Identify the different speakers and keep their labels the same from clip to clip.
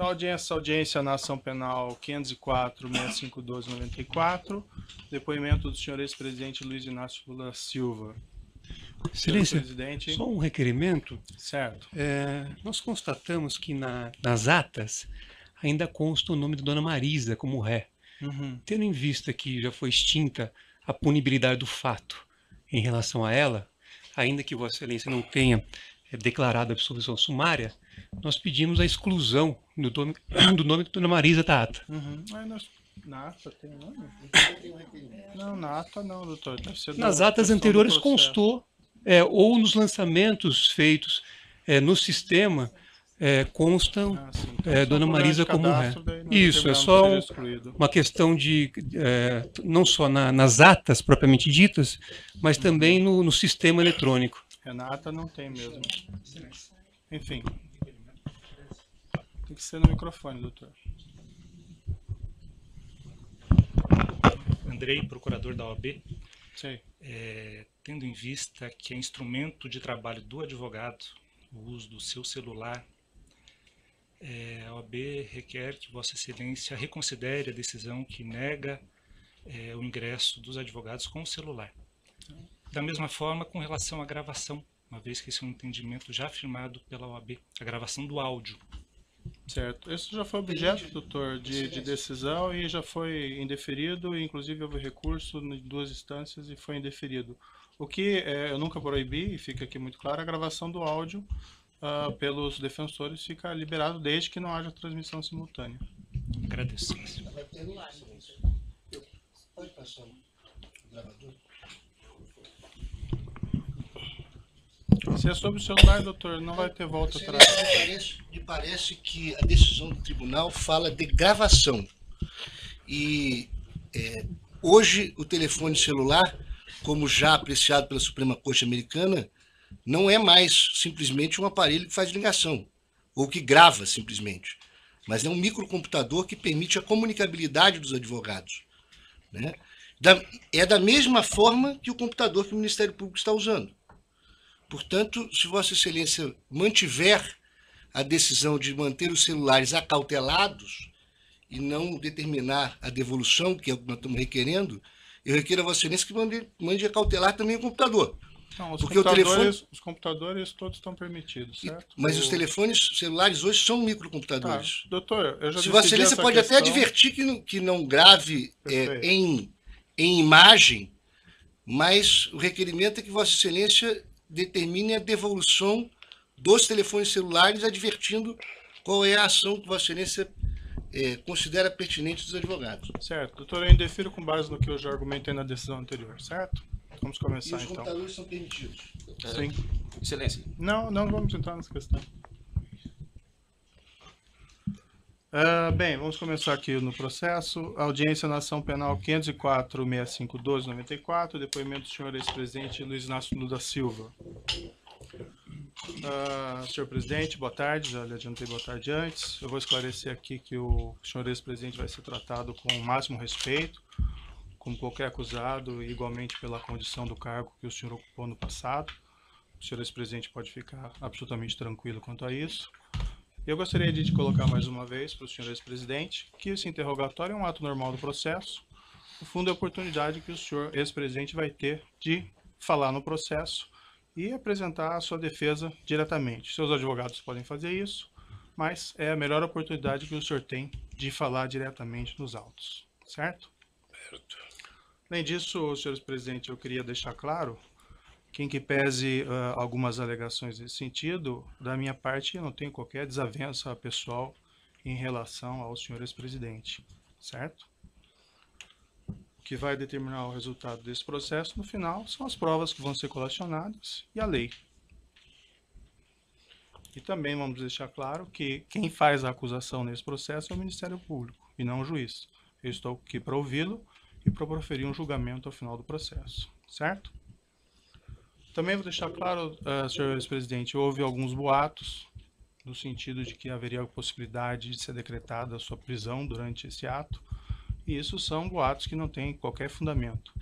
Speaker 1: Então, audiência, audiência na ação penal 504-652-94, depoimento do senhor ex-presidente Luiz Inácio Lula Silva.
Speaker 2: Excelência, presidente. só um requerimento. Certo. É, nós constatamos que na, nas atas ainda consta o nome da dona Marisa como ré, uhum. tendo em vista que já foi extinta a punibilidade do fato em relação a ela, ainda que Vossa Excelência não tenha é, declarado a absolvição sumária, nós pedimos a exclusão do nome do, nome da Dona Marisa da ata. Uhum.
Speaker 1: Ai, nós... Nata tem nome? Não, Nata não, doutor. Nas atas anteriores constou,
Speaker 2: é, ou nos lançamentos feitos é, no sistema, é, constam ah, então, é, Dona Marisa como ré. Isso, é só uma questão de, é, não só na, nas atas propriamente ditas, mas uhum. também no, no sistema eletrônico.
Speaker 1: Renata não tem mesmo. Enfim, tem que ser no microfone, doutor.
Speaker 2: Andrei, procurador da OAB. É, tendo em vista que é instrumento de trabalho do advogado o uso do seu celular, é, a OAB requer que Vossa Excelência reconsidere a decisão que nega é, o ingresso dos advogados com o celular. Da mesma forma, com relação à gravação, uma vez que esse é um entendimento já afirmado pela OAB, a gravação do áudio Certo.
Speaker 1: Isso já foi objeto, doutor, de, de decisão e já foi indeferido, e inclusive houve recurso em duas instâncias e foi indeferido. O que é, eu nunca proibi, e fica aqui muito claro, a gravação do áudio uh, pelos defensores fica liberado desde que não haja transmissão simultânea.
Speaker 3: Agradeço.
Speaker 4: Pode passar o gravador? Se é sobre o celular, doutor, não vai ter volta atrás. Me parece, me parece que a decisão do tribunal fala de gravação. E é, hoje o telefone celular, como já apreciado pela Suprema Corte Americana, não é mais simplesmente um aparelho que faz ligação ou que grava simplesmente, mas é um microcomputador que permite a comunicabilidade dos advogados. Né? Da, é da mesma forma que o computador que o Ministério Público está usando. Portanto, se Vossa Excelência mantiver a decisão de manter os celulares acautelados e não determinar a devolução, que é o que nós estamos requerendo, eu requero a Vossa Excelência que mande, mande acautelar também o computador. Não, os, Porque computadores, o telefone...
Speaker 1: os computadores todos estão permitidos, certo? Mas o... os
Speaker 4: telefones celulares hoje são microcomputadores. Tá. Doutor, eu já Se Vossa Excelência pode questão... até advertir que não, que não grave é, em, em imagem, mas o requerimento é que Vossa Excelência determine a devolução dos telefones celulares, advertindo qual é a ação que Vossa Excelência é, considera pertinente
Speaker 1: dos advogados. Certo. Doutor, eu indefiro com base no que eu já argumentei na decisão anterior, certo? Vamos começar, e os então.
Speaker 4: Os são permitidos. Sim. Excelência.
Speaker 1: Não, não vamos entrar nessa questão. Uh, bem, vamos começar aqui no processo. Audiência na ação penal 504 65 1294 depoimento do senhor ex-presidente Luiz Inácio Lula Silva. Uh, senhor presidente, boa tarde, já lhe adiantei boa tarde antes. Eu vou esclarecer aqui que o senhor ex-presidente vai ser tratado com o máximo respeito, como qualquer acusado, igualmente pela condição do cargo que o senhor ocupou no passado. O senhor ex-presidente pode ficar absolutamente tranquilo quanto a isso. Eu gostaria de te colocar mais uma vez para o senhor ex-presidente que esse interrogatório é um ato normal do processo. O fundo é a oportunidade que o senhor ex-presidente vai ter de falar no processo e apresentar a sua defesa diretamente. Seus advogados podem fazer isso, mas é a melhor oportunidade que o senhor tem de falar diretamente nos autos, certo? Certo. Além disso, senhores presidente, eu queria deixar claro quem que pese uh, algumas alegações nesse sentido, da minha parte eu não tenho qualquer desavença pessoal em relação ao senhor ex-presidente, certo? O que vai determinar o resultado desse processo no final são as provas que vão ser colacionadas e a lei. E também vamos deixar claro que quem faz a acusação nesse processo é o Ministério Público e não o juiz. Eu estou aqui para ouvi-lo e para proferir um julgamento ao final do processo, certo? Também vou deixar claro, uh, senhor ex-presidente, houve alguns boatos no sentido de que haveria a possibilidade de ser decretada a sua prisão durante esse ato, e isso são boatos que não têm qualquer fundamento.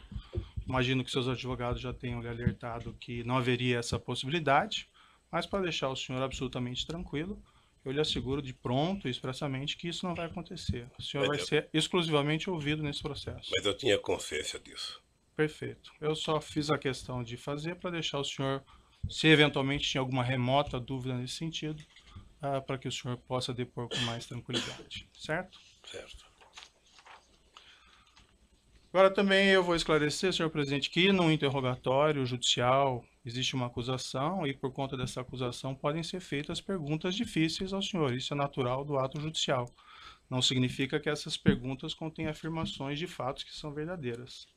Speaker 1: Imagino que seus advogados já tenham lhe alertado que não haveria essa possibilidade, mas para deixar o senhor absolutamente tranquilo, eu lhe asseguro de pronto e expressamente que isso não vai acontecer. O senhor mas vai eu... ser exclusivamente ouvido nesse processo.
Speaker 3: Mas eu tinha consciência disso.
Speaker 1: Perfeito. Eu só fiz a questão de fazer para deixar o senhor, se eventualmente tinha alguma remota dúvida nesse sentido, uh, ah, para que o senhor possa depor com mais tranquilidade, certo? Certo. Agora também eu vou esclarecer, senhor presidente, que no interrogatório judicial existe uma acusação e por conta dessa acusação podem ser feitas perguntas difíceis ao senhor. Isso é natural do ato judicial. Não significa que essas perguntas contêm afirmações de fatos que são verdadeiras.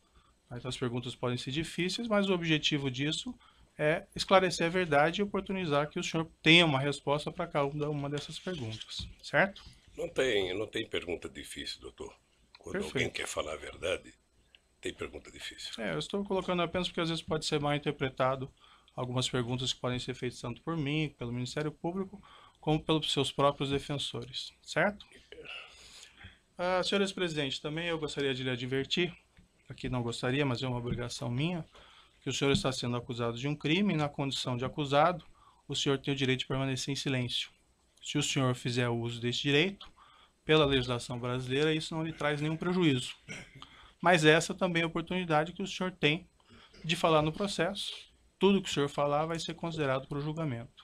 Speaker 1: Essas perguntas podem ser difíceis, mas o objetivo disso é esclarecer a verdade e oportunizar que o senhor tenha uma resposta para cada uma dessas perguntas, certo?
Speaker 3: Não tem, não tem pergunta difícil, doutor. Quando Perfeito. alguém quer falar a verdade, tem pergunta difícil. É,
Speaker 1: eu estou colocando apenas porque às vezes pode ser mal interpretado algumas perguntas que podem ser feitas tanto por mim, pelo Ministério Público, como pelos seus próprios defensores, certo? É. Ah, senhores presidentes, também eu gostaria de lhe advertir aqui não gostaria, mas é uma obrigação minha, que o senhor está sendo acusado de um crime e na condição de acusado, o senhor tem o direito de permanecer em silêncio. Se o senhor fizer uso desse direito, pela legislação brasileira, isso não lhe traz nenhum prejuízo. Mas essa também é a oportunidade que o senhor tem de falar no processo. Tudo que o senhor falar vai ser considerado para o julgamento.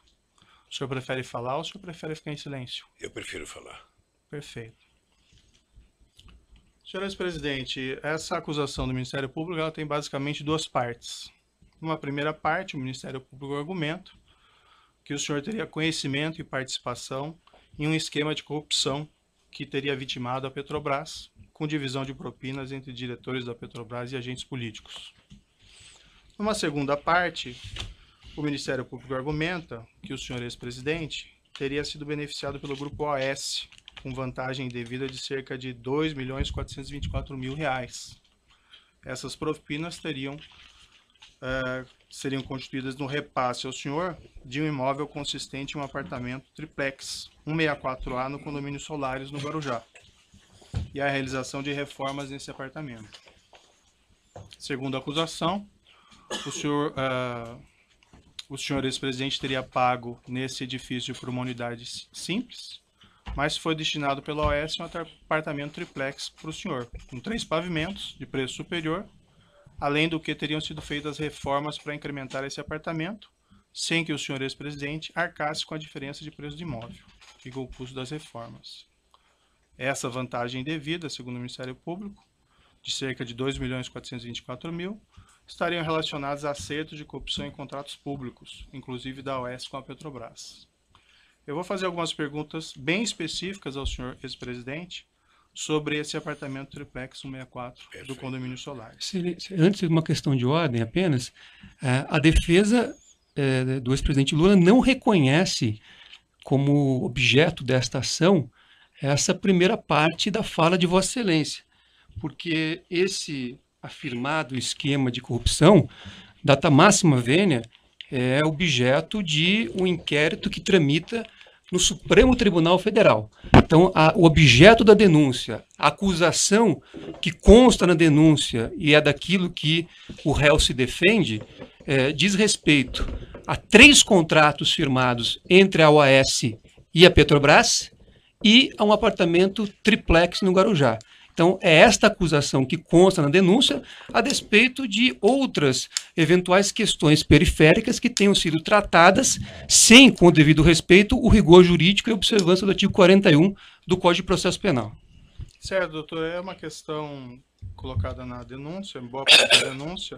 Speaker 1: O senhor prefere falar ou o senhor prefere ficar em silêncio?
Speaker 3: Eu prefiro falar.
Speaker 1: Perfeito. Senhor ex-presidente, essa acusação do Ministério Público ela tem basicamente duas partes. Uma primeira parte, o Ministério Público argumenta que o senhor teria conhecimento e participação em um esquema de corrupção que teria vitimado a Petrobras, com divisão de propinas entre diretores da Petrobras e agentes políticos. Numa segunda parte, o Ministério Público argumenta que o senhor ex-presidente teria sido beneficiado pelo grupo OS, com vantagem devida de cerca de R$ 2.424.000. Essas propinas teriam é, seriam constituídas no repasse ao senhor de um imóvel consistente em um apartamento triplex 164A no condomínio Solares, no Guarujá, e a realização de reformas nesse apartamento. Segundo a acusação, o senhor, uh, o senhor ex-presidente teria pago nesse edifício por uma unidade simples, mas foi destinado pela OS um apartamento triplex para o senhor, com três pavimentos de preço superior, além do que teriam sido feitas reformas para incrementar esse apartamento, sem que o senhor ex-presidente arcasse com a diferença de preço de imóvel, que o custo das reformas. Essa vantagem devida, segundo o Ministério Público, de cerca de 2.424.000, estariam relacionados a acertos de corrupção em contratos públicos, inclusive da OES com a Petrobras. Eu vou fazer algumas perguntas bem específicas ao senhor ex-presidente sobre esse apartamento triplex 164 Perfeito. do condomínio solar.
Speaker 2: Antes, uma questão de ordem apenas. É, a defesa é, do ex-presidente Lula não reconhece como objeto desta ação essa primeira parte da fala de Vossa Excelência, porque esse afirmado esquema de corrupção, data máxima vênia, é objeto de um inquérito que tramita no Supremo Tribunal Federal. Então, a, o objeto da denúncia, a acusação que consta na denúncia e é daquilo que o réu se defende, é, diz respeito a três contratos firmados entre a OAS e a Petrobras e a um apartamento triplex no Guarujá. Então, é esta acusação que consta na denúncia, a despeito de outras eventuais questões periféricas que tenham sido tratadas sem, com o devido respeito, o rigor jurídico e observância do artigo 41 do Código de Processo Penal.
Speaker 1: Certo, doutor, é uma questão colocada na denúncia, em boa parte da denúncia,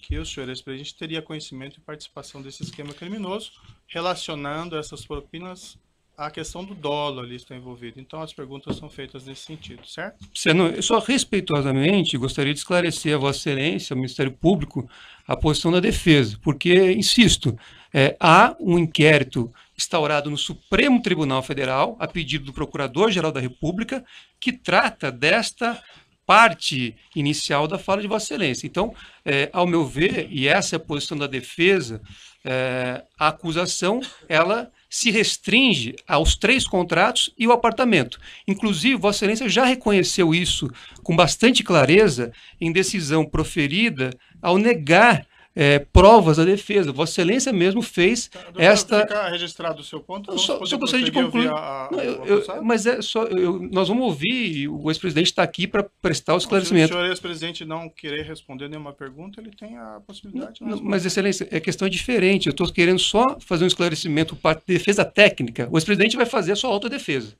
Speaker 1: que o senhor ex-presidente teria conhecimento e participação desse esquema criminoso, relacionando essas propinas a questão do dólar ali está envolvida. Então, as perguntas são feitas nesse sentido, certo? Senão,
Speaker 2: eu só respeitosamente gostaria de esclarecer a Vossa Excelência, ao Ministério Público, a posição da defesa, porque, insisto, é, há um inquérito instaurado no Supremo Tribunal Federal, a pedido do Procurador-Geral da República, que trata desta parte inicial da fala de Vossa Excelência. Então, é, ao meu ver, e essa é a posição da defesa, é, a acusação, ela se restringe aos três contratos e o apartamento. Inclusive, Vossa Excelência já reconheceu isso com bastante clareza em decisão proferida ao negar é, provas da defesa. Vossa Excelência mesmo fez tá, esta.
Speaker 1: Ficar registrado o seu ponto? Não, só, só gostaria de concluir. A, não, eu,
Speaker 2: eu, mas é só, eu, nós vamos ouvir, o ex-presidente está aqui para prestar o esclarecimento. se o
Speaker 1: senhor ex-presidente não querer responder nenhuma pergunta, ele tem a possibilidade. Não,
Speaker 2: mas, Excelência, a é questão é diferente. Eu estou querendo só fazer um esclarecimento para defesa técnica. O ex-presidente vai fazer a sua autodefesa.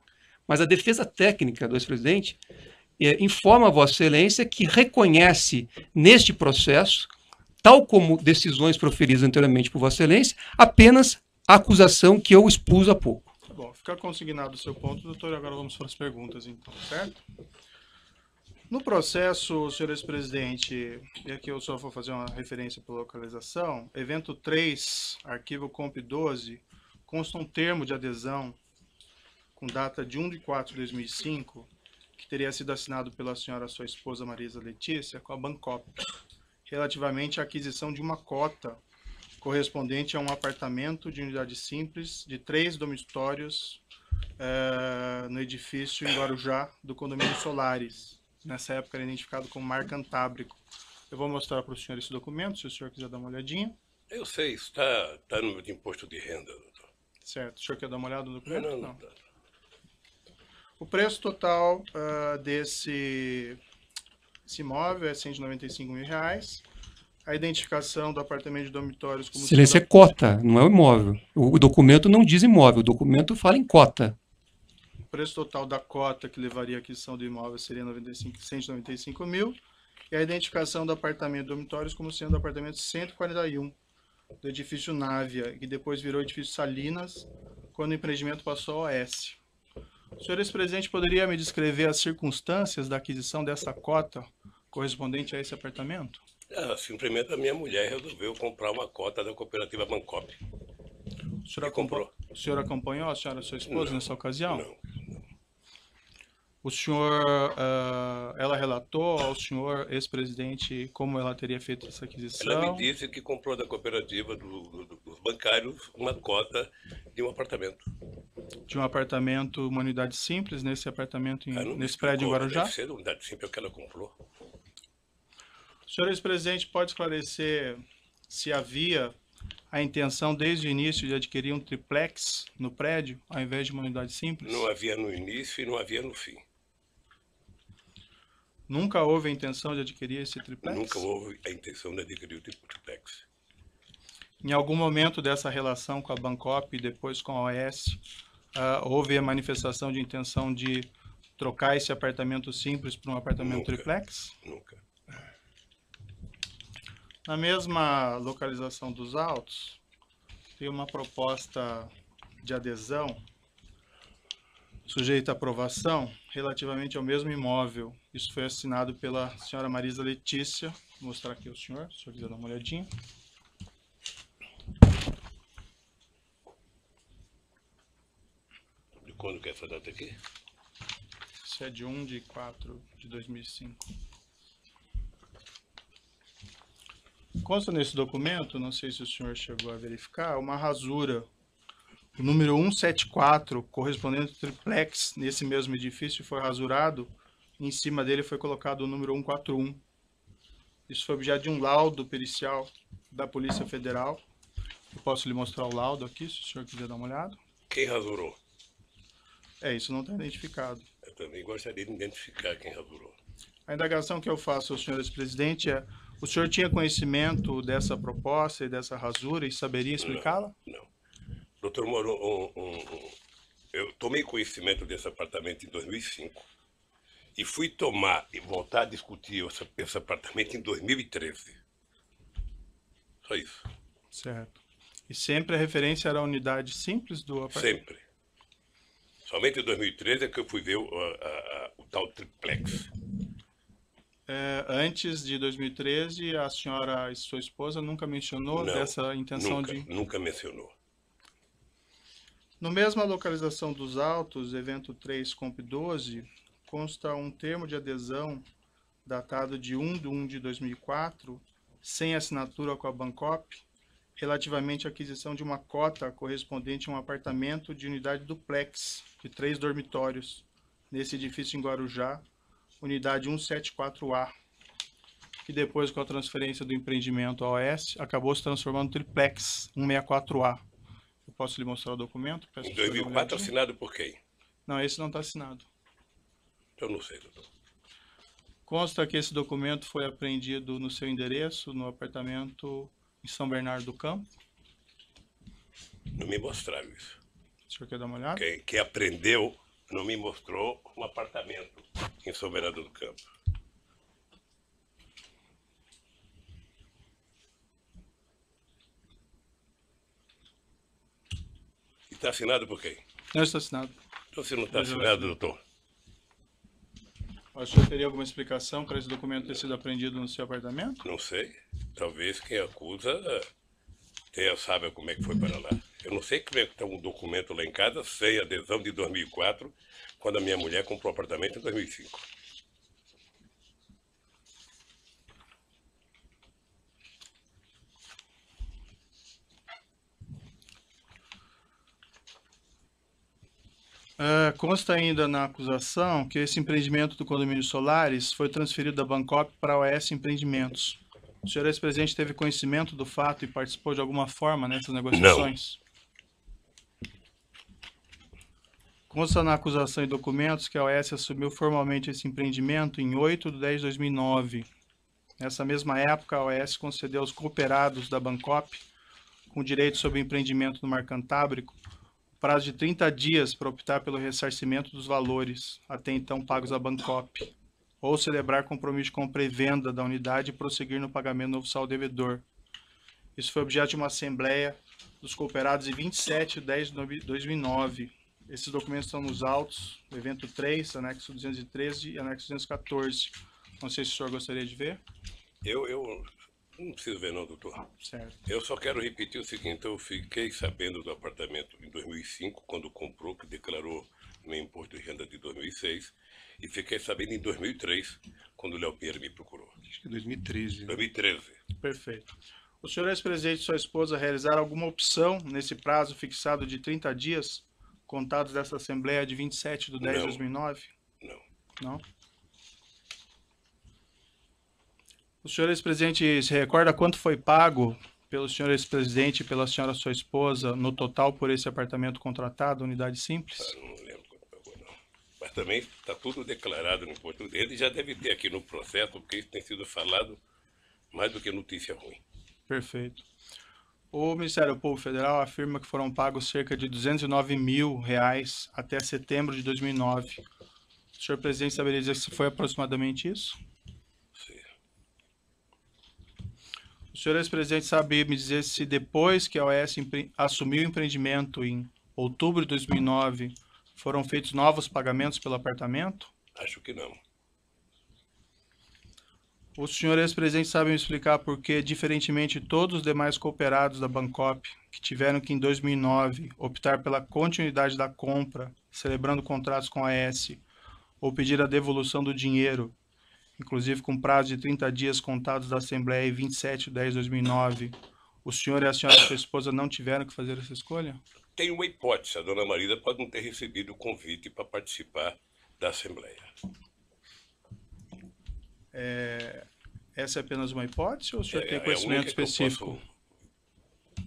Speaker 2: Mas a defesa técnica do ex-presidente é, informa a Vossa Excelência que reconhece neste processo tal como decisões proferidas anteriormente por Vossa Excelência, apenas a acusação que eu expus há pouco.
Speaker 1: Tá bom, fica consignado o seu ponto, doutor, agora vamos para as perguntas, então, certo? No processo, senhores presidente, e aqui eu só vou fazer uma referência para localização, evento 3, arquivo COMP 12, consta um termo de adesão com data de 1 de 4 de 2005, que teria sido assinado pela senhora sua esposa Marisa Letícia com a Bancop, relativamente à aquisição de uma cota correspondente a um apartamento de unidade simples de três dormitórios é, no edifício em Guarujá do condomínio Solares, nessa época era identificado como mar Cantábrico. Eu vou mostrar para o senhor esse documento, se o senhor quiser dar uma olhadinha.
Speaker 3: Eu sei, está tá no imposto de renda, doutor.
Speaker 1: Certo, o senhor quer dar uma olhada no documento? Não, não, não. Tá. O preço total uh, desse esse imóvel é 195 mil reais. A identificação do apartamento de dormitórios como. Silêncio
Speaker 2: é cota, não é o imóvel. O documento não diz imóvel, o documento fala em cota.
Speaker 1: O preço total da cota que levaria à aquisição do imóvel seria 95, 195 mil. E a identificação do apartamento de dormitórios como sendo o apartamento 141 do edifício Návia, que depois virou edifício Salinas, quando o empreendimento
Speaker 3: passou a OS.
Speaker 1: Senhor ex-presidente, poderia me descrever as circunstâncias da aquisição dessa cota correspondente a esse apartamento?
Speaker 3: É, ah, simplesmente a minha mulher resolveu comprar uma cota da cooperativa Bancop. O senhor, comprou.
Speaker 1: o senhor acompanhou a senhora, sua esposa, não, nessa ocasião? Não. O senhor, uh, ela relatou ao senhor, ex-presidente, como ela teria feito essa aquisição? Ela me
Speaker 3: disse que comprou da cooperativa do, do, dos bancários uma cota de um apartamento.
Speaker 1: De um apartamento, uma unidade simples, nesse apartamento, em, ah, nesse prédio em Guarujá? Deve
Speaker 3: ser unidade simples que ela comprou.
Speaker 1: Senhores presidente, pode esclarecer se havia a intenção desde o início de adquirir um triplex no prédio, ao invés de uma unidade simples?
Speaker 3: Não havia no início e não havia no fim.
Speaker 1: Nunca houve a intenção de adquirir esse triplex? Nunca
Speaker 3: houve a intenção de adquirir o triplex.
Speaker 1: Em algum momento dessa relação com a Bancop e depois com a OS, uh, ah, houve a manifestação de intenção de trocar esse apartamento simples por um apartamento nunca, triplex? Nunca. Na mesma localização dos autos, tem uma proposta de adesão sujeita à aprovação relativamente ao mesmo imóvel. Isso foi assinado pela senhora Marisa Letícia. Vou mostrar aqui ao senhor, se o senhor quiser dar uma olhadinha.
Speaker 3: De quando que é essa data aqui? Isso é de 1 de 4 de
Speaker 1: 2005. Consta nesse documento, não sei se o senhor chegou a verificar, uma rasura, o número 174, correspondente ao triplex, nesse mesmo edifício, foi rasurado, em cima dele foi colocado o número 141. Isso foi objeto de um laudo pericial da Polícia Federal. Eu posso lhe mostrar o laudo aqui, se o senhor quiser dar uma olhada.
Speaker 3: Quem rasurou? É, isso não está identificado. Eu também gostaria de identificar quem rasurou.
Speaker 1: A indagação que eu faço ao senhor ex-presidente é o senhor tinha conhecimento dessa proposta e dessa rasura e saberia explicá-la?
Speaker 3: Não, não. Doutor Moro, um, um, um, eu tomei conhecimento desse apartamento em 2005 e fui tomar e voltar a discutir esse, esse apartamento em 2013. Só isso.
Speaker 1: Certo. E sempre a referência era a unidade simples do apartamento? Sempre.
Speaker 3: Somente em 2013 é que eu fui ver o, a, a, o tal triplex
Speaker 1: é, antes de 2013, a senhora e sua esposa nunca mencionou Não, dessa intenção nunca, de...
Speaker 3: nunca mencionou.
Speaker 1: No mesma localização dos autos, evento 3, comp 12, consta um termo de adesão datado de 1 de 1 de 2004, sem assinatura com a Bancop, relativamente à aquisição de uma cota correspondente a um apartamento de unidade duplex de três dormitórios nesse edifício em Guarujá, unidade 174A, que depois com a transferência do empreendimento ao oeste, acabou se transformando em triplex 164A. Eu posso lhe mostrar o documento? Peço em 2004,
Speaker 3: assinado por quem?
Speaker 1: Não, esse não está assinado.
Speaker 3: Eu não sei, doutor.
Speaker 1: Consta que esse documento foi apreendido no seu endereço, no apartamento em São Bernardo do Campo.
Speaker 3: Não me mostraram isso.
Speaker 1: O senhor quer dar uma olhada?
Speaker 3: Quem, quem aprendeu não me mostrou um apartamento em Soberano do Campo. E está assinado por quem? Não está assinado. Então você não está assinado, doutor?
Speaker 1: Acho que teria alguma explicação para esse documento ter sido apreendido no seu apartamento?
Speaker 3: Não sei. Talvez quem acusa Deus sabe como é que foi para lá. Eu não sei como é que tem tá um documento lá em casa, sei adesão de 2004, quando a minha mulher comprou o apartamento em 2005.
Speaker 1: Uh, é, consta ainda na acusação que esse empreendimento do condomínio Solares foi transferido da Bancop para a OS Empreendimentos. O senhor é ex-presidente teve conhecimento do fato e participou de alguma forma nessas né, negociações? Não. Consta na acusação e documentos que a OS assumiu formalmente esse empreendimento em 8 de 10 de 2009. Nessa mesma época, a OS concedeu aos cooperados da Bancop, com direito sobre o empreendimento no mar Cantábrico, prazo de 30 dias para optar pelo ressarcimento dos valores até então pagos à Bancop ou celebrar compromisso de compra e venda da unidade e prosseguir no pagamento do saldo devedor. Isso foi objeto de uma assembleia dos cooperados em 27 de 10 de 2009. Esses documentos estão nos autos, evento 3, anexo 213 e anexo 214. Não sei se o senhor gostaria de ver.
Speaker 3: Eu, eu não preciso ver não, doutor. Certo. Eu só quero repetir o seguinte, eu fiquei sabendo do apartamento em 2005, quando comprou, que declarou no imposto de renda de 2006, e fiquei sabendo em 2003, quando o Léo Pierre me procurou. Acho que 2013. 2013.
Speaker 1: Perfeito. O senhor ex-presidente e sua esposa realizaram alguma opção nesse prazo fixado de 30 dias, contados dessa Assembleia de 27 de 10 de 2009? Não. Não? O senhor ex-presidente se recorda quanto foi pago pelo senhor ex-presidente e pela senhora sua esposa no total por esse apartamento contratado, unidade simples?
Speaker 3: Ah, não lembro mas também está tudo declarado no imposto dele, já deve ter aqui no processo, porque isso tem sido falado mais do que notícia ruim.
Speaker 1: Perfeito. O Ministério Público Federal afirma que foram pagos cerca de 209 mil reais até setembro de 2009. O senhor presidente saberia dizer se foi aproximadamente isso? Sim. O senhor ex-presidente sabia me dizer se depois que a OS assumiu o empreendimento em outubro de 2009 foram feitos novos pagamentos pelo apartamento? Acho que não. O senhor ex-presidente sabe me explicar por que, diferentemente de todos os demais cooperados da Bancop, que tiveram que em 2009 optar pela continuidade da compra, celebrando contratos com a S, ou pedir a devolução do dinheiro, inclusive com prazo de 30 dias contados da Assembleia em 27 de 10 de 2009, o senhor e a senhora e sua esposa não tiveram que fazer essa escolha?
Speaker 3: tem uma hipótese: a dona Marida pode não ter recebido o convite para participar da Assembleia.
Speaker 1: É, essa é apenas uma hipótese ou o senhor é, tem é conhecimento é específico?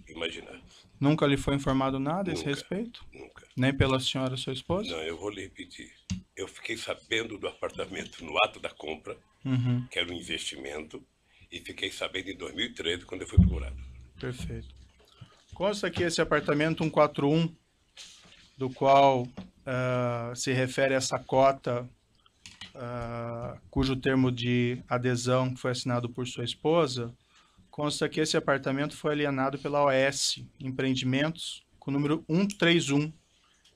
Speaker 1: imaginar. Nunca lhe foi informado nada a esse respeito? Nunca. Nem pela senhora, sua esposa? Não,
Speaker 3: eu vou lhe repetir. Eu fiquei sabendo do apartamento no ato da compra, uhum. que era um investimento, e fiquei sabendo em 2013, quando eu fui procurado.
Speaker 1: Perfeito. Consta que esse apartamento 141, do qual uh, se refere essa cota, uh, cujo termo de adesão foi assinado por sua esposa, consta que esse apartamento foi alienado pela OS Empreendimentos, com o número 131,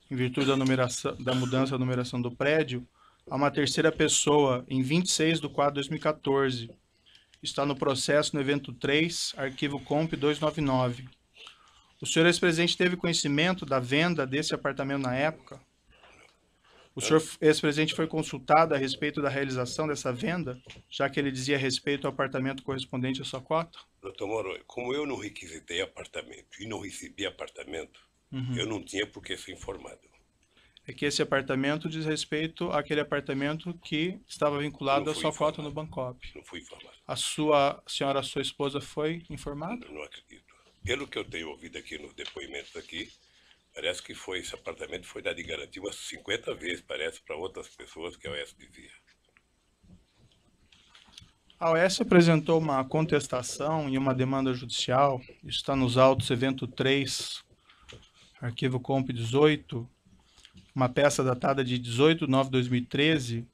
Speaker 1: em virtude da, numeração, da mudança da numeração do prédio, a uma terceira pessoa em 26 de 4 de 2014. Está no processo no evento 3, arquivo COMP 299. O senhor ex-presidente teve conhecimento da venda desse apartamento na época? O senhor ex-presidente foi consultado a respeito da realização dessa venda, já que ele dizia respeito ao apartamento correspondente à sua cota?
Speaker 3: Doutor Moro, como eu não requisitei apartamento e não recebi apartamento, uhum. eu não tinha por que ser informado.
Speaker 1: É que esse apartamento diz respeito àquele apartamento que estava vinculado à sua informado. cota no
Speaker 3: Bancop. Não fui informado.
Speaker 1: A sua a senhora, a sua esposa, foi informada?
Speaker 3: Não, não acredito pelo que eu tenho ouvido aqui nos depoimentos aqui, parece que foi esse apartamento foi dado em garantia umas 50 vezes, parece, para outras pessoas que a OES dizia.
Speaker 1: A OES apresentou uma contestação e uma demanda judicial, isso está nos autos evento 3, arquivo COMP 18, uma peça datada de 18 de 9 de 2013,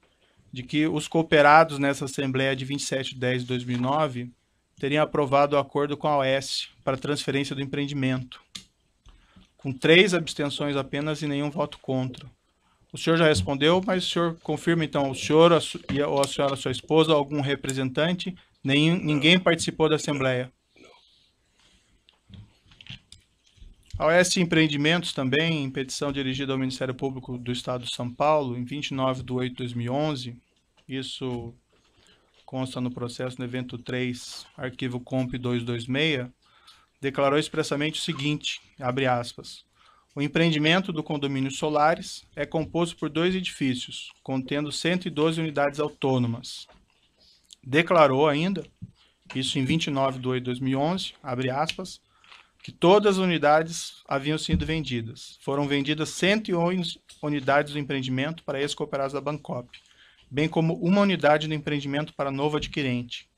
Speaker 1: de que os cooperados nessa Assembleia de 27 de 10 de 2009 teriam aprovado o acordo com a OS para transferência do empreendimento, com três abstenções apenas e nenhum voto contra. O senhor já respondeu, mas o senhor confirma então o senhor a ou a senhora, a sua esposa, algum representante? Nenhum, ninguém participou da Assembleia. A OS Empreendimentos também, em petição dirigida ao Ministério Público do Estado de São Paulo, em 29 de 8 de 2011, isso consta no processo no evento 3, arquivo comp 226, declarou expressamente o seguinte, abre aspas, o empreendimento do condomínio Solares é composto por dois edifícios, contendo 112 unidades autônomas. Declarou ainda, isso em 29 de 8 de 2011, abre aspas, que todas as unidades haviam sido vendidas. Foram vendidas 101 unidades do empreendimento para ex-cooperados da Bancop bem como uma unidade do empreendimento para novo adquirente.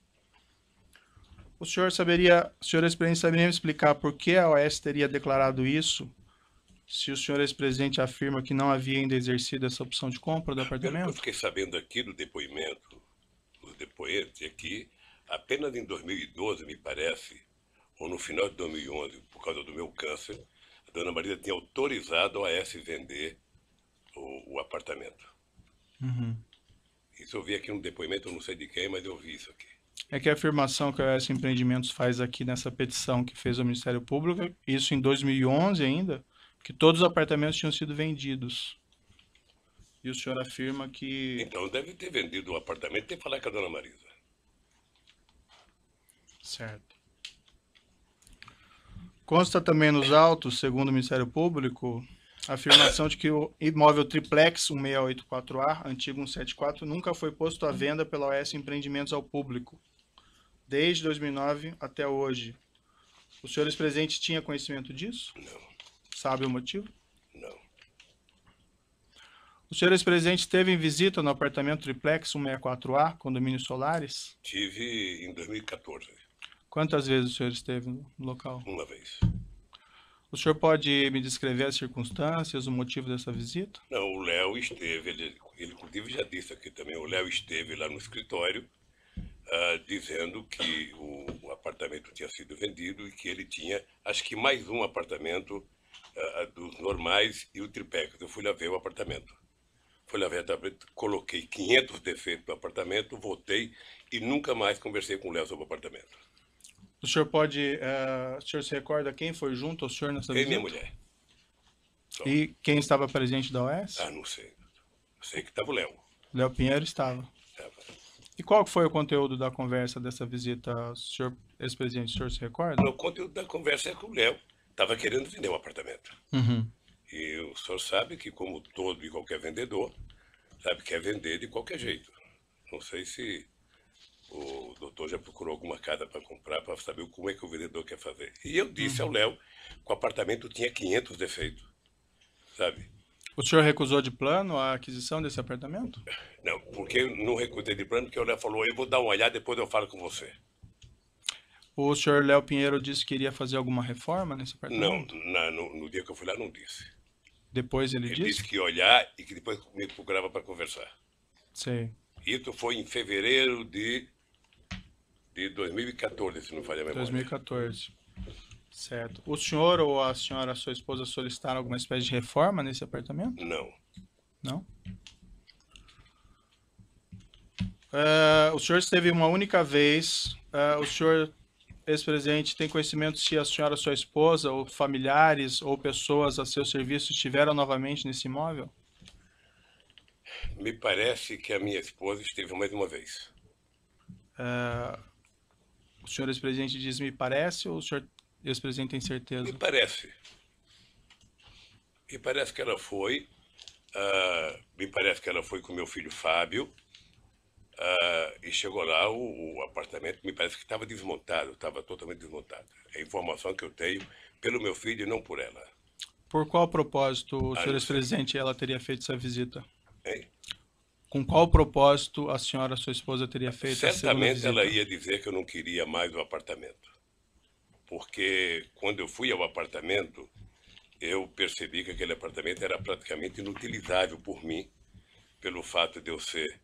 Speaker 1: O senhor saberia, o senhor ex-presidente, saberia me explicar por que a OAS teria declarado isso, se o senhor ex-presidente afirma que não havia ainda exercido essa opção de compra do apartamento? Eu
Speaker 3: fiquei sabendo aqui do depoimento do depoente é que apenas em 2012, me parece, ou no final de 2011, por causa do meu câncer, a dona Maria tinha autorizado a OAS vender o, o apartamento. Uhum. Isso eu vi aqui no depoimento, eu não sei de quem, mas eu vi isso aqui.
Speaker 1: É que a afirmação que a OAS Empreendimentos faz aqui nessa petição que fez o Ministério Público, isso em 2011 ainda, que todos os apartamentos tinham sido vendidos.
Speaker 3: E o senhor afirma que... Então deve ter vendido o apartamento, tem que falar com a dona Marisa. Certo.
Speaker 1: Consta também nos autos, segundo o Ministério Público, afirmação de que o imóvel triplex 1684A, antigo 174, nunca foi posto à venda pela OS Empreendimentos ao público, desde 2009 até hoje. Os senhores presentes tinham conhecimento disso? Não. Sabe o motivo? Não. Os senhores presentes teve em visita no apartamento triplex 164A, condomínio Solares?
Speaker 3: Tive em 2014.
Speaker 1: Quantas vezes o senhor esteve no local? Uma vez. O senhor pode me descrever as circunstâncias, o motivo dessa visita?
Speaker 3: Não, o Léo esteve, ele, ele inclusive já disse aqui também, o Léo esteve lá no escritório uh, dizendo que o apartamento tinha sido vendido e que ele tinha, acho que mais um apartamento uh, dos normais e o tripex. Eu fui lá ver o apartamento. Fui lá ver o tá, apartamento, coloquei 500 defeitos no apartamento, voltei e nunca mais conversei com o Léo sobre o apartamento.
Speaker 1: O senhor pode. Uh, o senhor se recorda quem foi junto ao senhor nessa é visita? Eu e minha mulher. Só. E quem estava presente da OS?
Speaker 3: Ah, não sei. Eu sei que estava o Léo.
Speaker 1: Léo Pinheiro estava. Estava. E qual foi o conteúdo da conversa dessa visita, o senhor ex-presidente? O senhor se recorda?
Speaker 3: O conteúdo da conversa é que o Léo estava querendo vender um apartamento. Uhum. E o senhor sabe que, como todo e qualquer vendedor, sabe que quer é vender de qualquer jeito. Não sei se o doutor já procurou alguma casa para comprar, para saber como é que o vendedor quer fazer. E eu disse uhum. ao Léo que o apartamento tinha 500 defeitos, sabe?
Speaker 1: O senhor recusou de plano a aquisição desse apartamento?
Speaker 3: Não, porque eu não recusei de plano, porque o Léo falou, eu vou dar uma olhada, depois eu falo com você.
Speaker 1: O senhor Léo Pinheiro disse que iria fazer alguma reforma nesse apartamento?
Speaker 3: Não, na, no, no, dia que eu fui lá não disse.
Speaker 1: Depois ele, ele disse? Ele disse que
Speaker 3: ia olhar e que depois me procurava para conversar. sim Isso foi em fevereiro de de 2014, se não falha a memória.
Speaker 1: 2014. Certo. O senhor ou a senhora, a sua esposa, solicitaram alguma espécie de reforma nesse apartamento? Não. Não? Uh, o senhor esteve uma única vez. Uh, o senhor, ex-presidente, tem conhecimento se a senhora, sua esposa, ou familiares ou pessoas a seu serviço estiveram novamente nesse imóvel?
Speaker 3: Me parece que a minha esposa esteve mais uma vez.
Speaker 1: Uh, o senhor ex-presidente diz me parece ou o senhor ex-presidente tem certeza? Me
Speaker 3: parece. Me parece que ela foi. Uh, me parece que ela foi com meu filho Fábio. Uh, e chegou lá o, o, apartamento, me parece que estava desmontado, estava totalmente desmontado. É a informação que eu tenho pelo meu filho e não por ela.
Speaker 1: Por qual propósito, ah, senhor ex-presidente, ela teria feito essa visita? Hein? com qual propósito a senhora, sua esposa, teria feito Certamente ela ia
Speaker 3: dizer que eu não queria mais o apartamento. Porque quando eu fui ao apartamento, eu percebi que aquele apartamento era praticamente inutilizável por mim, pelo fato de eu ser,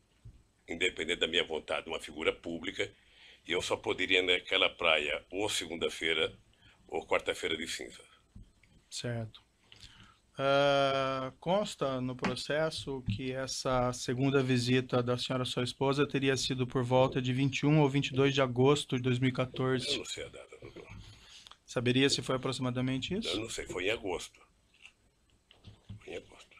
Speaker 3: independente da minha vontade, uma figura pública, e eu só poderia naquela praia ou segunda-feira ou quarta-feira de cinza.
Speaker 1: Certo. Uh, consta no processo que essa segunda visita da senhora sua esposa teria sido por volta de 21 ou 22 de agosto de 2014. Eu não sei a data. Saberia se foi aproximadamente isso? Eu não
Speaker 3: sei, foi em agosto. Foi em agosto.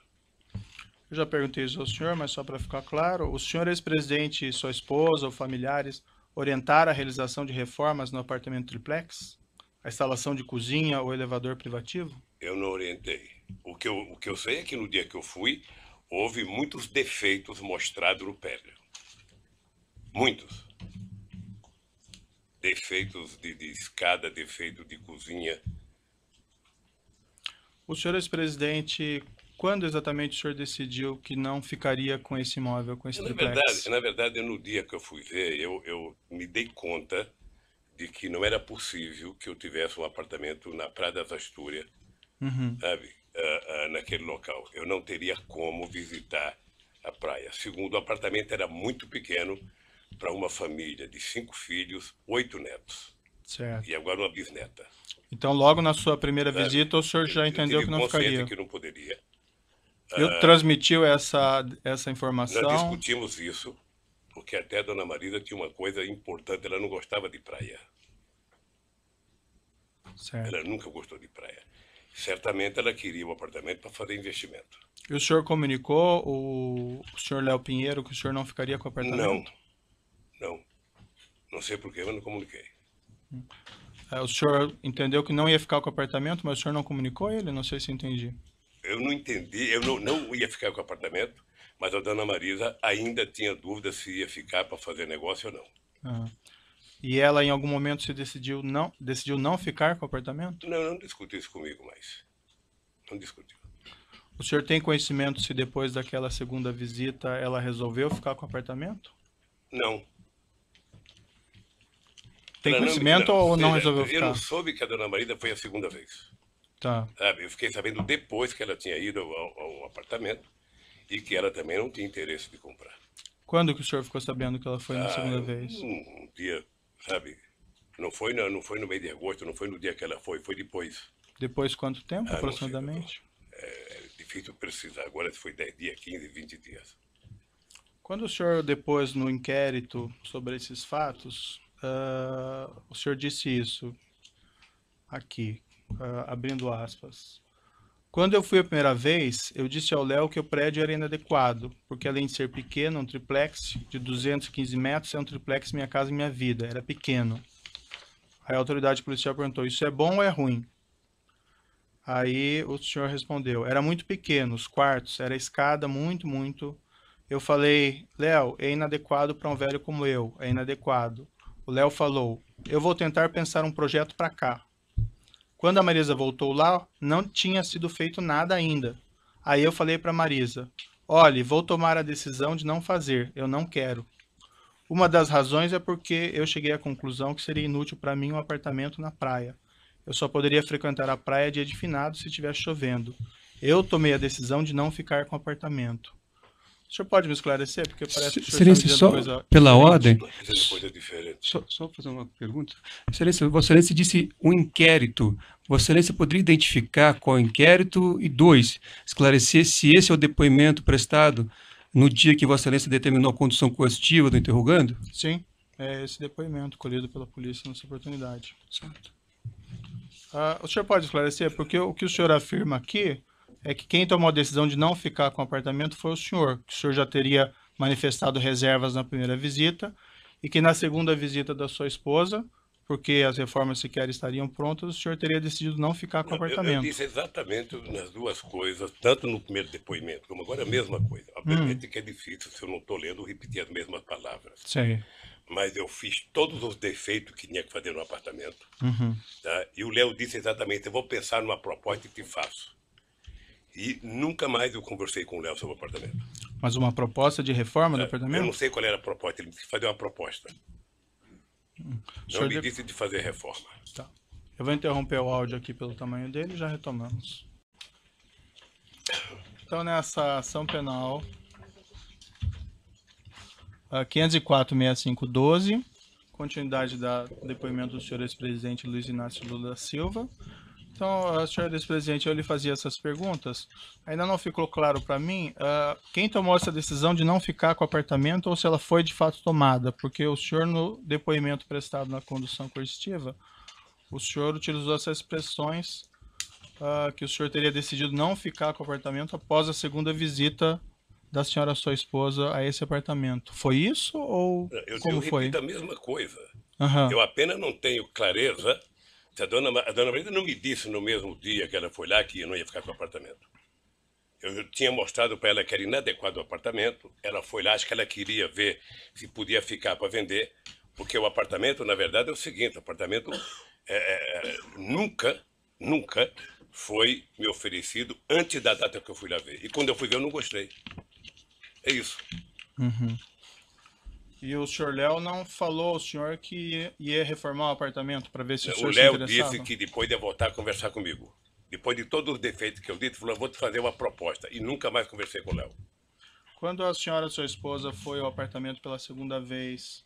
Speaker 1: Eu já perguntei isso ao senhor, mas só para ficar claro, o senhor ex-presidente e sua esposa ou familiares orientaram a realização de reformas no apartamento triplex? A instalação de cozinha ou elevador privativo?
Speaker 3: Eu não orientei. O que, eu, o que eu sei é que no dia que eu fui, houve muitos defeitos mostrados no Pedro. Muitos. Defeitos de, de escada, defeito de cozinha.
Speaker 1: O senhor ex-presidente, quando exatamente o senhor decidiu que não ficaria com esse imóvel, com esse na Verdade,
Speaker 3: na verdade, no dia que eu fui ver, eu, eu me dei conta de que não era possível que eu tivesse um apartamento na Praia das Astúrias, uhum. sabe? uh, uh, naquele local. Eu não teria como visitar a praia. Segundo, o apartamento era muito pequeno para uma família de cinco filhos, oito netos. Certo. E agora uma bisneta.
Speaker 1: Então, logo na sua primeira é, visita, o senhor já entendeu que não ficaria. que não
Speaker 3: poderia. Eu ah, transmitiu
Speaker 1: essa, essa informação? Nós
Speaker 3: discutimos isso, porque até a dona Marisa tinha uma coisa importante, ela não gostava de praia. Certo. Ela nunca gostou de praia certamente ela queria o um apartamento para fazer investimento.
Speaker 1: E o senhor comunicou o, o senhor Léo Pinheiro que o senhor não ficaria com o apartamento?
Speaker 3: Não, não. Não sei porquê, mas não comuniquei.
Speaker 1: Hum. É, o senhor entendeu que não ia ficar com o apartamento, mas o senhor não comunicou ele? Não sei se entendi.
Speaker 3: Eu não entendi, eu não, não ia ficar com o apartamento, mas a dona Marisa ainda tinha dúvida se ia ficar para fazer negócio ou não.
Speaker 1: Ah. E ela em algum momento se decidiu não, decidiu não ficar com o apartamento?
Speaker 3: Não, não discuti isso comigo mais. Não discuti.
Speaker 1: O senhor tem conhecimento se depois daquela segunda visita ela resolveu ficar com o apartamento?
Speaker 3: Não. Tem conhecimento não, não, ou não seja, resolveu ficar? Eu não soube que a dona Marida foi a segunda vez. Tá. Sabe, eu fiquei sabendo depois que ela tinha ido ao, ao apartamento e que ela também não tinha interesse de comprar.
Speaker 1: Quando que o senhor ficou sabendo que ela foi ah, na segunda vez? um
Speaker 3: dia sabe? Não foi, não, não foi no mês de agosto, não foi no dia que ela foi, foi depois.
Speaker 1: Depois quanto tempo, ah, aproximadamente?
Speaker 3: Sei, é, é, difícil precisar, agora se foi 10 dias, 15, 20 dias.
Speaker 1: Quando o senhor, depois, no inquérito sobre esses fatos, uh, o senhor disse isso aqui, uh, abrindo aspas. Quando eu fui a primeira vez, eu disse ao Léo que o prédio era inadequado, porque além de ser pequeno, um triplex de 215 metros é um triplex Minha Casa Minha Vida, era pequeno. Aí a autoridade policial perguntou, isso é bom ou é ruim? Aí o senhor respondeu, era muito pequeno, os quartos, era escada muito, muito. Eu falei, Léo, é inadequado para um velho como eu, é inadequado. O Léo falou, eu vou tentar pensar um projeto para cá. Quando a Marisa voltou lá, não tinha sido feito nada ainda. Aí eu falei para Marisa: "Olhe, vou tomar a decisão de não fazer. Eu não quero." Uma das razões é porque eu cheguei à conclusão que seria inútil para mim um apartamento na praia. Eu só poderia frequentar a praia dia de finado se estiver chovendo. Eu tomei a decisão de não ficar com o apartamento. O senhor pode me esclarecer? Porque parece que Excelência, só coisa...
Speaker 3: pela ordem.
Speaker 2: Só, só, fazer uma pergunta. Excelência, Vossa Excelência disse um inquérito. Vossa Excelência poderia identificar qual inquérito? E dois, esclarecer se esse é o depoimento prestado no dia que Vossa Excelência determinou a condução coercitiva do interrogando?
Speaker 1: Sim, é esse depoimento colhido pela polícia nessa oportunidade. Certo. Ah, o senhor pode esclarecer? Porque o que o senhor afirma aqui é que quem tomou a decisão de não ficar com o apartamento foi o senhor, que o senhor já teria manifestado reservas na primeira visita e que na segunda visita da sua esposa, porque as reformas sequer estariam prontas, o senhor teria decidido não ficar com o apartamento. Eu, eu disse
Speaker 3: exatamente nas duas coisas, tanto no primeiro depoimento como agora a mesma coisa. Obviamente hum. que é difícil, se eu não estou lendo, repetir as mesmas palavras. Sim. Mas eu fiz todos os defeitos que tinha que fazer no apartamento. Uhum. Tá? E o Léo disse exatamente, eu vou pensar numa proposta e te faço. E nunca mais eu conversei com o Léo sobre o apartamento.
Speaker 1: Mas uma proposta de reforma do é, apartamento? Eu não sei
Speaker 3: qual era a proposta, ele me disse que fazer uma proposta. Hum. Não me de... disse de fazer reforma.
Speaker 1: Tá. Eu vou interromper o áudio aqui pelo tamanho dele e já retomamos. Então, nessa ação penal a 504-6512, continuidade do depoimento do senhor ex-presidente Luiz Inácio Lula da Silva, então, a senhora presidente, eu lhe fazia essas perguntas. Ainda não ficou claro para mim uh, quem tomou essa decisão de não ficar com o apartamento ou se ela foi de fato tomada, porque o senhor, no depoimento prestado na condução coercitiva, o senhor utilizou essas expressões uh, que o senhor teria decidido não ficar com o apartamento após a segunda visita da senhora sua esposa a esse apartamento. Foi isso ou eu, como
Speaker 3: eu foi? Eu repito a mesma coisa. Uhum. Eu apenas não tenho clareza se a dona, a dona Margarida não me disse no mesmo dia que ela foi lá que eu não ia ficar com o apartamento. Eu, eu tinha mostrado para ela que era inadequado o apartamento. Ela foi lá, acho que ela queria ver se podia ficar para vender, porque o apartamento, na verdade, é o seguinte: o apartamento é, é, é, nunca, nunca foi me oferecido antes da data que eu fui lá ver. E quando eu fui ver, eu não gostei. É isso.
Speaker 5: Uhum.
Speaker 1: E o senhor Léo não falou ao senhor que ia reformar o apartamento para ver se o, senhor se O Léo disse
Speaker 3: que depois de voltar a conversar comigo. Depois de todos os defeitos que eu disse, falou, vou te fazer uma proposta. E nunca mais conversei com o Léo.
Speaker 1: Quando a senhora, sua esposa, foi ao apartamento pela segunda vez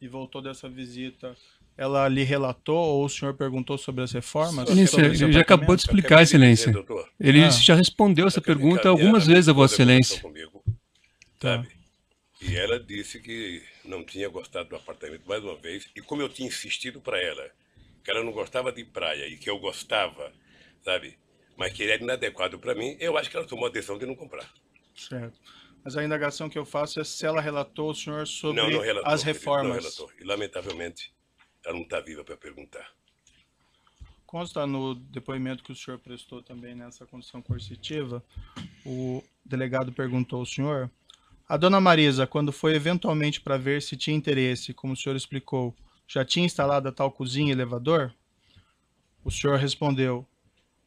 Speaker 1: e voltou dessa visita, ela lhe relatou ou o senhor perguntou sobre as reformas?
Speaker 2: Excelência, ele já, acabou de explicar, Excelência. Dizer, ele ah. já respondeu essa pergunta algumas vezes a Vossa Excelência.
Speaker 3: Comigo, tá. E ela disse que não tinha gostado do apartamento mais uma vez. E como eu tinha insistido para ela que ela não gostava de praia e que eu gostava, sabe? Mas que ele era inadequado para mim, eu acho que ela tomou a decisão de não comprar.
Speaker 1: Certo. Mas a indagação que eu faço é se ela relatou o senhor sobre não, não relatou, as reformas. Não relatou.
Speaker 3: E lamentavelmente, ela não está viva para perguntar.
Speaker 1: Consta no depoimento que o senhor prestou também nessa condição coercitiva, o delegado perguntou ao senhor a dona Marisa, quando foi eventualmente para ver se tinha interesse, como o senhor explicou, já tinha instalado a tal cozinha e elevador? O senhor respondeu: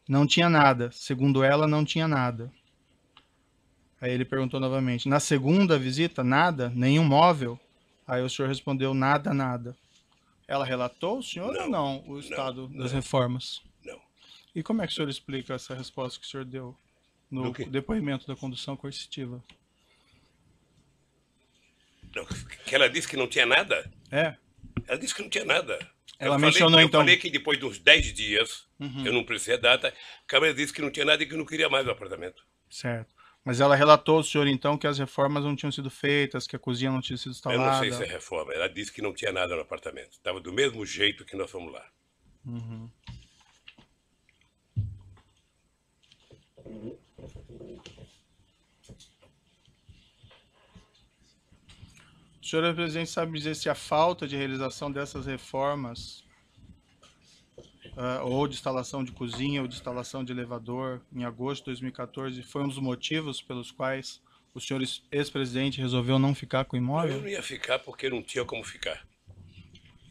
Speaker 1: Não tinha nada. Segundo ela, não tinha nada. Aí ele perguntou novamente: Na segunda visita, nada? Nenhum móvel? Aí o senhor respondeu: Nada, nada. Ela relatou o senhor não, ou não o estado não, das não. reformas? Não. E como é que o senhor explica essa resposta que o senhor deu no depoimento da condução coercitiva?
Speaker 3: Que ela disse que não tinha nada? É. Ela disse que não tinha nada. Ela eu mencionou falei, então. Eu falei que depois dos 10 dias, uhum. eu não precisei a data, a Câmara disse que não tinha nada e que não queria mais o apartamento.
Speaker 1: Certo. Mas ela relatou ao senhor então que as reformas não tinham sido feitas, que a cozinha não tinha sido instalada. Eu não sei se é
Speaker 3: reforma. Ela disse que não tinha nada no apartamento. Estava do mesmo jeito que nós fomos lá.
Speaker 5: Uhum.
Speaker 1: senhor presidente sabe dizer se a falta de realização dessas reformas uh, ou de instalação de cozinha ou de instalação de elevador em agosto de 2014 foi um dos motivos pelos quais o senhor ex-presidente resolveu não ficar com o imóvel? Eu não
Speaker 3: ia ficar porque não tinha como ficar.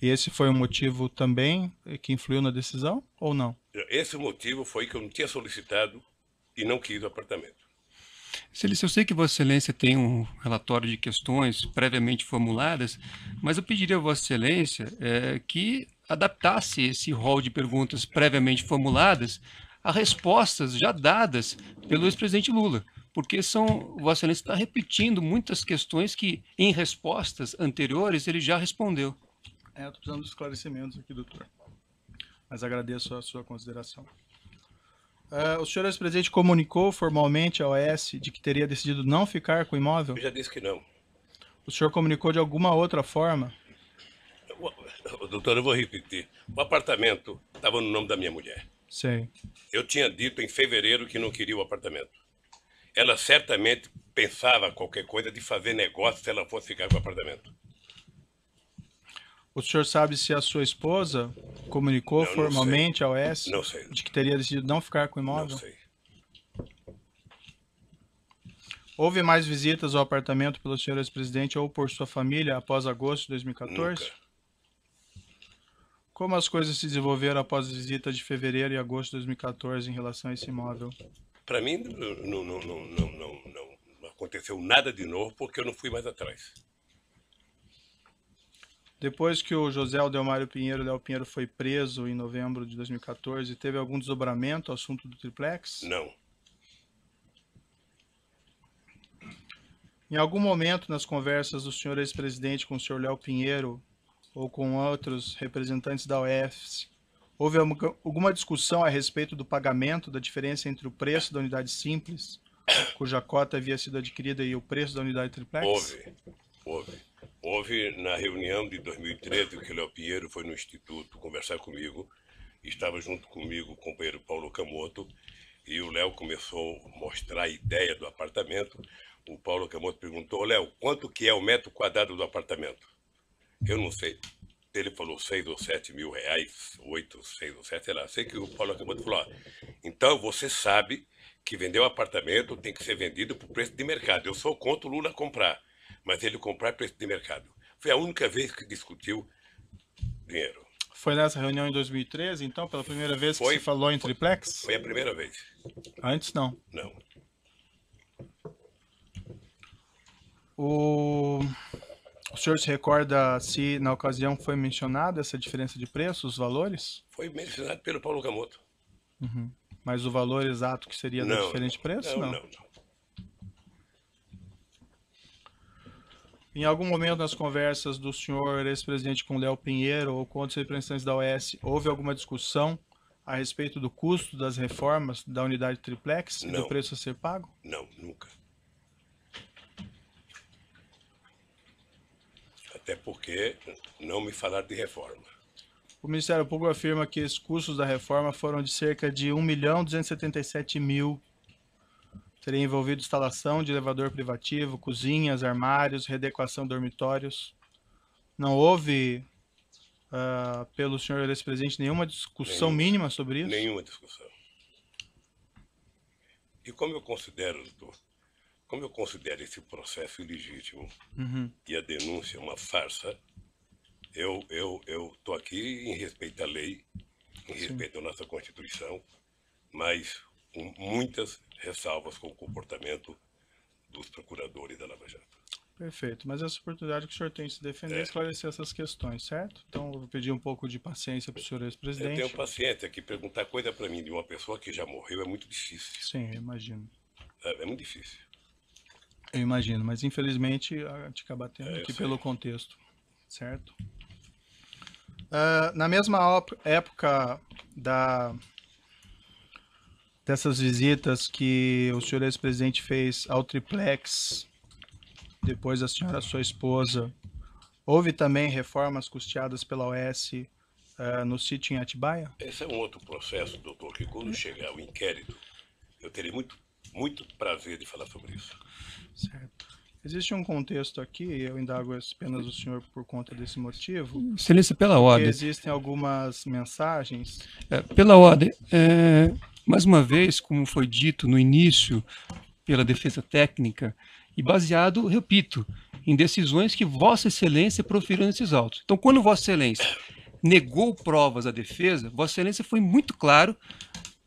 Speaker 1: E esse foi o um motivo também que influiu na decisão ou não?
Speaker 3: Esse motivo foi que eu não tinha solicitado e não quis o apartamento.
Speaker 2: Excelência, eu sei que Vossa Excelência tem um relatório de questões previamente formuladas, mas eu pediria a Vossa Excelência é, que adaptasse esse rol de perguntas previamente formuladas a respostas já dadas pelo ex-presidente Lula, porque são, Vossa Excelência está repetindo muitas questões que, em respostas anteriores, ele já respondeu.
Speaker 1: É, estou precisando de esclarecimentos aqui, doutor. Mas agradeço a sua consideração. Uh, o senhor ex-presidente comunicou formalmente à OS de que teria decidido não ficar com o imóvel? Eu já disse que não. O senhor comunicou de alguma outra forma?
Speaker 3: Eu, doutor, eu vou repetir. O apartamento estava no nome da minha mulher. Sim. Eu tinha dito em fevereiro que não queria o apartamento. Ela certamente pensava qualquer coisa de fazer negócio se ela fosse ficar com o apartamento.
Speaker 1: O senhor sabe se a sua esposa comunicou não, formalmente não ao S não sei. de que teria decidido não ficar com o imóvel? Não sei. Houve mais visitas ao apartamento pelo senhor ex-presidente ou por sua família após agosto de 2014? Nunca. Como as coisas se desenvolveram após a visita de fevereiro e agosto de 2014 em relação a esse imóvel?
Speaker 3: Para mim, não, não, não, não aconteceu nada de novo porque eu não fui mais atrás.
Speaker 1: Depois que o José Aldemário Pinheiro Léo Pinheiro foi preso em novembro de 2014, teve algum desdobramento o assunto do triplex? Não. Em algum momento nas conversas do senhor ex-presidente com o senhor Léo Pinheiro ou com outros representantes da UEFS, houve alguma discussão a respeito do pagamento da diferença entre o preço da unidade simples, cuja cota havia sido adquirida, e o preço da unidade triplex? Houve,
Speaker 3: houve. Houve, na reunião de 2013, que o Léo Pinheiro foi no Instituto conversar comigo, estava junto comigo o companheiro Paulo Camoto, e o Léo começou a mostrar a ideia do apartamento. O Paulo Camoto perguntou, Léo, quanto que é o metro quadrado do apartamento? Eu não sei. Ele falou seis ou sete mil reais, oito, seis ou sete, sei lá. Sei que o Paulo Camoto falou, ó, então você sabe que vender um apartamento tem que ser vendido por preço de mercado. Eu sou contra o Lula comprar mas ele comprar preço de mercado. Foi a única vez que discutiu dinheiro.
Speaker 1: Foi nessa reunião em 2013, então, pela primeira vez foi, que se falou em triplex? Foi a
Speaker 3: primeira vez. Antes não? Não.
Speaker 1: O... o senhor se recorda se na ocasião foi mencionada essa diferença de preço, os valores?
Speaker 3: Foi mencionado pelo Paulo Camoto.
Speaker 5: Uhum.
Speaker 1: Mas o valor exato que seria não, da diferente preço? não, não. não. não. Em algum momento nas conversas do senhor ex-presidente com Léo Pinheiro ou com outros representantes da OS, houve alguma discussão a respeito do custo das reformas da unidade triplex e do preço a ser pago?
Speaker 3: Não, nunca. Até porque não me falaram de reforma.
Speaker 1: O Ministério Público afirma que os custos da reforma foram de cerca de 1 milhão 277 mil Seria envolvido instalação de elevador privativo, cozinhas, armários, redequação dormitórios. Não houve, uh, pelo senhor ex-presidente, nenhuma discussão nenhuma, mínima sobre isso? Nenhuma
Speaker 3: discussão. E como eu considero, doutor, como eu considero esse processo ilegítimo uhum. e a denúncia é uma farsa, eu eu eu tô aqui em respeito à lei, em Sim. respeito à nossa Constituição, mas com muitas ressalvas com o comportamento dos procuradores da Lava Jato.
Speaker 1: Perfeito, mas essa oportunidade que o senhor tem de se defender é. esclarecer essas questões, certo? Então, eu vou pedir um pouco de paciência para o senhor ex-presidente. Eu tenho
Speaker 3: paciência, que perguntar coisa para mim de uma pessoa que já morreu é muito difícil. Sim, imagino. É, é, muito difícil.
Speaker 1: Eu imagino, mas infelizmente a gente acaba tendo é, aqui pelo contexto, certo? Uh, na mesma época da dessas visitas que o senhor ex-presidente fez ao triplex, depois da senhora sua esposa, houve também reformas custeadas pela OS uh, eh, no sítio em Atibaia?
Speaker 3: Esse é um outro processo, doutor, que quando chegar o inquérito, eu terei muito, muito prazer de falar sobre isso.
Speaker 1: Certo. Existe um contexto aqui, eu indago apenas o senhor por conta desse motivo. Silêncio pela ordem. Existem algumas mensagens. É,
Speaker 2: pela ordem, é, mais uma vez, como foi dito no início pela defesa técnica, e baseado, repito, em decisões que Vossa Excelência proferiu nesses autos. Então, quando Vossa Excelência negou provas à defesa, Vossa Excelência foi muito claro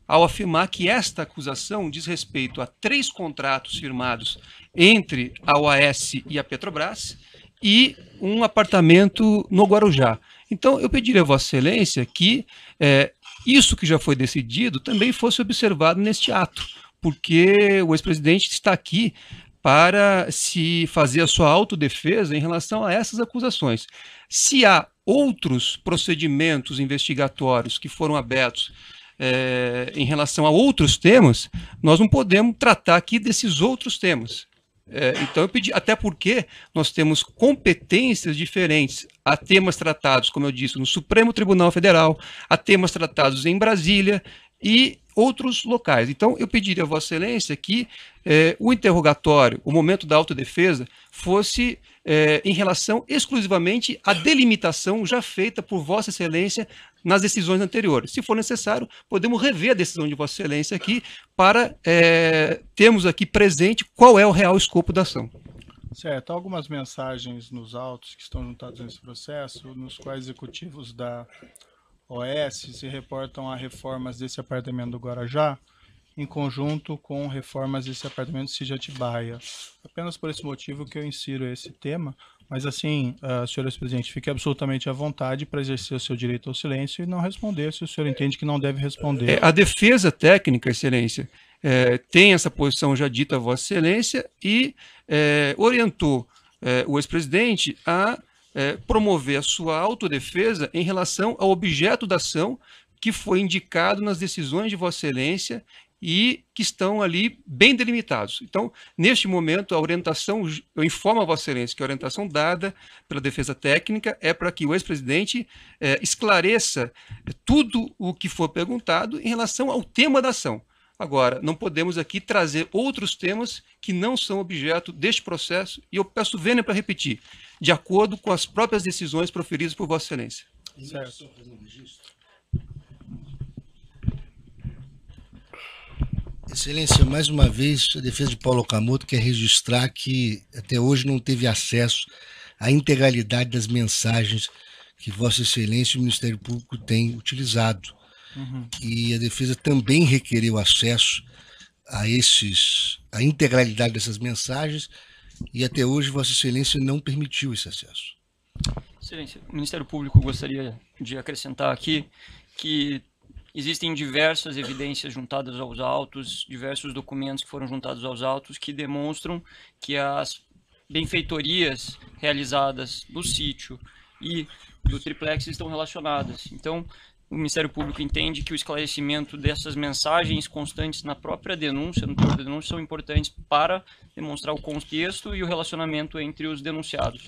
Speaker 2: ao afirmar que esta acusação diz respeito a três contratos firmados entre a OAS e a Petrobras e um apartamento no Guarujá. Então, eu pediria a Vossa Excelência que é, isso que já foi decidido também fosse observado neste ato, porque o ex-presidente está aqui para se fazer a sua autodefesa em relação a essas acusações. Se há outros procedimentos investigatórios que foram abertos é, em relação a outros temas, nós não podemos tratar aqui desses outros temas. É, então eu pedi, até porque nós temos competências diferentes. a temas tratados, como eu disse, no Supremo Tribunal Federal, a temas tratados em Brasília e outros locais. Então eu pediria a Vossa Excelência que é, o interrogatório, o momento da autodefesa, fosse é, em relação exclusivamente à delimitação já feita por Vossa Excelência nas decisões anteriores. Se for necessário, podemos rever a decisão de Vossa Excelência aqui para é, termos aqui presente qual é o real escopo da ação.
Speaker 1: Certo, há algumas mensagens nos autos que estão juntados nesse processo, nos quais executivos da OS se reportam a reformas desse apartamento do Guarajá, em conjunto com reformas desse apartamento de Atibaia. Apenas por esse motivo que eu insiro esse tema, mas assim, uh, ah, senhores presidente, fique absolutamente à vontade para exercer o seu direito ao silêncio e não responder se o senhor entende que não deve responder. É,
Speaker 2: a defesa técnica, excelência, é, tem essa posição já dita a vossa excelência e é, orientou é, o ex-presidente a é, promover a sua autodefesa em relação ao objeto da ação que foi indicado nas decisões de Vossa Excelência e que estão ali bem delimitados. Então, neste momento, a orientação, eu informo a Vossa Excelência que a orientação dada pela Defesa Técnica é para que o ex-presidente eh, esclareça eh, tudo o que for perguntado em relação ao tema da ação. Agora, não podemos aqui trazer outros temas que não são objeto deste processo, e eu peço vênia para repetir, de acordo com as próprias decisões proferidas por Vossa Excelência.
Speaker 4: Certo. Excelência, mais uma vez, a defesa de Paulo Camoto quer registrar que até hoje não teve acesso à integralidade das mensagens que Vossa Excelência e o Ministério Público têm utilizado. Uhum. E a defesa também requereu acesso a esses, a integralidade dessas mensagens, e até hoje Vossa Excelência não permitiu esse acesso.
Speaker 6: Excelência, o Ministério Público gostaria de acrescentar aqui que Existem diversas evidências juntadas aos autos, diversos documentos que foram juntados aos autos que demonstram que as benfeitorias realizadas do sítio e do triplex estão relacionadas. Então, o Ministério Público entende que o esclarecimento dessas mensagens constantes na própria denúncia, no próprio denúncia, são importantes para demonstrar o contexto e o relacionamento entre os denunciados.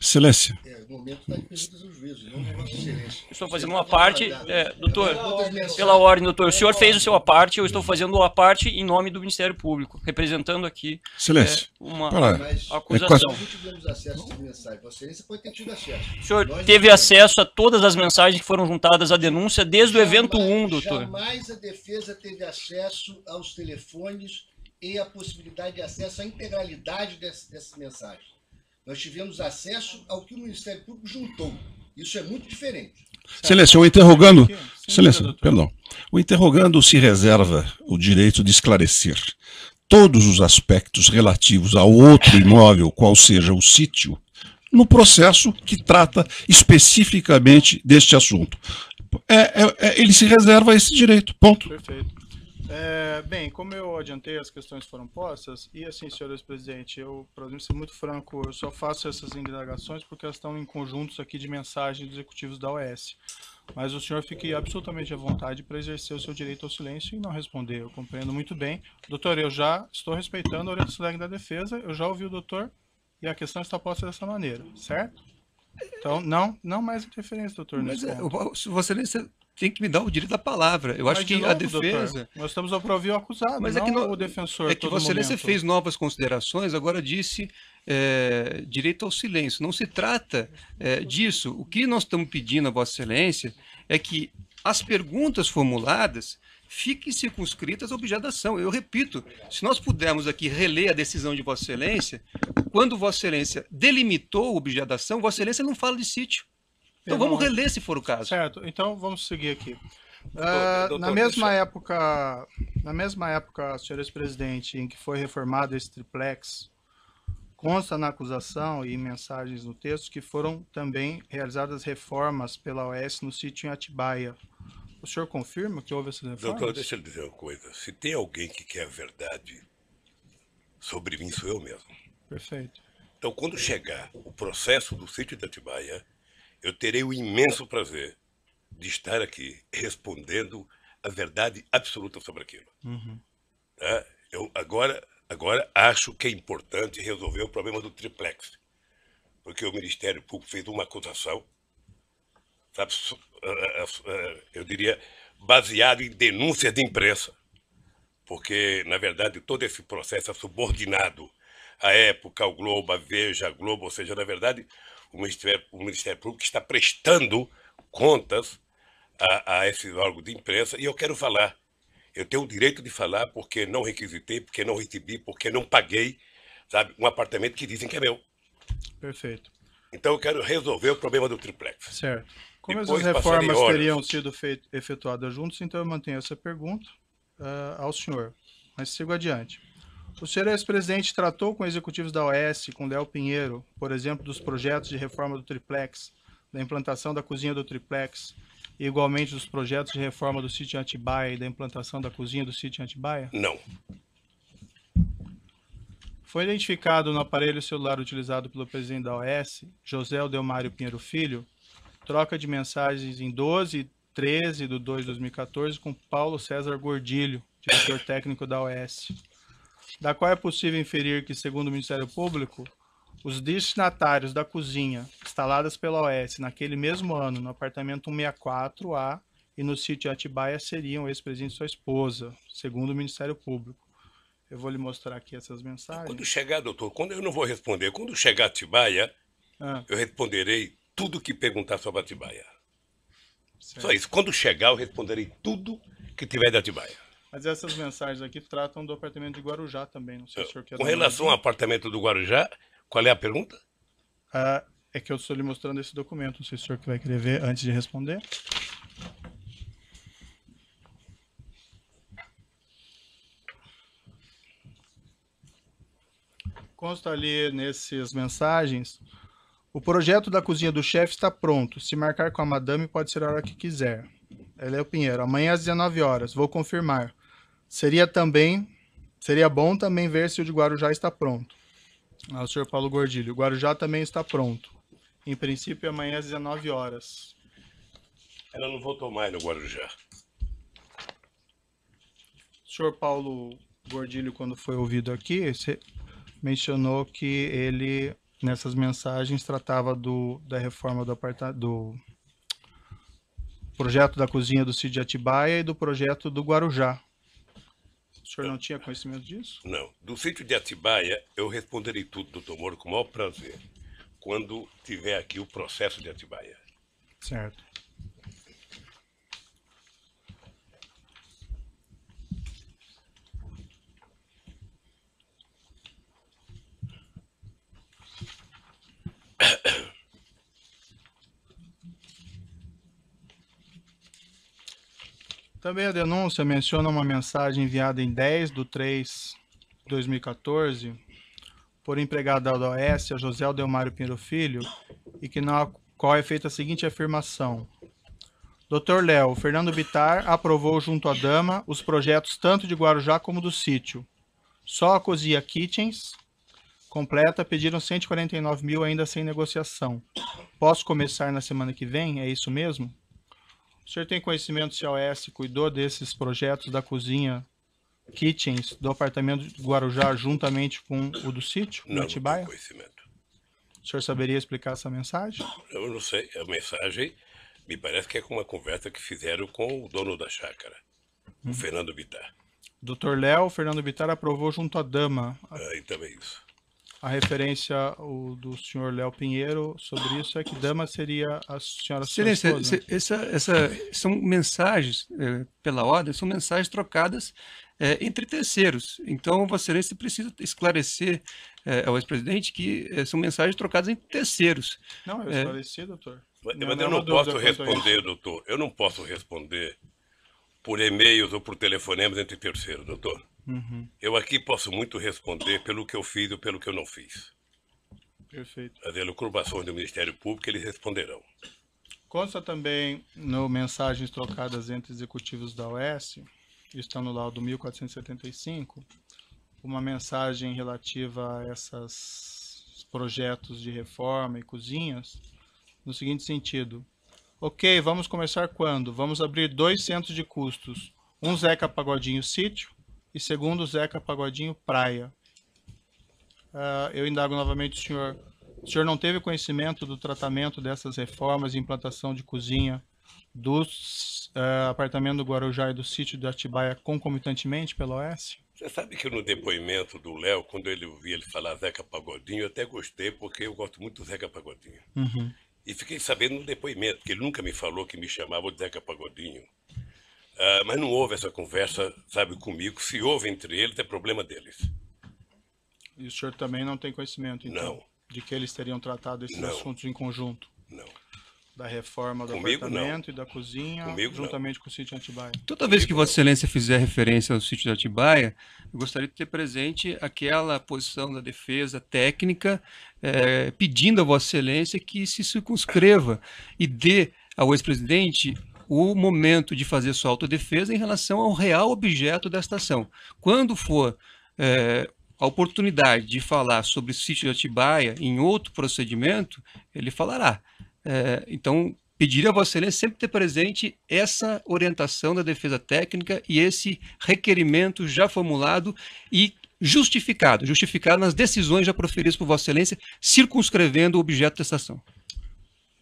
Speaker 4: Excelência. É, o momento da tá juízo,
Speaker 6: não é Excelência. Estou fazendo uma parte, tá é, doutor, tá pela ordem, doutor, o senhor fez o seu aparte, eu estou fazendo a parte em nome do Ministério Público, representando aqui Excelência. É, uma acusação.
Speaker 4: Mas, é, Excelência O senhor teve
Speaker 6: acesso a todas as mensagens que foram juntadas a denúncia desde o evento 1, doutor.
Speaker 4: Jamais a defesa teve acesso aos telefones e a possibilidade de acesso à integralidade dessas mensagens. Nós tivemos acesso ao que o Ministério Público juntou. Isso é muito diferente.
Speaker 7: Excelência, o interrogando, excelência, perdão, o interrogando se reserva o direito de esclarecer todos os aspectos relativos ao outro imóvel, qual seja o sítio, no processo que trata especificamente deste assunto. É, é, é, ele se reserva esse direito. Ponto.
Speaker 1: Perfeito. É, bem, como eu adiantei, as questões foram postas, e assim, senhores presidente, eu, para ser muito franco, eu só faço essas indagações porque elas estão em conjuntos aqui de mensagens dos executivos da OS. Mas o senhor fique absolutamente à vontade para exercer o seu direito ao silêncio e não responder. Eu compreendo muito bem. Doutor, eu já estou respeitando a orientação da defesa, eu já ouvi o doutor e a questão está posta dessa maneira, certo?
Speaker 2: Então, não, não mais interferência, doutor. Mas é, se você tem que me dar o direito da palavra. Eu mas acho que novo, a defesa. Doutor,
Speaker 1: nós estamos a ouvir o acusado, mas é que no... o defensor. É que Vossa Excelência fez
Speaker 2: novas considerações, agora disse é, direito ao silêncio. Não se trata é, disso. O que nós estamos pedindo a Vossa Excelência é que as perguntas formuladas fiquem circunscritas ao objeto da ação. Eu repito, se nós pudermos aqui reler a decisão de Vossa Excelência, quando Vossa Excelência delimitou o objeto da ação, Vossa Excelência não fala de sítio. Então vamos reler se for o caso. Certo, então vamos seguir aqui. Uh, doutor, na
Speaker 1: mesma época, na mesma época, senhores presidente, em que foi reformado esse triplex, consta na acusação e mensagens no texto que foram também realizadas reformas pela OS no sítio em Atibaia, o senhor confirma que houve essas
Speaker 3: reformas? Doutor, deixa eu dizer uma coisa. Se tem alguém que quer a verdade sobre mim, sou eu mesmo. Perfeito. Então, quando chegar o processo do sítio da Tibaia, eu terei o imenso prazer de estar aqui respondendo a verdade absoluta sobre aquilo. Uhum. Tá? Eu agora, agora acho que é importante resolver o problema do triplex, porque o Ministério Público fez uma acusação sabe, eu diria, baseado em denúncias de imprensa, porque, na verdade, todo esse processo é subordinado à época, ao Globo, à Veja, à Globo, ou seja, na verdade, o Ministério, o Ministério Público está prestando contas a, a esses órgãos de imprensa, e eu quero falar. Eu tenho o direito de falar porque não requisitei, porque não recebi, porque não paguei, sabe, um apartamento que dizem que é meu. Perfeito. Então eu quero resolver o problema do triplex.
Speaker 1: Certo. Como as essas reformas teriam sido feito, efetuadas juntos, então eu mantenho essa pergunta uh, ao senhor. Mas sigo adiante. O senhor é ex-presidente tratou com executivos da OS, com Léo Pinheiro, por exemplo, dos projetos de reforma do triplex, da implantação da cozinha do triplex, e igualmente dos projetos de reforma do sítio Antibaia e da implantação da cozinha do sítio Antibaia? Não. Foi identificado no aparelho celular utilizado pelo presidente da OS, José Delmário Pinheiro Filho, troca de mensagens em 12 13 de 2 de 2014 com Paulo César Gordilho, diretor técnico da OS, da qual é possível inferir que, segundo o Ministério Público, os destinatários da cozinha instaladas pela OS naquele mesmo ano no apartamento 164A e no sítio Atibaia seriam o ex-presidente e sua esposa, segundo o Ministério Público. Eu vou lhe mostrar aqui essas mensagens. Quando
Speaker 3: chegar, doutor, quando eu não vou responder, quando chegar Atibaia, ah. eu responderei tudo que perguntar sobre Atibaia. Certo. Só isso. Quando chegar, eu responderei tudo que tiver de Atibaia.
Speaker 1: Mas essas mensagens aqui tratam do apartamento de Guarujá também, não sei se o senhor quer... Com relação ao
Speaker 3: apartamento do Guarujá, qual é a pergunta?
Speaker 1: Ah, é que eu estou lhe mostrando esse documento, não sei se o senhor que vai querer ver antes de responder. Consta ali nessas mensagens o projeto da cozinha do chefe está pronto. Se marcar com a madame, pode ser a hora que quiser. Ela é o Pinheiro. Amanhã às 19 horas. Vou confirmar. Seria também. Seria bom também ver se o de Guarujá está pronto. Ah, o senhor Paulo Gordilho. O Guarujá também está pronto. Em princípio, amanhã às 19 horas.
Speaker 3: Ela não voltou mais no Guarujá.
Speaker 1: O senhor Paulo Gordilho, quando foi ouvido aqui, mencionou que ele nessas mensagens tratava do, da reforma do, do projeto da cozinha do Cid Atibaia e do projeto do Guarujá.
Speaker 3: O senhor não tinha conhecimento disso? Não. Do sítio de Atibaia, eu responderei tudo, doutor Moro, com o maior prazer, quando tiver aqui o processo de Atibaia.
Speaker 1: Certo. Também a denúncia menciona uma mensagem enviada em 10 de 3 de 2014 por empregada da OS, a José Aldemário Pinheiro Filho, e que na qual é feita a seguinte afirmação. Dr. Léo, Fernando Bitar aprovou junto à Dama os projetos tanto de Guarujá como do sítio. Só a Cozinha Kitchens, completa, pediram 149 mil ainda sem negociação. Posso começar na semana que vem? É isso mesmo? O senhor tem conhecimento se a OS cuidou desses projetos da cozinha Kitchens do apartamento de Guarujá juntamente com o do sítio, não, Atibaia? tenho conhecimento. O senhor saberia explicar essa mensagem?
Speaker 3: Eu não sei. A mensagem me parece que é com uma conversa que fizeram com o dono da chácara, hum. o Fernando Bittar.
Speaker 1: Doutor Léo, Fernando Bittar aprovou junto à dama.
Speaker 3: Ah, então é isso.
Speaker 1: A referência o, do senhor Léo Pinheiro sobre isso é que dama seria a senhora Excelência, Essa,
Speaker 2: essa, são mensagens, é, pela ordem, são mensagens trocadas é, entre terceiros. Então, Vossa Excelência precisa esclarecer é, ao ex-presidente que são mensagens trocadas entre terceiros. Não, eu esclareci,
Speaker 5: doutor.
Speaker 3: Mas, mas eu não, não posso responder, doutor. Eu não posso responder por e-mails ou por telefonemas entre terceiros, doutor. Uhum. Eu aqui posso muito responder pelo que eu fiz ou pelo que eu não fiz. Perfeito. As elucubrações do Ministério Público, eles responderão.
Speaker 1: Consta também no Mensagens Trocadas entre Executivos da OS, está no laudo 1475, uma mensagem relativa a esses projetos de reforma e cozinhas, no seguinte sentido. Ok, vamos começar quando? Vamos abrir dois centros de custos. Um Zeca Pagodinho Sítio e segundo, Zeca Pagodinho Praia. Uh, eu indago novamente o senhor. O senhor não teve conhecimento do tratamento dessas reformas e implantação de cozinha dos uh, do Guarujá e do sítio de Atibaia concomitantemente pelo Oeste?
Speaker 3: Você sabe que no depoimento do Léo, quando ele ouvi ele falar Zeca Pagodinho, eu até gostei, porque eu gosto muito do Zeca Pagodinho. Uhum. E fiquei sabendo no depoimento, que ele nunca me falou que me chamava de Zeca Pagodinho. Uh, mas não houve essa conversa, sabe, comigo. Se houve entre eles, é problema deles.
Speaker 1: E o senhor também não tem conhecimento, então, não. de que eles teriam tratado esses não. assuntos em conjunto? Não. Da reforma do comigo, apartamento não. e da cozinha, comigo, juntamente com o sítio de Atibaia.
Speaker 2: Toda comigo, vez que Vossa Excelência fizer referência ao sítio de Atibaia, eu gostaria de ter presente aquela posição da defesa técnica é, pedindo a Vossa Excelência que se circunscreva e dê ao ex-presidente o momento de fazer sua autodefesa em relação ao real objeto desta ação. Quando for é, a oportunidade de falar sobre o sítio de Atibaia em outro procedimento, ele falará. É, então, pedir a Vossa Excelência sempre ter presente essa orientação da defesa técnica e esse requerimento já formulado e justificado, justificado nas decisões já proferidas por Vossa Excelência, circunscrevendo o objeto desta ação.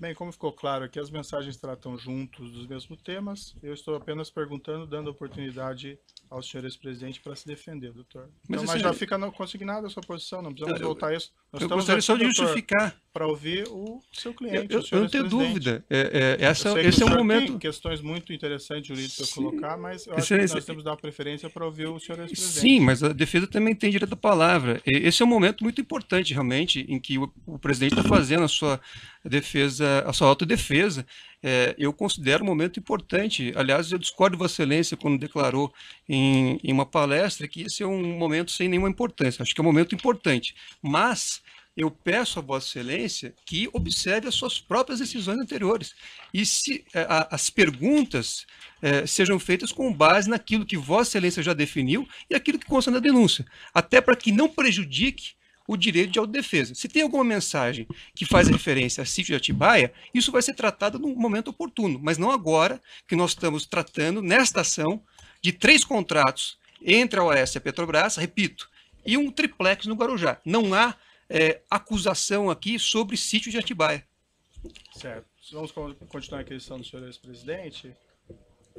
Speaker 1: Bem, como ficou claro aqui, as mensagens tratam juntos dos mesmos temas. Eu estou apenas perguntando, dando oportunidade ao senhor ex-presidente para se defender, doutor. Mas, então, mas assim, já fica consignada a sua posição, não precisamos eu, voltar a isso. Nós eu gostaria só de justificar. Para ouvir o seu cliente. Eu, eu, eu não é tenho dúvida.
Speaker 5: É, é, essa, esse é o momento.
Speaker 1: Tem questões muito interessantes jurídicas para colocar, mas eu acho que é nós temos que dar preferência para ouvir o senhor ex-presidente. É Sim, mas
Speaker 2: a defesa também tem direito à palavra. Esse é um momento muito importante, realmente, em que o, o presidente está fazendo a sua defesa, a sua autodefesa é, eu considero um momento importante. Aliás, eu discordo de Vossa Excelência quando declarou em, em uma palestra que esse é um momento sem nenhuma importância. Acho que é um momento importante. Mas eu peço a Vossa Excelência que observe as suas próprias decisões anteriores e se é, a, as perguntas é, sejam feitas com base naquilo que Vossa Excelência já definiu e aquilo que consta na denúncia, até para que não prejudique o direito de autodefesa. Se tem alguma mensagem que faz referência a sítio de Atibaia, isso vai ser tratado no momento oportuno, mas não agora, que nós estamos tratando, nesta ação, de três contratos entre a OAS e a Petrobras, repito, e um triplex no Guarujá. Não há é, acusação aqui sobre sítio de Atibaia.
Speaker 1: Certo. Vamos continuar a questão do senhor ex-presidente.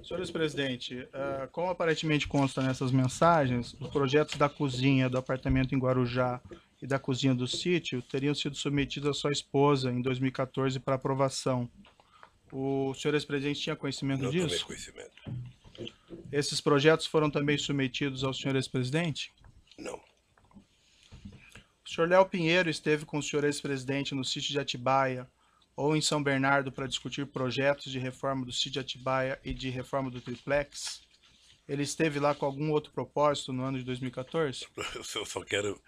Speaker 1: Senhor ex-presidente, uh, como aparentemente consta nessas mensagens, os projetos da cozinha do apartamento em Guarujá e da cozinha do sítio teriam sido submetidos à sua esposa em 2014 para aprovação. O senhor ex-presidente tinha conhecimento Não disso? Não conhecimento. Esses projetos foram também submetidos ao senhor ex-presidente? Não. O senhor Léo Pinheiro esteve com o senhor ex-presidente no sítio de Atibaia ou em São Bernardo para discutir projetos de reforma do sítio de Atibaia e de reforma do triplex? Ele esteve lá com algum outro propósito no ano de 2014?
Speaker 3: Eu só quero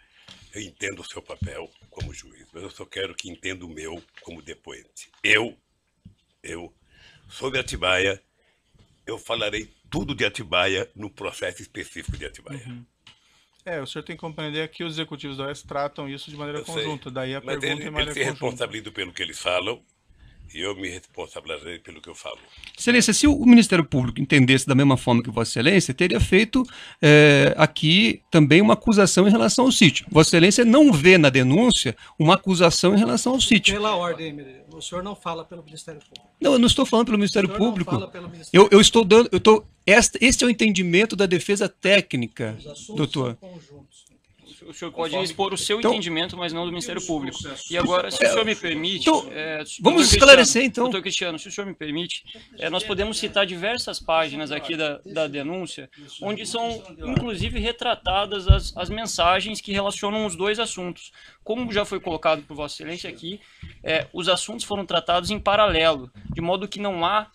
Speaker 3: eu entendo o seu papel como juiz, mas eu só quero que entenda o meu como depoente. Eu, eu, sobre Atibaia, eu falarei tudo de Atibaia no processo específico de Atibaia.
Speaker 5: Uhum.
Speaker 1: É, o senhor tem que compreender que os executivos da OES
Speaker 3: tratam isso de maneira eu conjunta, sei. daí a mas pergunta ele, é maneira ele pelo que eles falam, e eu me responsabilizei pelo que eu falo.
Speaker 2: Excelência, se o Ministério Público entendesse da mesma forma que Vossa Excelência, teria feito é, aqui também uma acusação em relação ao sítio. Vossa Excelência não vê na denúncia uma acusação em relação ao sítio.
Speaker 8: Pela ordem, o senhor não fala pelo
Speaker 6: Ministério Público.
Speaker 2: Não, eu não estou falando pelo Ministério Público. Pelo Ministério eu, eu, estou dando. Eu estou, este, este é o entendimento da defesa técnica, doutor. São
Speaker 6: conjuntos o senhor pode Conforme... expor o seu então, entendimento, mas não do Ministério Público. E agora, se o senhor me permite. Então, é, vamos esclarecer, então. Doutor Cristiano, se o senhor me permite, é, nós podemos citar diversas páginas aqui da, da denúncia, onde são, inclusive, retratadas as, as mensagens que relacionam os dois assuntos. Como já foi colocado por Vossa Excelência aqui, é, os assuntos foram tratados em paralelo, de modo que não há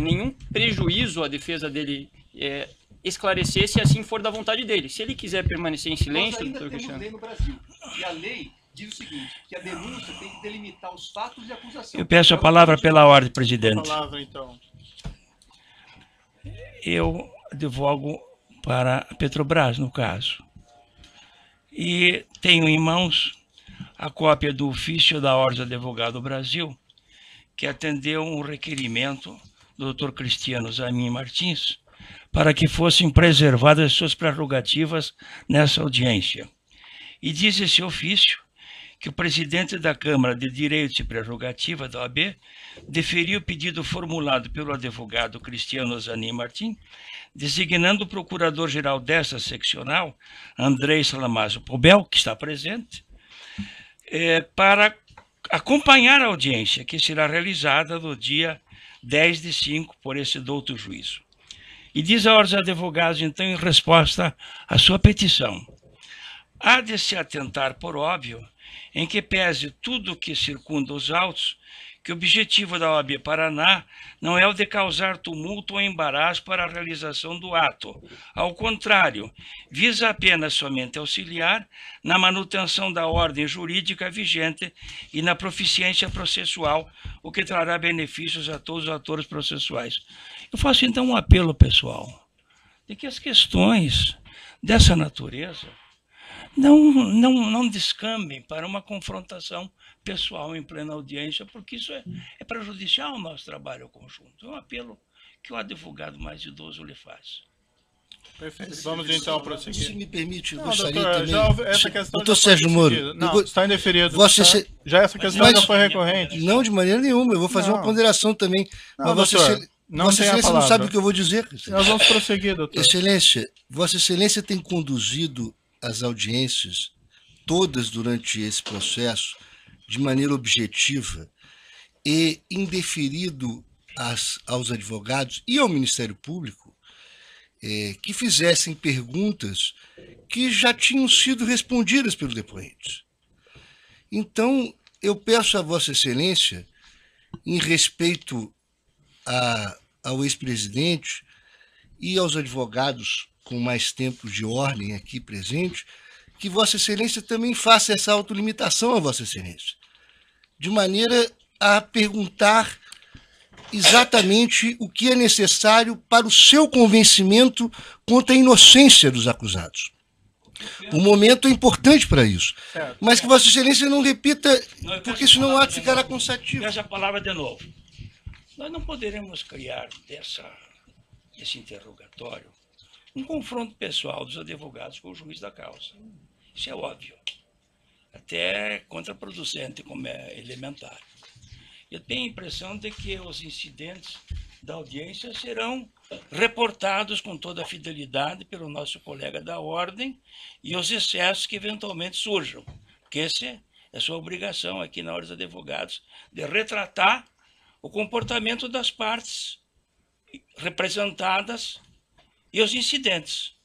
Speaker 6: nenhum prejuízo à defesa dele. É, esclarecer se assim for da vontade dele. Se ele quiser permanecer em silêncio, doutor
Speaker 4: Cristiano. e a lei diz o seguinte, que
Speaker 9: a denúncia tem que delimitar os fatos de acusação. Eu peço a palavra pela ordem, presidente.
Speaker 1: palavra, então.
Speaker 9: Eu devogo para a Petrobras, no caso. E tenho em mãos a cópia do ofício da Ordem de Advogado Brasil, que atendeu um requerimento do Dr. Cristiano Zamin Martins, para que fossem preservadas suas prerrogativas nessa audiência. E diz esse ofício que o presidente da Câmara de Direitos e Prerrogativa da OAB deferiu o pedido formulado pelo advogado Cristiano Zanin Martim, designando o procurador-geral desta seccional, Andrei Salamazo Pobel, que está presente, é, para acompanhar a audiência que será realizada no dia 10 de 5 por esse douto juízo. E diz a aos advogados, então, em resposta à sua petição: há de se atentar por óbvio em que pese tudo que circunda os autos que o objetivo da OAB Paraná não é o de causar tumulto ou embaraço para a realização do ato. Ao contrário, visa apenas somente auxiliar na manutenção da ordem jurídica vigente e na proficiência processual, o que trará benefícios a todos os atores processuais. Eu faço então um apelo pessoal de que as questões dessa natureza não, não, não descambem para uma confrontação pessoal em plena audiência, porque isso é, é prejudicial ao nosso trabalho conjunto. É um apelo que o advogado mais idoso lhe faz. Perfeito. É, vamos então prosseguir. Se me permite,
Speaker 4: não, gostaria doutor, também. doutor Sérgio Moro. Não, está
Speaker 1: indeferido. Você, tá? Já essa questão mas, já foi
Speaker 4: recorrente. Não, de maneira nenhuma. Eu vou fazer não. uma ponderação também. Não, mas doutor, você, não Vossa Excelência não sabe o que eu vou dizer. Nós vamos prosseguir, doutor. Excelência, Vossa Excelência tem conduzido as audiências todas durante esse processo de maneira objetiva e indeferido as, aos advogados e ao Ministério Público é, que fizessem perguntas que já tinham sido respondidas pelo depoente. Então, eu peço a Vossa Excelência, em respeito a, ao ex-presidente e aos advogados com mais tempo de ordem aqui presentes, que Vossa Excelência também faça essa autolimitação a Vossa Excelência de maneira a perguntar exatamente o que é necessário para o seu convencimento contra a inocência dos acusados. O momento é importante para isso. Certo. Mas que Vossa Excelência não repita, não, porque senão o ato ficará cansativo. Peço a palavra de novo.
Speaker 9: Nós não poderemos criar dessa, desse interrogatório um confronto pessoal dos advogados com o juiz da causa. Isso é óbvio até contraproducente, como é elementar. Eu tenho a impressão de que os incidentes da audiência serão reportados com toda a fidelidade pelo nosso colega da ordem e os excessos que eventualmente surjam, porque essa é a sua obrigação aqui na hora dos Advogados, de retratar o comportamento das partes representadas e os incidentes.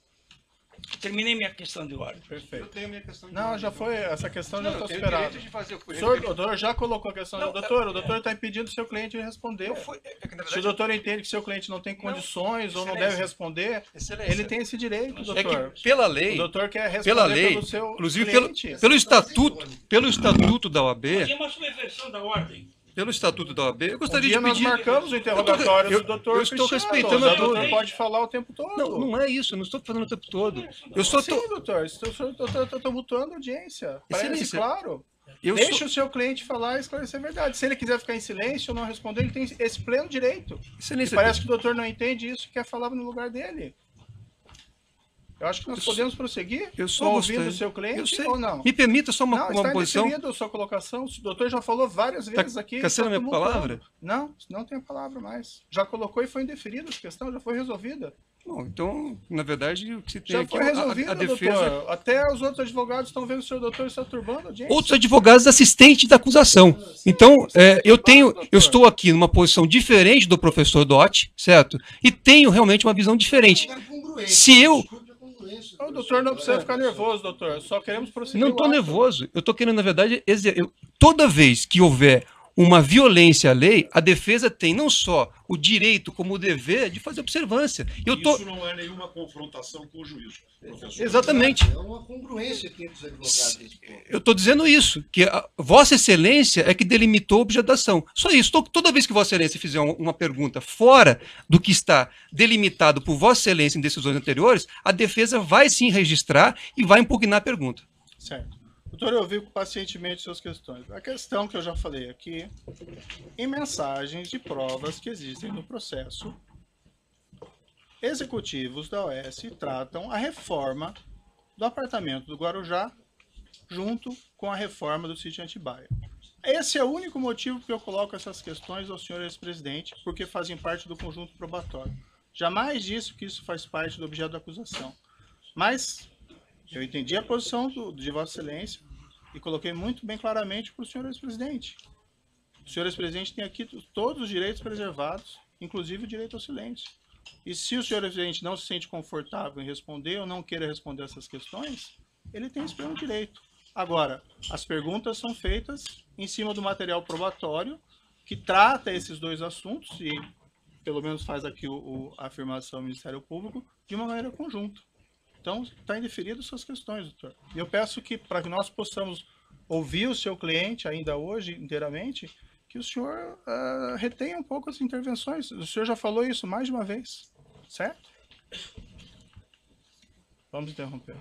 Speaker 9: Terminei minha questão de ordem. Perfeito. Eu
Speaker 2: tenho minha questão de Não, ordem, já então. foi. Essa questão não, já estou superada. De fazer, o senhor, doutor já
Speaker 1: colocou a questão. Não, é, doutor, é... o doutor está impedindo o seu cliente de responder. Foi... É verdade... É Se o doutor entende que seu cliente não tem condições não, ou não deve responder, excelência. ele tem esse direito, doutor. É que pela lei. O doutor quer responder pela lei, pelo seu inclusive cliente. Pelo, pelo,
Speaker 2: estatuto, pelo estatuto da OAB. Tinha
Speaker 1: uma subversão da ordem
Speaker 2: pelo Estatuto da OAB, eu gostaria
Speaker 1: um dia de pedir... nós marcamos o interrogatório eu tô, eu, do doutor Eu estou respeitando a doutor. pode falar o tempo todo. Não, não é isso, eu não estou falando o tempo todo. Eu só estou... Sim, doutor, estou mutando a audiência. Parece claro. Eu Deixa sou... o seu cliente falar e esclarecer a verdade. Se ele quiser ficar em silêncio ou não responder, ele tem esse pleno direito. Excelência. parece que o doutor não entende isso e quer falar no lugar dele.
Speaker 2: Eu acho que nós eu podemos sou, prosseguir. Eu sou ouvindo o seu cliente ou não? Me permita só uma, não, uma está posição.
Speaker 1: Não, sua colocação. O doutor já falou várias tá vezes tá aqui. Cancela a minha palavra? Não, não tem a palavra mais. Já colocou e foi indeferida a questão, já foi resolvida. Bom,
Speaker 2: então, na verdade, o que se tem Já foi resolvido, é a, a defesa... Doutor.
Speaker 1: Até os outros advogados estão vendo o seu doutor está turbando
Speaker 2: a Outros advogados assistentes da acusação. então, é, eu tenho, eu estou aqui numa posição diferente do professor Dott, certo? E tenho realmente uma visão diferente. É se eu,
Speaker 1: doutor, não precisa ficar nervoso, doutor. Só queremos prosseguir.
Speaker 2: Não estou nervoso. Eu estou querendo, na verdade, eu, toda vez que houver uma violência à lei, a defesa tem não só o direito, como o dever de fazer observância. Eu tô... Isso
Speaker 7: não é nenhuma confrontação com o juiz, Professor. Exatamente. É uma congruência entre os advogados. Eu
Speaker 2: estou dizendo isso, que Vossa Excelência é que delimitou a objetação. Só isso. Toda vez que Vossa Excelência fizer uma pergunta fora do que está delimitado por Vossa Excelência em decisões anteriores, a defesa vai sim registrar e vai impugnar a pergunta.
Speaker 1: Certo. Doutor, eu ouvi pacientemente suas questões. A questão que eu já falei aqui, em mensagens de provas que existem no processo, executivos da OS tratam a reforma do apartamento do Guarujá junto com a reforma do sítio Antibaia. Esse é o único motivo que eu coloco essas questões ao senhor ex-presidente, porque fazem parte do conjunto probatório. Jamais disse que isso faz parte do objeto da acusação. Mas eu entendi a posição do, de Vossa Excelência e coloquei muito bem claramente para o senhor ex-presidente. O senhor ex-presidente tem aqui todos os direitos preservados, inclusive o direito ao silêncio. E se o senhor ex-presidente não se sente confortável em responder ou não queira responder essas questões, ele tem esse pleno direito. Agora, as perguntas são feitas em cima do material probatório que trata esses dois assuntos e, pelo menos, faz aqui o, o, a afirmação do Ministério Público de uma maneira conjunta. Então, está indeferido suas questões, doutor. E eu peço que, para que nós possamos ouvir o seu cliente ainda hoje, inteiramente, que o senhor uh, retenha um pouco as intervenções. O senhor já falou isso mais de uma vez, certo? Vamos interromper.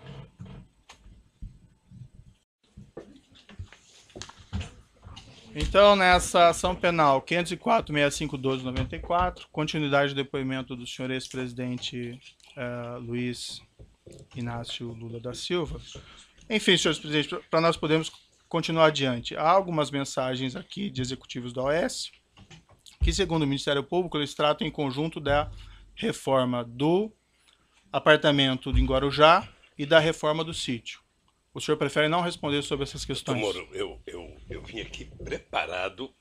Speaker 1: Então, nessa ação penal 504-65-1294, continuidade do depoimento do senhor ex-presidente uh, Luiz Inácio Lula da Silva. Enfim, senhores presidentes, para nós podemos continuar adiante. Há algumas mensagens aqui de executivos da OS, que, segundo o Ministério Público, eles tratam em conjunto da reforma do apartamento em Guarujá e da reforma do sítio. O senhor prefere não responder sobre essas questões? Moro,
Speaker 3: eu, eu, eu vim aqui preparado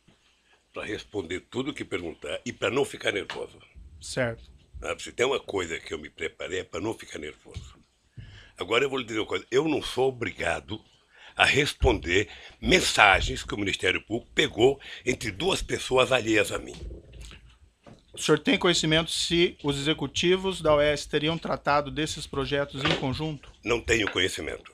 Speaker 3: para responder tudo o que perguntar e para não ficar nervoso. Certo. É se tem uma coisa que eu me preparei é para não ficar nervoso. Agora eu vou lhe dizer uma coisa: eu não sou obrigado a responder mensagens que o Ministério Público pegou entre duas pessoas alheias a mim.
Speaker 1: O senhor tem conhecimento se os executivos da OES teriam tratado desses projetos em conjunto?
Speaker 3: Não tenho conhecimento.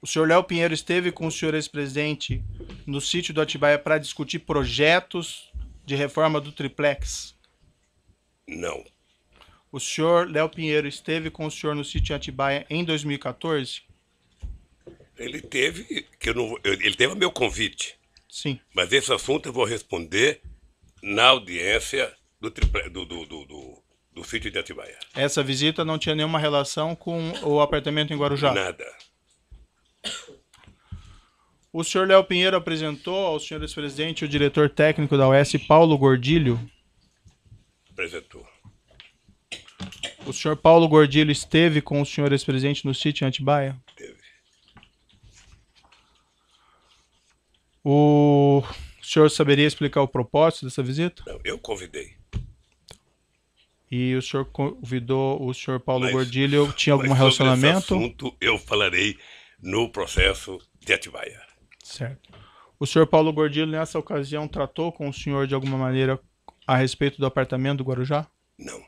Speaker 1: O senhor Léo Pinheiro esteve com o senhor ex-presidente no sítio do Atibaia para discutir projetos de reforma do triplex. Não. O senhor Léo Pinheiro esteve com o senhor no sítio Atibaia em 2014?
Speaker 3: Ele teve, que eu não, ele teve o meu convite. Sim. Mas esse assunto eu vou responder na audiência do, do, do, do, do, do sítio de Atibaia.
Speaker 1: Essa visita não tinha nenhuma relação com o apartamento em Guarujá? Nada. O senhor Léo Pinheiro apresentou ao senhor ex-presidente o diretor técnico da OS, Paulo Gordilho, o senhor Paulo Gordilho esteve com o senhor ex-presidente no sítio Antibaia? Teve. O... o senhor saberia explicar o propósito dessa visita?
Speaker 3: Não, eu convidei.
Speaker 1: E o senhor convidou o senhor Paulo mas, Gordilho, tinha algum mas relacionamento? Sobre esse
Speaker 3: assunto eu falarei no processo de Atibaia.
Speaker 1: Certo. O senhor Paulo Gordilho, nessa ocasião, tratou com o senhor de alguma maneira a respeito do apartamento do Guarujá? Não.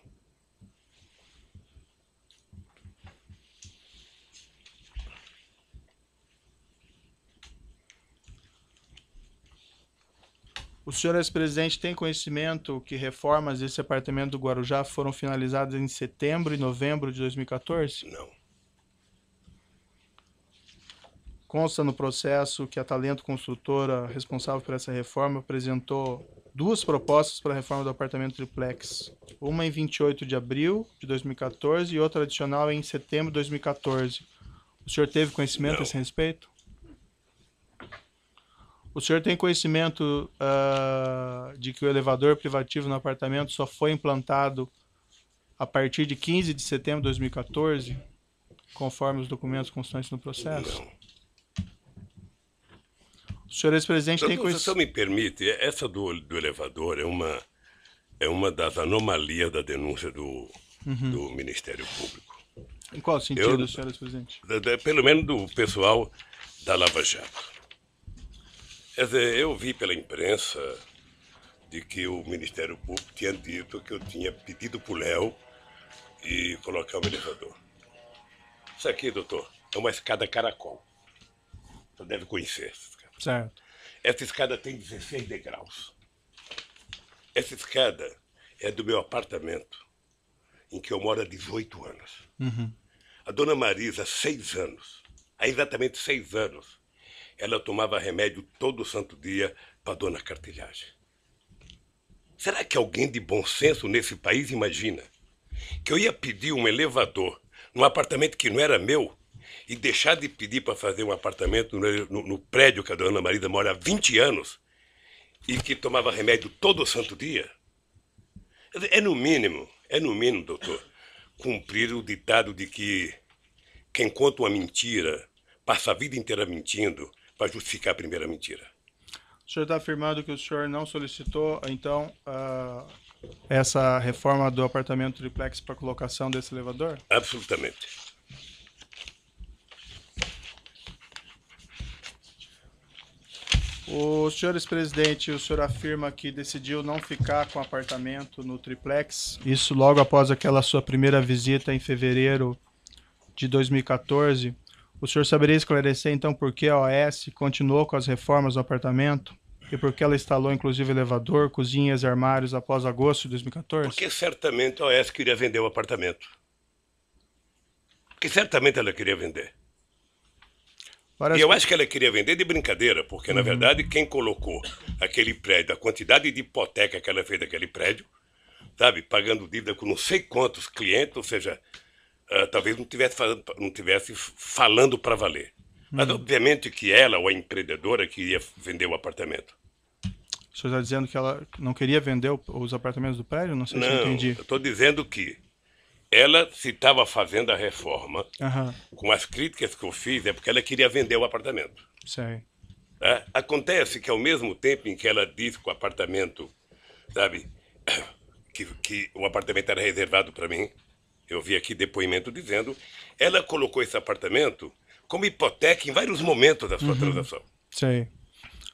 Speaker 1: O senhor ex-presidente tem conhecimento que reformas desse apartamento do Guarujá foram finalizadas em setembro e novembro de 2014? Não. Consta no processo que a Talento Construtora, responsável por essa reforma, apresentou duas propostas para a reforma do apartamento triplex. Uma em 28 de abril de 2014 e outra adicional em setembro de 2014. O senhor teve conhecimento Não. a esse respeito? O senhor tem conhecimento uh, de que o elevador privativo no apartamento só foi implantado a partir de 15 de setembro de 2014, conforme os documentos constantes no processo? Não. O senhor ex-presidente tem coisa. Se você
Speaker 3: me permite, essa do, do elevador é uma, é uma das anomalias da denúncia do, uhum. do Ministério Público. Em qual sentido, Eu, senhor ex-presidente? Pelo menos do pessoal da Lava Jato. Quer dizer, eu vi pela imprensa de que o Ministério Público tinha dito que eu tinha pedido para o Léo e colocar o elevador. Isso aqui, doutor, é uma escada caracol. Você deve conhecer. Certo. Essa escada tem 16 degraus. Essa escada é do meu apartamento, em que eu moro há 18 anos. Uhum. A dona Marisa, há seis anos, há exatamente seis anos, ela tomava remédio todo santo dia para a dona Cartilhagem. Será que alguém de bom senso nesse país imagina que eu ia pedir um elevador num apartamento que não era meu e deixar de pedir para fazer um apartamento no, no, no, prédio que a dona Marida mora há 20 anos e que tomava remédio todo santo dia? É no mínimo, é no mínimo, doutor, cumprir o ditado de que quem conta uma mentira passa a vida inteira mentindo para justificar a primeira mentira.
Speaker 1: O senhor está afirmando que o senhor não solicitou, então, uh, essa reforma do apartamento triplex para colocação desse elevador?
Speaker 3: Absolutamente.
Speaker 1: O senhores presidente, o senhor afirma que decidiu não ficar com apartamento no triplex, isso logo após aquela sua primeira visita em fevereiro de 2014. O senhor saberia esclarecer então por que a OS continuou com as reformas do apartamento e por que ela instalou inclusive elevador, cozinhas e armários após agosto de 2014? Porque
Speaker 3: certamente a OS queria vender o apartamento. Porque certamente ela queria vender. Parece e eu que... acho que ela queria vender de brincadeira, porque, uhum. na verdade, quem colocou aquele prédio, a quantidade de hipoteca que ela fez daquele prédio, sabe, pagando dívida com não sei quantos clientes, ou seja, uh, talvez não tivesse, não tivesse falando para valer. Mas, uhum. obviamente, que ela, ou a empreendedora, queria vender o apartamento.
Speaker 1: O senhor está dizendo que ela não queria vender os apartamentos do prédio? Não sei não, se eu entendi. Eu
Speaker 3: estou dizendo que ela se estava fazendo a reforma, com as críticas que eu fiz, é porque ela queria vender o apartamento. Sei. É? Acontece que ao mesmo tempo em que ela disse que o apartamento, sabe, que, que o apartamento era reservado para mim, eu vi aqui depoimento dizendo, ela colocou esse apartamento como hipoteca em vários momentos da sua uhum. transação.
Speaker 1: Sei.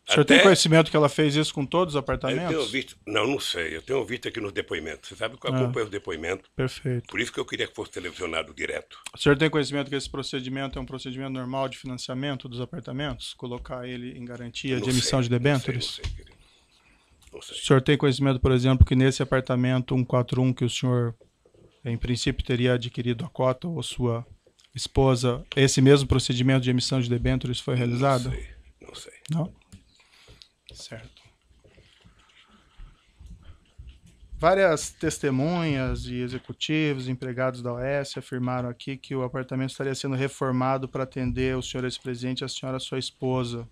Speaker 1: O senhor Até... tem conhecimento que ela fez isso com todos os apartamentos? Eu tenho
Speaker 3: visto, não, não sei. Eu tenho ouvido aqui nos depoimentos. Você sabe que eu ah, acompanho os depoimentos. Perfeito. Por isso que eu queria que fosse televisionado direto.
Speaker 1: O senhor tem conhecimento que esse procedimento é um procedimento normal de financiamento dos apartamentos? Colocar ele em garantia não de emissão sei, de debêntures? Não sei, não sei, querido. Não sei. O senhor tem conhecimento, por exemplo, que nesse apartamento 141 que o senhor, em princípio, teria adquirido a cota ou sua esposa, esse mesmo procedimento de emissão de debêntures foi realizado? Não sei. Não? Sei. não? Certo. Várias testemunhas e executivos, empregados da OS afirmaram aqui que o apartamento estaria sendo reformado para atender o senhor ex-presidente e a senhora sua esposa.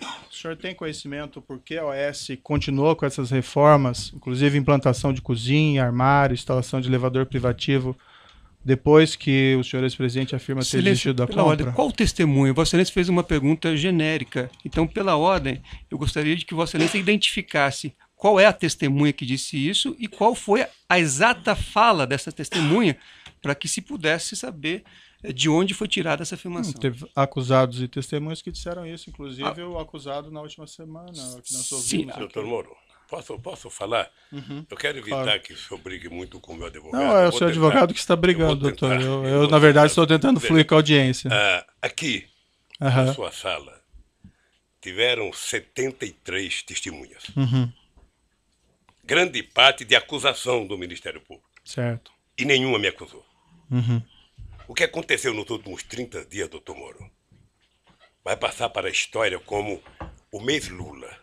Speaker 1: O senhor tem conhecimento por que a OS continuou com essas reformas, inclusive implantação de cozinha, armário, instalação de elevador privativo, depois que o senhor ex-presidente afirma ter desistido da compra? Ordem,
Speaker 2: qual o testemunho? Vossa Excelência fez uma pergunta genérica. Então, pela ordem, eu gostaria de que Vossa Excelência identificasse qual é a testemunha que disse isso e qual foi a exata fala dessa testemunha para que se pudesse saber eh, de onde foi tirada essa afirmação. Hum, teve acusados e
Speaker 1: testemunhas que disseram isso, inclusive ah. o acusado na última semana. Que nós ouvimos Sim, doutor Moro.
Speaker 3: Posso, posso falar? Uhum. Eu quero evitar claro. que o senhor brigue muito com o meu advogado. Não, é o seu advogado que está brigando, doutor.
Speaker 1: Eu, eu, eu na verdade, estou tentando dizer, fluir com a audiência. Uh, aqui,
Speaker 3: uhum. na sua sala, tiveram 73 testemunhas. Uhum. Grande parte de acusação do Ministério Público. Certo. E nenhuma me acusou. Uhum. O que aconteceu nos últimos 30 dias, doutor Moro, vai passar para a história como o mês Lula.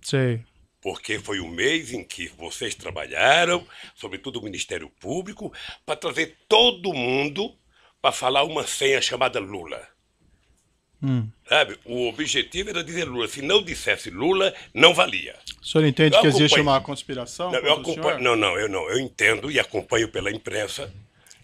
Speaker 3: Sei porque foi o mês em que vocês trabalharam, sobretudo o Ministério Público, para trazer todo mundo para falar uma senha chamada Lula. Hum. Sabe? O objetivo era dizer Lula. Se não dissesse Lula, não valia.
Speaker 1: O senhor entende eu que acompanho... existe uma conspiração? Não, eu acompanho...
Speaker 3: não, não, eu não. Eu entendo e acompanho pela imprensa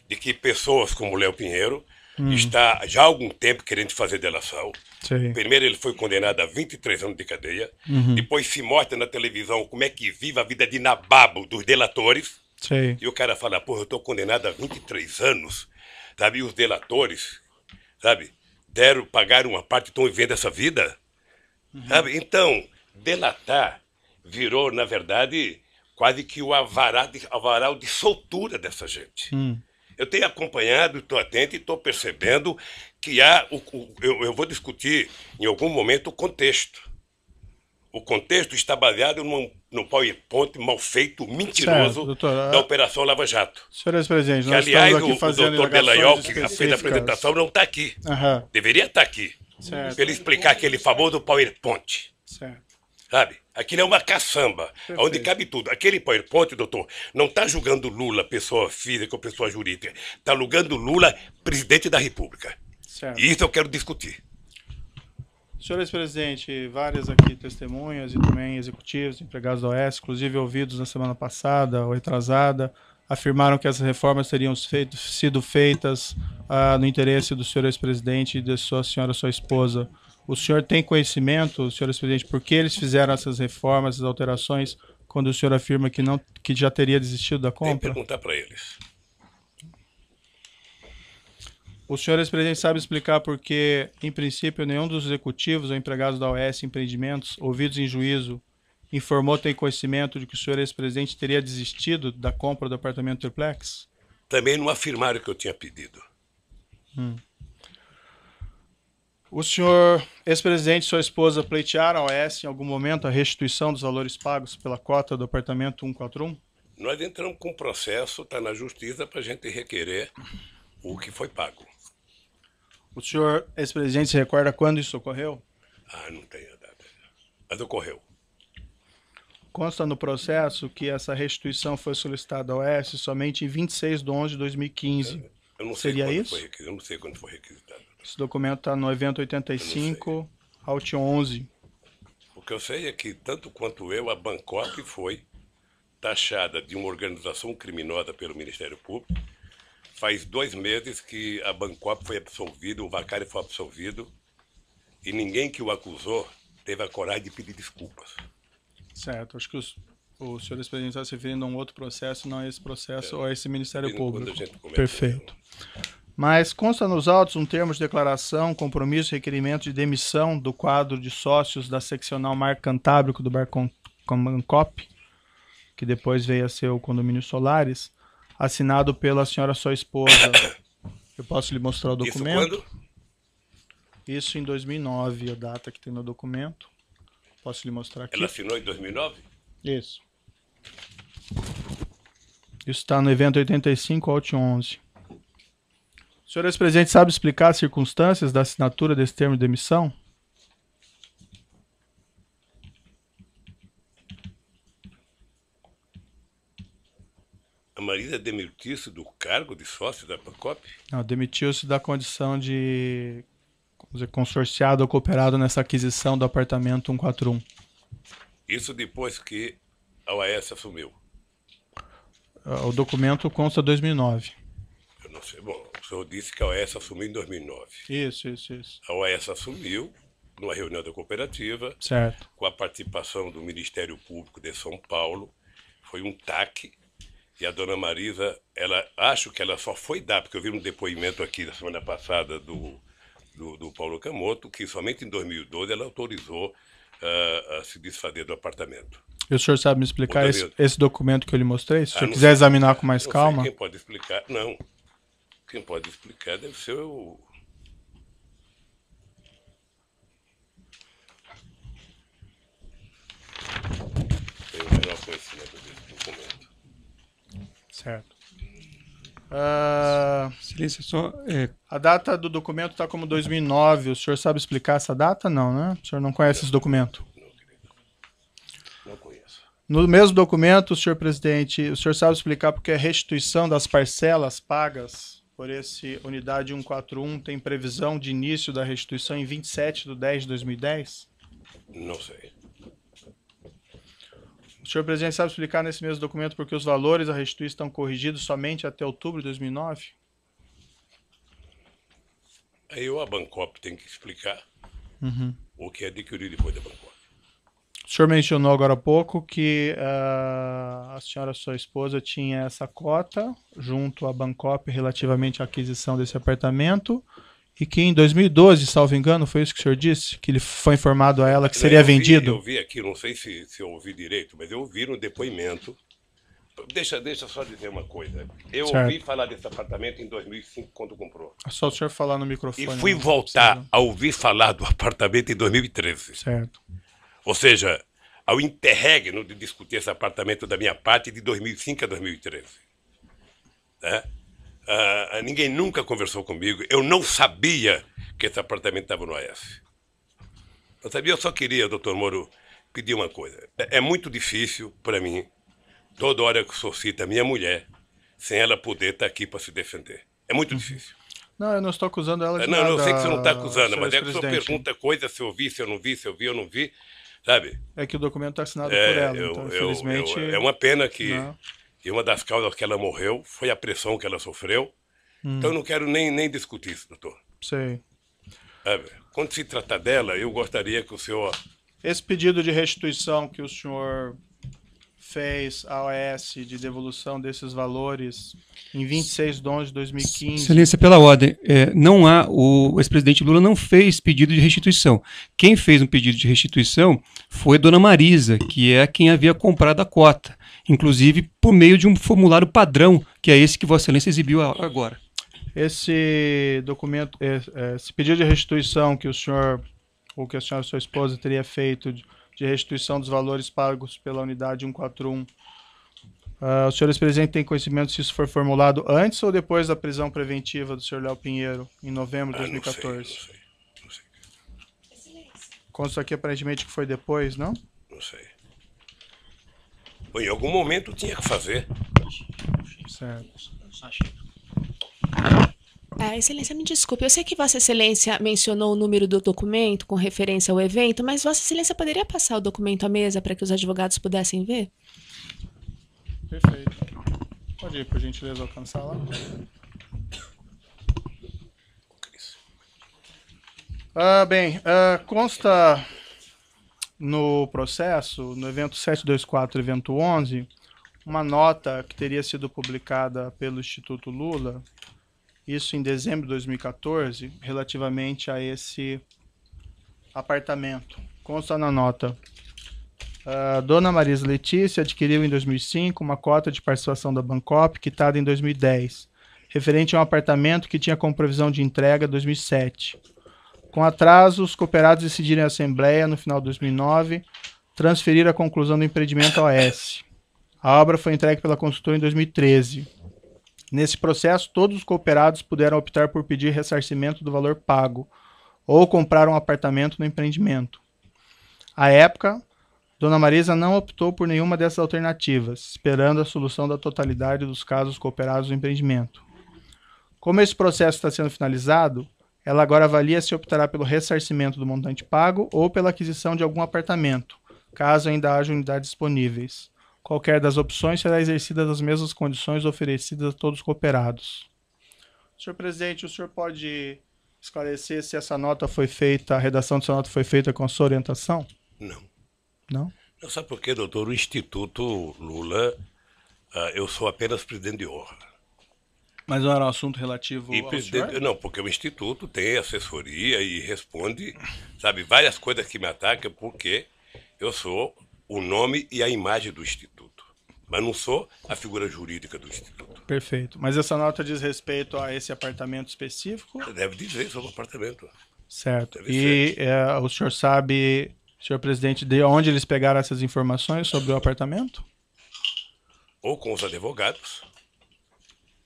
Speaker 3: de que pessoas como Léo Pinheiro Hum. está já há algum tempo querendo fazer delação. Sim. Primeiro ele foi condenado a 23 anos de cadeia, uhum. depois se mostra na televisão como é que vive a vida de nababo dos delatores. Sim. E o cara fala, porra, eu estou condenado a 23 anos. Sabe, e os delatores, sabe, deram, pagaram uma parte, estão vivendo essa vida. Uhum. Sabe? Então, delatar virou, na verdade, quase que o avaral de, avaral de soltura dessa gente. Hum. Eu tenho acompanhado, estou atento e estou percebendo que há. O, o, eu, eu vou discutir em algum momento o contexto. O contexto está baseado num, num PowerPoint mal feito, mentiroso, certo, doutor, da ah, Operação Lava Jato. Senhores presidentes, nós que, aliás, o, o doutor Belaiol, que fez a apresentação, não está aqui. Uhum. Deveria estar tá aqui. Para ele explicar aquele famoso PowerPoint. Certo. Sabe? Aquilo é uma caçamba, Perfeito. onde cabe tudo. Aquele PowerPoint, doutor, não está julgando Lula, pessoa física ou pessoa jurídica. Está julgando Lula, presidente da República. Certo. E isso eu quero discutir.
Speaker 1: Senhor ex-presidente, várias aqui testemunhas e também executivos, empregados da OS, inclusive ouvidos na semana passada ou retrasada, afirmaram que essas reformas teriam feito, sido feitas ah, no interesse do senhor ex-presidente e de sua senhora, sua esposa. O senhor tem conhecimento, senhor presidente, por que eles fizeram essas reformas, essas alterações, quando o senhor afirma que não, que já teria desistido da compra? Tem que perguntar
Speaker 3: para eles.
Speaker 1: O senhor ex-presidente sabe explicar por que, em princípio, nenhum dos executivos ou empregados da OS Empreendimentos, ouvidos em juízo, informou ter conhecimento de que o senhor ex-presidente teria desistido da compra do apartamento triplex?
Speaker 3: Também não afirmaram que eu tinha pedido.
Speaker 5: Hum.
Speaker 1: O senhor, ex-presidente e sua esposa pleitearam a S em algum momento a restituição dos valores pagos pela cota do apartamento 141?
Speaker 3: Nós entramos com o processo, está na justiça, para a gente requerer o que foi pago.
Speaker 1: O senhor, ex-presidente, se recorda quando isso
Speaker 3: ocorreu? Ah, não tenho a data. Mas ocorreu.
Speaker 1: Consta no processo que essa restituição foi solicitada ao S somente em 26 de 11 de 2015. Eu, eu não sei Seria isso? Foi,
Speaker 3: eu não sei quando foi requisitada.
Speaker 1: Esse documento está no evento 85, Alt 11.
Speaker 3: O que eu sei é que, tanto quanto eu, a Bangkok foi taxada de uma organização criminosa pelo Ministério Público. Faz dois meses que a Bangkok foi absolvida, o Vacari foi absolvido, e ninguém que o acusou teve a coragem de pedir desculpas.
Speaker 1: Certo, acho que os, o senhor ex-presidente está se referindo a um outro processo, não a esse processo é, ou a esse Ministério Público. Perfeito. Né? Mas consta nos autos um termo de declaração, compromisso requerimento de demissão do quadro de sócios da seccional Mar Cantábrico do Comancop, que depois veio a ser o condomínio Solares, assinado pela senhora sua esposa. Eu posso lhe mostrar o documento? Isso, quando? Isso em 2009, a data que tem no documento. Posso lhe mostrar aqui? Ela
Speaker 3: assinou em 2009?
Speaker 1: Isso. Isso está no evento 85 Alt 11 senhor ex-presidente sabe explicar as circunstâncias da assinatura desse termo de demissão?
Speaker 3: A Marisa demitiu-se do cargo de sócio da Pancop?
Speaker 1: Não, demitiu-se da condição de dizer, consorciado ou cooperado nessa aquisição do apartamento 141.
Speaker 3: Isso depois que a OAS assumiu?
Speaker 1: O documento consta 2009.
Speaker 3: Eu não sei. Bom, o senhor disse que a OAS assumiu em 2009. Isso, isso, isso. A OAS assumiu numa reunião da cooperativa, certo. com a participação do Ministério Público de São Paulo. Foi um taque. E a dona Marisa, ela acho que ela só foi dar, porque eu vi um depoimento aqui na semana passada do, do, do Paulo Camoto, que somente em 2012 ela autorizou uh, a se desfazer do apartamento.
Speaker 1: E o senhor sabe me explicar esse, esse, documento que eu lhe mostrei? Se o ah, senhor quiser examinar com mais calma. quem
Speaker 3: pode explicar? Não, quem pode explicar deve ser o. Tem o melhor conhecimento desse documento.
Speaker 1: Certo. Uh, Silêncio, só, é... A data do documento está como 2009. O senhor sabe explicar essa data? Não, né? O senhor não conhece não, esse documento?
Speaker 3: Não, não conheço.
Speaker 1: No mesmo documento, senhor presidente, o senhor sabe explicar porque é restituição das parcelas pagas por esse unidade 141 tem previsão de início da restituição em 27 de 10 de 2010?
Speaker 3: Não sei.
Speaker 1: O senhor presidente sabe explicar nesse mesmo documento por que os valores da restituição estão corrigidos somente até outubro de 2009?
Speaker 3: Aí o a Bancop tem que explicar uhum. o que é adquiriu depois da Bancop
Speaker 1: senhor mencionou agora há pouco que uh, a senhora, sua esposa, tinha essa cota junto à Bancop relativamente à aquisição desse apartamento e que em 2012, salvo engano, foi isso que o senhor disse? Que ele foi informado a ela que seria eu vi, vendido? Eu
Speaker 3: vi aqui, não sei se, se eu ouvi direito, mas eu ouvi no depoimento. Deixa, deixa só dizer uma coisa. Eu certo. ouvi falar desse apartamento em 2005, quando comprou. É
Speaker 1: só o senhor falar no microfone. E fui né?
Speaker 3: voltar a ouvir falar do apartamento em 2013. Certo. Ou seja, ao interregno de discutir esse apartamento da minha parte de 2005 a 2013. Né? Uh, ninguém nunca conversou comigo. Eu não sabia que esse apartamento estava no AS. Eu sabia, eu só queria, doutor Moro, pedir uma coisa. É, é muito difícil para mim, toda hora que o senhor cita a minha mulher, sem ela poder estar tá aqui para se defender. É muito uhum. difícil.
Speaker 1: Não, eu não estou acusando ela é, de não, nada. Não, eu sei que você não está acusando, mas é que o senhor pergunta
Speaker 3: coisas, se eu vi, se eu não vi, se eu vi, eu não vi. Sabe? É que o documento está assinado é, por ela. Eu, então, eu, infelizmente. Eu, é uma pena que não. Né? uma das causas que ela morreu foi a pressão que ela sofreu. Hum. Então eu não quero nem, nem discutir isso, doutor. Sei. Sabe? Quando se trata dela, eu gostaria que o senhor.
Speaker 1: Esse pedido de restituição que o senhor fez a OS de devolução desses valores em 26 de de
Speaker 2: 2015. Excelência, pela ordem, é, não há, o ex-presidente Lula não fez pedido de restituição. Quem fez um pedido de restituição foi Dona Marisa, que é quem havia comprado a cota, inclusive por meio de um formulário padrão, que é esse que Vossa Excelência exibiu agora.
Speaker 1: Esse documento, é, é, esse pedido de restituição que o senhor ou que a senhora sua esposa teria feito de, de restituição dos valores pagos pela unidade 141. Uh, ah, o senhor ex-presidente conhecimento se isso foi formulado antes ou depois da prisão preventiva do senhor Léo Pinheiro, em novembro de 2014? Ah, não sei, não sei, não sei. Consta aqui aparentemente que foi depois, não?
Speaker 3: Não sei. Bom, em algum momento tinha que fazer. Certo.
Speaker 8: É, excelência, me desculpe. Eu sei que Vossa Excelência mencionou o número do documento com referência ao evento, mas Vossa Excelência poderia passar o documento à mesa para que os advogados pudessem ver?
Speaker 1: Perfeito. Pode ir, por gentileza, alcançar lá. Ah, bem, ah, consta no processo, no evento 724, evento 11, uma nota que teria sido publicada pelo Instituto Lula isso em dezembro de 2014, relativamente a esse apartamento. Consta na nota. Uh, Dona Marisa Letícia adquiriu em 2005 uma cota de participação da Bancop, quitada em 2010, referente a um apartamento que tinha como previsão de entrega 2007. Com atraso, os cooperados decidiram em assembleia, no final de 2009, transferir a conclusão do empreendimento ao OS. A obra foi entregue pela consultora em 2013. Nesse processo, todos os cooperados puderam optar por pedir ressarcimento do valor pago ou comprar um apartamento no empreendimento. À época, Dona Marisa não optou por nenhuma dessas alternativas, esperando a solução da totalidade dos casos cooperados no empreendimento. Como esse processo está sendo finalizado, ela agora avalia se optará pelo ressarcimento do montante pago ou pela aquisição de algum apartamento, caso ainda haja unidades disponíveis. Qualquer das opções será exercida nas mesmas condições oferecidas a todos os cooperados. Senhor presidente, o senhor pode esclarecer se essa nota foi feita, a redação dessa nota foi feita com a sua orientação? Não. Não?
Speaker 3: Não sabe por quê, doutor? O Instituto Lula, uh, eu sou apenas presidente de honra.
Speaker 1: Mas não era um assunto relativo e ao senhor? Não,
Speaker 3: porque o Instituto tem assessoria e responde, sabe, várias coisas que me atacam, porque eu sou o nome e a imagem do Instituto mas não sou a figura jurídica do Instituto.
Speaker 1: Perfeito. Mas essa nota
Speaker 3: diz respeito a esse apartamento específico? Deve dizer sobre o apartamento.
Speaker 1: Certo. Deve e é, o senhor sabe, senhor presidente, de onde eles pegaram essas informações sobre o apartamento?
Speaker 3: Ou com os advogados,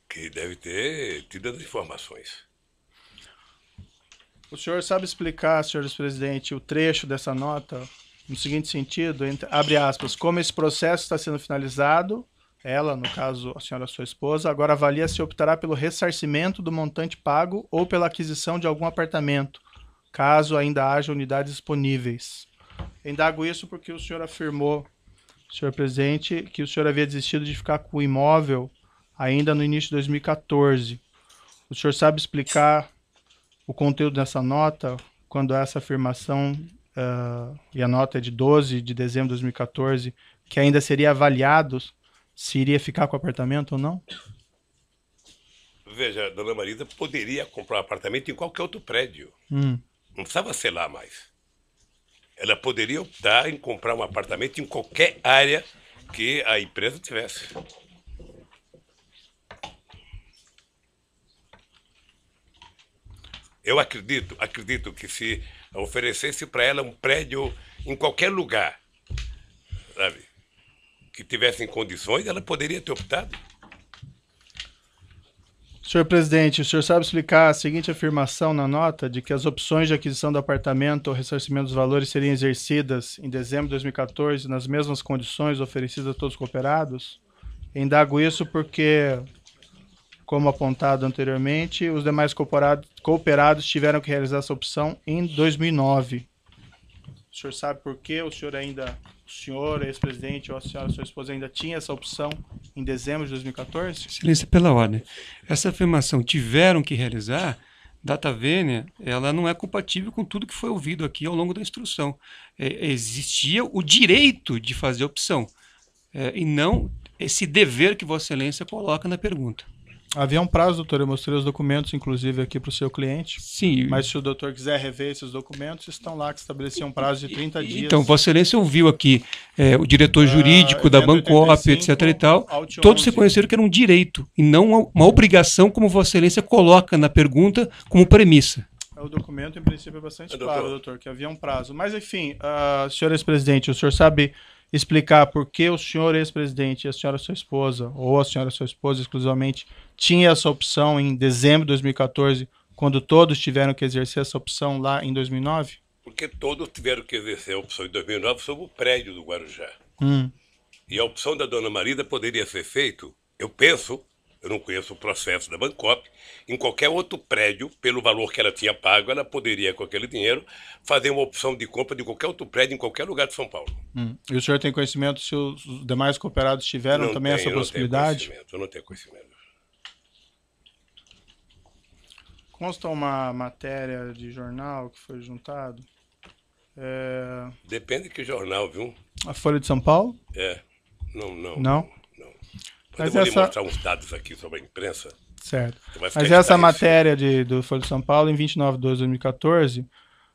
Speaker 3: que deve ter tido as informações.
Speaker 1: O senhor sabe explicar, senhores presidente, o trecho dessa nota no seguinte sentido, entre, abre aspas, como esse processo está sendo finalizado, ela, no caso, a senhora sua esposa, agora avalia se optará pelo ressarcimento do montante pago ou pela aquisição de algum apartamento, caso ainda haja unidades disponíveis. Indago isso porque o senhor afirmou, senhor presidente, que o senhor havia desistido de ficar com o imóvel ainda no início de 2014. O senhor sabe explicar o conteúdo dessa nota quando essa afirmação uh, e a nota é de 12 de dezembro de 2014, que ainda seria avaliado se iria ficar com o apartamento ou não?
Speaker 3: Veja, dona Marisa poderia comprar um apartamento em qualquer outro prédio. Hum. Não precisava ser lá mais. Ela poderia optar em comprar um apartamento em qualquer área que a empresa tivesse. Eu acredito, acredito que se oferecesse para ela um prédio em qualquer lugar, sabe? Que tivesse em condições, ela poderia ter optado.
Speaker 1: Senhor presidente, o senhor sabe explicar a seguinte afirmação na nota de que as opções de aquisição do apartamento ou ressarcimento dos valores seriam exercidas em dezembro de 2014 nas mesmas condições oferecidas a todos os cooperados? Indago isso porque como apontado anteriormente, os demais cooperados tiveram que realizar essa opção em 2009. O senhor sabe por que o senhor ainda, o senhor, ex-presidente, ou a senhora, sua esposa, ainda tinha essa opção em dezembro de 2014?
Speaker 2: Excelência, pela ordem. Essa afirmação tiveram que realizar, data vênia, ela não é compatível com tudo que foi ouvido aqui ao longo da instrução. É, existia o direito de fazer opção, é, e não esse dever que Vossa Excelência coloca na pergunta. Havia um prazo, doutor. Eu mostrei
Speaker 1: os documentos, inclusive, aqui para o seu cliente. Sim. Mas se o
Speaker 2: doutor quiser rever esses documentos, estão
Speaker 1: lá que estabeleciam um prazo de 30 dias. Então, Vossa
Speaker 2: Excelência ouviu aqui é, o diretor ah, jurídico ah, da Bancop, etc. e tal. Todos reconheceram que era um direito e não uma obrigação, como Vossa Excelência coloca na pergunta como premissa.
Speaker 1: É, o documento, em princípio, é bastante é, doutor. claro, doutor, que havia um prazo. Mas, enfim, uh, senhor ex-presidente, o senhor sabe explicar por que o senhor ex-presidente e a senhora sua esposa, ou a senhora sua esposa exclusivamente, tinha essa opção em dezembro de 2014, quando todos tiveram que exercer essa opção lá em 2009?
Speaker 3: Porque todos tiveram que exercer a opção em 2009 sobre o prédio do Guarujá. Hum. E a opção da dona Marida poderia ser feita, eu penso, eu não conheço o processo da Bancop, em qualquer outro prédio, pelo valor que ela tinha pago, ela poderia, com aquele dinheiro, fazer uma opção de compra de qualquer outro prédio em qualquer lugar de São Paulo.
Speaker 1: Hum. E o senhor tem conhecimento se os demais cooperados tiveram não também tem, essa eu possibilidade? Não
Speaker 3: tenho eu não tenho conhecimento.
Speaker 1: Consta uma matéria de jornal que foi juntado? É...
Speaker 3: Depende que jornal, viu?
Speaker 1: A Folha de São Paulo?
Speaker 3: É. Não, não. Não? Mas eu vou essa... mostrar uns dados aqui sobre a imprensa. Certo. Mas essa matéria
Speaker 1: de, do Folha de São Paulo, em 29 de 2014,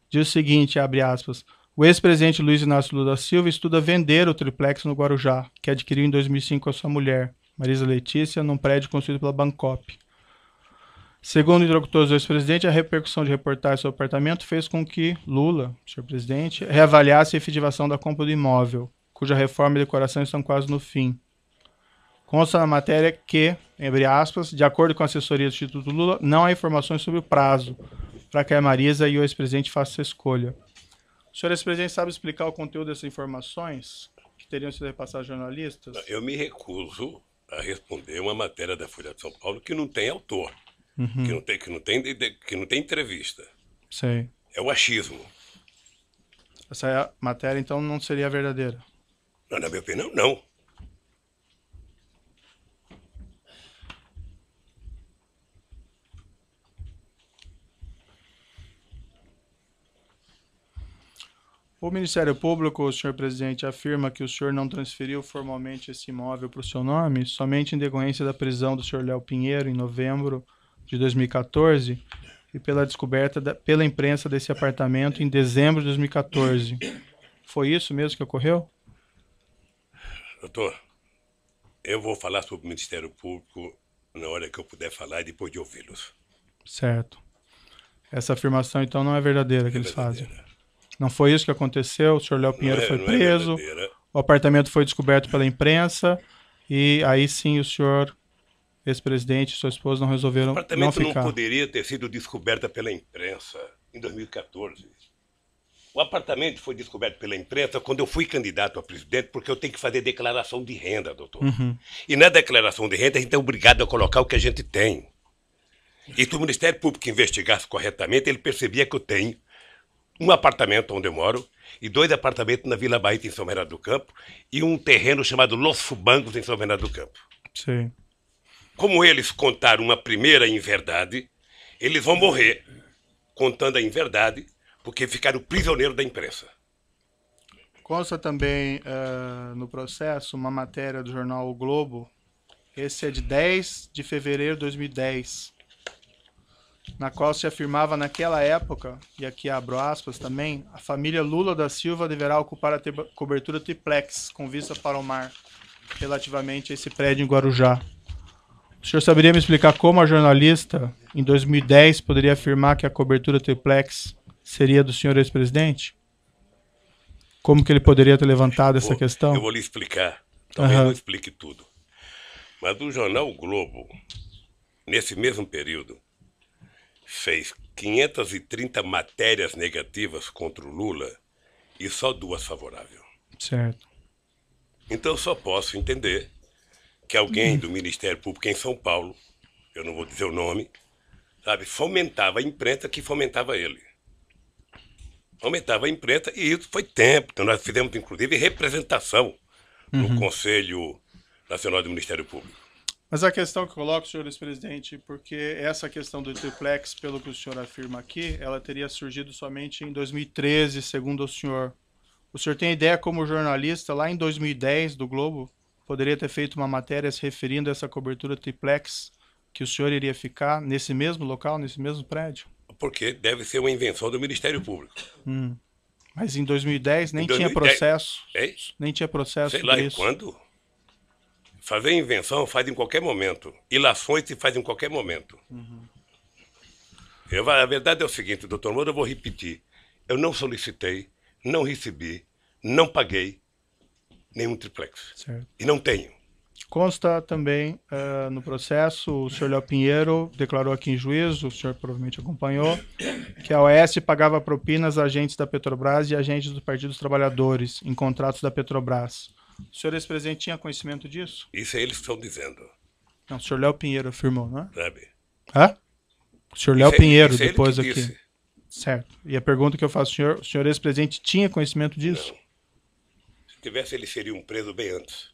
Speaker 1: diz o seguinte, abre aspas, o ex-presidente Luiz Inácio Lula da Silva estuda vender o triplex no Guarujá, que adquiriu em 2005 a sua mulher, Marisa Letícia, num prédio construído pela Bancop. Segundo interlocutores do ex-presidente, a repercussão de reportar sobre o apartamento fez com que Lula, senhor presidente, reavaliasse a efetivação da compra do imóvel, cuja reforma e decoração estão quase no fim. Consta na matéria que, entre aspas, de acordo com a assessoria do Instituto Lula, não há informações sobre o prazo para que a Marisa e o ex-presidente façam escolha. O senhor ex-presidente sabe explicar o conteúdo dessas informações que teriam sido repassadas a jornalistas?
Speaker 3: Eu me recuso a responder uma matéria da Folha de São Paulo que não tem autor, uhum. que, não tem, que, não tem, que não tem entrevista. Sei. É o achismo.
Speaker 1: Essa é matéria, então, não seria verdadeira?
Speaker 3: Não, na minha opinião, não.
Speaker 1: O Ministério Público, senhor presidente, afirma que o senhor não transferiu formalmente esse imóvel para o seu nome, somente em decorrência da prisão do senhor Léo Pinheiro em novembro de 2014 e pela descoberta da, pela imprensa desse apartamento em dezembro de 2014. Foi isso mesmo que ocorreu?
Speaker 3: Doutor, eu vou falar sobre o Ministério Público na hora que eu puder falar e depois de ouvi-los.
Speaker 1: Certo. Essa afirmação então não é verdadeira que é verdadeira. eles fazem. Não foi isso que aconteceu. O senhor Léo Pinheiro é, foi é preso. É o apartamento foi descoberto pela imprensa. E aí sim o senhor, ex-presidente, sua esposa não resolveram. O apartamento não, ficar.
Speaker 3: não poderia ter sido descoberto pela imprensa em 2014. O apartamento foi descoberto pela imprensa quando eu fui candidato a presidente, porque eu tenho que fazer declaração de renda, doutor. Uhum. E na declaração de renda, a gente é obrigado a colocar o que a gente tem. E se o Ministério Público investigasse corretamente, ele percebia que eu tenho um apartamento onde eu moro e dois apartamentos na Vila Baita, em São Bernardo do Campo, e um terreno chamado Los Fubangos, em São Bernardo do Campo. Sim. Como eles contaram uma primeira inverdade, eles vão morrer contando a inverdade porque ficaram prisioneiros da imprensa.
Speaker 1: Consta também uh, no processo uma matéria do jornal o Globo. Esse é de 10 de fevereiro de 2010 na qual se afirmava naquela época, e aqui abro aspas também, a família Lula da Silva deverá ocupar a cobertura triplex com vista para o mar, relativamente a esse prédio em Guarujá. O senhor saberia me explicar como a jornalista, em 2010, poderia afirmar que a cobertura triplex seria do senhor ex-presidente? Como que ele poderia ter levantado essa questão? Eu vou lhe explicar. Talvez uhum. não
Speaker 3: explique tudo. Mas o jornal Globo, nesse mesmo período, fez 530 matérias negativas contra o Lula e só duas favoráveis. Certo. Então só posso entender que alguém uhum. do Ministério Público em São Paulo, eu não vou dizer o nome, sabe, fomentava a imprensa que fomentava ele. Fomentava a imprensa e isso foi tempo. Então nós fizemos, inclusive, representação no uhum. Conselho Nacional do Ministério Público.
Speaker 1: Mas a questão que eu coloco, senhores presidente, porque essa questão do triplex, pelo que o senhor afirma aqui, ela teria surgido somente em 2013, segundo o senhor. O senhor tem ideia como jornalista lá em 2010 do Globo poderia ter feito uma matéria se referindo a essa cobertura triplex que o senhor iria ficar nesse mesmo local, nesse mesmo prédio?
Speaker 3: Porque deve ser uma invenção do Ministério Público.
Speaker 1: Hum. Mas em 2010 nem em 2010, tinha processo. É isso? Nem tinha processo. Sei lá, isso. quando?
Speaker 3: Fazer invenção faz em qualquer momento. Ilações se faz em qualquer momento. Uhum. Eu, a verdade é o seguinte, doutor Moura, eu vou repetir. Eu não solicitei, não recebi, não paguei nenhum triplex. Certo. E não tenho.
Speaker 1: Consta também uh, no processo, o senhor Léo Pinheiro declarou aqui em juízo, o senhor provavelmente acompanhou, que a OS pagava propinas a agentes da Petrobras e agentes do Partido dos Trabalhadores em contratos da Petrobras. O senhor ex-presidente tinha conhecimento
Speaker 3: disso? Isso é eles que estão dizendo. Não, o senhor Léo Pinheiro
Speaker 1: afirmou, não é? Sabe? Hã? O senhor Léo é, Pinheiro, é depois aqui. Disse. Certo. E a pergunta que eu faço, senhor, o senhor ex-presidente tinha conhecimento disso?
Speaker 3: Não. Se tivesse, ele seria um preso bem antes.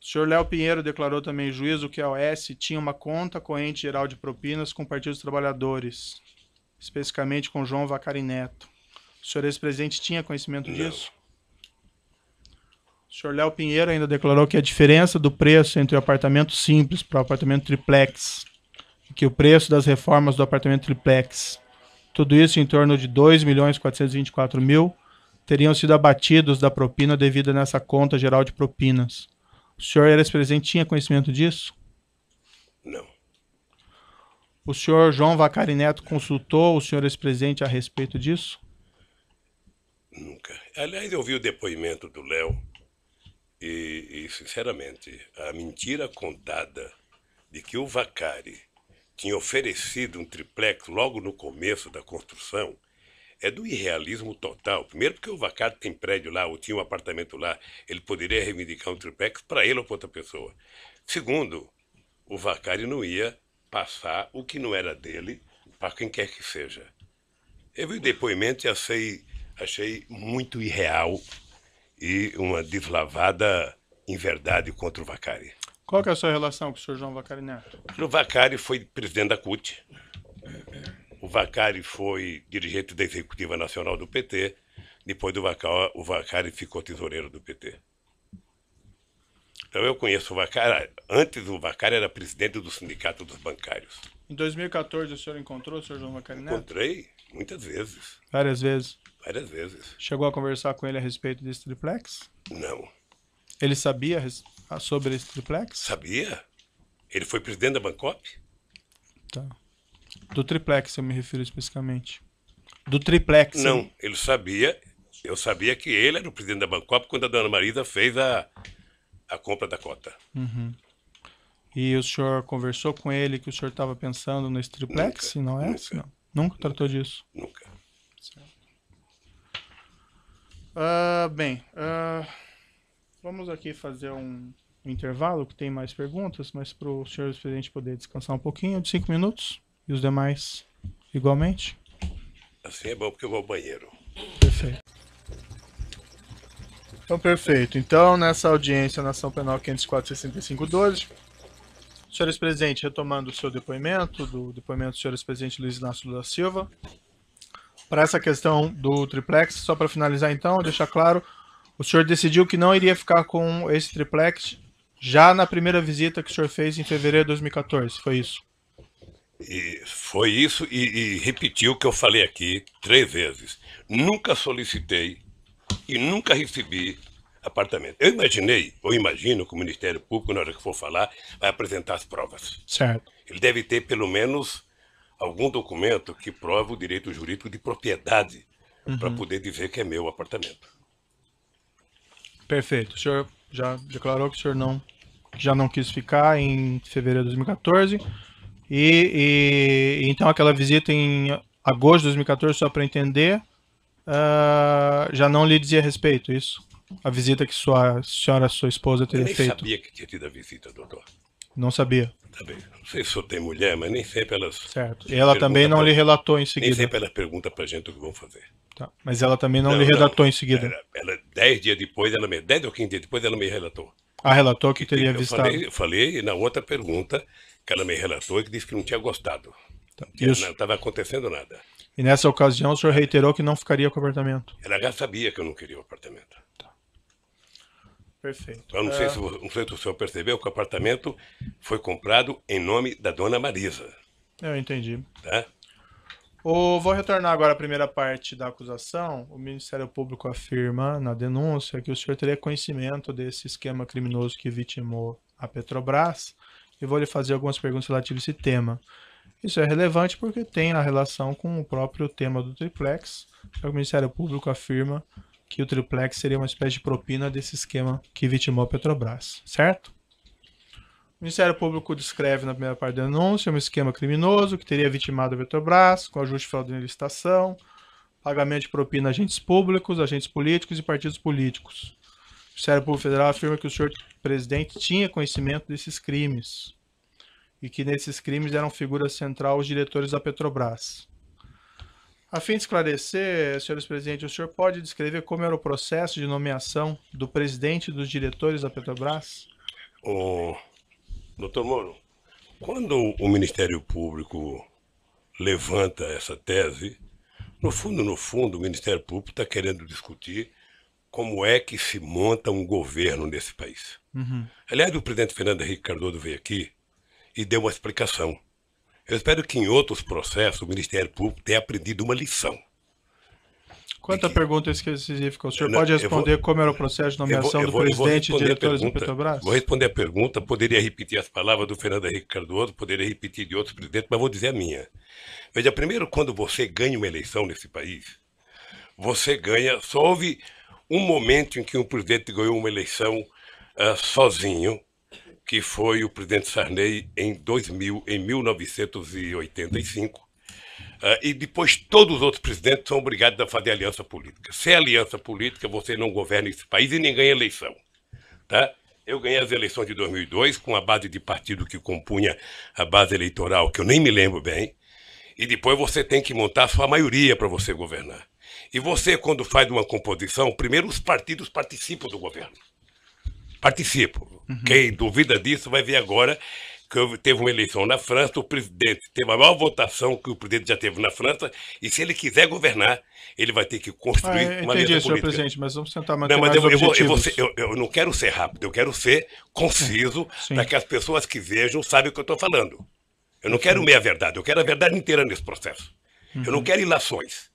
Speaker 1: O senhor Léo Pinheiro declarou também em juízo que a OS tinha uma conta corrente geral de propinas com o Partido dos Trabalhadores, especificamente com João Vacari Neto. O senhor ex-presidente tinha conhecimento não. disso? O senhor Léo Pinheiro ainda declarou que a diferença do preço entre o apartamento simples para o apartamento triplex, que o preço das reformas do apartamento triplex, tudo isso em torno de R$ milhões mil, teriam sido abatidos da propina devida nessa conta geral de propinas. O senhor era presente tinha conhecimento disso? Não. O senhor João Vacari Neto consultou o senhor ex-presidente a respeito disso?
Speaker 3: Nunca. Aliás, eu vi o depoimento do Léo e, e, sinceramente, a mentira contada de que o Vacari tinha oferecido um triplex logo no começo da construção é do irrealismo total. Primeiro, porque o Vacari tem prédio lá, ou tinha um apartamento lá, ele poderia reivindicar um triplex para ele ou para outra pessoa. Segundo, o Vacari não ia passar o que não era dele para quem quer que seja. Eu vi o depoimento e achei, achei muito irreal e uma deslavada em verdade contra o Vacari.
Speaker 1: Qual é a sua relação com o senhor João Vacari Neto?
Speaker 3: O Vacari foi presidente da CUT. O Vacari foi dirigente da Executiva Nacional do PT. Depois do Vacari, o Vacari ficou tesoureiro do PT. Então eu conheço o Vacari. Antes o Vacari era presidente do Sindicato dos Bancários.
Speaker 1: Em 2014 o senhor encontrou o senhor João Vacari Neto? Encontrei
Speaker 3: muitas vezes.
Speaker 1: Várias vezes.
Speaker 3: Várias vezes.
Speaker 1: Chegou a conversar com ele a respeito desse triplex? Não. Ele sabia sobre esse triplex?
Speaker 3: Sabia. Ele foi presidente da Bancop?
Speaker 1: Tá. Do triplex eu me refiro especificamente. Do triplex? Não, hein?
Speaker 3: ele sabia. Eu sabia que ele era o presidente da Bancop quando a dona Marisa fez a, a compra da cota.
Speaker 1: Uhum. E o senhor conversou com ele que o senhor estava pensando nesse triplex? Nunca, não é? Nunca, assim, não. nunca tratou nunca, disso? Nunca. Certo. Uh, bem, uh, vamos aqui fazer um, intervalo que tem mais perguntas, mas para o senhor presidente poder descansar um pouquinho de cinco minutos e os demais igualmente.
Speaker 3: Assim é bom porque eu vou ao banheiro.
Speaker 1: Perfeito. Então, perfeito. Então, nessa audiência na ação penal 504-6512, senhores presidente, retomando o seu depoimento, do depoimento do senhor presidente Luiz Inácio da Silva, para essa questão do triplex, só para finalizar então, deixar claro, o senhor decidiu que não iria ficar com esse triplex já na primeira visita que o senhor fez em fevereiro de 2014, foi isso?
Speaker 3: E foi isso e, e repetiu o que eu falei aqui três vezes. Nunca solicitei e nunca recebi apartamento. Eu imaginei, ou imagino que o Ministério Público, na hora que for falar, vai apresentar as provas. Certo. Ele deve ter pelo menos algum documento que prova o direito jurídico de propriedade uhum. para poder dizer que é meu apartamento.
Speaker 1: Perfeito. O senhor já declarou que o senhor não, já não quis ficar em fevereiro de 2014. E, e então aquela visita em agosto de 2014, só para entender, uh, já não lhe dizia respeito é isso? A visita que sua senhora, sua esposa teria Eu nem feito? sabia
Speaker 3: que tinha tido a visita, doutor. Não sabia também. Não sei se só tem mulher, mas nem sempre elas. Certo. E ela também não pra... lhe relatou em seguida. Nem sempre ela pergunta pra gente o que vão fazer.
Speaker 1: Tá. Mas ela também não, não lhe relatou não. em seguida.
Speaker 3: Ela, ela, dez dias depois, ela me, dez ou quinze dias depois, ela me relatou.
Speaker 1: Ah, relatou que teria eu avistado. Falei,
Speaker 3: eu falei na outra pergunta que ela me relatou e que disse que não tinha gostado. Tá. Não estava acontecendo nada.
Speaker 1: E nessa ocasião o senhor reiterou que não ficaria com o apartamento.
Speaker 3: Ela já sabia que eu não queria o apartamento. Perfeito. Eu não, sei é. se, não sei se o senhor percebeu que o apartamento foi comprado em nome da dona Marisa. Eu entendi. Tá?
Speaker 1: O, vou retornar agora à primeira parte da acusação. O Ministério Público afirma na denúncia que o senhor teria conhecimento desse esquema criminoso que vitimou a Petrobras. E vou lhe fazer algumas perguntas relativas a esse tema. Isso é relevante porque tem a relação com o próprio tema do triplex, que o Ministério Público afirma que o triplex seria uma espécie de propina desse esquema que vitimou a Petrobras, certo? O Ministério Público descreve na primeira parte da denúncia um esquema criminoso que teria vitimado a Petrobras com ajuste fraude de licitação, pagamento de propina a agentes públicos, agentes políticos e partidos políticos. O Ministério Público Federal afirma que o senhor presidente tinha conhecimento desses crimes e que nesses crimes eram figura central os diretores da Petrobras. A fim de esclarecer, senhores presidentes, o senhor pode descrever como era o processo de nomeação do presidente e dos diretores da Petrobras?
Speaker 3: O doutor Moro, quando o Ministério Público levanta essa tese, no fundo, no fundo, o Ministério Público está querendo discutir como é que se monta um governo nesse país. Uhum. Aliás, o presidente Fernando Henrique Cardoso veio aqui e deu uma explicação. Eu espero que em outros processos o Ministério Público tenha aprendido uma lição.
Speaker 1: Quanta que... pergunta específica? O senhor não, pode responder vou... como era o processo de nomeação eu vou, eu do vou, presidente e diretores pergunta, do Petrobras?
Speaker 3: Vou responder a pergunta, poderia repetir as palavras do Fernando Henrique Cardoso, poderia repetir de outros presidentes, mas vou dizer a minha. Veja, primeiro, quando você ganha uma eleição nesse país, você ganha. Só houve um momento em que um presidente ganhou uma eleição uh, sozinho, que foi o presidente Sarney em 2000, em 1985. Uh, ah, e depois todos os outros presidentes são obrigados a fazer aliança política. Sem é aliança política, você não governa esse país e nem ganha eleição. Tá? Eu ganhei as eleições de 2002 com a base de partido que compunha a base eleitoral, que eu nem me lembro bem. E depois você tem que montar a sua maioria para você governar. E você, quando faz uma composição, primeiro os partidos participam do governo participo. Uhum. Quem duvida disso vai ver agora que teve uma eleição na França, o presidente teve a maior votação que o presidente já teve na França, e se ele quiser governar, ele vai ter que construir ah, é, uma entendi, senhor presidente, mas
Speaker 1: vamos tentar manter não, mas eu, eu, vou, eu, vou ser,
Speaker 3: eu, não quero ser rápido, eu quero ser conciso para que as pessoas que vejam saibam o que eu estou falando. Eu não quero uhum. meia-verdade, eu quero a verdade inteira nesse processo. Uhum. Eu não uhum. quero ilações.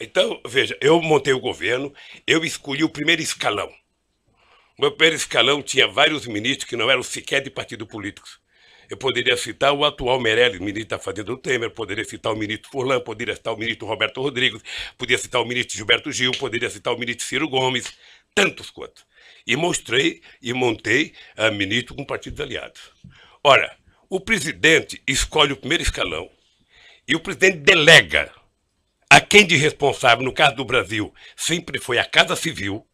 Speaker 3: Então, veja, eu montei o governo, eu escolhi o primeiro escalão. Meu primeiro escalão tinha vários ministros que não eram sequer de partido político. Eu poderia citar o atual Meirelles, ministro da Fazenda do Temer, poderia citar o ministro Furlan, poderia citar o ministro Roberto Rodrigues, poderia citar o ministro Gilberto Gil, poderia citar o ministro Ciro Gomes, tantos quanto. E mostrei e montei a ah, ministro com partidos aliados. Ora, o presidente escolhe o primeiro escalão e o presidente delega a quem de responsável, no caso do Brasil, sempre foi a Casa Civil,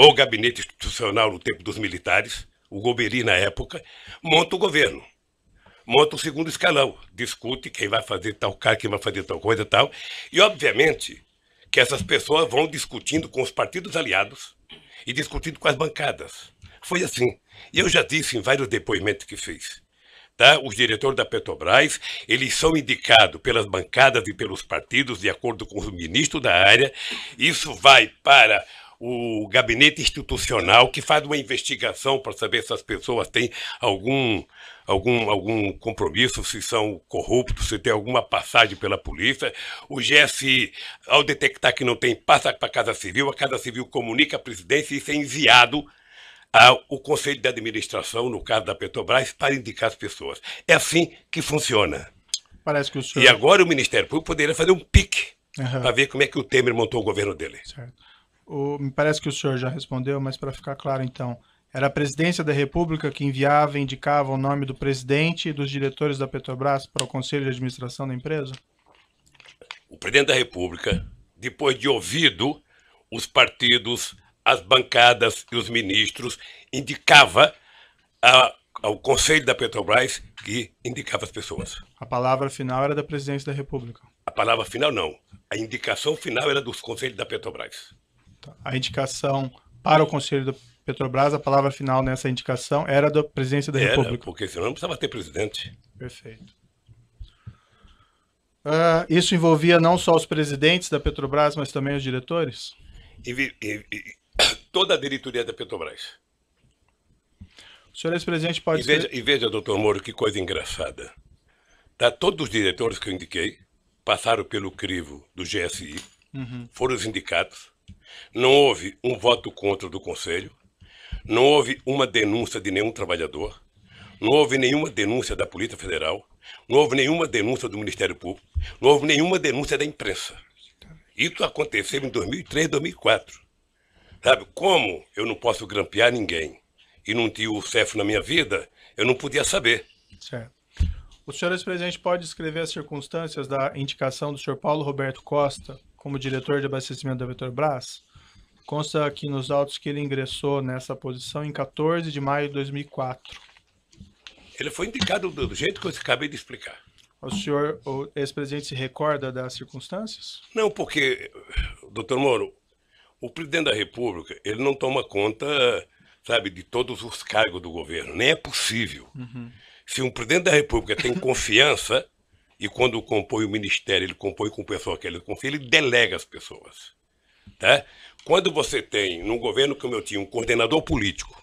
Speaker 3: ou o gabinete institucional no tempo dos militares, o Goberi na época, monta o governo, monta o segundo escalão, discute quem vai fazer tal cara, quem vai fazer tal coisa e tal. E, obviamente, que essas pessoas vão discutindo com os partidos aliados e discutindo com as bancadas. Foi assim. E eu já disse em vários depoimentos que fiz. Tá? Os diretores da Petrobras, eles são indicados pelas bancadas e pelos partidos, de acordo com os ministros da área. Isso vai para o gabinete institucional que faz uma investigação para saber se as pessoas têm algum, algum, algum compromisso, se são corruptos, se tem alguma passagem pela polícia. O GSI, ao detectar que não tem, passa para a Casa Civil, a Casa Civil comunica à presidência e isso é enviado ao Conselho de Administração, no caso da Petrobras, para indicar as pessoas. É assim que funciona.
Speaker 1: Parece que o senhor... E
Speaker 3: agora o Ministério Público poderia fazer um pique uhum. para ver como é que o Temer montou o governo dele. Certo
Speaker 1: o, me parece que o senhor já respondeu, mas para ficar claro então, era a presidência da República que enviava e indicava o nome do presidente e dos diretores da Petrobras para o conselho de administração da empresa?
Speaker 3: O presidente da República, depois de ouvido os partidos, as bancadas e os ministros, indicava a, ao conselho da Petrobras que indicava as pessoas.
Speaker 1: A palavra final era da presidência da República.
Speaker 3: A palavra final não. A indicação final era dos conselhos da Petrobras.
Speaker 1: Tá. A indicação para o Conselho da Petrobras, a palavra final nessa indicação era da presidência da era, República.
Speaker 3: Porque senão não precisava ter presidente. Perfeito.
Speaker 1: Uh, isso envolvia não só os presidentes da Petrobras, mas também os diretores?
Speaker 3: E, e, e, toda a diretoria da Petrobras.
Speaker 1: O senhor ex-presidente pode... E veja, ser...
Speaker 3: e veja, doutor Moro, que coisa engraçada. Tá, todos os diretores que eu indiquei passaram pelo crivo do GSI, uhum. foram os sindicatos, não houve um voto contra do Conselho, não houve uma denúncia de nenhum trabalhador, não houve nenhuma denúncia da Polícia Federal, não houve nenhuma denúncia do Ministério Público, não houve nenhuma denúncia da imprensa. Isso aconteceu em 2003, 2004. Sabe como eu não posso grampear ninguém e não tinha o CEF na minha vida, eu não podia saber.
Speaker 1: Certo. O senhor ex-presidente pode descrever as circunstâncias da indicação do senhor Paulo Roberto Costa como diretor de abastecimento da Petrobras, consta aqui nos autos que ele ingressou nessa posição em 14 de maio de 2004.
Speaker 3: Ele foi indicado do jeito que eu acabei de explicar.
Speaker 1: O senhor, o ex-presidente, se recorda das circunstâncias?
Speaker 3: Não, porque, doutor Moro, o presidente da República, ele não toma conta, sabe, de todos os cargos do governo. Nem é possível. Uhum. Se um presidente da República tem confiança e quando compõe o ministério, ele compõe com o pessoal que ele confia, ele delega as pessoas. Tá? Quando você tem, num governo como eu tinha, um coordenador político,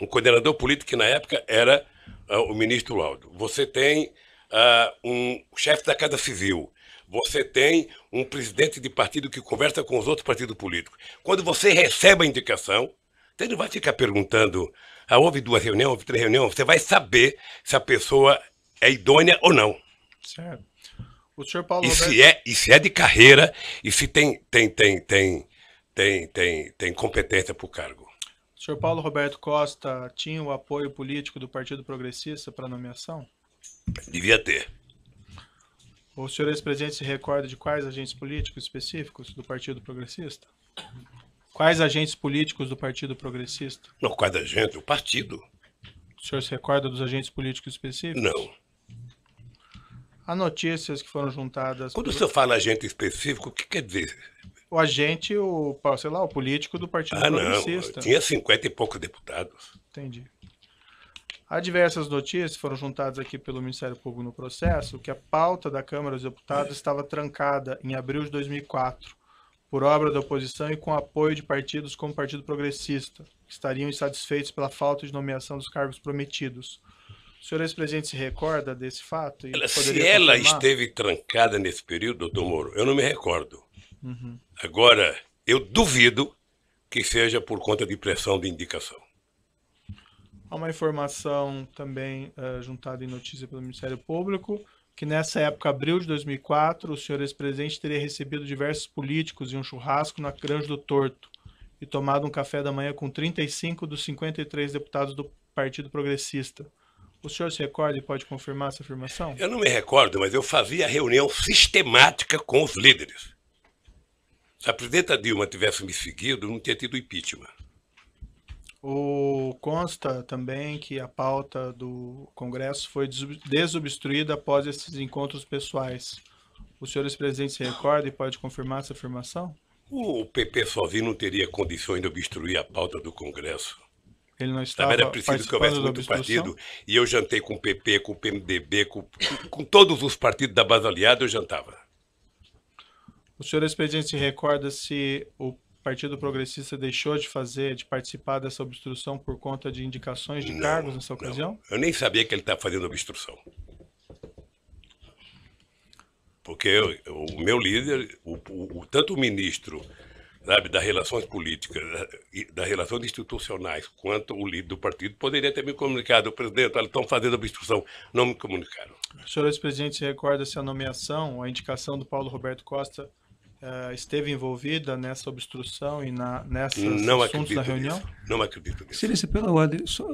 Speaker 3: um coordenador político que na época era uh, o ministro Aldo você tem uh, um chefe da Casa Civil, você tem um presidente de partido que conversa com os outros partidos políticos. Quando você recebe a indicação, você não vai ficar perguntando, ah, houve duas reuniões, houve três reuniões, você vai saber se a pessoa é idônea ou não.
Speaker 1: Certo. O senhor Paulo e Roberto... se é
Speaker 3: E se é de carreira e se tem, tem, tem, tem, tem, tem, tem competência para o cargo.
Speaker 1: O senhor Paulo Roberto Costa tinha o apoio político do Partido Progressista para a nomeação? Devia ter. O senhor ex-presidente se recorda de quais agentes políticos específicos do Partido Progressista? Quais agentes políticos do Partido Progressista?
Speaker 3: Não, quais agentes? O partido.
Speaker 1: O senhor se recorda dos agentes políticos específicos? Não a notícias que foram juntadas. Quando pelo... o senhor
Speaker 3: fala agente específico, o que quer dizer?
Speaker 1: O agente, o, sei lá, o político do Partido ah, Progressista. Não, tinha 50
Speaker 3: e poucos deputados.
Speaker 1: Entendi. Há diversas notícias foram juntadas aqui pelo Ministério Público no processo que a pauta da Câmara dos Deputados é. estava trancada em abril de 2004 por obra da oposição e com apoio de partidos como o Partido Progressista, que estariam insatisfeitos pela falta de nomeação dos cargos prometidos. O senhor ex-presidente se recorda desse fato? Ela, se ela confirmar?
Speaker 3: esteve trancada nesse período, doutor Moro, eu não me recordo. Uhum. Agora, eu duvido que seja por conta de pressão de indicação.
Speaker 1: Há uma informação também uh, juntada em notícia pelo Ministério Público que nessa época, abril de 2004, o senhor ex-presidente teria recebido diversos políticos em um churrasco na Granja do Torto e tomado um café da manhã com 35 dos 53 deputados do Partido Progressista. O senhor se recorda e pode confirmar essa
Speaker 5: afirmação?
Speaker 3: Eu não me recordo, mas eu fazia reunião sistemática com os líderes. Se a presidenta Dilma tivesse me seguido, não teria tido impeachment.
Speaker 1: O consta também que a pauta do Congresso foi desobstruída após esses encontros pessoais. O senhor ex-presidente se recorda e pode confirmar essa afirmação?
Speaker 3: O PP sozinho não teria condições de obstruir a pauta do Congresso. Ele não estava Na verdade, preciso que houvesse muito partido. E eu jantei com o PP, com o PMDB, com, com todos os partidos da base aliada, eu jantava.
Speaker 1: O senhor expediente se recorda se o Partido Progressista deixou de fazer, de participar dessa obstrução por conta de indicações de não, cargos nessa ocasião? Não.
Speaker 3: Eu nem sabia que ele estava fazendo obstrução. Porque eu, o meu líder, o, o, tanto o ministro sabe, das relações políticas, eh, das relações institucionais, quanto o líder do partido poderia ter me comunicado, presidente, eles estão fazendo obstrução, não me comunicaram.
Speaker 1: Senhor ex-presidente, recorda se a nomeação, a indicação do Paulo Roberto Costa uh, esteve envolvida nessa obstrução e na, nessas não assuntos da reunião? Nisso.
Speaker 3: Não acredito nisso.
Speaker 2: Excelência, pela ordem, só,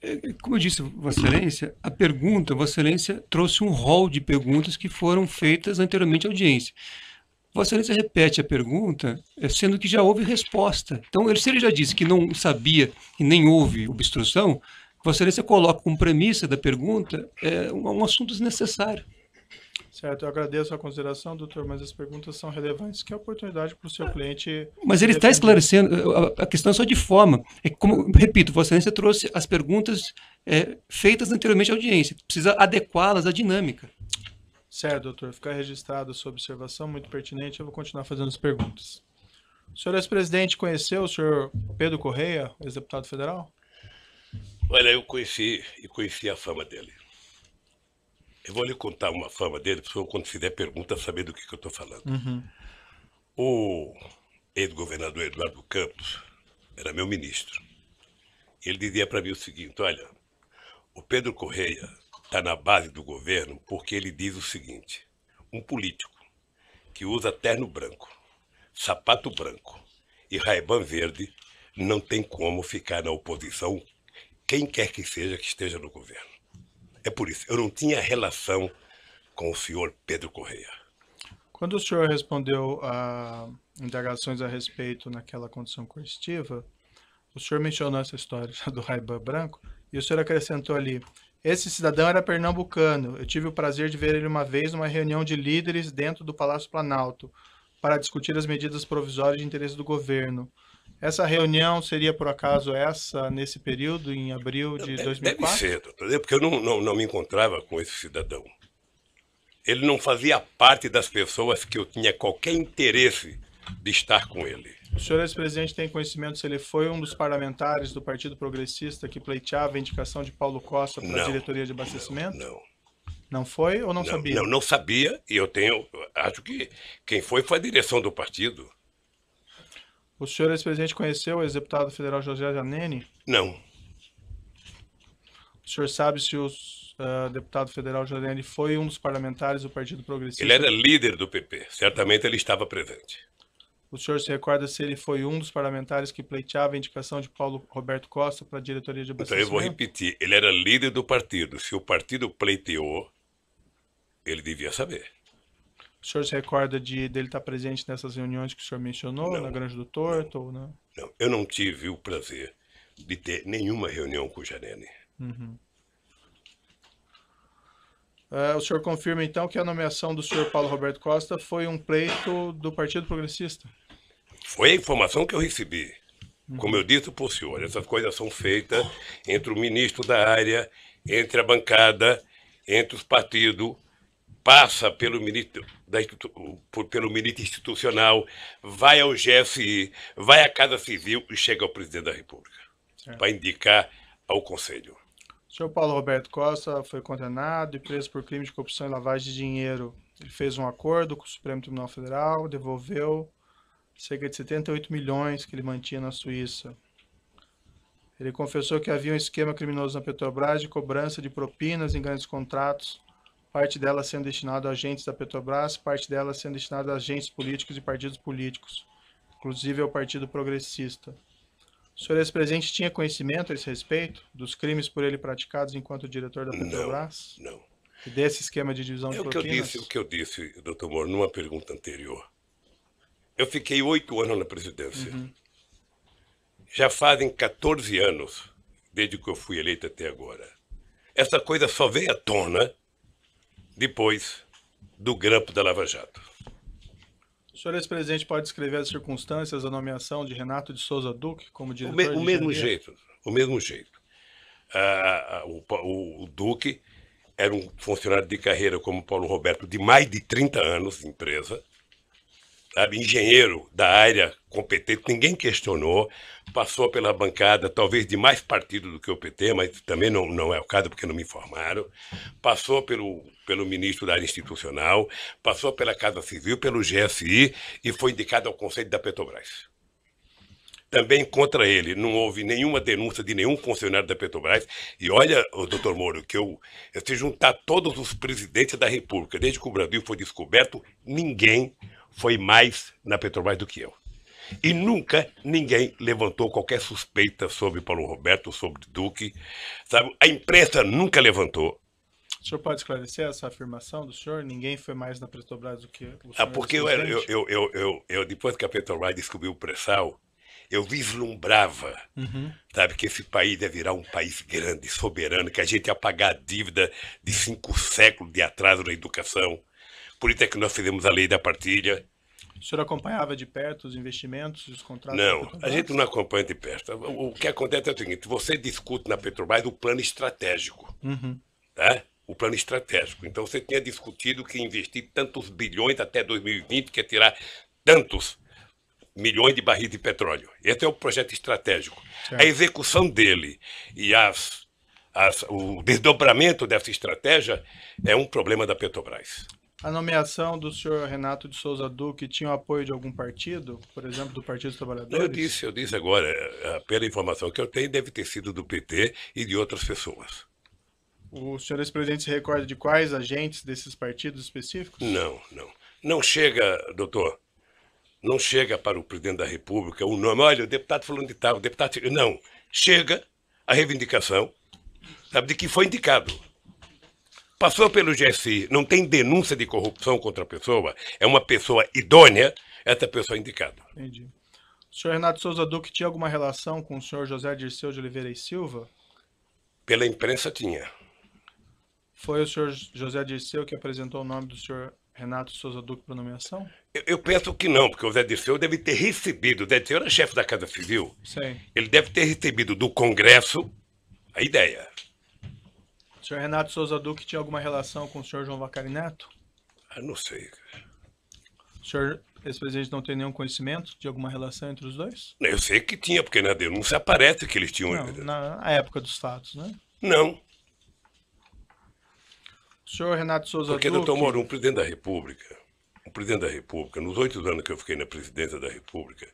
Speaker 2: eh, como eu disse, Vossa Excelência, a pergunta, Vossa Excelência trouxe um rol de perguntas que foram feitas anteriormente à audiência. Vossa Excelência repete a pergunta, eh, sendo que já houve resposta. Então, ele, se ele já disse que não sabia e nem houve obstrução, Vossa Excelência coloca como premissa da pergunta é, um, um
Speaker 1: assunto desnecessário. Certo, eu agradeço a consideração, doutor, mas as perguntas são relevantes. Que é oportunidade para o seu cliente. Mas ele
Speaker 2: está esclarecendo, eh, a questão é só de forma. É como, repito, Vossa Excelência trouxe as perguntas é, feitas anteriormente à audiência, precisa adequá-las
Speaker 1: à dinâmica. Certo, doutor. Fica registrado a sua observação, muito pertinente. Eu vou continuar fazendo as perguntas. O senhor é ex-presidente conheceu o senhor Pedro Correia, ex-deputado federal?
Speaker 3: Olha, eu conheci e conheci a fama dele. Eu vou lhe contar uma fama dele, para o senhor, quando fizer pergunta, saber do que, que eu estou falando. Uhum. O ex-governador Eduardo Campos era meu ministro. Ele dizia para mim o seguinte: olha, o Pedro Correia está na base do governo porque ele diz o seguinte: um político que usa terno branco, sapato branco e raibã verde não tem como ficar na oposição, quem quer que seja que esteja no governo. É por isso, eu não tinha relação com o senhor Pedro Correia.
Speaker 1: Quando o senhor respondeu a indagações a respeito naquela condição coercitiva, o senhor mencionou essa história do raibã branco e o senhor acrescentou ali esse cidadão era pernambucano. Eu tive o prazer de ver ele uma vez numa reunião de líderes dentro do Palácio Planalto para discutir as medidas provisórias de interesse do governo. Essa reunião seria, por acaso, essa nesse período, em abril de 2004? Deve
Speaker 3: ser, doutor, porque eu não, não, não me encontrava com esse cidadão. Ele não fazia parte das pessoas que eu tinha qualquer interesse de estar com ele.
Speaker 1: O senhor ex-presidente tem conhecimento se ele foi um dos parlamentares do Partido Progressista que pleiteava a indicação de Paulo Costa para a diretoria de abastecimento? Não, não. Não foi ou não, não sabia? Não, não
Speaker 3: sabia, e eu tenho. Acho que quem foi foi a direção do partido.
Speaker 1: O senhor ex-presidente conheceu o ex-deputado federal José Janene?
Speaker 3: Não. O
Speaker 1: senhor sabe se o uh, deputado federal Janene foi um dos parlamentares do Partido Progressista? Ele era
Speaker 3: líder do PP, certamente ele estava presente.
Speaker 1: O senhor se recorda se ele foi um dos parlamentares que pleiteava a indicação de Paulo Roberto Costa para a diretoria de abastecimento? Então eu vou
Speaker 3: repetir, ele era líder do partido. Se o partido pleiteou, ele devia saber.
Speaker 1: O senhor se recorda de dele estar presente nessas reuniões que o senhor mencionou, não, na Grande do Torto? Não, não?
Speaker 3: não, eu não tive o prazer de ter nenhuma reunião com o Janene.
Speaker 1: Uhum. Uh, o senhor confirma então que a nomeação do senhor Paulo Roberto Costa foi um pleito do Partido Progressista?
Speaker 3: Foi a informação que eu recebi. Como eu disse o senhor, essas coisas são feitas entre o ministro da área, entre a bancada, entre os partidos, passa pelo ministro, da, pelo ministro institucional, vai ao GSI, vai à Casa Civil e chega ao presidente da República é. para indicar ao Conselho.
Speaker 1: O senhor Paulo Roberto Costa foi condenado e preso por crime de corrupção e lavagem de dinheiro. Ele fez um acordo com o Supremo Tribunal Federal, devolveu cerca de 78 milhões que ele mantinha na Suíça. Ele confessou que havia um esquema criminoso na Petrobras de cobrança de propinas em grandes contratos, parte dela sendo destinada a agentes da Petrobras, parte dela sendo destinada a agentes políticos e partidos políticos, inclusive ao Partido Progressista. O senhor ex-presidente tinha conhecimento a esse respeito dos crimes por ele praticados enquanto diretor da Petrobras? Não. não. E desse esquema de divisão é de propinas? O que eu disse,
Speaker 3: é o que eu disse, doutor Moro, numa pergunta anterior eu fiquei oito anos na presidência. Uhum. Já fazem 14 anos desde que eu fui eleito até agora. Essa coisa só veio à tona depois do grampo da Lava Jato.
Speaker 1: O senhor é ex-presidente pode descrever as circunstâncias da nomeação de Renato de Souza Duque como diretor? O, me, o mesmo jeito,
Speaker 3: o mesmo jeito. Ah, o, o, o Duque era um funcionário de carreira como Paulo Roberto de mais de 30 anos de empresa sabe, engenheiro da área competente, ninguém questionou, passou pela bancada, talvez de mais partido do que o PT, mas também não, não é o caso porque não me informaram, passou pelo, pelo ministro da área institucional, passou pela Casa Civil, pelo GSI e foi indicado ao Conselho da Petrobras. Também contra ele não houve nenhuma denúncia de nenhum funcionário da Petrobras. E olha, doutor Moro, que eu, se juntar todos os presidentes da República, desde que o Brasil foi descoberto, ninguém foi mais na Petrobras do que eu. E nunca ninguém levantou qualquer suspeita sobre Paulo Roberto, sobre Duque. Sabe? A imprensa nunca levantou.
Speaker 1: O senhor pode esclarecer essa afirmação do senhor? Ninguém foi mais na Petrobras do que o senhor? Ah, porque eu, eu,
Speaker 3: eu, eu, depois que a Petrobras descobriu o pré-sal, eu vislumbrava, uhum. sabe, que esse país ia virar um país grande, soberano, que a gente ia pagar a dívida de cinco séculos de atraso na educação, por isso é que nós fizemos a lei da partilha.
Speaker 1: O senhor acompanhava de perto os investimentos, os contratos? Não, a gente não
Speaker 3: acompanha de perto. O que acontece é o seguinte: você discute na Petrobras o plano estratégico. Uhum. Tá? O plano estratégico. Então você tinha discutido que investir tantos bilhões até 2020, que é tirar tantos milhões de barris de petróleo. Esse é o projeto estratégico. Certo. A execução dele e as, as, o desdobramento dessa estratégia é um problema da Petrobras.
Speaker 1: A nomeação do senhor Renato de Souza Duque tinha o apoio de algum partido, por exemplo, do Partido dos Trabalhadores? Eu
Speaker 3: disse, eu disse agora, é, é, pela informação que eu tenho, deve ter sido do PT e de outras pessoas.
Speaker 1: O senhor ex-presidente se recorda de quais agentes desses partidos específicos?
Speaker 3: Não, não. Não chega, doutor, não chega para o presidente da República o nome, olha, o deputado falando de tal, o deputado... Não, chega a reivindicação, sabe, de que foi indicado. Passou pelo GSI, não tem denúncia de corrupção contra a pessoa, é uma pessoa idônea, essa pessoa é indicada.
Speaker 5: Entendi.
Speaker 1: O senhor Renato Souza Duque tinha alguma relação com o senhor José Dirceu de Oliveira e Silva?
Speaker 3: Pela imprensa tinha.
Speaker 1: Foi o senhor José Dirceu que apresentou o nome do senhor Renato Souza Duque para nomeação?
Speaker 3: Eu, eu, penso que não, porque o José Dirceu deve ter recebido, o Zé Dirceu era chefe da Casa Civil, Sim. ele deve ter recebido do Congresso a ideia.
Speaker 1: O senhor Renato Souza Duque tinha alguma relação com o senhor João Vacari Neto? Eu ah, não sei. O senhor, esse presidente não tem nenhum conhecimento de alguma relação entre os dois?
Speaker 3: Eu sei que tinha, porque na né, denúncia aparece que eles tinham...
Speaker 1: Não, na época dos fatos, né? Não. O senhor Renato Souza Porque, Duque... doutor Moro,
Speaker 3: um presidente da República, um presidente da República, nos oito anos que eu fiquei na presidência da República,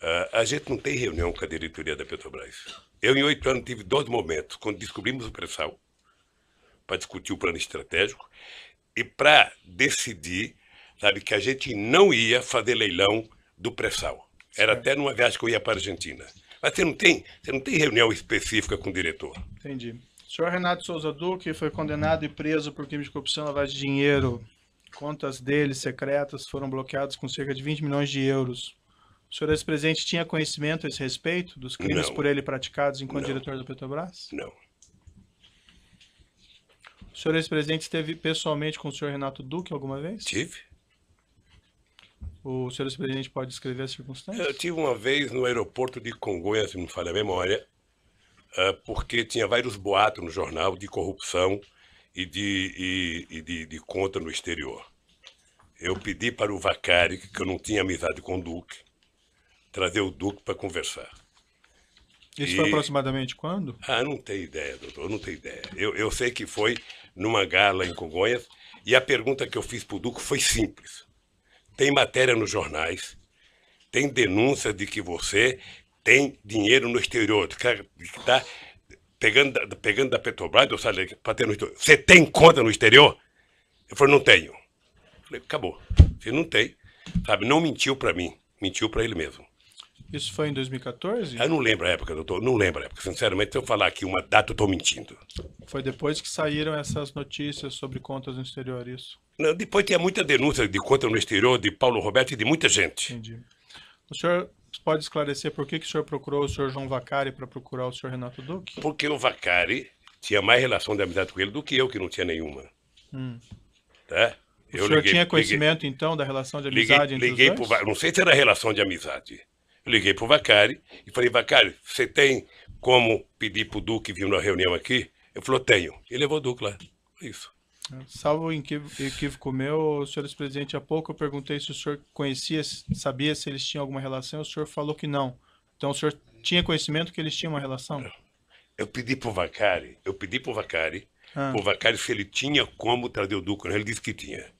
Speaker 3: ah, a gente não tem reunião com a diretoria da Petrobras. Eu, em oito anos, tive dois momentos, quando descobrimos o pré-sal para discutir o plano estratégico e para decidir, sabe, que a gente não ia fazer leilão do pré-sal. Era até numa viagem que eu ia para a Argentina. Mas você não tem, você não tem reunião específica com o diretor.
Speaker 1: Entendi. O senhor Renato Souza Duque foi condenado e preso por crime de corrupção, lavagem de dinheiro. Contas dele, secretas, foram bloqueadas com cerca de 20 milhões de euros. O senhor ex-presidente tinha conhecimento a esse respeito dos crimes não. por ele praticados enquanto não. diretor da Petrobras? Não. O senhor é ex-presidente esteve pessoalmente com o senhor Renato Duque alguma vez? Tive. O senhor ex-presidente pode descrever as circunstâncias?
Speaker 3: Eu tive uma vez no aeroporto de Congonhas, se não me falha a memória, ah, porque tinha vários boatos no jornal de corrupção e de, e, e de, de conta no exterior. Eu pedi para o Vacari, que eu não tinha amizade com o Duque, trazer o Duque para conversar. Isso e... foi
Speaker 1: aproximadamente quando?
Speaker 3: Ah, não tenho ideia, doutor, não tenho ideia. Eu, eu sei que foi numa gala em Congonhas, e a pergunta que eu fiz para o Duco foi simples. Tem matéria nos jornais, tem denúncia de que você tem dinheiro no exterior, que está pegando, pegando da Petrobras, ou sabe, para ter no exterior. Você tem conta no exterior? eu falei não tenho. Eu falei, acabou. Você não tem. Sabe, não mentiu para mim, mentiu para ele mesmo. Isso foi em 2014? Eu não lembro a época, doutor. Não lembro a época. Sinceramente, se eu falar aqui uma data, eu estou mentindo.
Speaker 1: Foi depois que saíram essas notícias sobre contas no exterior, isso?
Speaker 3: Não, depois tinha muita denúncia de contas no exterior de Paulo Roberto e de muita gente. Entendi.
Speaker 1: O senhor pode esclarecer por que, que o senhor procurou o senhor João Vacari para procurar o senhor Renato Duque?
Speaker 3: Porque o Vacari tinha mais relação de amizade com ele do que eu, que não tinha nenhuma. Hum. Tá? O eu senhor liguei, tinha conhecimento, liguei, então, da relação de amizade liguei, entre liguei os dois? Pro, não sei se era relação de amizade liguei para o Vacari e falei, Vacari, você tem como pedir para o Duque vir na reunião aqui? Ele falou, tenho. E levou o Duque lá. É isso.
Speaker 1: Salvo equívoco meu, senhores é presidente, há pouco eu perguntei se o senhor conhecia, sabia se eles tinham alguma relação, o senhor falou que não. Então o senhor tinha conhecimento que eles tinham uma relação?
Speaker 3: Eu pedi para o Vacari, eu pedi para o Vacari, ah. o Vacari se ele tinha como trazer o Duque, né? ele disse que tinha.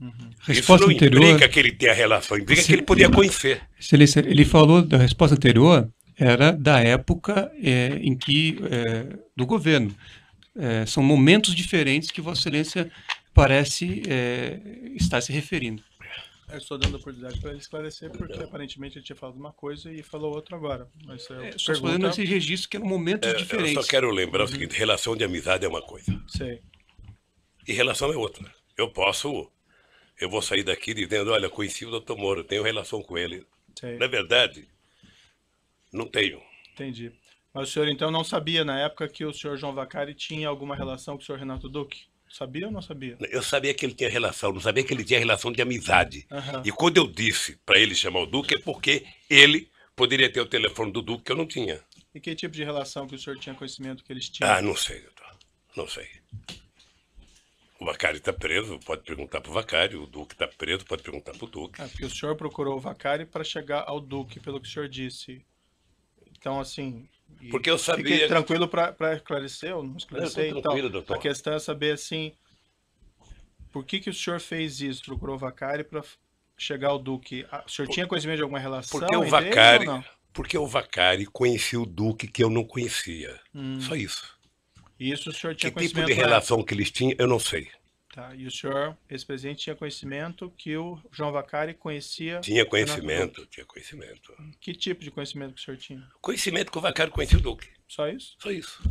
Speaker 3: Uhum. Resposta Isso não anterior, implica que ele tenha relação, implica se, que ele podia conhecer. Excelência, ele
Speaker 2: falou da resposta anterior, era da época é, em que é, do governo. É, são momentos diferentes que Vossa Excelência parece é, estar se referindo.
Speaker 1: Eu estou dando a oportunidade para ele esclarecer, porque aparentemente ele tinha falado uma coisa e falou outra agora. Mas eu é, pergunta... estou fazendo esse registro que eram é momentos diferentes. Eu só quero lembrar uhum. o seguinte: relação
Speaker 3: de amizade é uma coisa. Sim. E relação é outra. Eu posso eu vou sair daqui dizendo, olha, conheci o doutor Moro, tenho relação com ele. Na verdade, não tenho.
Speaker 1: Entendi. Mas o senhor, então, não sabia na época que o senhor João Vacari tinha alguma relação com o senhor Renato Duque? Sabia ou não sabia?
Speaker 3: Eu sabia que ele tinha relação, não sabia que ele tinha relação de amizade. Uhum. E quando eu disse para ele chamar o Duque, é porque ele poderia ter o telefone do Duque que eu não tinha.
Speaker 1: E que tipo de relação que o senhor tinha conhecimento que eles tinham? Ah, não
Speaker 3: sei, doutor. Não sei. O Vacari está preso, pode perguntar para o Vacari. O Duque está preso, pode perguntar para o Duque.
Speaker 1: É, o senhor procurou o Vacari para chegar ao Duque, pelo que o senhor disse. Então, assim. Porque eu sabia. Fiquei tranquilo para esclarecer ou não esclarecer não, então, doutor. A questão é saber, assim. Por que, que o senhor fez isso? Procurou o Vacari para chegar ao Duque? Ah, o senhor por... tinha conhecimento de alguma relação? Porque o Vacari.
Speaker 3: Porque o Vacari conhecia o Duque que eu não conhecia. Hum. Só isso.
Speaker 1: E isso o senhor tinha que tipo de né? relação
Speaker 3: que eles tinham, eu não sei.
Speaker 1: Tá, e o senhor, esse presidente, tinha conhecimento que o João Vacari conhecia... Tinha conhecimento,
Speaker 3: tinha conhecimento.
Speaker 1: Que tipo de conhecimento que o senhor tinha?
Speaker 3: Conhecimento que o Vacari conhecia o Duque.
Speaker 1: Só isso? Só isso.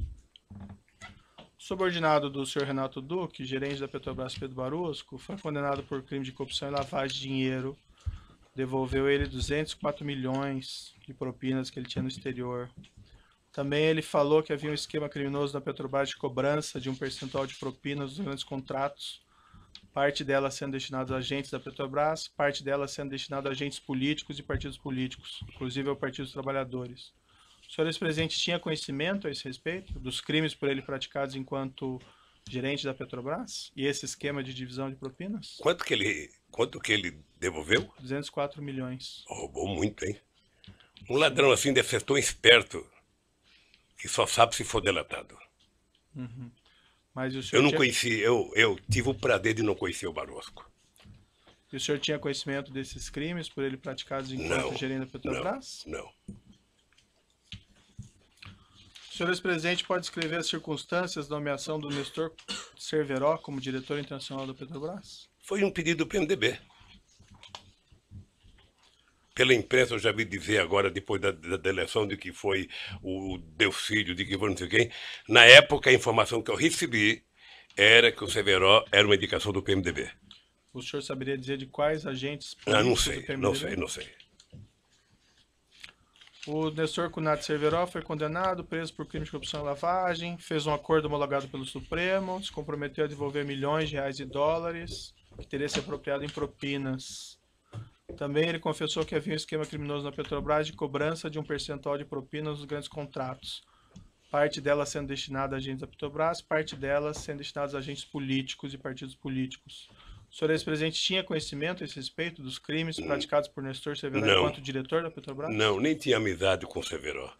Speaker 1: Subordinado do senhor Renato Duque, gerente da Petrobras Pedro Barusco, foi condenado por crime de corrupção e lavagem de dinheiro. Devolveu ele 204 milhões de propinas que ele tinha no exterior. Também ele falou que havia um esquema criminoso na Petrobras de cobrança de um percentual de propinas dos grandes contratos, parte dela sendo destinada a agentes da Petrobras, parte dela sendo destinada a agentes políticos e partidos políticos, inclusive ao Partido dos Trabalhadores. O senhor ex-presidente tinha conhecimento a esse respeito dos crimes por ele praticados enquanto gerente da Petrobras e esse esquema de divisão de propinas?
Speaker 3: Quanto que ele, quanto que ele devolveu?
Speaker 1: 204 milhões.
Speaker 3: Roubou muito, hein? Um ladrão assim deve ser tão esperto que só sabe se for delatado.
Speaker 9: Uhum.
Speaker 1: eu não tinha... conheci,
Speaker 3: eu, eu tive o prazer de não conhecer o Barosco.
Speaker 1: E o senhor tinha conhecimento desses crimes por ele praticados enquanto não, gerente da Petrobras? Não. não. O senhor ex-presidente pode escrever as circunstâncias da nomeação do Nestor Cerveró como diretor internacional da Petrobras?
Speaker 3: Foi um pedido do PMDB pela imprensa eu já vi dizer agora, depois da, da de que foi o Delcídio, de que foi não sei quem. Na época, a informação que eu recebi era que o Severó era uma indicação do PMDB.
Speaker 1: O senhor saberia dizer de quais agentes ah, não sei, Não sei, não sei. O Nestor Cunato Severó foi condenado, preso por crime de corrupção e lavagem, fez um acordo homologado pelo Supremo, se comprometeu a devolver milhões de reais e dólares, que teria se apropriado em propinas. Também ele confessou que havia um esquema criminoso na Petrobras de cobrança de um percentual de propinas nos grandes contratos, parte dela sendo destinada a agentes da Petrobras, parte dela sendo destinada a agentes políticos e partidos políticos. O senhor é ex-presidente tinha conhecimento a esse respeito dos crimes praticados por Nestor Severo Não. enquanto diretor da Petrobras? Não,
Speaker 3: nem tinha amizade com Severo.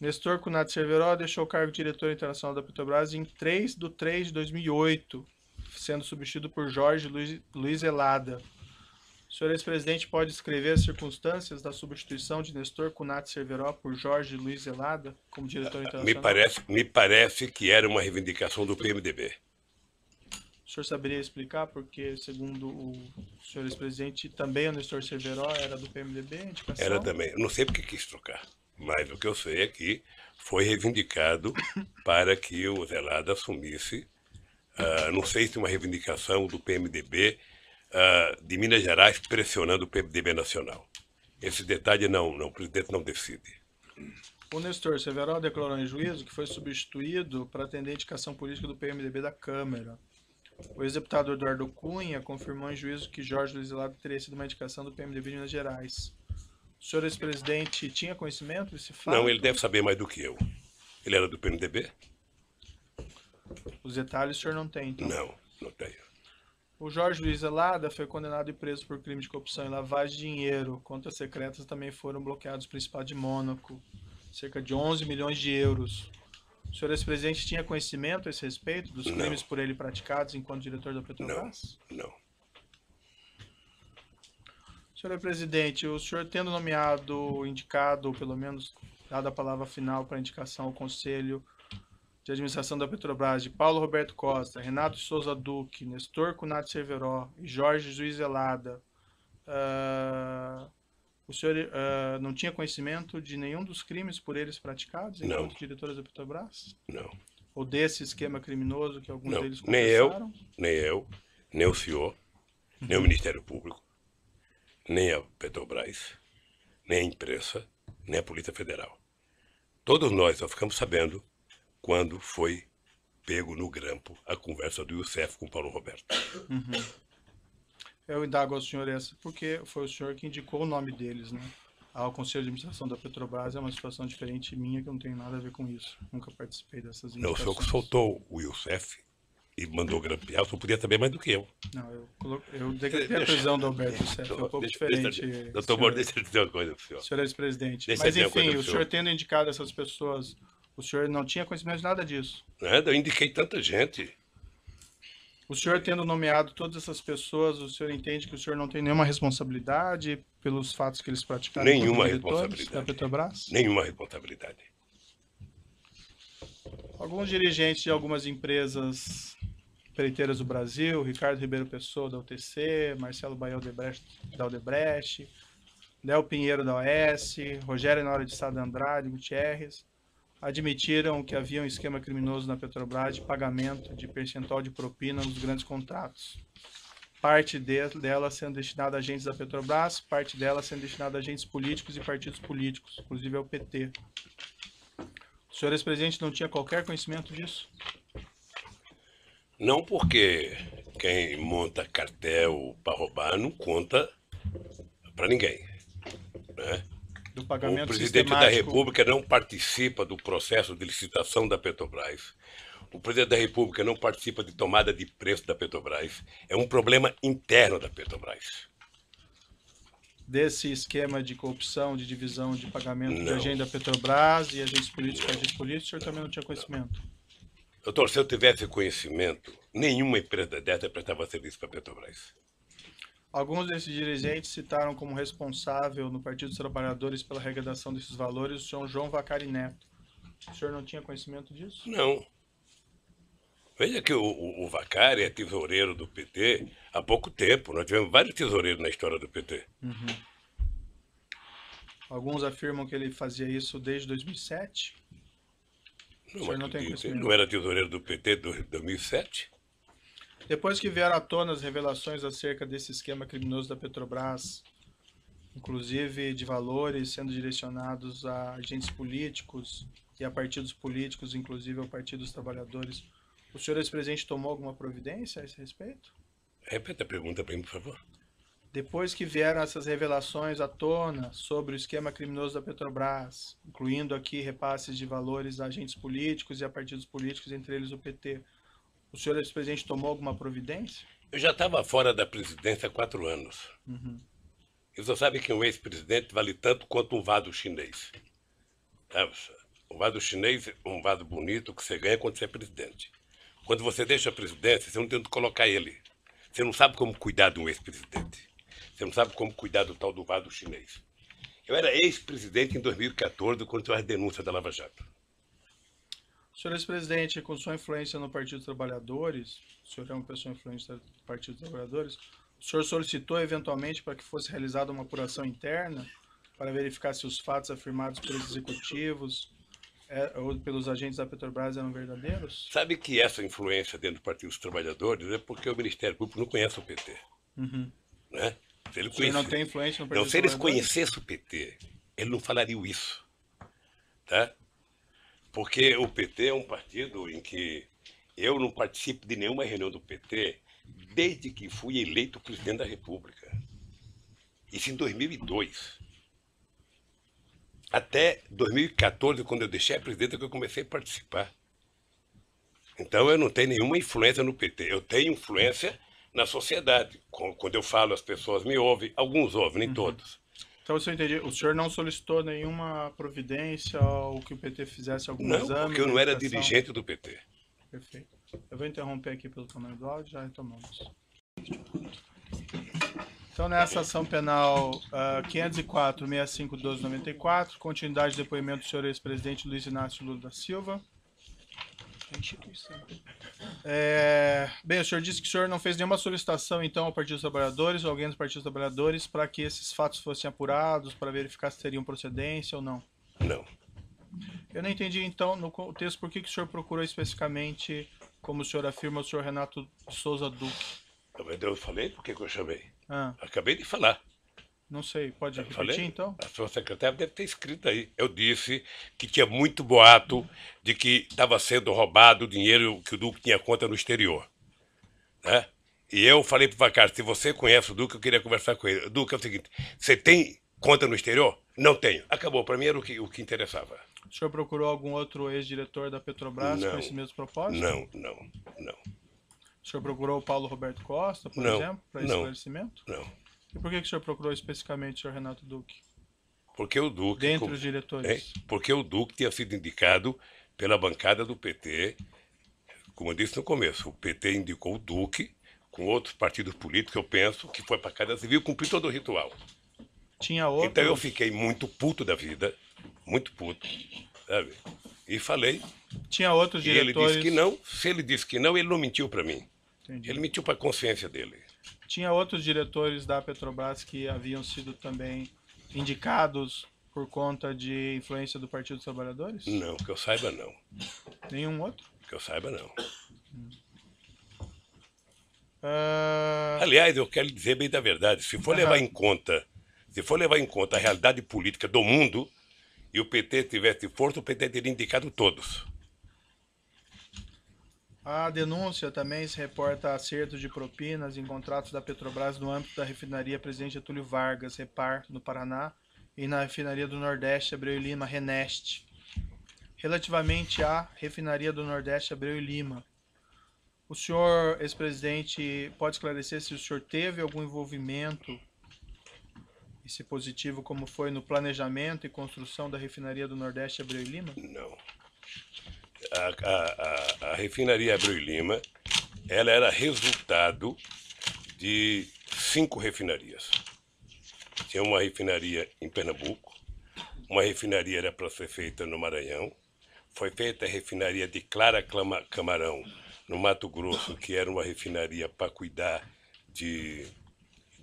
Speaker 1: Nestor Cunat Severo deixou o cargo de diretor internacional da Petrobras em 3 de 3 de 2008, sendo substituído por Jorge Luiz, Luiz Elada. O senhor ex-presidente pode escrever as circunstâncias da substituição de Nestor Cunat Cerveró por Jorge Luiz Elada como diretor internacional? Me parece,
Speaker 3: me parece que era uma reivindicação do PMDB.
Speaker 1: O senhor saberia explicar porque, segundo o senhor ex-presidente, também o Nestor Cerveró era do PMDB? Indicação? Era também. Não sei porque quis trocar,
Speaker 3: mas o que eu sei é que foi reivindicado para que o Zelada assumisse ah, não sei se uma reivindicação do PMDB uh, ah, de Minas Gerais pressionando o PMDB nacional. Esse detalhe não, não o presidente não decide.
Speaker 1: O Nestor Severo declarou em juízo que foi substituído para atender a indicação política do PMDB da Câmara. O ex-deputado Eduardo Cunha confirmou em juízo que Jorge Luiz Lado teria sido uma indicação do PMDB de Minas Gerais. O senhor ex-presidente tinha conhecimento desse fato? Não,
Speaker 3: ele deve saber mais do que eu. Ele era do PMDB?
Speaker 1: Os detalhes o senhor não tem, então? Não, não tenho. O Jorge Luiz Elada foi condenado e preso por crime de corrupção e lavagem de dinheiro. Contas secretas também foram bloqueados no Principado de Mônaco, cerca de 11 milhões de euros. O senhor ex-presidente tinha conhecimento a esse respeito dos não. crimes por ele praticados enquanto diretor da Petrobras? Não. não. Senhor é presidente, o senhor tendo nomeado, indicado, ou pelo menos dado a palavra final para indicação ao Conselho de administração da Petrobras de Paulo Roberto Costa, Renato Souza Duque, Nestor Cunato Severó e Jorge Juiz Helada, uh, ah, o senhor uh, não tinha conhecimento de nenhum dos crimes por eles praticados enquanto diretores da Petrobras? Não. Ou desse esquema criminoso que alguns não. deles nem eu,
Speaker 3: nem eu, nem o senhor, nem o uhum. Ministério Público, nem a Petrobras, nem a imprensa, nem a Polícia Federal. Todos nós só ficamos sabendo quando foi pego no grampo a conversa do Youssef com Paulo Roberto.
Speaker 1: Uhum. Eu indago ao senhor essa, porque foi o senhor que indicou o nome deles, né? Ao ah, Conselho de Administração da Petrobras é uma situação diferente minha, que não tem nada a ver com isso. Nunca participei dessas Não, o senhor que
Speaker 3: soltou o Youssef e mandou grampear, o senhor podia saber mais do que eu.
Speaker 1: Não, eu, coloquei eu decretei a prisão do Alberto Youssef, é um pouco deixa, diferente. Deixa, doutor Moro, deixa eu dizer uma coisa para o senhor. Senhor ex-presidente. Mas enfim, o senhor tendo indicado essas pessoas o senhor não tinha conhecimento de nada disso.
Speaker 3: Nada, é, eu indiquei tanta gente.
Speaker 1: O senhor tendo nomeado todas essas pessoas, o senhor entende que o senhor não tem nenhuma responsabilidade pelos fatos
Speaker 7: que eles praticaram?
Speaker 1: Nenhuma responsabilidade. Da Petrobras?
Speaker 3: Nenhuma responsabilidade.
Speaker 1: Alguns dirigentes de algumas empresas Empreiteiras do Brasil, Ricardo Ribeiro Pessoa, da UTC, Marcelo Baião da Odebrecht, Léo Pinheiro, da OS, Rogério Nora de Sada Andrade, Gutierrez, admitiram que havia um esquema criminoso na Petrobras de pagamento de percentual de propina nos grandes contratos. Parte de, dela sendo destinada a agentes da Petrobras, parte dela sendo destinada a agentes políticos e partidos políticos, inclusive ao PT. O senhor ex-presidente não tinha qualquer conhecimento disso?
Speaker 3: Não porque quem monta cartel para roubar não conta para ninguém. Né? do pagamento O presidente da República não participa do processo de licitação da Petrobras. O presidente da República não participa de tomada de preço da Petrobras. É um problema interno da Petrobras.
Speaker 1: Desse esquema de corrupção, de divisão de pagamento não. de agenda Petrobras e agentes políticos não. e agentes políticos, o senhor não. também não tinha conhecimento?
Speaker 3: Doutor, se eu tivesse conhecimento, nenhuma empresa dessa prestava serviço para a Petrobras.
Speaker 1: Alguns desses dirigentes citaram como responsável no Partido dos Trabalhadores pela regradação desses valores o senhor João Vacari Neto. O senhor não tinha conhecimento disso?
Speaker 3: Não. Veja que o, o, o Vacari é tesoureiro do PT há pouco tempo. Nós tivemos vários tesoureiros na história do PT.
Speaker 5: Uhum.
Speaker 1: Alguns afirmam que ele fazia isso desde 2007. Não, o senhor é não tem conhecimento? Não era
Speaker 3: tesoureiro do PT de 2007?
Speaker 1: Depois que vieram à tona as revelações acerca desse esquema criminoso da Petrobras, inclusive de valores sendo direcionados a agentes políticos e a partidos políticos, inclusive ao Partido dos Trabalhadores, o senhor ex-presidente tomou alguma providência a esse respeito?
Speaker 3: Repita a pergunta para mim, por favor.
Speaker 1: Depois que vieram essas revelações à tona sobre o esquema criminoso da Petrobras, incluindo aqui repasses de valores a agentes políticos e a partidos políticos, entre eles o PT, o senhor ex-presidente tomou alguma providência?
Speaker 3: Eu já estava fora da presidência há quatro anos. Uhum. E você sabe que um ex-presidente vale tanto quanto um vado chinês. É, um vado chinês, um vado bonito que você ganha quando você é presidente. Quando você deixa a presidência, você não tem onde colocar ele. Você não sabe como cuidar de um ex-presidente. Você não sabe como cuidar do tal do vado chinês. Eu era ex-presidente em 2014 quando as denúncias da Lava Jato.
Speaker 1: Senhor ex-presidente, com sua influência no Partido dos Trabalhadores, o senhor é uma pessoa influente do Partido dos Trabalhadores, o senhor solicitou eventualmente para que fosse realizada uma apuração interna para verificar se os fatos afirmados pelos executivos é, ou pelos agentes da Petrobras eram verdadeiros?
Speaker 3: Sabe que essa influência dentro do Partido dos Trabalhadores é porque o Ministério Público não conhece o PT. Uhum. Né? Se ele conhece... não tem influência no Partido Não, se eles conhecessem o PT, ele não falaria isso. Tá? Porque o PT é um partido em que eu não participo de nenhuma reunião do PT desde que fui eleito presidente da República. Isso em 2002. Até 2014, quando eu deixei a presidência, que eu comecei a participar. Então eu não tenho nenhuma influência no PT. Eu tenho influência na sociedade. Quando eu falo, as pessoas me ouvem. Alguns ouvem, nem uhum. todos.
Speaker 1: Então, se eu entendi, o senhor não solicitou nenhuma providência ou que o PT fizesse algum não, exame? Não, porque eu não era dirigente do PT. Perfeito. Eu vou interromper aqui pelo tamanho do áudio, já retomamos. Então, nessa ação penal uh, ah, 504-65-1294, continuidade de depoimento do senhor ex-presidente Luiz Inácio Lula da Silva, é, bem, o senhor disse que o senhor não fez nenhuma solicitação, então, ao Partido dos Trabalhadores ou alguém do Partido dos Trabalhadores para que esses fatos fossem apurados, para verificar se teriam procedência ou não? Não. Eu não entendi, então, no contexto, por que, que o senhor procurou especificamente, como o senhor afirma, o senhor Renato Souza Duque?
Speaker 3: Eu falei porque eu chamei. Ah. Acabei de falar.
Speaker 1: Não sei, pode eu repetir falei? então?
Speaker 3: A sua secretária deve ter escrito aí. Eu disse que tinha muito boato de que estava sendo roubado o dinheiro que o Duque tinha conta no exterior. Né? E eu falei para o Vacar, se você conhece o Duque, eu queria conversar com ele. Duque, é o seguinte, você tem conta no exterior? Não tenho. Acabou, para mim era o que, o que interessava.
Speaker 1: O senhor procurou algum outro ex-diretor da Petrobras não, com esse mesmo propósito? Não, não, não. O senhor procurou o Paulo Roberto Costa, por não, exemplo, para esclarecimento? Não. E por que, que o senhor procurou especificamente o senhor Renato Duque?
Speaker 3: Porque o Duque. Dentro com, dos diretores. É, porque o Duque tinha sido indicado pela bancada do PT. Como eu disse no começo, o PT indicou o Duque com outros partidos políticos, eu penso, que foi para a Casa Civil cumprir todo o ritual.
Speaker 1: Tinha outro. Então eu
Speaker 3: fiquei muito puto da vida, muito puto, sabe? E falei.
Speaker 1: Tinha outros diretores. E ele disse que não.
Speaker 3: Se ele disse que não, ele não mentiu para mim. Entendi. Ele mentiu para a consciência dele.
Speaker 1: Tinha outros diretores da Petrobras que haviam sido também indicados por conta de influência do Partido dos Trabalhadores?
Speaker 3: Não, que eu saiba não. Nenhum outro? Que eu saiba não. Uh... Aliás, eu quero dizer bem da verdade, se for levar em conta, se for levar em conta a realidade política do mundo e o PT tivesse força, o PT teria indicado todos.
Speaker 1: A denúncia também se reporta a acerto de propinas em contratos da Petrobras no âmbito da refinaria Presidente Getúlio Vargas, Repar, no Paraná, e na refinaria do Nordeste, Abreu e Lima, Reneste. Relativamente à refinaria do Nordeste, Abreu e Lima, o senhor, ex-presidente, pode esclarecer se o senhor teve algum envolvimento, esse positivo, como foi no planejamento e construção da refinaria do Nordeste, Abreu e Lima? Não
Speaker 3: a, a, a, a refinaria Abreu e Lima ela era resultado de cinco refinarias. Tinha uma refinaria em Pernambuco, uma refinaria era para ser feita no Maranhão, foi feita a refinaria de Clara Camarão, no Mato Grosso, que era uma refinaria para cuidar de,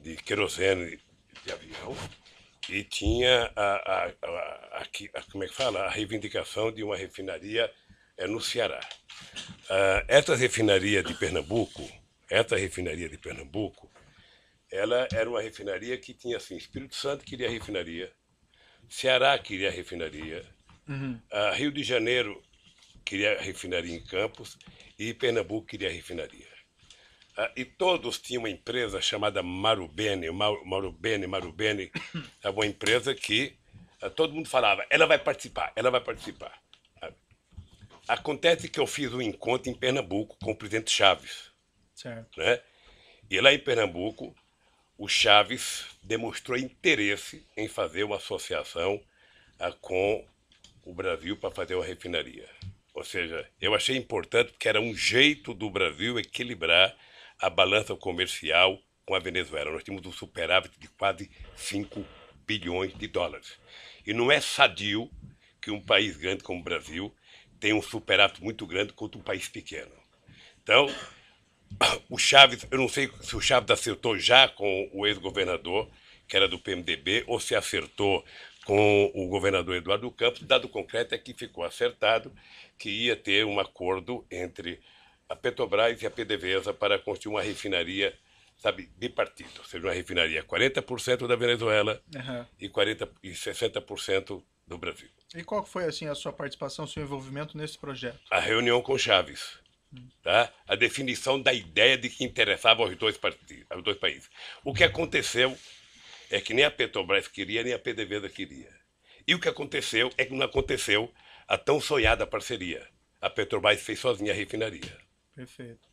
Speaker 3: de querosene de avião, e tinha a, a, a, a, como é que fala? a reivindicação de uma refinaria é no Ceará. Uh, ah, esta refinaria de Pernambuco, esta refinaria de Pernambuco, ela era uma refinaria que tinha assim, Espírito Santo queria refinaria, Ceará queria refinaria, uhum. uh, Rio de Janeiro queria refinaria em Campos e Pernambuco queria refinaria. Uh, e todos tinham uma empresa chamada Marubeni, Marubeni, Marubeni, é uma empresa que todo mundo falava, ela vai participar, ela vai participar. Acontece que eu fiz um encontro em Pernambuco com o presidente Chaves. Certo. Né? E lá em Pernambuco, o Chaves demonstrou interesse em fazer uma associação ah, com o Brasil para fazer uma refinaria. Ou seja, eu achei importante porque era um jeito do Brasil equilibrar a balança comercial com a Venezuela. Nós tínhamos um superávit de quase 5 bilhões de dólares. E não é sadio que um país grande como o Brasil tem um superávit muito grande contra um país pequeno. Então, o Chaves, eu não sei se o Chaves acertou já com o ex-governador, que era do PMDB, ou se acertou com o governador Eduardo Campos. O dado concreto é que ficou acertado que ia ter um acordo entre a Petrobras e a PDVSA para construir uma refinaria sabe, bipartido, ou seja, uma refinaria 40% da Venezuela uhum. e, 40, e 60% do Brasil.
Speaker 1: E qual foi assim a sua participação, seu envolvimento nesse projeto?
Speaker 3: A reunião com Chaves, tá? A definição da ideia de que interessava aos dois partidos, aos dois países. O que aconteceu é que nem a Petrobras queria, nem a PDVSA queria. E o que aconteceu é que não aconteceu a tão sonhada parceria. A Petrobras fez sozinha a refinaria.
Speaker 5: Perfeito.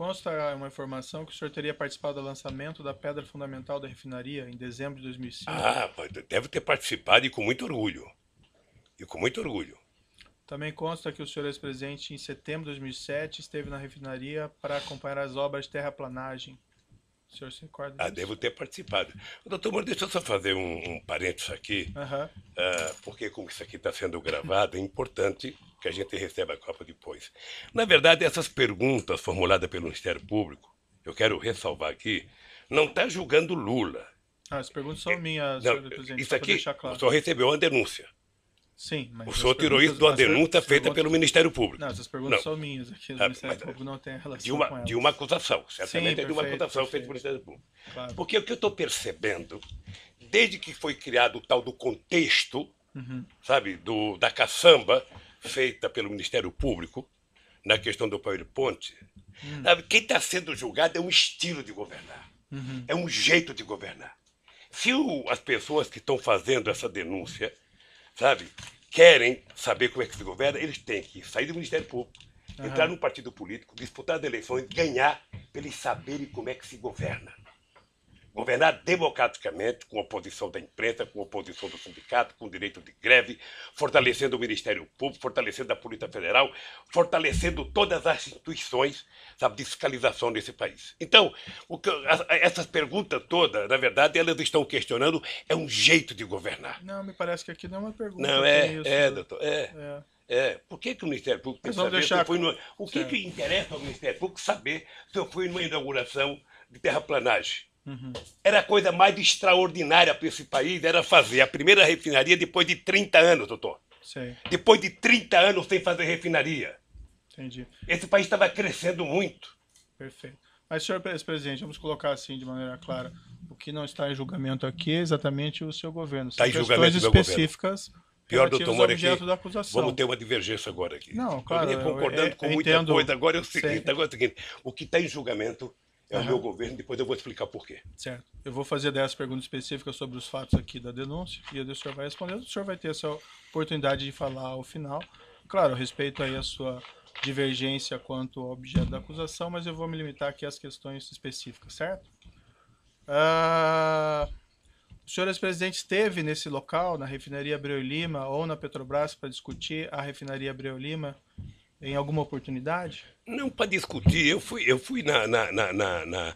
Speaker 1: Consta uma informação que o senhor teria participado do lançamento da pedra fundamental da refinaria em dezembro de 2005. Ah,
Speaker 3: deve ter participado e com muito orgulho. E com muito orgulho.
Speaker 1: Também consta que o senhor ex-presidente, em setembro de 2007, esteve na refinaria para acompanhar as obras de terraplanagem o senhor se recorda disso?
Speaker 3: Ah, devo ter participado. Doutor Moro, deixa eu só fazer um, um parênteses aqui, uhum. porque como isso aqui está sendo gravado, é importante que a gente receba a Copa depois. Na verdade, essas perguntas formuladas pelo Ministério Público, eu quero ressalvar aqui, não está julgando Lula.
Speaker 1: Ah, as perguntas são minhas, não, senhor presidente. Isso aqui, claro. o senhor recebeu
Speaker 3: uma denúncia.
Speaker 1: Sim, mas. O senhor tirou isso de uma denúncia feita pelo
Speaker 3: Ministério Público. Não, essas perguntas não. são minhas aqui. O ah, Ministério Público não tem relação de uma, com elas. De uma acusação, certamente Sim, é de uma acusação perfeito. feita pelo Ministério Público. Claro. Porque o que eu estou percebendo, desde que foi criado o tal do contexto, uhum. sabe, do, da caçamba feita pelo Ministério Público, na questão do PowerPoint, uhum. sabe, quem está sendo julgado é um estilo de governar, uhum. é um jeito de governar. Se o, as pessoas que estão fazendo essa denúncia sabe? Querem saber como é que se governa, eles têm que sair do Ministério Público, uhum. entrar num partido político, disputar as eleições, ganhar, para eles saberem como é que se governa governar democraticamente, com oposição da imprensa, com oposição do sindicato, com direito de greve, fortalecendo o Ministério Público, fortalecendo a Polícia Federal, fortalecendo todas as instituições sabe, de fiscalização nesse país. Então, que, essas perguntas todas, na verdade, elas estão questionando é um jeito de governar.
Speaker 1: Não, me parece que aqui não é uma pergunta. Não, é, isso,
Speaker 3: é doutor, é. é. É, por que, que o Ministério Público tem saber deixar... se eu numa... O que, que interessa ao Ministério Público saber se eu fui numa inauguração de terraplanagem? Uhum. Era a coisa mais extraordinária para esse país, era fazer a primeira refinaria depois de 30 anos, doutor. Sei. Depois de 30 anos sem fazer refinaria. Entendi. Esse país estava crescendo muito. Perfeito.
Speaker 1: Mas, senhor presidente, vamos colocar assim de maneira clara: o que não está em julgamento aqui é exatamente o seu governo. está em julgamento específicas. Governo. Pior, doutor Moura, aqui, vamos ter uma
Speaker 3: divergência agora aqui. Não, claro. Eu concordando eu, eu, com muita entendo. coisa. Agora é o seguinte, agora é o seguinte, o que está em julgamento é uhum. o meu governo, depois eu vou explicar por quê.
Speaker 1: Certo. Eu vou fazer 10 perguntas específicas sobre os fatos aqui da denúncia, e o senhor vai responder, o senhor vai ter essa oportunidade de falar ao final. Claro, respeito aí a sua divergência quanto ao objeto da acusação, mas eu vou me limitar aqui às questões específicas, certo? Ah, o senhor ex-presidente esteve nesse local, na refinaria Abreu Lima ou na Petrobras, para discutir a refinaria Abreu Lima em alguma oportunidade?
Speaker 3: Não, para discutir. Eu fui, eu fui na, na, na, na,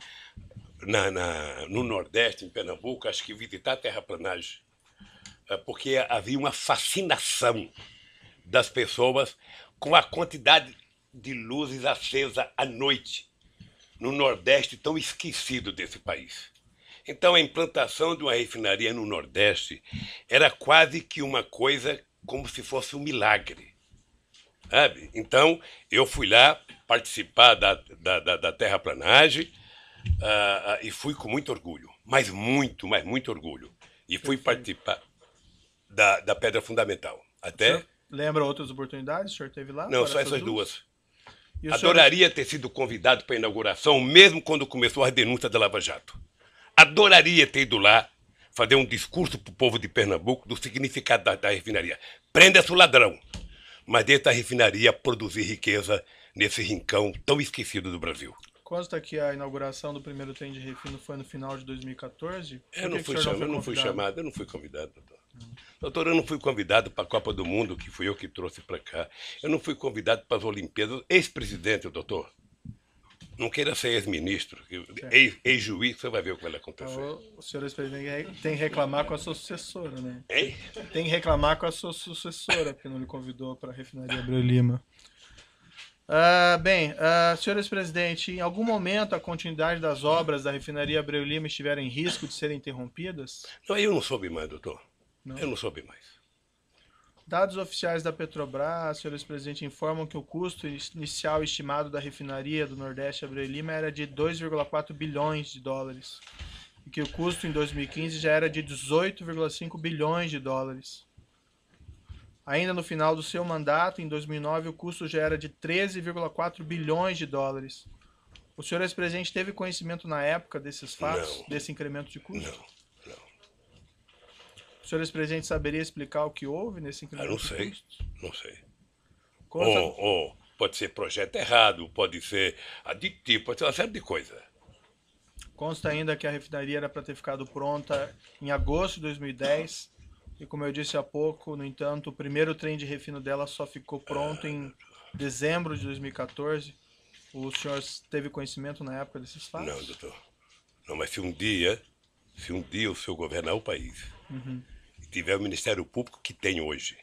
Speaker 3: na, na, no Nordeste, em Pernambuco, acho que visitar a terraplanagem, é, porque havia uma fascinação das pessoas com a quantidade de luzes acesa à noite no Nordeste tão esquecido desse país. Então, a implantação de uma refinaria no Nordeste era quase que uma coisa como se fosse um milagre sabe? Então, eu fui lá participar da, da, da, da terraplanagem uh, uh, e fui com muito orgulho, mas muito, mas muito orgulho. E fui participar da, da Pedra Fundamental. Até...
Speaker 1: Lembra outras oportunidades o senhor teve lá? Não, só essas duas.
Speaker 3: duas. Adoraria senhor... ter sido convidado para a inauguração, mesmo quando começou a denúncia da Lava Jato. Adoraria ter ido lá fazer um discurso para o povo de Pernambuco do significado da, da refinaria. Prenda-se o ladrão mas desta refinaria produzir riqueza nesse rincão tão esquecido do Brasil.
Speaker 1: Consta que a inauguração do primeiro trem de refino foi no final de 2014? Eu não, fui, chamado, não eu não fui chamado,
Speaker 3: eu não fui convidado, doutor. Hum. Doutor, eu não fui convidado para a Copa do Mundo, que fui eu que trouxe para cá. Eu não fui convidado para as Olimpíadas. Ex-presidente, doutor. Não queira ser ex-ministro, ex-juiz, você vai ver o que vai acontecer.
Speaker 1: Então, o senhor ex-presidente tem que reclamar com a sua sucessora, né? Tem que reclamar com a sua sucessora, porque não lhe convidou para a refinaria Abreu Lima. Uh, bem, uh, senhor ex-presidente, em algum momento a continuidade das obras da refinaria Abreu Lima estiver em risco de serem
Speaker 3: interrompidas? Não, eu não soube mais, doutor. Não? Eu não soube mais.
Speaker 1: Dados oficiais da Petrobras, senhores presidente, informam que o custo inicial estimado da refinaria do Nordeste Abreu Lima era de 2,4 bilhões de dólares e que o custo em 2015 já era de 18,5 bilhões de dólares. Ainda no final do seu mandato, em 2009, o custo já era de 13,4 bilhões de dólares. O senhor ex-presidente teve conhecimento na época desses fatos, não, desse incremento de custo? Não. O senhor ex-presidente saberia explicar o que houve nesse ah, Eu não sei, não sei. Ou,
Speaker 3: ou, pode ser projeto errado, pode ser aditivo, pode ser uma série de coisas.
Speaker 1: Consta ainda que a refinaria era para ter ficado pronta em agosto de 2010 e, como eu disse há pouco, no entanto, o primeiro trem de refino dela só ficou pronto em dezembro de 2014. O senhor teve conhecimento na época desses fatos? Não, doutor.
Speaker 3: Não, mas se um dia, se um dia o senhor governar o país, uhum tiver o Ministério Público que tem hoje,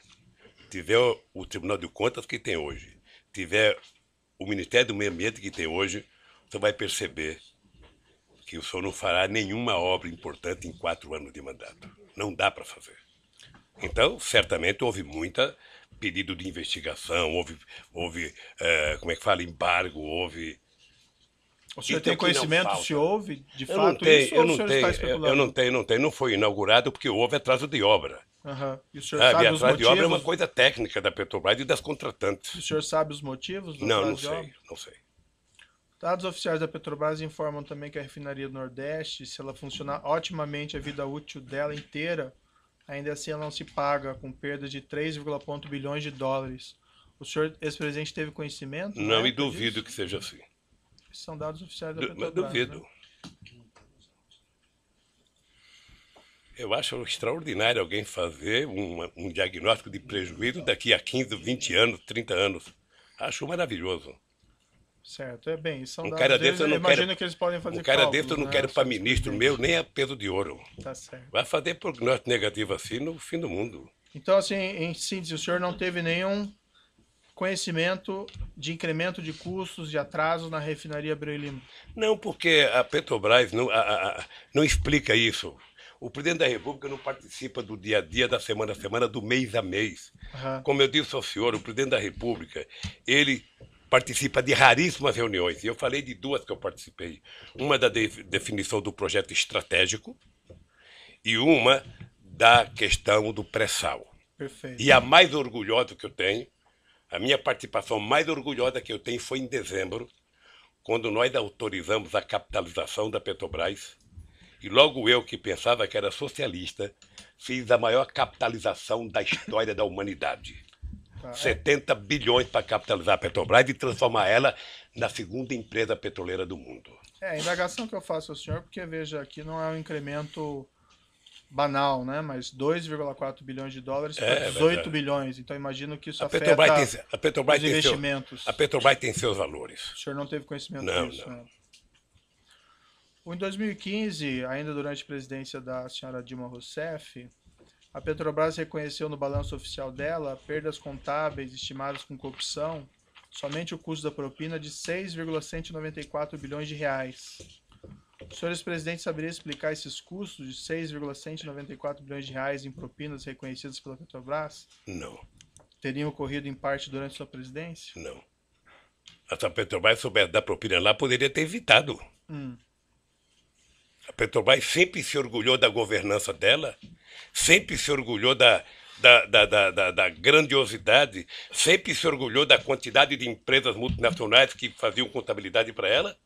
Speaker 3: tiver o Tribunal de Contas que tem hoje, tiver o Ministério do Meio Ambiente que tem hoje, você vai perceber que o senhor não fará nenhuma obra importante em quatro anos de mandato. Não dá para fazer. Então, certamente houve muita pedido de investigação, houve, houve é, como é que fala, embargo, houve
Speaker 1: o senhor tem conhecimento se houve, de eu fato, não tenho, isso, eu não tenho, Eu não
Speaker 3: tenho, não tenho. Não foi inaugurado porque houve atraso de obra. Uhum. E o senhor ah, sabe atraso de obra é uma coisa técnica da Petrobras e das contratantes. E o senhor
Speaker 1: sabe os motivos? não, não sei, não sei. Dados oficiais da Petrobras informam também que a refinaria do Nordeste, se ela funcionar otimamente a vida útil dela inteira, ainda assim ela não se paga, com perda de 3,1 bilhões de dólares. O senhor, ex-presidente, teve conhecimento? Não, né, e
Speaker 3: duvido disso? que seja assim.
Speaker 1: São dados oficiais da Petrobras. Duvido. Né?
Speaker 3: Eu acho extraordinário alguém fazer um, um, diagnóstico de prejuízo daqui a 15, 20 anos, 30 anos. Acho maravilhoso.
Speaker 1: Certo, é bem. São um cara desse eu não quero, que eles podem fazer Um cara desse eu não né? quero para ministro
Speaker 3: meu, nem a peso de ouro. Tá certo. Vai fazer prognóstico negativo assim no fim do mundo.
Speaker 1: Então, assim, em síntese, o senhor não teve nenhum conhecimento de incremento de custos, de atrasos na refinaria Abreu Lima?
Speaker 3: Não, porque a Petrobras não, a, a, não explica isso. O presidente da República não participa do dia a dia, da semana a semana, do mês a mês. Uhum. Como eu disse ao senhor, o presidente da República, ele participa de raríssimas reuniões. E Eu falei de duas que eu participei. Uma da de definição do projeto estratégico e uma da questão do pré-sal.
Speaker 1: Perfeito. E a
Speaker 3: mais orgulhosa que eu tenho a minha participação mais orgulhosa que eu tenho foi em dezembro, quando nós autorizamos a capitalização da Petrobras. E logo eu, que pensava que era socialista, fiz a maior capitalização da história da humanidade. Ah, 70 é? bilhões para capitalizar a Petrobras e transformar ela na segunda empresa petroleira do mundo.
Speaker 1: É, a indagação que eu faço ao senhor, porque veja, aqui não é um incremento banal, né? Mas 2,4 bilhões de dólares é, 18 é. bilhões. Então imagino que isso a afeta tem, a Petrobras os investimentos.
Speaker 3: Seu, a Petrobras tem seus valores. O senhor não teve conhecimento não, disso, não.
Speaker 1: Né? Em 2015, ainda durante a presidência da senhora Dilma Rousseff, a Petrobras reconheceu no balanço oficial dela perdas contábeis estimadas com corrupção, somente o custo da propina de 6,194 bilhões de reais. Senhores presidentes, saberia explicar esses custos de 6,194 bilhões de reais em propinas reconhecidas pela Petrobras? Não. Teriam ocorrido em parte durante sua presidência?
Speaker 3: Não. Se a Petrobras soubesse dar propina lá, poderia ter evitado. Hum. A Petrobras sempre se orgulhou da governança dela, sempre se orgulhou da, da, da, da, da, grandiosidade, sempre se orgulhou da quantidade de empresas multinacionais que faziam contabilidade para ela.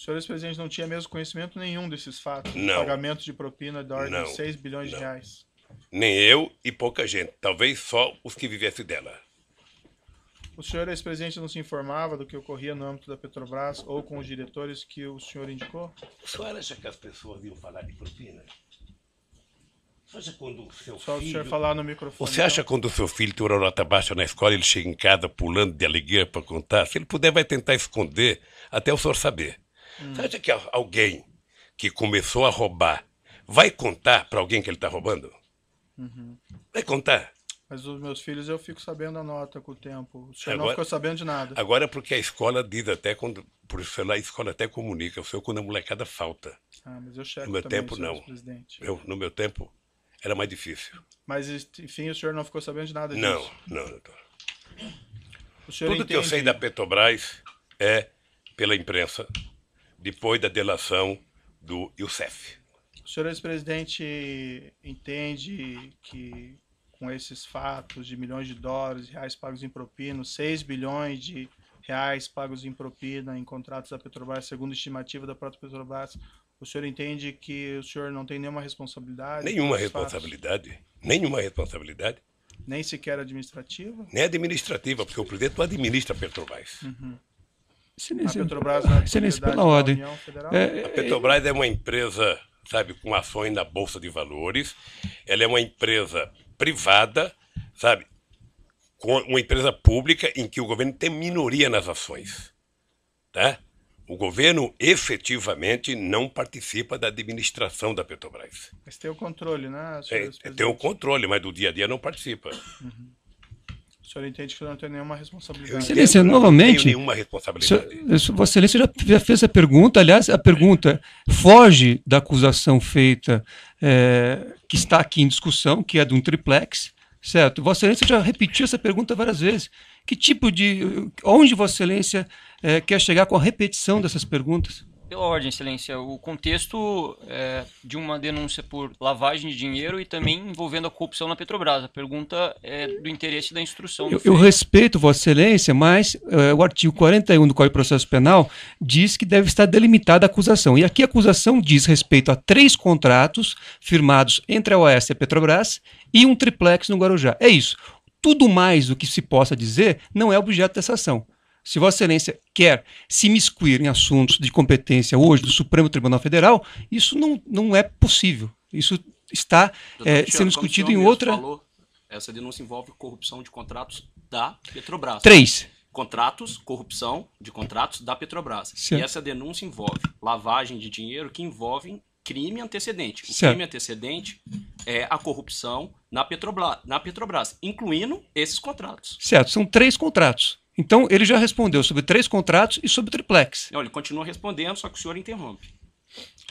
Speaker 1: O senhor ex-presidente não tinha mesmo conhecimento nenhum desses fatos? Não. Pagamento de propina da ordem não. de 6 bilhões não. de reais.
Speaker 3: Nem eu e pouca gente. Talvez só os que vivessem dela.
Speaker 1: O senhor ex-presidente não se informava do que ocorria no âmbito da Petrobras ou com os diretores que o senhor indicou?
Speaker 3: O senhor acha que as pessoas iam falar de propina? quando o seu Só filho... o senhor falar no microfone. Você acha então. quando o seu filho tem uma nota baixa na escola, ele chega em casa pulando de alegria para contar? Se ele puder, vai tentar esconder até o senhor saber. Hum. Você acha que alguém que começou a roubar vai contar para alguém que ele está roubando? Uhum. Vai contar.
Speaker 1: Mas os meus filhos eu fico sabendo a nota com o tempo. O senhor agora, não ficou sabendo de nada.
Speaker 3: Agora é porque a escola diz até quando. Por isso a escola até comunica. O senhor quando a molecada falta. Ah, mas eu checo. No meu também, tempo não. Eu, no meu tempo era mais difícil.
Speaker 1: Mas enfim, o senhor não ficou sabendo de nada disso? Não, não, doutor. Tudo entende... que eu sei
Speaker 3: da Petrobras é pela imprensa depois da delação do Youssef.
Speaker 1: O senhor ex-presidente entende que com esses fatos de milhões de dólares, reais pagos em propina, 6 bilhões de reais pagos em propina em contratos da Petrobras, segundo estimativa da própria Petrobras, o senhor entende que o senhor não tem nenhuma responsabilidade? Nenhuma responsabilidade.
Speaker 3: Fatos? Nenhuma responsabilidade.
Speaker 1: Nem sequer administrativa?
Speaker 3: Nem administrativa, porque o presidente não administra a Petrobras.
Speaker 1: Uhum. Sinistro. A Petrobras não é pela ordem. É, a Petrobras é uma empresa,
Speaker 3: sabe, com ações na Bolsa de Valores. Ela é uma empresa privada, sabe, com uma empresa pública em que o governo tem minoria nas ações. Tá? O governo efetivamente não participa da administração da Petrobras.
Speaker 1: Mas tem o controle, né? É, tem o
Speaker 3: controle, mas do dia a dia não participa. Uhum.
Speaker 1: O senhor entende que não tem nenhuma responsabilidade. Excelência, novamente. Não tenho nenhuma responsabilidade. Senhor, Vossa
Speaker 2: Excelência já fez a pergunta, aliás, a pergunta foge da acusação feita, é, que está aqui em discussão, que é de um triplex, certo? Vossa Excelência já repetiu essa pergunta várias vezes. Que tipo de. Onde Vossa Excelência é, quer chegar com a repetição dessas perguntas?
Speaker 6: pela ordem, Excelência, o contexto é, de uma denúncia por lavagem de dinheiro e também envolvendo a corrupção na Petrobras. A pergunta é do interesse
Speaker 5: da instrução. Eu, eu
Speaker 2: respeito Vossa Excelência, mas é, o artigo 41 do Código de Processo Penal diz que deve estar delimitada a acusação. E aqui a acusação diz respeito a três contratos firmados entre a OAS e a Petrobras e um triplex no Guarujá. É isso. Tudo mais do que se possa dizer não é objeto dessa ação. Se Vossa Excelência quer se miscuir em assuntos de competência hoje do Supremo Tribunal Federal, isso não, não é possível. Isso está é, sendo discutido em outra.
Speaker 8: Falou, essa denúncia envolve corrupção de contratos da Petrobras. Três. Contratos, corrupção de contratos da Petrobras. Certo. E essa denúncia envolve lavagem de dinheiro que envolve crime antecedente. O certo. crime antecedente é a corrupção na Petrobras, na Petrobras, incluindo esses contratos.
Speaker 2: Certo, são três contratos. Então, ele já respondeu sobre três contratos e sobre triplex.
Speaker 8: Não, ele continua respondendo, só que o senhor interrompe.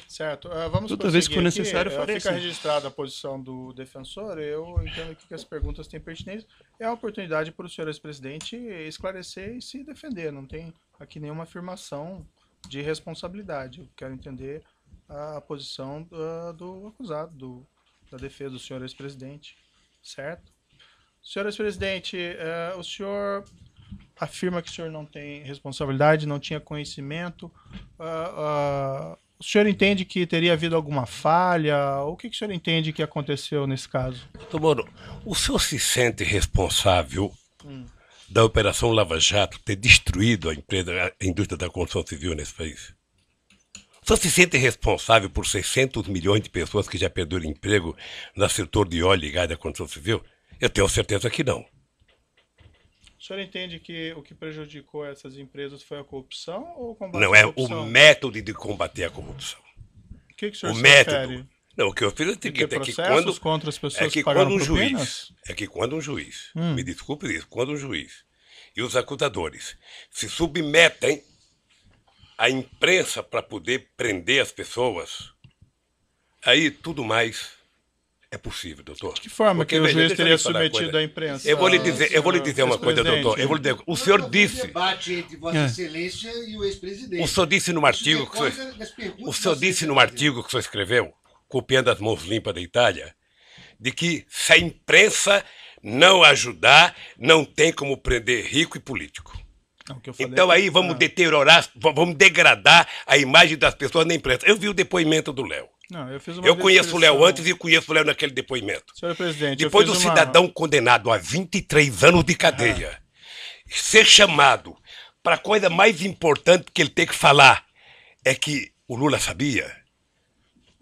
Speaker 1: Certo. Uh, vamos Toda vez que for necessário, aqui, ah, Fica assim. registrada a posição do defensor. Eu entendo que as perguntas têm pertinência. É a oportunidade para o senhor ex-presidente esclarecer e se defender. Não tem aqui nenhuma afirmação de responsabilidade. Eu quero entender a posição do, ah, do acusado, do, da defesa do senhor ex-presidente. Certo? Senhor ex-presidente, uh, o senhor afirma que o senhor não tem responsabilidade, não tinha conhecimento. Uh, uh, o senhor entende que teria havido alguma falha? O que, que o senhor entende que aconteceu nesse caso?
Speaker 3: Doutor Moro, o senhor se sente responsável hum. da Operação Lava Jato ter destruído a, empresa, a indústria da construção civil nesse país? O senhor se sente responsável por 600 milhões de pessoas que já perderam emprego no setor de óleo e gás da construção civil? Eu tenho certeza que não.
Speaker 1: O senhor entende que o que prejudicou essas empresas foi a corrupção
Speaker 5: ou o combate Não, à corrupção? Não, é
Speaker 3: o método de combater a corrupção. O que, que o senhor o se método. Refere? Não, o que eu fiz é o seguinte, é que quando contra as é pessoas é que quando um juiz, é que quando um juiz, hum. me desculpe isso, quando um juiz e os acusadores se submetem à imprensa para poder prender as pessoas, aí tudo mais é possível, doutor. De que forma Porque, que veja, o juiz teria submetido à imprensa? Eu vou lhe dizer, eu vou lhe dizer uma coisa, doutor. Eu vou lhe dizer, o senhor disse.
Speaker 4: debate entre Vossa é. Excelência e o ex-presidente. O senhor disse num é artigo que o senhor, o senhor
Speaker 3: disse num artigo que o senhor escreveu, copiando as mãos limpas da Itália, de que se a imprensa não ajudar, não tem como prender rico e político. Então é aí vamos ah. deteriorar, vamos degradar a imagem das pessoas na imprensa. Eu vi o depoimento do Léo.
Speaker 1: Não, eu, eu conheço o Léo antes
Speaker 3: e conheço o Léo naquele depoimento. Senhor presidente, Depois do uma... cidadão condenado a 23 anos de cadeia é. ser chamado para a coisa mais importante que ele tem que falar é que o Lula sabia.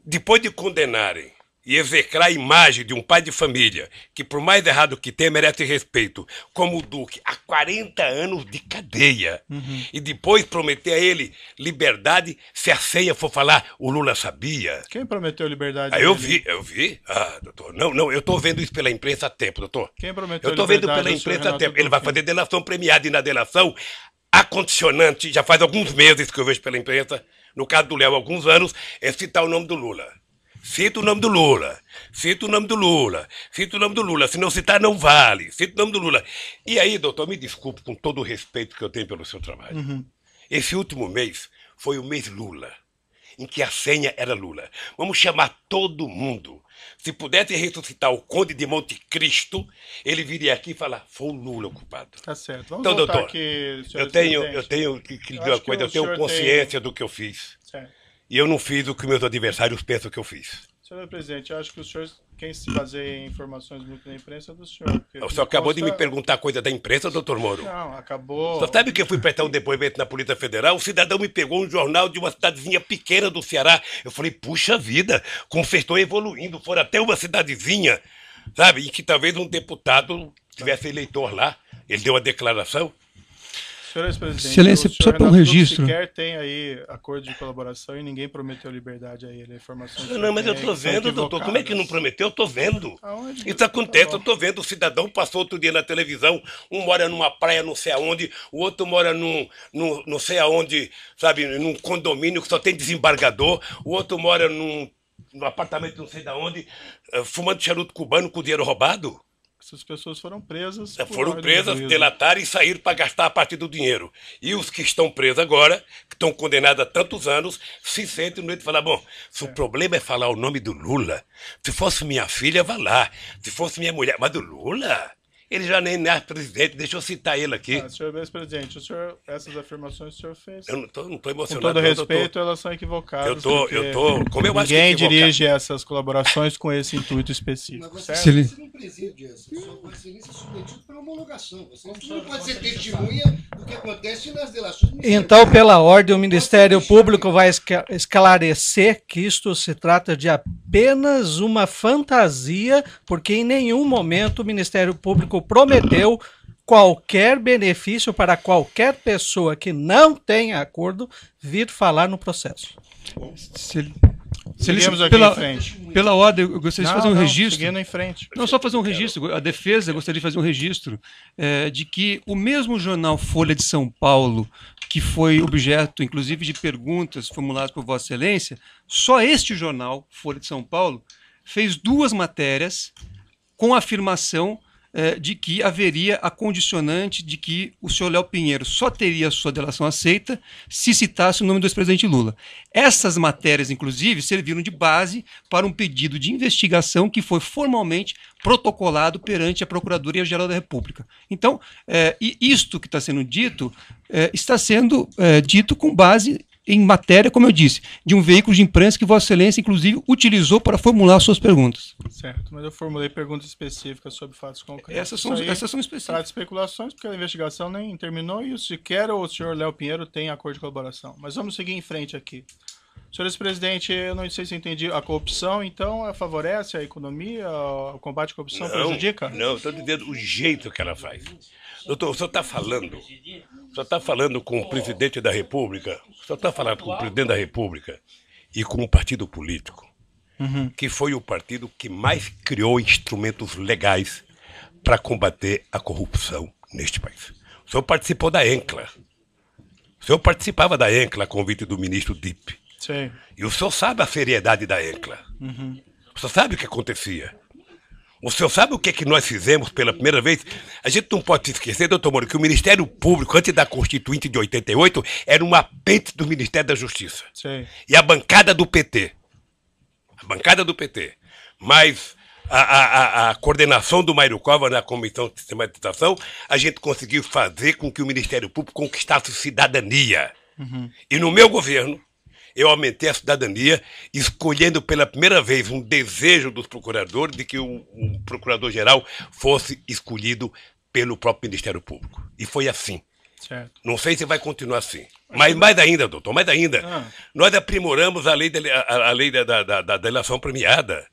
Speaker 3: Depois de condenarem e execrar a imagem de um pai de família que, por mais errado que tenha, merece respeito, como o Duque, há 40 anos de cadeia. Uhum. E depois prometer a ele liberdade se a ceia for falar o Lula sabia.
Speaker 1: Quem prometeu liberdade? Ah, eu vi,
Speaker 3: eu vi. Ah, doutor, não, não, eu estou vendo isso pela imprensa há tempo, doutor. Quem prometeu Eu estou vendo pela imprensa há tempo. Ele vai fazer delação premiada e na delação acondicionante, já faz alguns meses que eu vejo pela imprensa, no caso do Léo, alguns anos, é citar o nome do Lula. Cita o nome do Lula. Cita o nome do Lula. Cita o nome do Lula. Se não citar, não vale. Cita o nome do Lula. E aí, doutor, me desculpe com todo o respeito que eu tenho pelo seu trabalho. Uhum. Esse último mês foi o mês Lula, em que a senha era Lula. Vamos chamar todo mundo. Se pudesse ressuscitar o Conde de Monte Cristo, ele viria aqui e falar: foi o Lula o culpado.
Speaker 1: Tá certo. Vamos então, doutor, aqui, eu tenho, eu tenho que, lhe dizer uma coisa, eu tenho consciência tem... do que eu fiz.
Speaker 3: Certo. E eu não fiz o que meus adversários pensam que eu fiz.
Speaker 1: Senhor presidente, acho que o senhor, quem se baseia em informações muito da imprensa é do senhor. O senhor acabou consta... de me
Speaker 3: perguntar coisa da imprensa, doutor Moro?
Speaker 1: Não, acabou. Só sabe
Speaker 3: que eu fui prestar um depoimento na Polícia Federal? O cidadão me pegou um jornal de uma cidadezinha pequena do Ceará. Eu falei, puxa vida, como vocês estão evoluindo, fora até uma cidadezinha, sabe? E que talvez um deputado tivesse eleitor lá. Ele deu uma declaração. Senhores
Speaker 2: presidente,
Speaker 1: Excelência, só para um registro. sequer tem aí acordo de colaboração e ninguém prometeu liberdade a ele. Informações não, mas eu estou vendo, doutor. Como é que não
Speaker 3: prometeu? Eu estou vendo. Aonde? Isso acontece, tá eu estou vendo. O cidadão passou outro dia na televisão. Um mora numa praia não sei aonde, o outro mora num, num não sei aonde, sabe, num condomínio que só tem desembargador, o outro mora num, num apartamento não sei de onde, eh, fumando charuto cubano com dinheiro roubado. Essas pessoas foram presas. É, foram presas, delataram e saíram para gastar a partir do dinheiro. E os que estão presos agora, que estão condenados a tantos anos, se sentem no meio de falar: bom, se é. o problema é falar o nome do Lula, se fosse minha filha, vá lá. Se fosse minha mulher, mas do Lula? Ele já nem é presidente, deixa eu citar ele aqui. Ah,
Speaker 1: senhor é ex-presidente, essas afirmações o senhor fez. Eu não
Speaker 5: estou emocionado. Com todo respeito, tô, elas são equivocadas. Eu tô, eu tô,
Speaker 3: como eu acho que Ninguém dirige
Speaker 1: essas colaborações com esse intuito específico. Mas você, certo? É você
Speaker 4: não preside essa, submetido para homologação. você não pode ser testemunha do que acontece nas delações. Então,
Speaker 2: pela ordem, o Ministério Público vai esclarecer que isto se trata de apenas uma fantasia, porque em nenhum momento o Ministério Público prometeu
Speaker 1: qualquer benefício para qualquer pessoa que não tenha acordo vir falar no processo. Se, se aqui pela, em frente. Pela ordem, eu gostaria não, de fazer um não, registro. em frente.
Speaker 2: Não, só fazer um registro. A defesa gostaria de fazer um registro é, de que o mesmo jornal Folha de São Paulo, que foi objeto, inclusive, de perguntas formuladas por Vossa Excelência, só este jornal, Folha de São Paulo, fez duas matérias com afirmação é, de que haveria a condicionante de que o senhor Léo Pinheiro só teria a sua delação aceita se citasse o nome do ex-presidente Lula. Essas matérias, inclusive, serviram de base para um pedido de investigação que foi formalmente protocolado perante a Procuradoria-Geral da República. Então, é, isto que está sendo dito é, está sendo dito com base em matéria, como eu disse, de um veículo de imprensa que Vossa Excelência, inclusive, utilizou para formular suas perguntas.
Speaker 1: Certo, mas eu formulei perguntas específicas sobre fatos concretos. Essas são, essas são específicas. especulações, porque a investigação nem terminou e o sequer o senhor Léo Pinheiro tem acordo de colaboração. Mas vamos seguir em frente aqui. Senhores presidente, eu não sei se entendi. A corrupção, então, favorece a economia? O combate à corrupção não, prejudica?
Speaker 3: Não, estou entendendo o jeito que ela faz. Doutor, o senhor está falando, o senhor está falando com o presidente da República, o senhor está falando com o presidente da República e com o partido político, uhum. que foi o partido que mais criou instrumentos legais para combater a corrupção neste país. O senhor participou da ENCLA. O senhor participava da ENCLA a convite do ministro Dip. Sim. E o senhor sabe a seriedade da ENCLA. Uhum. O senhor sabe o que acontecia. O senhor sabe o que, é que nós fizemos pela primeira vez? A gente não pode se esquecer, doutor Moro, que o Ministério Público, antes da Constituinte de 88, era um apêndice do Ministério da Justiça. Sim. E a bancada do PT. A bancada do PT. Mas a, a, a, a coordenação do Mairo Cova na Comissão de Sistematização, a gente conseguiu fazer com que o Ministério Público conquistasse cidadania. Uhum. E no meu governo, eu aumentei a cidadania, escolhendo pela primeira vez um desejo dos procuradores de que o, procurador-geral fosse escolhido pelo próprio Ministério Público. E foi assim. Certo. Não sei se vai continuar assim. Mas mais ainda, doutor, mais ainda. Ah. Nós aprimoramos a lei, de, a, a lei da, da, da delação premiada.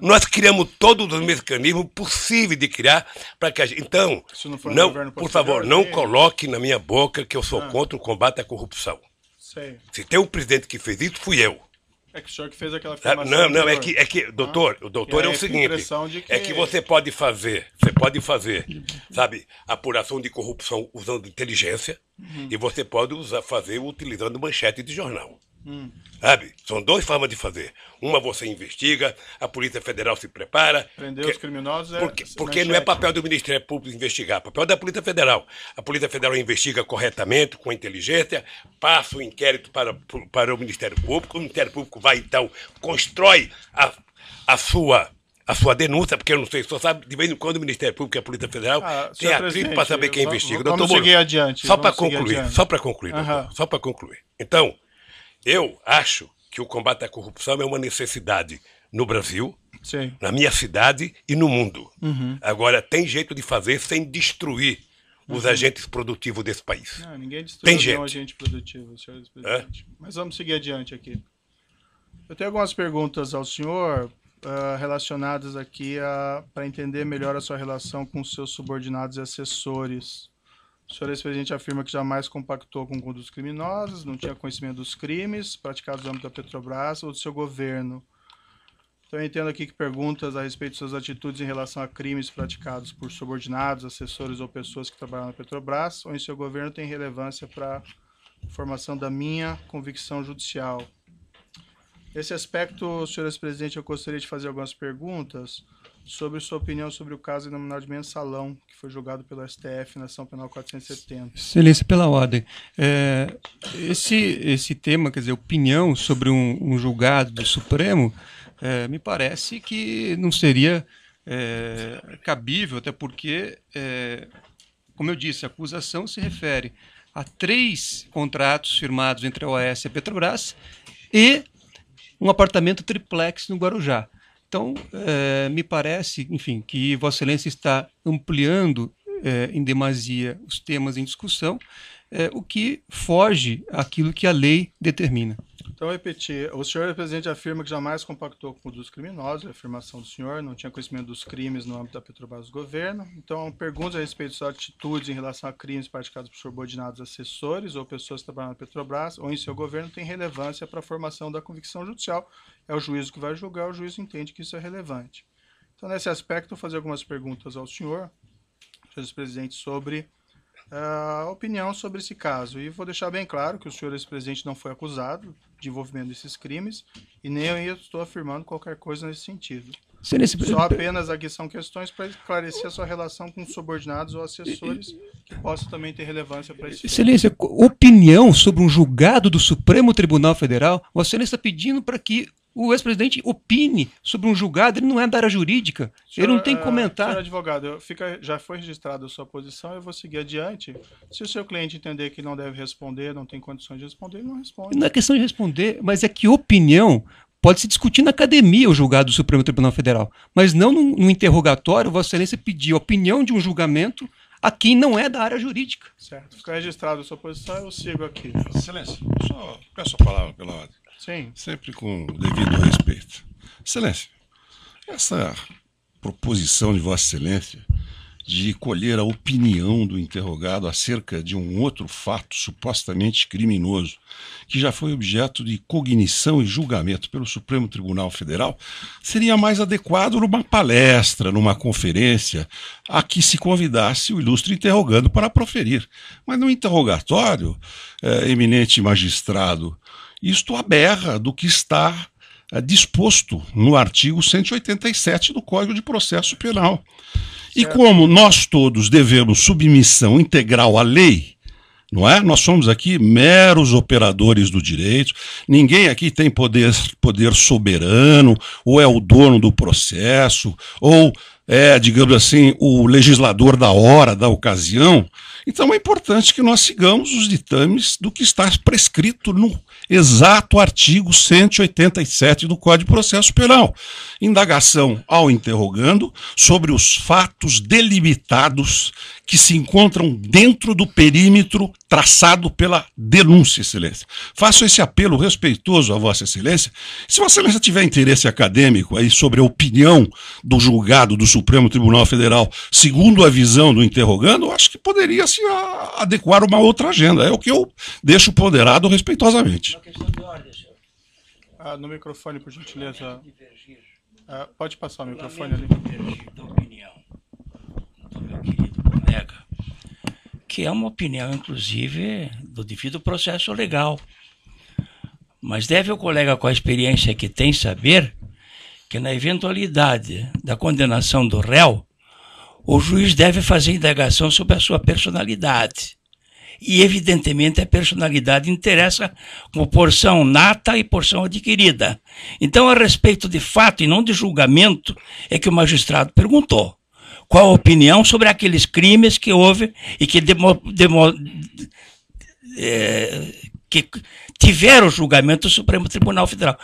Speaker 3: Nós criamos todos os mecanismos possíveis de criar para que a gente. Então, não, não por favor, não coloque na minha boca que eu sou ah. contra o combate à corrupção. Se tem um presidente que fez isso, fui eu.
Speaker 1: É que o senhor que fez aquela ah, afirmação. Não, não, é que, é que doutor, ah, o doutor é, é o é seguinte: é que... é que você
Speaker 3: pode fazer, você pode fazer, sabe, apuração de corrupção usando inteligência uhum. e você pode usar, fazer utilizando manchete de jornal. Hum. Sabe? São duas formas de fazer. Uma você investiga, a Polícia Federal se prepara. Prender que... os criminosos é. Porque, porque não é né? papel do Ministério Público investigar, é papel da Polícia Federal. A Polícia Federal investiga corretamente, com inteligência, passa o inquérito para, para o Ministério Público. O Ministério Público vai, então, constrói a, a sua a sua denúncia, porque eu não sei, só sabe de vez em quando o Ministério Público e a Polícia Federal ah, tem atrito para saber quem investiga. Vamos, vamos seguir adiante. Só para concluir, adiante. só para concluir, uhum. só para concluir. Então, eu acho que o combate à corrupção é uma necessidade no Brasil, Sim. na minha cidade e no mundo. Uhum. Agora, tem jeito de fazer sem destruir os uhum. agentes produtivos desse país. Não, ninguém destruiu tem gente.
Speaker 1: agente produtivo, senhores presidente. É? Mas vamos seguir adiante aqui. Eu tenho algumas perguntas ao senhor uh, relacionadas aqui para entender melhor a sua relação com seus subordinados e assessores. O senhor ex-presidente afirma que jamais compactou com condutos criminosos, não tinha conhecimento dos crimes praticados no âmbito da Petrobras ou do seu governo. Então, eu entendo aqui que perguntas a respeito de suas atitudes em relação a crimes praticados por subordinados, assessores ou pessoas que trabalham na Petrobras ou em seu governo têm relevância para a formação da minha convicção judicial. Nesse aspecto, senhor ex-presidente, eu gostaria de fazer algumas perguntas sobre sua opinião sobre o caso denominado mensalão, que foi julgado pelo STF na ação penal 470.
Speaker 2: Excelência, pela ordem. É, esse, esse tema, quer dizer, opinião sobre um, um julgado do Supremo, é, me parece que não seria é, cabível, até porque, é, como eu disse, a acusação se refere a três contratos firmados entre a OAS e a Petrobras e um apartamento triplex no Guarujá. Então, é, me parece, enfim, que Vossa Excelência está ampliando é, em demasia os temas em discussão, é, o que foge àquilo que a lei determina.
Speaker 1: Então, repetir, o senhor presidente afirma que jamais compactou com os criminosos, a afirmação do senhor, não tinha conhecimento dos crimes no âmbito da Petrobras do governo. Então, perguntas a respeito de suas atitudes em relação a crimes praticados por subordinados assessores ou pessoas que trabalham na Petrobras ou em seu governo têm relevância para a formação da convicção judicial é o juízo que vai julgar, o juízo entende que isso é relevante. Então, nesse aspecto, vou fazer algumas perguntas ao senhor, senhor presidente, sobre a ah, opinião sobre esse caso. E vou deixar bem claro que o senhor ex-presidente não foi acusado de envolvimento desses crimes e nem eu estou afirmando qualquer coisa nesse sentido. Nesse... Só apenas aqui são questões para esclarecer a sua relação com subordinados ou
Speaker 2: assessores que possam também ter relevância para isso. Excelência, opinião sobre um julgado do Supremo Tribunal Federal, o senhor está pedindo para que o ex-presidente opine sobre um julgado, ele não é da área jurídica, senhor, ele não tem que é, comentar. Senhor
Speaker 1: advogado, fica, já foi registrada a sua posição, eu vou seguir adiante. Se o seu cliente entender que não deve responder, não tem condições de responder, ele
Speaker 2: não responde. Não é questão de responder, mas é que opinião pode se discutir na academia o julgado do Supremo Tribunal Federal, mas não no, no interrogatório, Vossa Excelência pedir opinião de um julgamento
Speaker 7: a quem não é da área jurídica. Certo, fica registrado a sua posição, eu sigo aqui. Excelência, só peço a palavra pela ordem. Sim. Sempre com devido respeito. Excelência, essa proposição de Vossa Excelência de colher a opinião do interrogado acerca de um outro fato supostamente criminoso, que já foi objeto de cognição e julgamento pelo Supremo Tribunal Federal, seria mais adequado numa palestra, numa conferência, a que se convidasse o ilustre interrogando para proferir. Mas no interrogatório, eh, eminente magistrado, isto aberra do que está eh, disposto no artigo 187 do Código de Processo Penal. Certo. E como nós todos devemos submissão integral à lei, não é? Nós somos aqui meros operadores do direito, ninguém aqui tem poder, poder soberano, ou é o dono do processo, ou é, digamos assim, o legislador da hora, da ocasião. Então é importante que nós sigamos os ditames do que está prescrito no exato artigo 187 do Código de Processo Penal. Indagação ao interrogando sobre os fatos delimitados que se encontram dentro do perímetro traçado pela denúncia, Excelência. Faço esse apelo respeitoso a Vossa Excelência. Se Vossa Excelência tiver interesse acadêmico aí sobre a opinião do julgado do Supremo Tribunal Federal, segundo a visão do interrogando, eu acho que poderia se adequar uma outra agenda. É o que eu deixo ponderado respeitosamente. Uma questão de ordem,
Speaker 1: Ah, no microfone, por gentileza. Ah, pode passar o microfone ali. da opinião
Speaker 5: do meu querido
Speaker 9: nega, que é uma opinião, inclusive, do devido processo legal. Mas deve o colega, com a experiência que tem, saber que, na eventualidade da condenação do réu, o juiz deve fazer indagação sobre a sua personalidade. E, evidentemente, a personalidade interessa com porção nata e porção adquirida. Então, a respeito de fato e não de julgamento, é que o magistrado perguntou qual a opinião sobre aqueles crimes que houve e que, demo, demo, é, que tiveram julgamento do Supremo Tribunal Federal.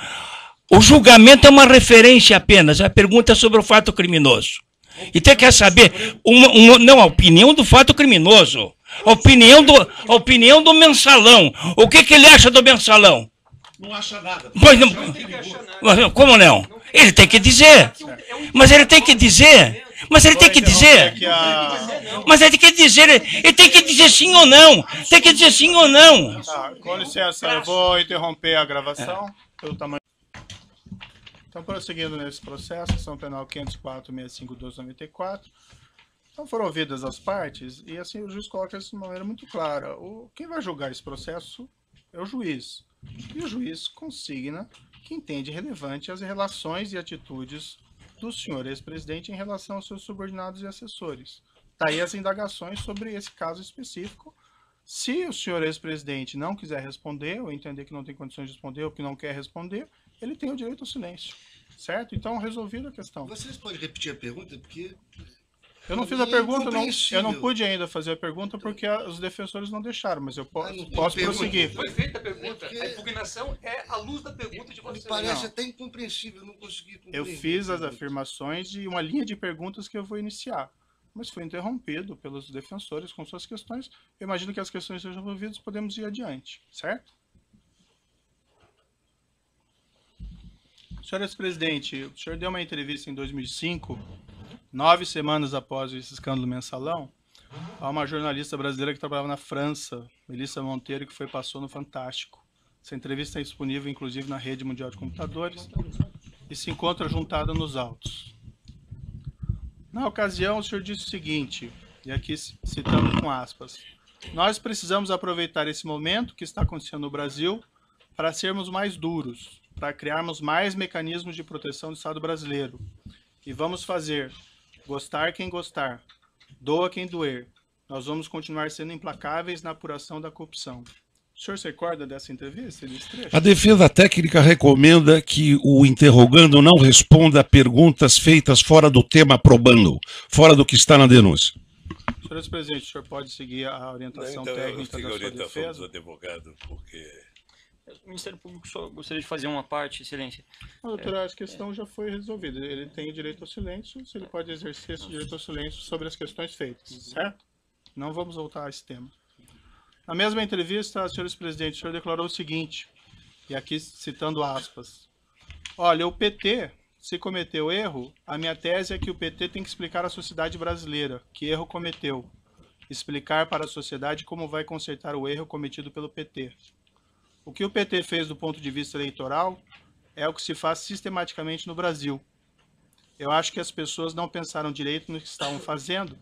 Speaker 9: O julgamento é uma referência apenas, é a pergunta é sobre o fato criminoso. E tem que saber, uma, uma, não, a opinião do fato criminoso, a opinião do, a opinião do mensalão. O que, que ele acha do mensalão? Não acha nada. não, como não? Ele tem que dizer. É Mas ele tem que é dizer. Mas ele tem que dizer. Então,
Speaker 1: é
Speaker 9: Mas ele tem que dizer. Ele tem que dizer sim ou não. Tem que dizer sim ou não. Tá,
Speaker 1: com licença, eu vou interromper a gravação é. pelo tamanho. Então, prosseguindo nesse processo, ação penal 504-65294, então foram ouvidas as partes, e assim o juiz coloca isso de maneira muito clara. O, quem vai julgar esse processo é o juiz. E o juiz consigna que entende relevante as relações e atitudes do senhor ex-presidente em relação aos seus subordinados e assessores. Está aí as indagações sobre esse caso específico. Se o senhor ex-presidente não quiser responder, ou entender que não tem condições de responder, ou que não quer responder, ele tem o direito ao silêncio. Certo? Então, resolvida a questão. Vocês
Speaker 4: podem repetir a pergunta, porque eu não fiz a pergunta, não, eu não pude
Speaker 1: ainda fazer a pergunta porque os defensores não deixaram, mas eu posso, não, não posso prosseguir. Foi feita
Speaker 4: a pergunta,
Speaker 2: é porque... a impugnação é a luz da pergunta de vocês. Me parece não. até incompreensível, não consegui compreender. Eu fiz as
Speaker 1: afirmações e uma linha de perguntas que eu vou iniciar, mas foi interrompido pelos defensores com suas questões. Eu imagino que as questões sejam resolvidas, podemos ir adiante, certo? Senhoras presidente, o senhor deu uma entrevista em 2005 nove semanas após esse escândalo mensalão, há uma jornalista brasileira que trabalhava na França, Melissa Monteiro, que foi passou no Fantástico. Essa entrevista é disponível, inclusive, na Rede Mundial de Computadores e se encontra juntada nos autos. Na ocasião, o senhor disse o seguinte, e aqui citamos com aspas, nós precisamos aproveitar esse momento que está acontecendo no Brasil para sermos mais duros, para criarmos mais mecanismos de proteção do Estado brasileiro. E vamos fazer Gostar quem gostar, doa quem doer, nós vamos continuar sendo implacáveis na apuração da corrupção. O senhor se recorda dessa entrevista?
Speaker 7: A defesa técnica recomenda que o interrogando não responda a perguntas feitas fora do tema probando, fora do que está na denúncia.
Speaker 1: Senhor presidente, o senhor pode seguir a orientação não, então técnica eu da sua orientação defesa?
Speaker 6: dos porque o Ministério Público só gostaria de fazer uma parte, excelência. Ah, doutora, é, a questão
Speaker 1: é... já foi resolvida. Ele tem o direito ao silêncio, se ele é. pode exercer esse direito ao silêncio sobre as questões feitas, uhum. certo? Não vamos voltar a esse tema. Na mesma entrevista, senhores presidentes, o senhor declarou o seguinte, e aqui citando aspas, olha, o PT, se cometeu erro, a minha tese é que o PT tem que explicar à sociedade brasileira que erro cometeu, explicar para a sociedade como vai consertar o erro cometido pelo PT. O que o PT fez do ponto de vista eleitoral é o que se faz sistematicamente no Brasil. Eu acho que as pessoas não pensaram direito no que estavam fazendo,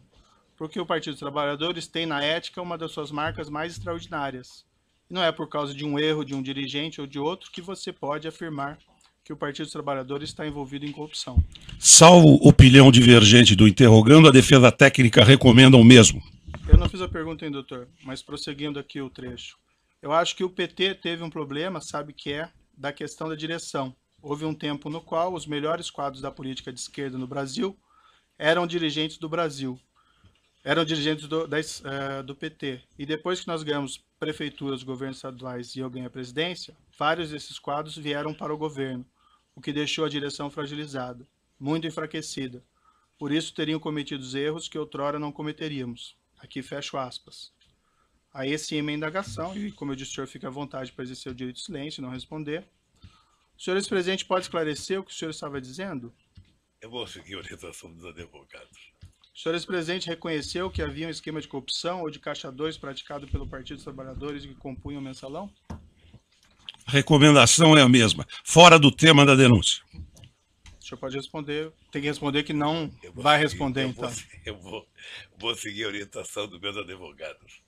Speaker 1: porque o Partido dos Trabalhadores tem na ética uma das suas marcas mais extraordinárias. E não é por causa de um erro de um dirigente ou de outro que você pode afirmar que o Partido dos Trabalhadores está envolvido em corrupção.
Speaker 7: Salvo opinião divergente do interrogando, a defesa técnica recomenda o mesmo.
Speaker 1: Eu não fiz a pergunta, hein, doutor, mas prosseguindo aqui o trecho. Eu acho que o PT teve um problema, sabe que é da questão da direção. Houve um tempo no qual os melhores quadros da política de esquerda no Brasil eram dirigentes do Brasil, eram dirigentes do, da, uh, do PT. E depois que nós ganhamos prefeituras, governos estaduais e eu ganhei a presidência, vários desses quadros vieram para o governo, o que deixou a direção fragilizada, muito enfraquecida. Por isso teriam cometido erros que outrora não cometeríamos. Aqui fecho aspas a este indagação, e, como eu disse, o senhor fica à vontade para exercer o direito de silêncio e não responder. O senhor ex-presidente pode esclarecer o que o senhor estava dizendo?
Speaker 3: Eu vou seguir a orientação dos advogados.
Speaker 1: O senhor ex-presidente reconheceu que havia um esquema de corrupção ou de caixa 2 praticado pelo Partido dos Trabalhadores que compunha o mensalão?
Speaker 7: A recomendação é a mesma, fora do tema da denúncia.
Speaker 1: O senhor pode responder, tem que responder que não vai seguir, responder, eu então. Vou,
Speaker 3: eu vou, vou seguir a orientação dos meus advogados.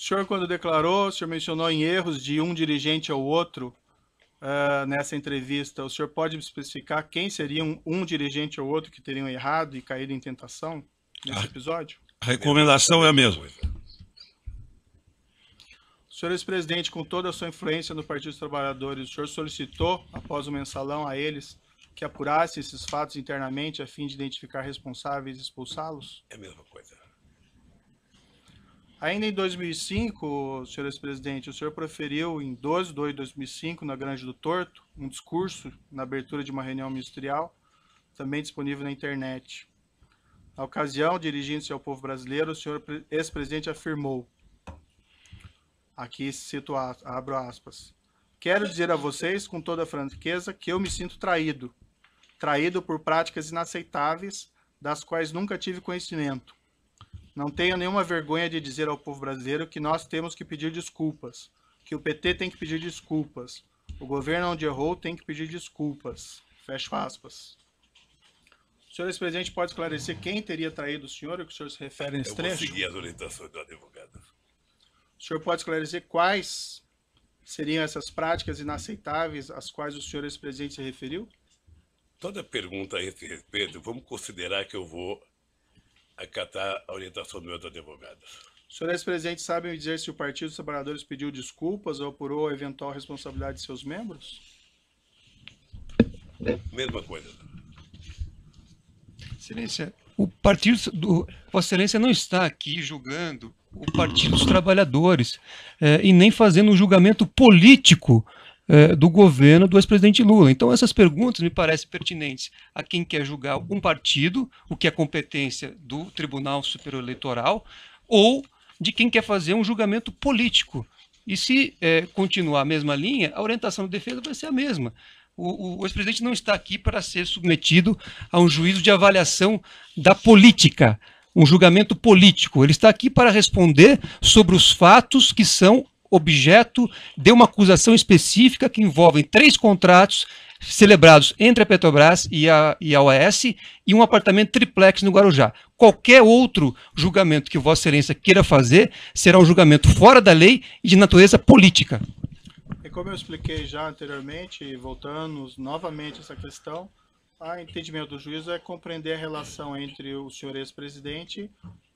Speaker 1: O senhor, quando declarou, o senhor mencionou em erros de um dirigente ao outro uh, nessa entrevista. O senhor pode especificar quem seria um, um dirigente ou outro que teriam errado e caído em tentação nesse a, episódio? A
Speaker 7: recomendação é a mesma.
Speaker 1: Senhor é ex-presidente, com toda a sua influência no Partido dos Trabalhadores, o senhor solicitou, após o mensalão, a eles que apurasse esses fatos internamente a fim de identificar responsáveis e expulsá-los?
Speaker 3: É a mesma coisa.
Speaker 1: Ainda em 2005, senhor ex-presidente, o senhor proferiu em 12 de 2 2005, na Grande do Torto, um discurso na abertura de uma reunião ministerial, também disponível na internet. Na ocasião, dirigindo-se ao povo brasileiro, o senhor ex-presidente afirmou, aqui cito, abro aspas, quero dizer a vocês com toda franqueza que eu me sinto traído, traído por práticas inaceitáveis, das quais nunca tive conhecimento não tenho nenhuma vergonha de dizer ao povo brasileiro que nós temos que pedir desculpas, que o PT tem que pedir desculpas, o governo onde errou tem que pedir desculpas. Fecho aspas. O senhor ex-presidente pode esclarecer quem teria traído o senhor e o que o senhor se refere nesse trecho? Eu vou seguir
Speaker 3: as orientações do advogado.
Speaker 1: O senhor pode esclarecer quais seriam essas práticas inaceitáveis às quais o senhor ex-presidente se referiu?
Speaker 3: Toda pergunta a esse respeito, vamos considerar que eu vou acatar a orientação meu meus advogados.
Speaker 1: Senhor ex-presidente, sabe dizer se o Partido dos Trabalhadores pediu desculpas ou apurou a eventual responsabilidade de seus membros?
Speaker 3: Mesma coisa.
Speaker 2: Excelência, o Partido do Vossa Excelência não está aqui julgando o Partido dos Trabalhadores é, e nem fazendo um julgamento político é, do governo do ex-presidente Lula. Então, essas perguntas me parecem pertinentes a quem quer julgar um partido, o que é competência do Tribunal Superior Eleitoral, ou de quem quer fazer um julgamento político. E se é, continuar a mesma linha, a orientação da defesa vai ser a mesma. O, o ex-presidente não está aqui para ser submetido a um juízo de avaliação da política, um julgamento político. Ele está aqui para responder sobre os fatos que são objeto de uma acusação específica que envolve três contratos celebrados entre a Petrobras e a, e a OAS e um apartamento triplex no Guarujá. Qualquer outro julgamento que Vossa Excelência queira fazer será um julgamento fora da lei e de natureza política.
Speaker 1: E como eu expliquei já anteriormente, voltando novamente essa questão, o entendimento do juízo é compreender a relação entre o senhor ex-presidente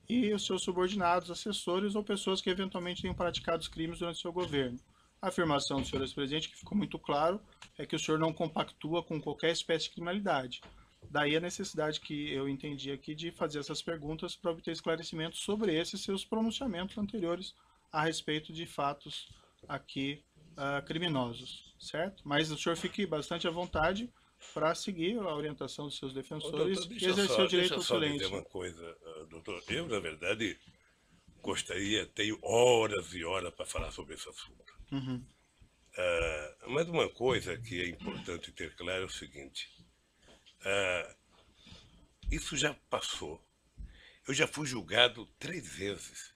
Speaker 1: e os seus subordinados, assessores ou pessoas que eventualmente tenham praticado os crimes durante seu governo. A afirmação do senhor ex-presidente, que ficou muito claro, é que o senhor não compactua com qualquer espécie de criminalidade. Daí a necessidade que eu entendi aqui de fazer essas perguntas para obter esclarecimentos sobre esses seus pronunciamentos anteriores a respeito de fatos aqui uh, criminosos, certo? Mas o senhor fique bastante à vontade para seguir a orientação dos seus defensores doutor, e exercer só, o direito ao silêncio. eu só dizer uma
Speaker 3: coisa, eh, doutor. Eu, na verdade, gostaria, tenho horas e horas para falar sobre esse assunto. Uhum. Uh, mas uma coisa que é importante ter claro é o seguinte, uh, isso já passou. Eu já fui julgado três vezes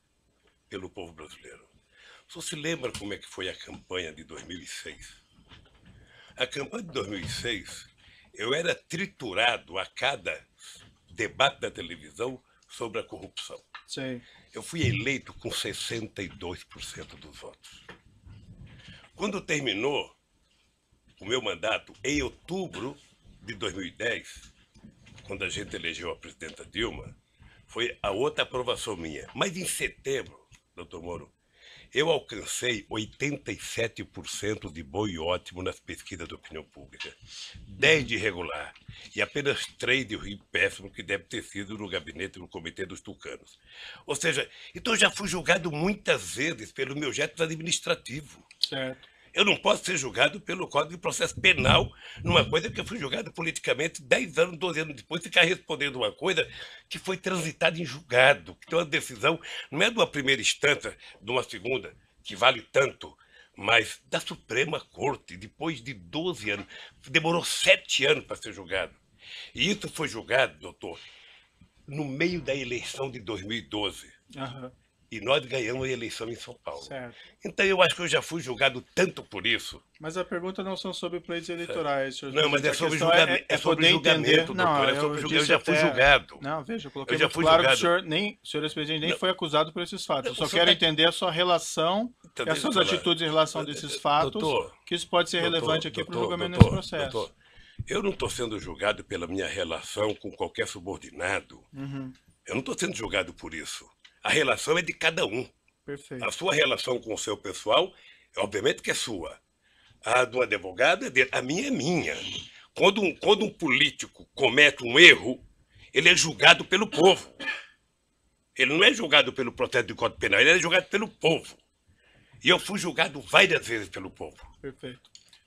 Speaker 3: pelo povo brasileiro. Só se lembra como é que foi a campanha de 2006? A campanha de 2006 eu era triturado a cada debate da televisão sobre a corrupção. Sim. Eu fui eleito com 62% dos votos. Quando terminou o meu mandato, em outubro de 2010, quando a gente elegeu a presidenta Dilma, foi a outra aprovação minha. Mas em setembro, doutor Moro, eu alcancei 87% de bom e ótimo nas pesquisas de opinião pública, 10 de regular e apenas 3 de ruim péssimo, que deve ter sido no gabinete do Comitê dos Tucanos. Ou seja, então eu já fui julgado muitas vezes pelo meu jeito administrativo. Certo. Eu não posso ser julgado pelo Código de Processo Penal numa coisa que eu fui julgado politicamente 10 anos, 12 anos depois, ficar respondendo uma coisa que foi transitada em julgado, então a decisão, não é de uma primeira instância, de uma segunda, que vale tanto, mas da Suprema Corte, depois de 12 anos. Demorou 7 anos para ser julgado. E isso foi julgado, doutor, no meio da eleição de 2012. Uhum e nós ganhamos a eleição em São Paulo. Certo. Então eu acho que eu já fui julgado tanto por isso.
Speaker 1: Mas a pergunta não são sobre pleitos eleitorais, senhor. Não, mas é sobre, julgamento, é, é, é sobre julgamento, não, doutor. É sobre eu, julgamento. eu já até... fui julgado. Não, veja, eu coloquei eu já fui claro julgado. que o senhor, nem, senhor ex-presidente nem não. foi acusado por esses fatos. eu só quero tá... entender a sua relação então, e as suas atitudes em relação a esses fatos, doutor,
Speaker 3: que isso pode ser doutor, relevante aqui para o julgamento doutor, nesse processo. Doutor, eu não estou sendo julgado pela minha relação com qualquer subordinado. Uhum. Eu não estou sendo julgado por isso. A relação é de cada um. Perfeito. A sua relação com o seu pessoal, obviamente que é sua. A do advogado é dele. A minha é minha. Quando um, quando um político comete um erro, ele é julgado pelo povo. Ele não é julgado pelo protesto de Código Penal, ele é julgado pelo povo. E eu fui julgado várias vezes pelo povo. Perfeito.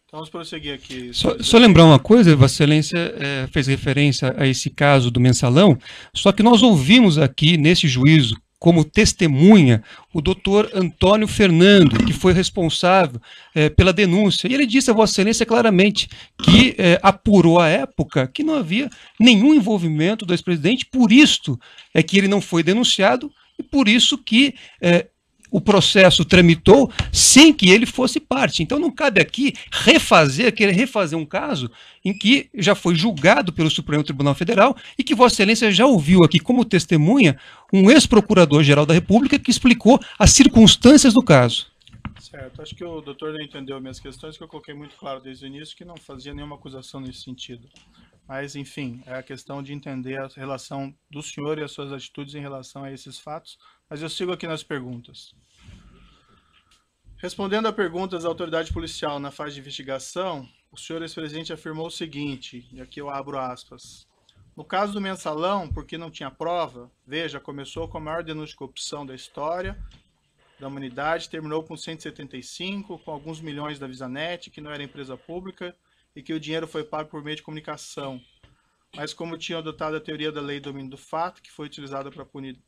Speaker 3: Então, vamos prosseguir aqui. Só,
Speaker 2: só, lembrar uma coisa, Vossa Excelência é, fez referência a esse caso do mensalão, só que nós ouvimos aqui nesse juízo como testemunha o doutor Antônio Fernando, que foi responsável eh, pela denúncia. E ele disse a Vossa Excelência claramente que eh, apurou à época que não havia nenhum envolvimento do ex-presidente, por isto é que ele não foi denunciado e por isso que eh, o processo tramitou sem que ele fosse parte. Então não cabe aqui refazer, querer refazer um caso em que já foi julgado pelo Supremo Tribunal Federal e que Vossa Excelência já ouviu aqui como testemunha um ex-procurador-geral da República que explicou as circunstâncias do caso.
Speaker 1: Certo, acho que o doutor não entendeu minhas questões, que eu coloquei muito claro desde o início que não fazia nenhuma acusação nesse sentido. Mas, enfim, é a questão de entender a relação do senhor e as suas atitudes em relação a esses fatos, mas eu sigo aqui nas perguntas. Respondendo a perguntas da autoridade policial na fase de investigação, o senhor ex-presidente afirmou o seguinte, e aqui eu abro aspas. No caso do mensalão, porque não tinha prova, veja, começou com a maior denúncia de corrupção da história da humanidade, terminou com 175, com alguns milhões da Visanet, que não era empresa pública, e que o dinheiro foi pago por meio de comunicação. Mas como tinham adotado a teoria da lei do domínio do fato, que foi utilizada para punir,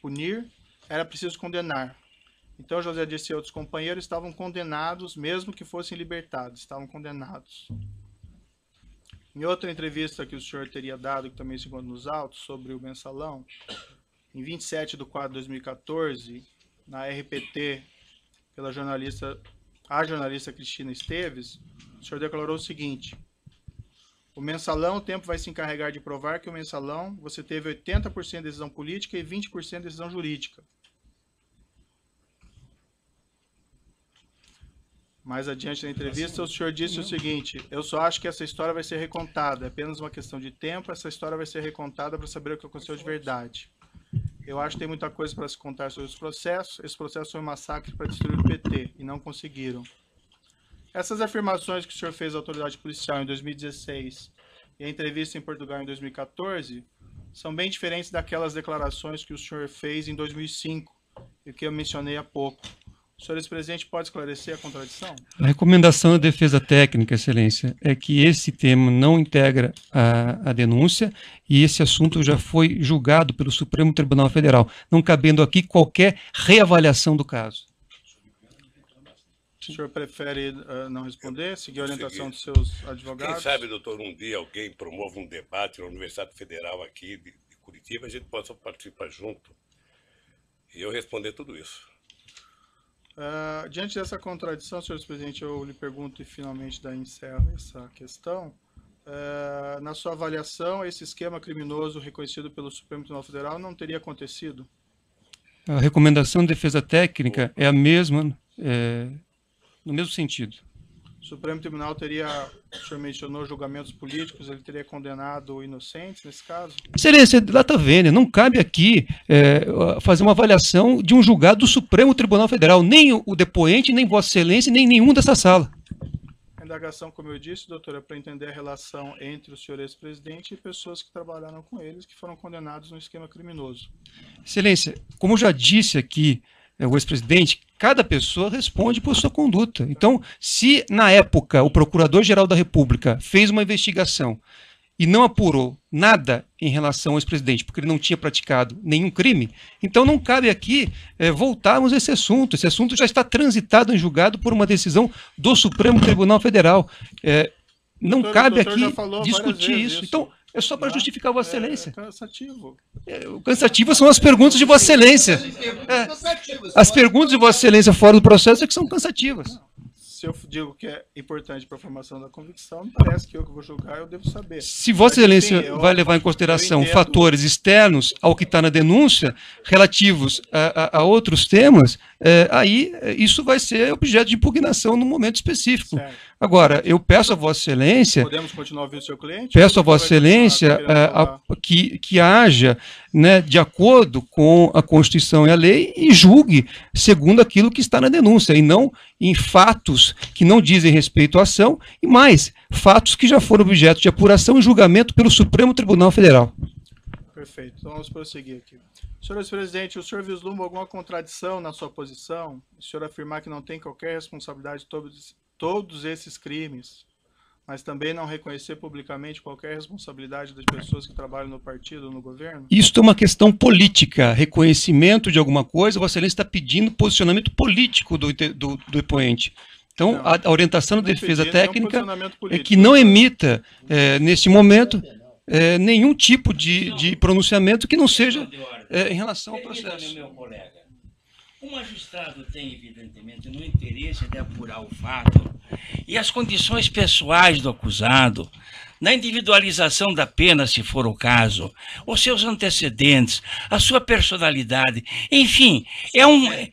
Speaker 1: punir era preciso condenar. Então José disse e outros companheiros estavam condenados, mesmo que fossem libertados, estavam condenados. Em outra entrevista que o senhor teria dado, que também se encontra nos autos, sobre o mensalão, em 27 de 4 de 2014, na RPT, pela jornalista, a jornalista Cristina Esteves, o senhor declarou o seguinte: o mensalão, o tempo vai se encarregar de provar que o mensalão você teve 80% de decisão política e 20% de decisão jurídica. Mais adiante na entrevista, o senhor disse o seguinte: Eu só acho que essa história vai ser recontada. É apenas uma questão de tempo. Essa história vai ser recontada para saber o que aconteceu de verdade. Eu acho que tem muita coisa para se contar sobre os processos. Esse processo foi um massacre para destruir o PT e não conseguiram. Essas afirmações que o senhor fez à autoridade policial em 2016 e a entrevista em Portugal em 2014 são bem diferentes daquelas declarações que o senhor fez em 2005 e que eu mencionei há pouco. O senhor ex-presidente é pode esclarecer a contradição?
Speaker 2: A recomendação da é defesa técnica, excelência, é que esse tema não integra a, a denúncia e esse assunto já foi julgado pelo Supremo Tribunal Federal, não cabendo aqui qualquer reavaliação do caso.
Speaker 1: O senhor prefere uh, não responder, seguir a orientação dos seus advogados? Quem sabe,
Speaker 3: doutor, um dia alguém promova um debate na Universidade Federal aqui de, de Curitiba, a gente possa participar junto e eu responder tudo isso.
Speaker 1: Uh, diante dessa contradição, senhor presidente, eu lhe pergunto e finalmente daí encerro essa questão. Uh, na sua avaliação, esse esquema criminoso reconhecido pelo Supremo Tribunal Federal não teria acontecido?
Speaker 2: A recomendação de defesa técnica é a mesma é, no mesmo sentido.
Speaker 1: O Supremo Tribunal teria, o senhor mencionou julgamentos políticos, ele teria condenado
Speaker 5: inocentes nesse caso?
Speaker 2: Excelência, data vênia, não cabe aqui é, fazer uma avaliação de um julgado do Supremo Tribunal Federal, nem o depoente, nem Vossa Excelência, nem nenhum dessa sala.
Speaker 1: A indagação, como eu disse, doutora, é para entender a relação entre o senhor ex-presidente e pessoas que trabalharam com eles, que foram condenados no esquema criminoso.
Speaker 2: Excelência, como eu já disse aqui, é, o ex-presidente Cada pessoa responde por sua conduta. Então, se na época o Procurador-Geral da República fez uma investigação e não apurou nada em relação ao ex-presidente, porque ele não tinha praticado nenhum crime, então não cabe aqui é, voltarmos a esse assunto. Esse assunto já está transitado em julgado por uma decisão do Supremo Tribunal Federal. É, não doutor, cabe aqui discutir isso. isso. Então, é só para né? justificar Vossa é, Excelência. É cansativo. É, o cansativo são as perguntas de Vossa Excelência. É, as perguntas de Vossa Excelência fora do processo é que são cansativas. Se
Speaker 1: eu digo que é importante para a formação da convicção, parece que eu que vou julgar, eu devo saber. Se Vossa Excelência vai levar
Speaker 2: em consideração fatores externos ao que está na denúncia, relativos a, a, a outros temas, é, aí é, isso vai ser objeto de impugnação no momento específico. Certo. Agora, eu peço a Vossa Excelência. Podemos continuar ouvindo o seu cliente? Peço a Vossa Excelência eh, a, a, que, que haja né, de acordo com a Constituição e a lei e julgue segundo aquilo que está na denúncia, e não em fatos que não dizem respeito à ação, e mais, fatos que já foram objeto de apuração e julgamento pelo Supremo Tribunal Federal.
Speaker 1: Perfeito. Então vamos prosseguir aqui. Senhores presidente, o senhor vislumbra alguma contradição na sua posição? O senhor afirmar que não tem qualquer responsabilidade sobre todos esses crimes, mas também não reconhecer publicamente qualquer responsabilidade das pessoas que trabalham no partido ou no governo?
Speaker 2: Isso é uma questão política, reconhecimento de alguma coisa, Vossa Excelência está pedindo posicionamento político do, do, do Então, não, a, orientação da defesa técnica é que não emita, é, neste momento, é, nenhum tipo de, de pronunciamento que não seja
Speaker 9: é, em relação ao processo. meu colega. O magistrado tem, evidentemente, no interesse de apurar o fato e as condições pessoais do acusado, na individualização da pena, se for o caso, os seus antecedentes, a sua personalidade, enfim, é um, é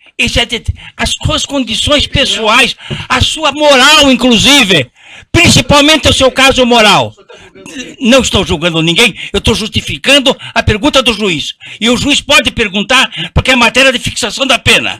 Speaker 9: as suas condições pessoais, a sua moral, inclusive, Principalmente o seu caso moral. Não estou julgando ninguém, eu estou justificando a pergunta do juiz. E o juiz pode perguntar, porque é matéria de fixação da pena.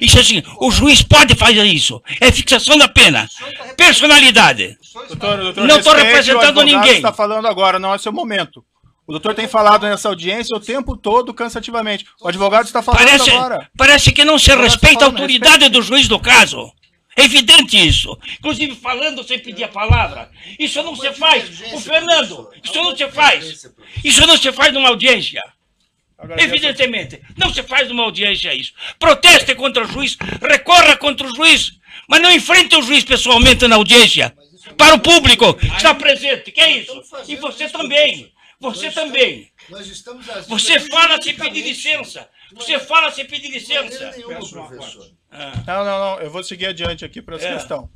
Speaker 9: Isso é assim, o juiz pode fazer isso. É fixação da pena. Personalidade. Doutor, doutor, não estou representando ninguém. está
Speaker 1: falando agora, não é seu momento. O doutor tem falado nessa audiência o tempo todo cansativamente. O advogado está falando parece, agora.
Speaker 9: Parece que não se respeita a autoridade respeito. do juiz do caso. É evidente isso. Inclusive, falando sem pedir a palavra. Isso não se faz. O Fernando, isso não se faz. Isso não se faz numa audiência. Evidentemente, não se faz numa audiência isso. Proteste contra o juiz, recorra contra o juiz, mas não enfrente o juiz pessoalmente na audiência. Para o público que está presente, que é isso? E você também. Você também. Você fala sem pedir licença. Você mas, fala sem pedir licença. É ah.
Speaker 1: Não, não, não. Eu vou seguir adiante aqui para essa é. questão.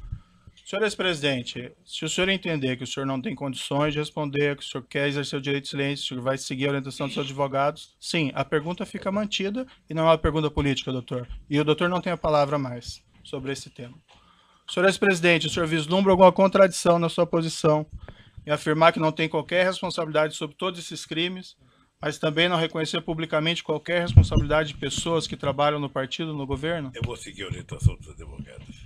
Speaker 1: Senhor ex-presidente, se o senhor entender que o senhor não tem condições de responder, que o senhor quer exercer o direito de silêncio, o senhor vai seguir a orientação dos seus advogados, sim, a pergunta fica mantida e não é uma pergunta política, doutor. E o doutor não tem a palavra mais sobre esse tema. Senhor ex-presidente, o senhor vislumbra alguma contradição na sua posição em afirmar que não tem qualquer responsabilidade sobre todos esses crimes, mas também não reconhecer publicamente qualquer responsabilidade de pessoas que trabalham no partido, no governo? Eu
Speaker 3: vou seguir a orientação dos advogados.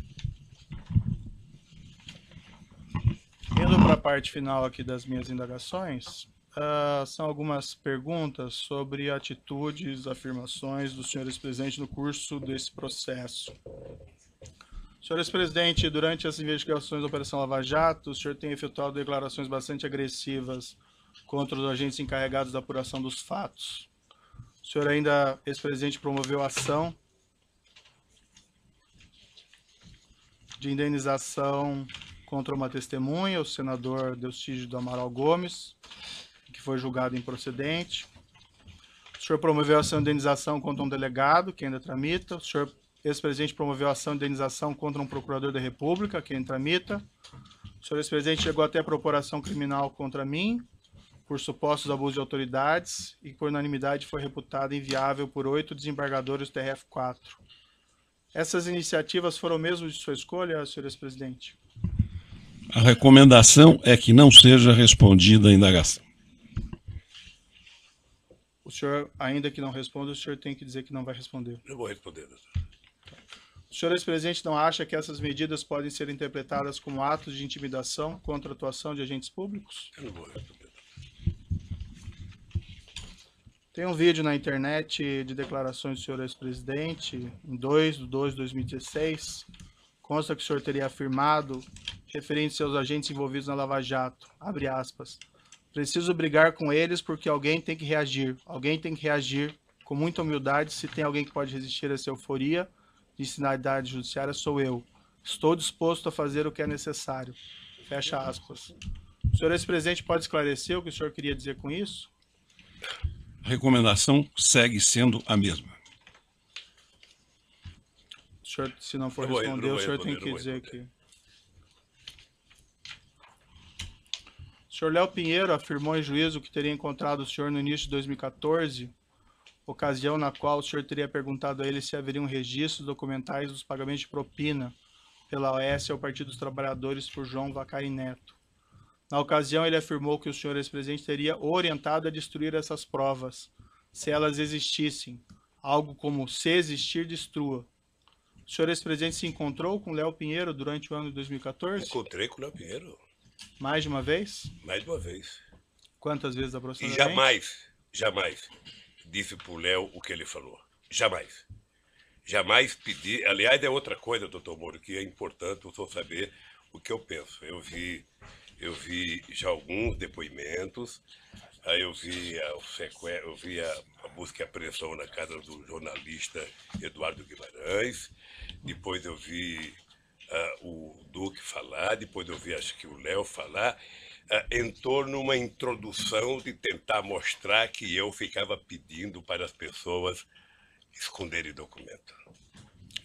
Speaker 1: Indo para a parte final aqui das minhas indagações, uh, são algumas perguntas sobre atitudes, afirmações dos senhores presidentes no curso desse processo. Senhores presidente, durante as investigações da Operação Lava Jato, o senhor tem efetuado declarações bastante agressivas contra os agentes encarregados da apuração dos fatos. O senhor ainda, ex-presidente, promoveu ação de indenização contra uma testemunha, o senador Deustígio do Amaral Gomes, que foi julgado improcedente. O senhor promoveu ação de indenização contra um delegado, que ainda tramita. O senhor ex-presidente promoveu ação de indenização contra um procurador da República, que ainda tramita. O senhor ex-presidente chegou até a proporção criminal contra mim, por supostos abusos de autoridades e por unanimidade foi reputada inviável por oito desembargadores TRF4. Essas iniciativas foram mesmo de sua escolha, senhores presidente?
Speaker 7: A recomendação é que não seja respondida a indagação.
Speaker 1: O senhor, ainda que não responda, o senhor tem que dizer que não vai responder.
Speaker 3: Eu vou responder, doutor.
Speaker 1: O senhor ex-presidente não acha que essas medidas podem ser interpretadas como atos de intimidação contra a atuação de agentes públicos? Eu não vou responder. Tem um vídeo na internet de declarações do senhor ex-presidente, em 2 de 2 de 2016. Consta que o senhor teria afirmado, referente aos agentes envolvidos na Lava Jato, abre aspas, preciso brigar com eles porque alguém tem que reagir. Alguém tem que reagir com muita humildade. Se tem alguém que pode resistir a essa euforia de sinalidade judiciária, sou eu. Estou disposto a fazer o que é necessário. Fecha aspas. O senhor ex-presidente pode esclarecer o que o senhor queria dizer com isso?
Speaker 7: a recomendação segue sendo a mesma.
Speaker 1: O senhor, se não for responder, o senhor tem que dizer aqui. O senhor Léo Pinheiro afirmou em juízo que teria encontrado o senhor no início de 2014, ocasião na qual o senhor teria perguntado a ele se haveria um registro documentais dos pagamentos de propina pela OS ao Partido dos Trabalhadores por João Vacari Neto. Na ocasião, ele afirmou que o senhor ex-presidente teria orientado a destruir essas provas, se elas existissem. Algo como se existir, destrua. O senhor ex-presidente se encontrou com Léo Pinheiro durante o ano de 2014?
Speaker 3: Encontrei com o Léo Pinheiro.
Speaker 1: Mais de uma vez?
Speaker 3: Mais de uma vez.
Speaker 1: Quantas vezes aproximadamente? E
Speaker 3: jamais, jamais disse para o Léo o que ele falou. Jamais. Jamais pedi. Aliás, é outra coisa, doutor Moro, que é importante o senhor saber o que eu penso. Eu vi eu vi já alguns depoimentos, aí eu vi, a, o sequer, eu vi a, a busca e apreensão na casa do jornalista Eduardo Guimarães, depois eu vi o Duque falar, depois eu vi acho que o Léo falar, em torno de uma introdução de tentar mostrar que eu ficava pedindo para as pessoas esconderem documento.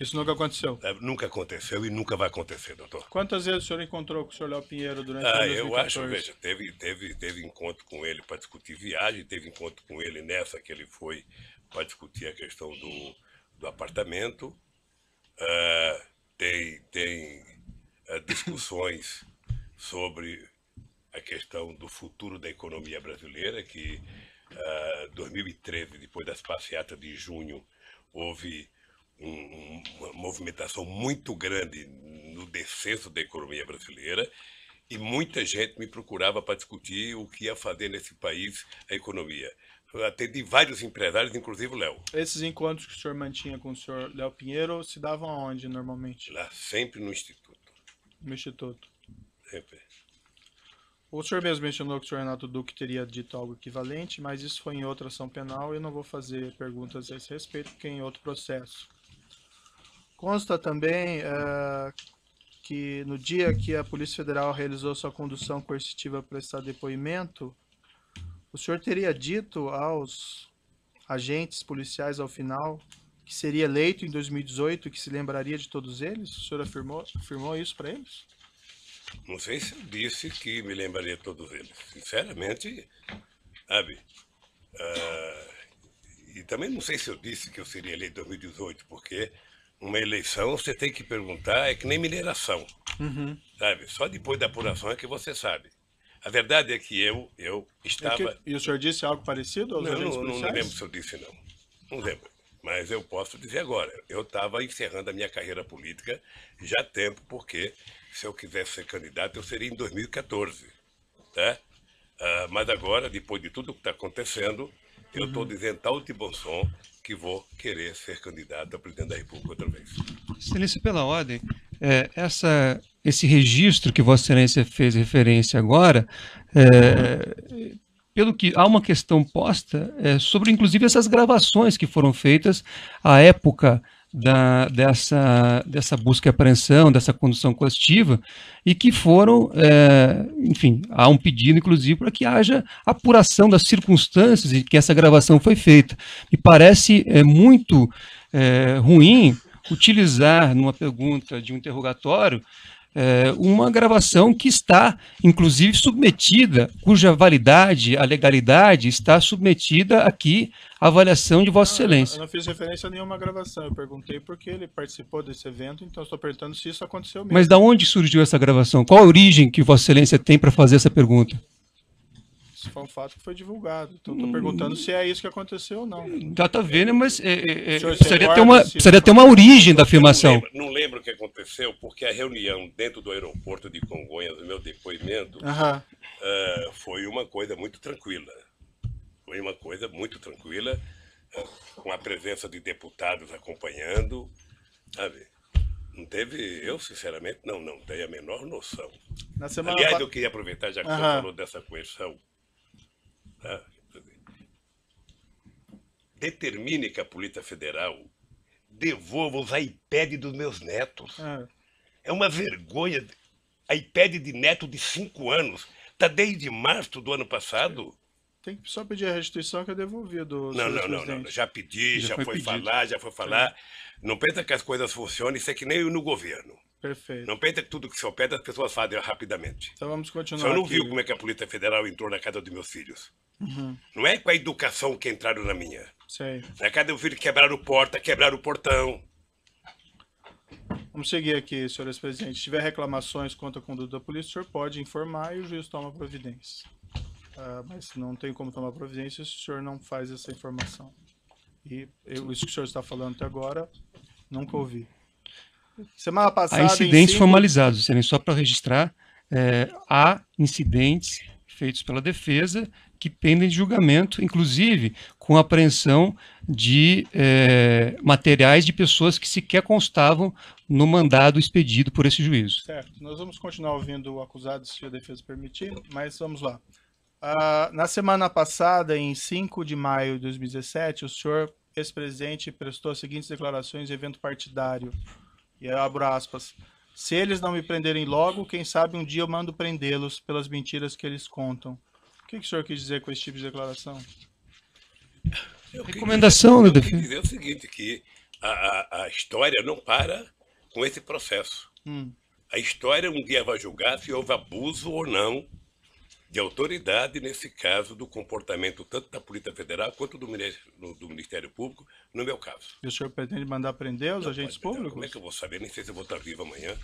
Speaker 3: Isso nunca aconteceu? É, nunca aconteceu e nunca vai acontecer, doutor.
Speaker 1: Quantas vezes o senhor encontrou com o senhor Léo Pinheiro durante ah, 2014? Eu acho, veja,
Speaker 3: teve, teve, teve encontro com ele para discutir viagem, teve encontro com ele nessa que ele foi para discutir a questão do, do apartamento. Uh, tem tem uh, discussões sobre a questão do futuro da economia brasileira, que uh, ah, 2013, depois das passeatas de junho, houve uma movimentação muito grande no descenso da economia brasileira e muita gente me procurava para discutir o que ia fazer nesse país a economia. Eu atendi vários empresários, inclusive o Léo.
Speaker 1: Esses encontros que o senhor mantinha com o senhor Léo Pinheiro se davam aonde normalmente?
Speaker 3: Lá, sempre no Instituto.
Speaker 1: No Instituto. Sempre. O senhor mesmo mencionou que o senhor Renato Duque teria dito algo equivalente, mas isso foi em outra ação penal e eu não vou fazer perguntas a esse respeito, porque é em outro processo. Consta também é, que no dia que a Polícia Federal realizou sua condução coercitiva para prestar depoimento, o senhor teria dito aos agentes policiais ao final que seria eleito em 2018 e que se lembraria de todos eles? O senhor afirmou, afirmou isso para eles?
Speaker 3: Não sei se eu disse que me lembraria de todos eles. Sinceramente, sabe? Uh, e também não sei se eu disse que eu seria eleito em 2018, porque uma eleição, você tem que perguntar, é que nem mineração, uhum. sabe? Só depois da apuração é que você sabe. A verdade é que eu, eu estava... E, que,
Speaker 1: e o senhor disse algo parecido aos não, não, Não lembro
Speaker 3: se eu disse, não. Não lembro. Mas eu posso dizer agora, eu estava encerrando a minha carreira política já há tempo, porque se eu quisesse ser candidato, eu seria em 2014, tá? Uh, mas agora, depois de tudo que está acontecendo, eu estou uhum. dizendo tal de bom som que vou querer ser candidato a presidente da República outra vez. Excelência, pela ordem,
Speaker 2: é, essa, esse registro que Vossa Excelência fez referência agora, é, pelo que há uma questão posta é, sobre, inclusive, essas gravações que foram feitas à época da, dessa, dessa busca e apreensão, dessa condução coletiva, e que foram, é, enfim, há um pedido, inclusive, para que haja apuração das circunstâncias em que essa gravação foi feita. Me parece é, muito é, ruim utilizar, numa pergunta de um interrogatório, é, uma gravação que está, inclusive, submetida, cuja validade, a legalidade está submetida aqui à avaliação de Vossa ah, Excelência.
Speaker 1: Eu não fiz referência a nenhuma gravação, eu perguntei porque ele participou desse evento, então estou perguntando se isso aconteceu mesmo. Mas da
Speaker 2: onde surgiu essa gravação? Qual a origem que Vossa Excelência tem para fazer essa pergunta?
Speaker 1: Isso foi um fato que foi divulgado. Então, estou perguntando se é isso que aconteceu ou não. Né? Já está vendo, mas é, é, é precisaria,
Speaker 2: ter uma, precisaria ter uma origem da afirmação. Não
Speaker 3: lembro, não lembro, o que aconteceu, porque a reunião dentro do aeroporto de Congonhas, do meu depoimento, uh-huh. uh, foi uma coisa muito tranquila. Foi uma coisa muito tranquila, uh, com a presença de deputados acompanhando. Sabe? Não teve, eu sinceramente não, não tenho a menor noção.
Speaker 1: Na semana Aliás, eu queria
Speaker 3: aproveitar, já que uhum. você falou dessa questão Determine que a Polícia Federal devolva os iPad dos meus netos. Ah. É uma vergonha. iPad de neto de 5 anos. Está desde março do ano passado.
Speaker 1: Tem que só pedir a restituição que é devolvido. Não, não, não, não,
Speaker 3: Já pedi, já, já foi, foi falar, já foi falar. É. Não pensa que as coisas funcionem, isso é que nem no governo. Perfeito. Não pede que tudo que se pede as pessoas fazem rapidamente. Então vamos continuar. Você não aqui. viu como é que a Polícia Federal entrou na casa dos meus filhos. Uhum. Não é com a educação que entraram na minha. Sei. Na casa dos filhos quebraram porta, quebraram o portão.
Speaker 1: Vamos seguir aqui, senhores presidentes. Se tiver reclamações contra a conduta da polícia, o senhor pode informar e o juiz toma providência. Uh, mas não tem como tomar providência se o senhor não faz essa informação. E eu, isso que o senhor está falando até agora, nunca ouvi. Semana passada. Há incidentes cinco... formalizados,
Speaker 2: serem é, né, só para registrar. É, há incidentes feitos pela defesa que pendem de julgamento, inclusive com apreensão de é, materiais de pessoas que sequer constavam no mandado expedido por esse juízo. Certo. Nós
Speaker 1: vamos continuar ouvindo o acusado, se a defesa permitir, mas vamos lá. Uh, na semana passada, em 5 de maio de 2017, o senhor ex-presidente prestou as seguintes declarações em evento partidário. E eu abro aspas. Se eles não me prenderem logo, quem sabe um dia eu mando prendê-los pelas mentiras que eles contam. O que, que o senhor quis dizer com esse
Speaker 3: tipo de declaração? Eu Recomendação, quis, eu quis dizer o seguinte, que a, a, a história não para com esse processo. Hum. A história um dia vai julgar se houve abuso ou não de autoridade, nesse caso, do comportamento tanto da Polícia Federal quanto do Ministério, do Ministério Público, no meu caso.
Speaker 1: E o senhor pretende mandar prender os Não, agentes
Speaker 3: públicos? Como é que eu vou saber? Nem sei se eu vou estar vivo amanhã.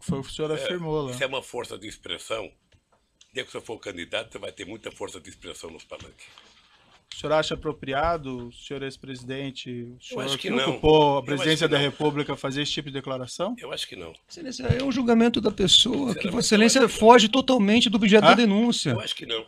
Speaker 1: Foi o que o senhor é, afirmou lá. Né? Isso
Speaker 3: é uma força de expressão. Dia que você for candidato, você vai ter muita força de expressão nos palanques.
Speaker 1: O senhor acha apropriado, senhor é ex-presidente, o senhor acho que, não. ocupou a presidência da República fazer esse tipo de declaração? Eu acho que não. Excelência, é um
Speaker 2: julgamento da pessoa que, Vossa Excelência, foge totalmente do objeto ah? da denúncia. Eu acho que
Speaker 5: não.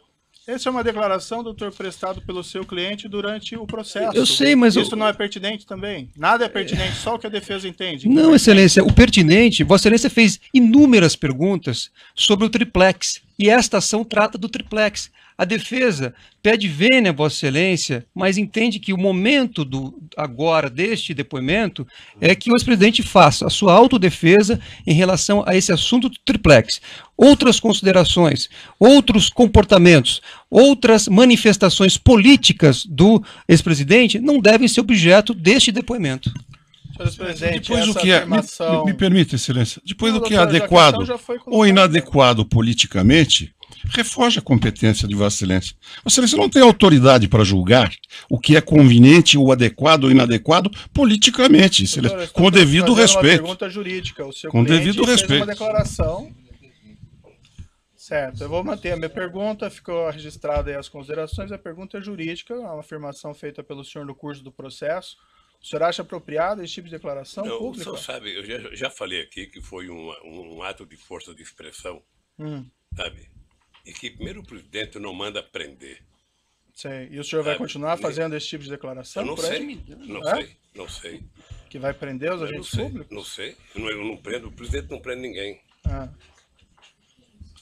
Speaker 1: Essa é uma declaração, doutor, prestado pelo seu cliente durante o processo. Eu sei, mas... Isso eu... não é pertinente também? Nada é pertinente, é... só o que a defesa entende.
Speaker 2: Não, é excelência. O pertinente, vossa excelência fez inúmeras perguntas sobre o triplex. E esta ação trata do triplex. A defesa pede vênia, Vossa Excelência, mas entende que o momento do agora deste depoimento é que o ex-presidente faça a sua autodefesa em relação a esse assunto do triplex. Outras considerações, outros comportamentos, outras manifestações políticas do ex-presidente não devem ser objeto deste depoimento.
Speaker 1: Depois o que é, afirmação... me, me,
Speaker 7: permite, excelência, depois o que é adequado ou inadequado politicamente, refoge a competência de Vossa Excelência. Vossa Excelência não tem autoridade para julgar o que é conveniente, o adequado ou inadequado politicamente, Doutora, com o devido respeito. Uma
Speaker 1: pergunta jurídica. O seu com devido respeito. uma declaração. Certo, eu vou manter a minha pergunta, ficou registrada aí as considerações. A pergunta é jurídica, é uma afirmação feita pelo senhor no curso do processo. O senhor acha apropriado esse tipo de declaração não, pública? O senhor
Speaker 3: sabe, eu já, já falei aqui que foi um, um ato de força de expressão, hum. sabe? e que primeiro o presidente não manda prender.
Speaker 1: Sim. E o senhor vai continuar fazendo esse tipo de declaração? Eu não sei.
Speaker 3: Não é? sei. Não sei. Que vai prender os eu agentes não sei, públicos? Não sei. Eu não, eu não prendo. O presidente não prende ninguém. Ah.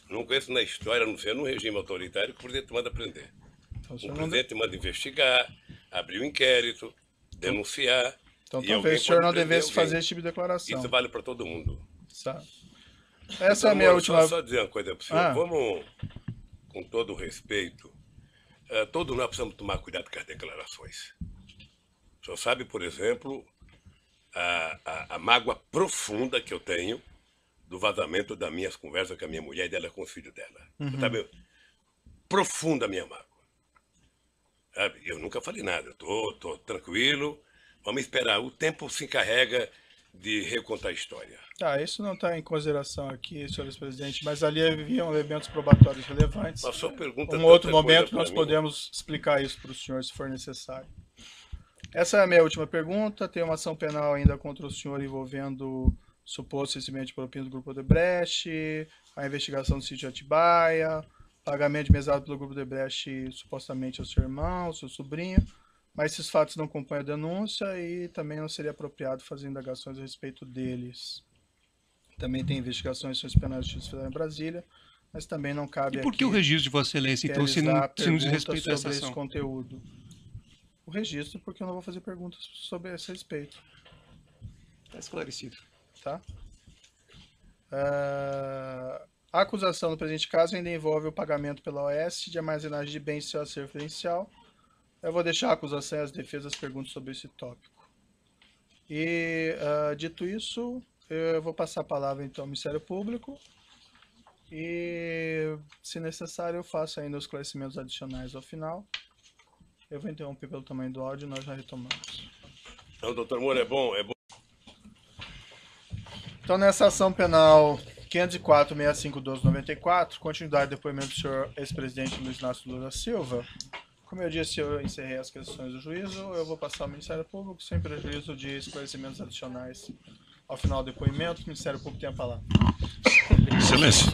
Speaker 3: Não conheço na história, não sei, num regime autoritário, que o presidente manda prender. Então, o, o presidente manda... manda investigar, abrir um inquérito, então- denunciar. Então, talvez o senhor não devesse alguém. fazer esse
Speaker 1: tipo de declaração. Isso
Speaker 3: vale para todo mundo.
Speaker 1: Sabe? Essa então, é a então, minha só, última. Só
Speaker 3: dizer uma coisa para o senhor. Ah. Vamos, com todo respeito, é, todos nós precisamos tomar cuidado com as declarações. O senhor sabe, por exemplo, a, a, a mágoa profunda que eu tenho do vazamento das minhas conversas com a minha mulher e dela com o filho dela. Uhum. Sabe, profunda a minha mágoa. Sabe, eu nunca falei nada, estou tô, tô tranquilo, vamos esperar. O tempo se encarrega de recontar a história.
Speaker 1: Ah, isso não está em consideração aqui, senhores presidente, mas ali haviam elementos probatórios relevantes. Mas só pergunta um outro momento nós mim. podemos explicar isso para o senhor, se for necessário. Essa é a minha última pergunta. Tem uma ação penal ainda contra o senhor envolvendo suposto recebimento de propina do Grupo Odebrecht, a investigação do sítio Atibaia, pagamento de mesado pelo Grupo Odebrecht supostamente ao seu irmão, ao seu sobrinho. Mas esses fatos não compõem a denúncia e também não seria apropriado fazer indagações a respeito deles. Também tem investigações sobre os penais de justiça federal em Brasília, mas também não cabe. E por que o
Speaker 2: registro de Vossa Excelência, então, se não, se não diz respeito a essa ação? esse conteúdo?
Speaker 1: O registro, porque eu não vou fazer perguntas sobre esse respeito.
Speaker 2: Está esclarecido.
Speaker 1: Tá? Uh, a acusação do presente caso ainda envolve o pagamento pela OS de armazenagem de bens de seu acervo credencial eu vou deixar a acusação e as defesas perguntas sobre esse tópico. E, uh, dito isso, eu vou passar a palavra, então, ao Ministério Público. E, se necessário, eu faço ainda os esclarecimentos adicionais ao final. Eu vou interromper pelo tamanho do áudio e nós já retomamos.
Speaker 3: Então, doutor Moura, é bom, é bom.
Speaker 1: Então, nessa ação penal 504-65-1294, continuidade do depoimento do senhor ex-presidente Luiz Inácio Lula Silva, como eu disse, eu encerrei as questões do juízo, eu vou passar ao Ministério Público sem prejuízo de esclarecimentos adicionais. Ao final do depoimento, o Ministério Público tem a palavra.
Speaker 7: Excelência,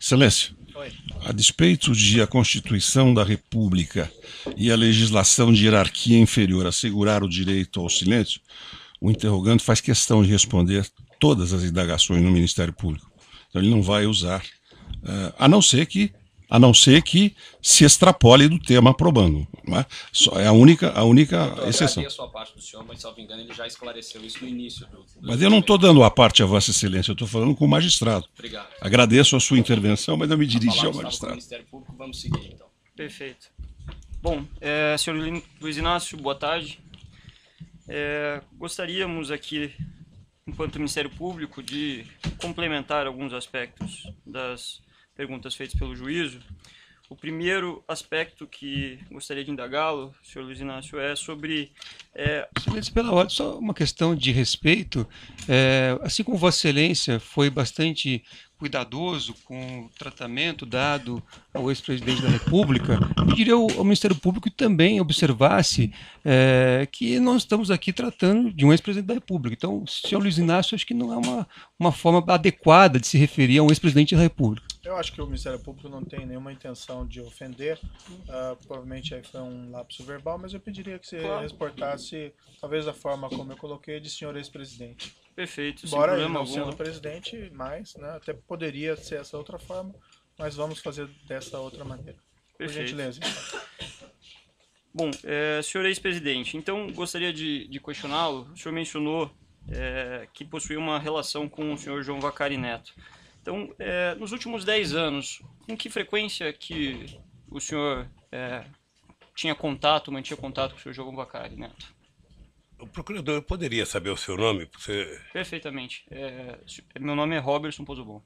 Speaker 7: Excelência. Oi. A despeito de a Constituição da República e a legislação de hierarquia inferior assegurar o direito ao silêncio, o interrogante faz questão de responder todas as indagações no Ministério Público. Então ele não vai usar, eh, a não ser que a não ser que se extrapole do tema aprobando. Não é? é a única, a única eu exceção. Eu a
Speaker 8: sua parte do senhor, mas, me engano, ele já esclareceu isso no início. Do, do
Speaker 7: mas eu não estou dando a parte a Vossa Excelência, eu estou falando com o magistrado. Obrigado. Agradeço a sua intervenção, mas eu me dirijo ao magistrado.
Speaker 6: Ministério Público, vamos seguir, então. Perfeito. Bom, é, senhor Luiz Inácio, boa tarde. É, gostaríamos aqui, enquanto Ministério Público, de complementar alguns aspectos das perguntas feitas pelo juízo. O primeiro aspecto que gostaria de indagá-lo, senhor Luiz Inácio, é sobre. É...
Speaker 2: Excelência, pela ordem, só uma questão de respeito. É, assim como Vossa Excelência foi bastante cuidadoso com o tratamento dado ao ex-presidente da República, pediria ao, ao Ministério Público que também observasse é, que nós estamos aqui tratando de um ex-presidente da República. Então, senhor Luiz Inácio, acho que não é uma, uma forma adequada de se referir a um ex-presidente da República.
Speaker 1: Eu acho que o Ministério Público não tem nenhuma intenção de ofender. Uh, provavelmente aí foi um lapso verbal, mas eu pediria que você claro. talvez da forma como eu coloquei, de senhor ex-presidente. Perfeito, Bora eu problema ele sendo né? presidente, mas né, até poderia ser essa outra forma, mas vamos fazer dessa outra maneira. Perfeito. Por gentileza. Então.
Speaker 6: Bom, é, senhor ex-presidente, então gostaria de, de questioná-lo. O senhor mencionou é, que possui uma relação com o senhor João Vacari Neto. Então, é, nos últimos 10 anos, com que frequência que o senhor é, tinha contato, mantinha contato com o senhor João Bacari Neto?
Speaker 3: O procurador poderia saber o seu nome? Você...
Speaker 6: Perfeitamente. É, meu nome é Robertson Pozobon.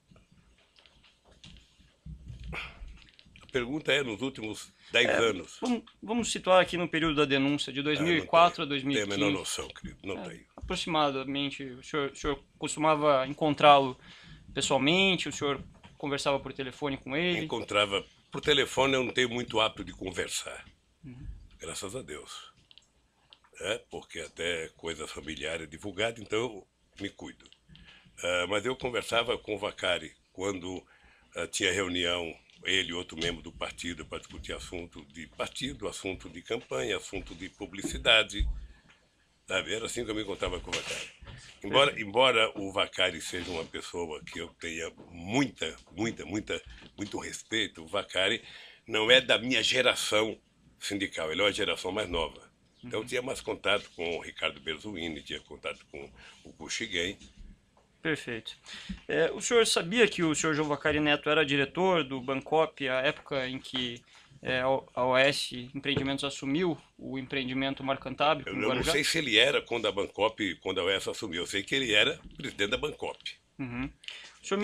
Speaker 3: A pergunta é, nos últimos 10 é, anos...
Speaker 6: Vamos, vamos, situar aqui no período da denúncia, de 2004 ah, a 2015. Tenho a menor noção, querido, não é, tenho. Aproximadamente, o senhor, o senhor costumava encontrá-lo pessoalmente? O senhor
Speaker 3: conversava por telefone com ele? Encontrava. Por telefone eu não tenho muito hábito de conversar. Uhum. Graças a Deus. É, porque até é coisa familiar é divulgada, então eu me cuido. Uh, mas eu conversava com o Vacari quando uh, tinha reunião, ele e outro membro do partido, para discutir assunto de partido, assunto de campanha, assunto de publicidade. Sabe? Tá era assim que eu me contava com o Vacari. Embora, embora o Vacari seja uma pessoa que eu tenha muita, muita, muita, muito respeito, o Vacari não é da minha geração sindical, ele é uma geração mais nova. Então uhum. eu tinha mais contato com o Ricardo Berzuini, tinha contato com o Cuxiguem,
Speaker 6: Perfeito. É, o senhor sabia que o senhor João Vacari Neto era diretor do Bancop, a época em que é, a Oeste Empreendimentos assumiu o empreendimento marcantábil. Eu, eu não sei se ele era
Speaker 3: quando a Bancop, quando a Oeste assumiu, eu sei que ele era presidente da Bancop. Uhum.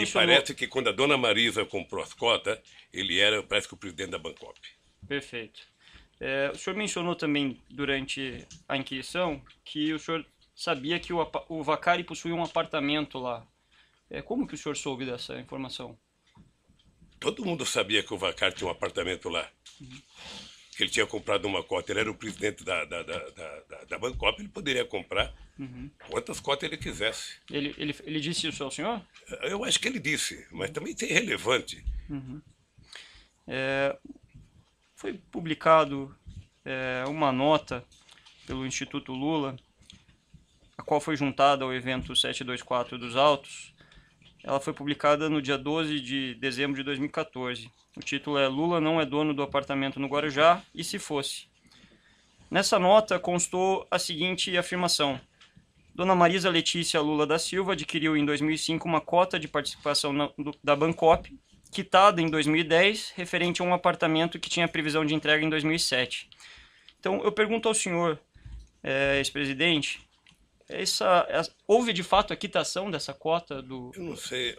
Speaker 3: e parece que quando a dona Marisa comprou as cotas, ele era, parece que o presidente da Bancop.
Speaker 6: Perfeito. É, o senhor mencionou também durante a inquisição que o senhor sabia que o, o Vacari possuía um apartamento lá. É, como que o senhor soube dessa informação?
Speaker 3: Todo mundo sabia que o Vacar tinha um apartamento lá. Que ele tinha comprado uma cota. Ele era o presidente da, da, da, da, da Bancop, ele poderia comprar uhum. quantas cotas ele quisesse. Ele, ele, ele disse isso ao senhor? Eu acho que ele disse, mas também é irrelevante. Uhum. É, foi publicado
Speaker 6: é, uma nota pelo Instituto Lula, a qual foi juntada ao evento 724 dos Autos, ela foi publicada no dia 12 de dezembro de 2014. O título é Lula não é dono do apartamento no Guarujá e se fosse. Nessa nota constou a seguinte afirmação: Dona Marisa Letícia Lula da Silva adquiriu em 2005 uma cota de participação na, do, da Bancop, quitada em 2010, referente a um apartamento que tinha previsão de entrega em 2007. Então, eu pergunto ao senhor, é, ex-presidente, essa,
Speaker 3: essa, é, houve de fato a quitação dessa cota do. Eu não sei,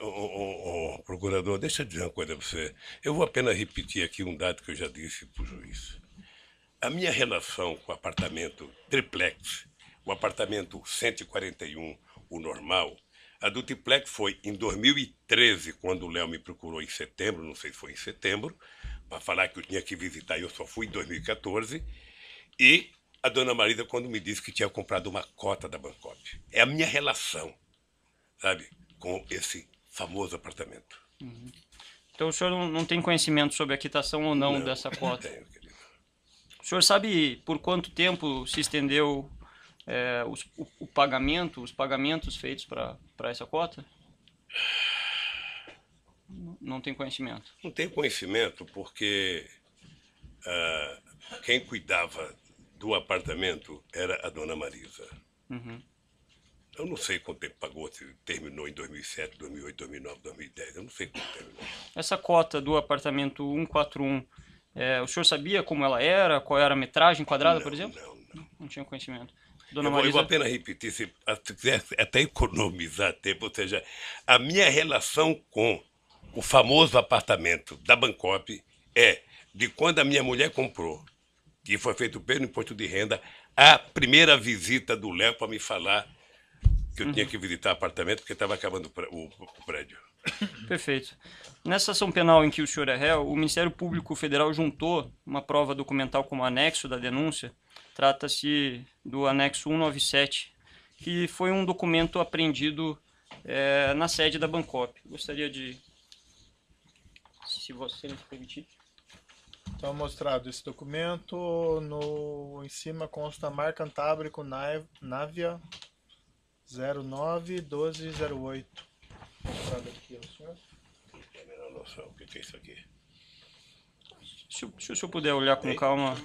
Speaker 3: procurador, deixa eu dizer uma coisa para você. Eu vou apenas repetir aqui um dado que eu já disse para o juiz. A minha relação com o apartamento triplex, o apartamento 141, o normal, a do triplex foi em 2013, quando o Léo me procurou em setembro, não sei se foi em setembro, para falar que eu tinha que visitar, eu só fui em 2014, e a dona Marisa, quando me disse que tinha comprado uma cota da Bancop. É a minha relação, sabe, com esse famoso apartamento.
Speaker 5: Uhum.
Speaker 6: Então o senhor não, não, tem conhecimento sobre a quitação ou não, não dessa cota? Não tenho, querido. O senhor sabe por quanto tempo se estendeu é, os, o, o, pagamento, os pagamentos feitos para essa cota? Não tem conhecimento.
Speaker 3: Não tem conhecimento porque uh, quem cuidava do apartamento era a dona Marisa. Uhum. Eu não sei quanto tempo pagou, se terminou em 2007, 2008, 2009, 2010, eu não sei quanto terminou.
Speaker 6: Essa cota do apartamento 141, é, o senhor sabia como ela era, qual era a metragem quadrada, não, por exemplo? Não, não. Não tinha conhecimento. Dona eu, Marisa... eu vou apenas
Speaker 3: repetir, se, ah, se quiser até economizar tempo, ou seja, a minha relação com o famoso apartamento da Bancop é de quando a minha mulher comprou que foi feito pelo imposto de renda, a primeira visita do Léo para me falar que eu tinha que visitar apartamento porque estava acabando o prédio.
Speaker 6: Perfeito. Nessa ação penal em que o senhor é réu, o Ministério Público Federal juntou uma prova documental como anexo da denúncia. Trata-se do anexo 197, que foi um documento apreendido é, na sede da Bancop. Gostaria de, se você me permitir,
Speaker 1: então, mostrado esse documento, no, em cima consta Mar Cantábrico Návia 091208.
Speaker 3: Mostrado o que é isso aqui. Se, se o senhor puder olhar com calma.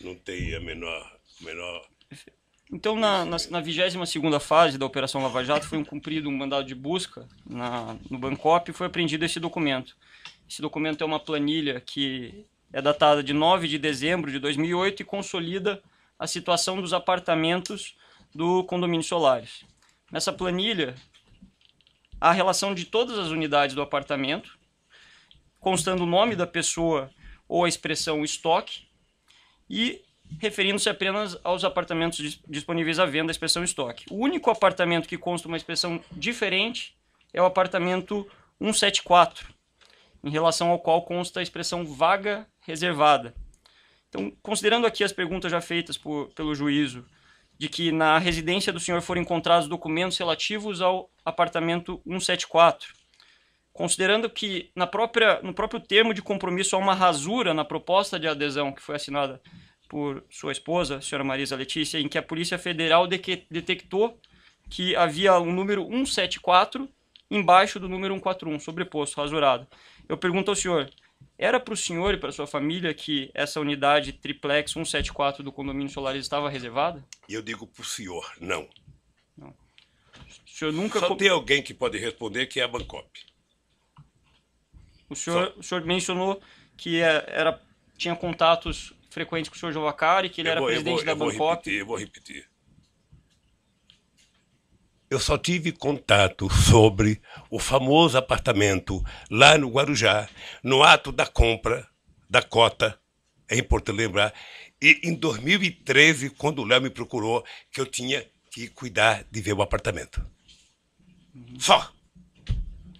Speaker 3: Não tem a menor. menor...
Speaker 6: Então, na, na, na 22 fase da Operação Lava Jato, foi um cumprido um mandado de busca na, no Bangkok e foi apreendido esse documento. Esse documento é uma planilha que é datada de 9 de dezembro de 2008 e consolida a situação dos apartamentos do condomínio Solares. Nessa planilha, há a relação de todas as unidades do apartamento, constando o nome da pessoa ou a expressão estoque, e referindo-se apenas aos apartamentos disponíveis à venda, a expressão estoque. O único apartamento que consta uma expressão diferente é o apartamento 174, em relação ao qual consta a expressão vaga reservada. Então, considerando aqui as perguntas já feitas por, pelo juízo, de que na residência do senhor foram encontrados documentos relativos ao apartamento 174, considerando que na própria, no próprio termo de compromisso há uma rasura na proposta de adesão que foi assinada por sua esposa, a senhora Marisa Letícia, em que a Polícia Federal detectou que havia um número 174 embaixo do número 141, sobreposto, rasurado. Eu pergunto ao senhor, era para o senhor e para sua família que essa unidade triplex 174 do condomínio solar estava reservada?
Speaker 3: Eu digo para o senhor, não. não. O senhor nunca Só tem alguém que pode responder que é a Bancop.
Speaker 6: O senhor, o senhor mencionou que é, era, tinha contatos frequentes com o senhor Jovacari, que ele eu era vou, presidente eu vou, da eu Bancop. Vou
Speaker 3: repetir, eu vou repetir eu só tive contato sobre o famoso apartamento lá no Guarujá, no ato da compra da cota, é importante lembrar, e em 2013, quando o Léo me procurou, que eu tinha que cuidar de ver o apartamento. Uhum. Só.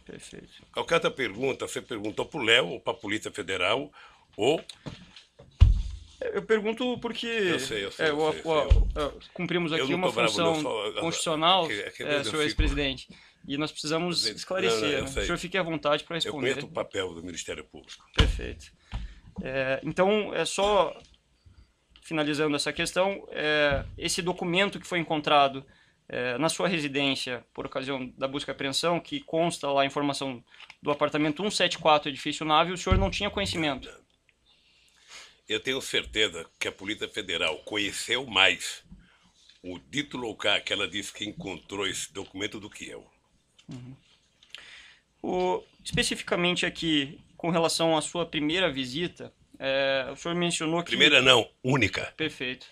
Speaker 3: Perfeito. Qualquer outra pergunta, você perguntou para o Léo, ou para a Polícia Federal, ou eu pergunto porque eu sei, eu sei, é, eu sei, cumprimos aqui uma função bravo, é constitucional, aqui, é, é senhor ex-presidente,
Speaker 6: e nós precisamos esclarecer. Não, não, né? O senhor fique à vontade para responder. Eu conheço o
Speaker 3: papel do Ministério Público. Perfeito.
Speaker 6: É, então, é só finalizando essa questão, é, esse documento que foi encontrado é, na sua residência por ocasião da busca e apreensão, que consta lá a informação do apartamento 174, edifício nave, o senhor não tinha conhecimento?
Speaker 3: Eu tenho certeza que a Polícia Federal conheceu mais o dito local que ela disse que encontrou esse documento do que eu.
Speaker 9: Uhum. O,
Speaker 6: especificamente aqui, com relação à sua primeira visita, é, o senhor mencionou que... Primeira
Speaker 3: não, única.
Speaker 6: Perfeito.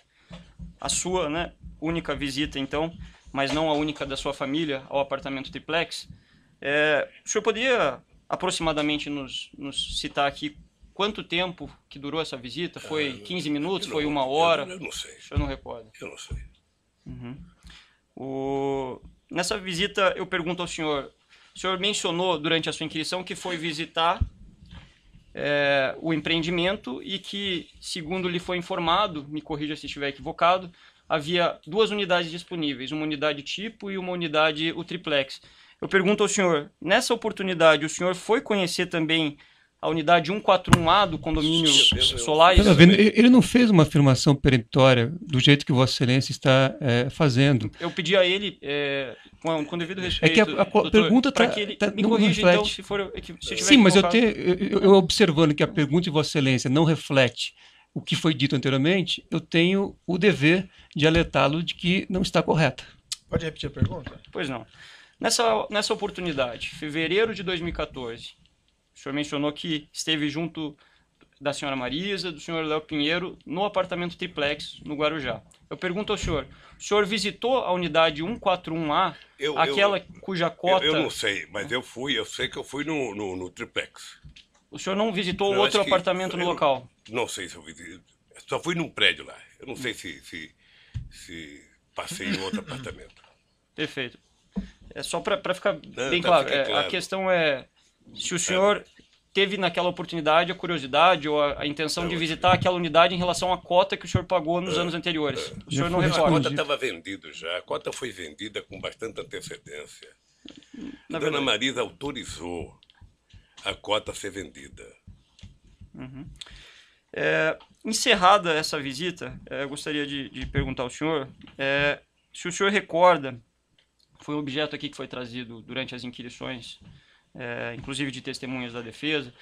Speaker 6: A sua né, única visita, então, mas não a única da sua família ao apartamento triplex. É, o senhor poderia aproximadamente nos, nos citar aqui Quanto tempo que durou essa visita? Foi 15 ah, minutos? Não, foi uma hora? Eu, eu, não sei. Eu não recordo. Eu não sei. Uhum. O... Nessa visita, eu pergunto ao senhor, o senhor mencionou durante a sua inquisição que foi visitar é, o empreendimento e que, segundo lhe foi informado, me corrija se estiver equivocado, havia duas unidades disponíveis, uma unidade tipo e uma unidade o triplex. Eu pergunto ao senhor, nessa oportunidade, o senhor foi conhecer também a unidade 141A do condomínio solar. Tá ele
Speaker 2: não fez uma afirmação peremptória do jeito que Vossa Excelência está é, fazendo.
Speaker 6: Eu pedi a ele, é, com, com devido respeito. É que a, a doutor, pergunta está. Tá, tá então, se for.
Speaker 2: Se Sim, mas eu, te, eu, eu, observando que a pergunta de Vossa Excelência não reflete o que foi dito anteriormente, eu tenho o dever de alertá-lo de que não está correta.
Speaker 6: Pode repetir a pergunta? Pois não. Nessa, nessa oportunidade, fevereiro de 2014 senhor mencionou que esteve junto da senhora Marisa, do senhor Léo Pinheiro, no apartamento triplex no Guarujá. Eu pergunto ao senhor, o senhor visitou a unidade 141A, eu, aquela eu, cuja cota... Eu, eu, não
Speaker 3: sei, mas eu fui, eu sei que eu fui no, no, no triplex.
Speaker 6: O senhor não visitou não, outro apartamento no local?
Speaker 3: Não, sei se eu visitei, só fui num prédio lá, eu não sei se, se, se passei em outro apartamento.
Speaker 6: Perfeito. É só para ficar não, bem tá claro. É, claro, a questão é se o senhor teve naquela oportunidade a curiosidade ou a, a intenção de é, visitar aquela unidade em relação à cota que o senhor pagou nos é. anos anteriores. É. O senhor não respondeu. A cota
Speaker 3: estava vendida já, a cota foi vendida com bastante antecedência. Na Dona verdade. Marisa autorizou a cota a ser vendida.
Speaker 6: Uhum. É, encerrada essa visita, é, eu gostaria de, de, perguntar ao senhor é, se o senhor recorda, foi um objeto aqui que foi trazido durante as inquirições é, inclusive de testemunhas da defesa.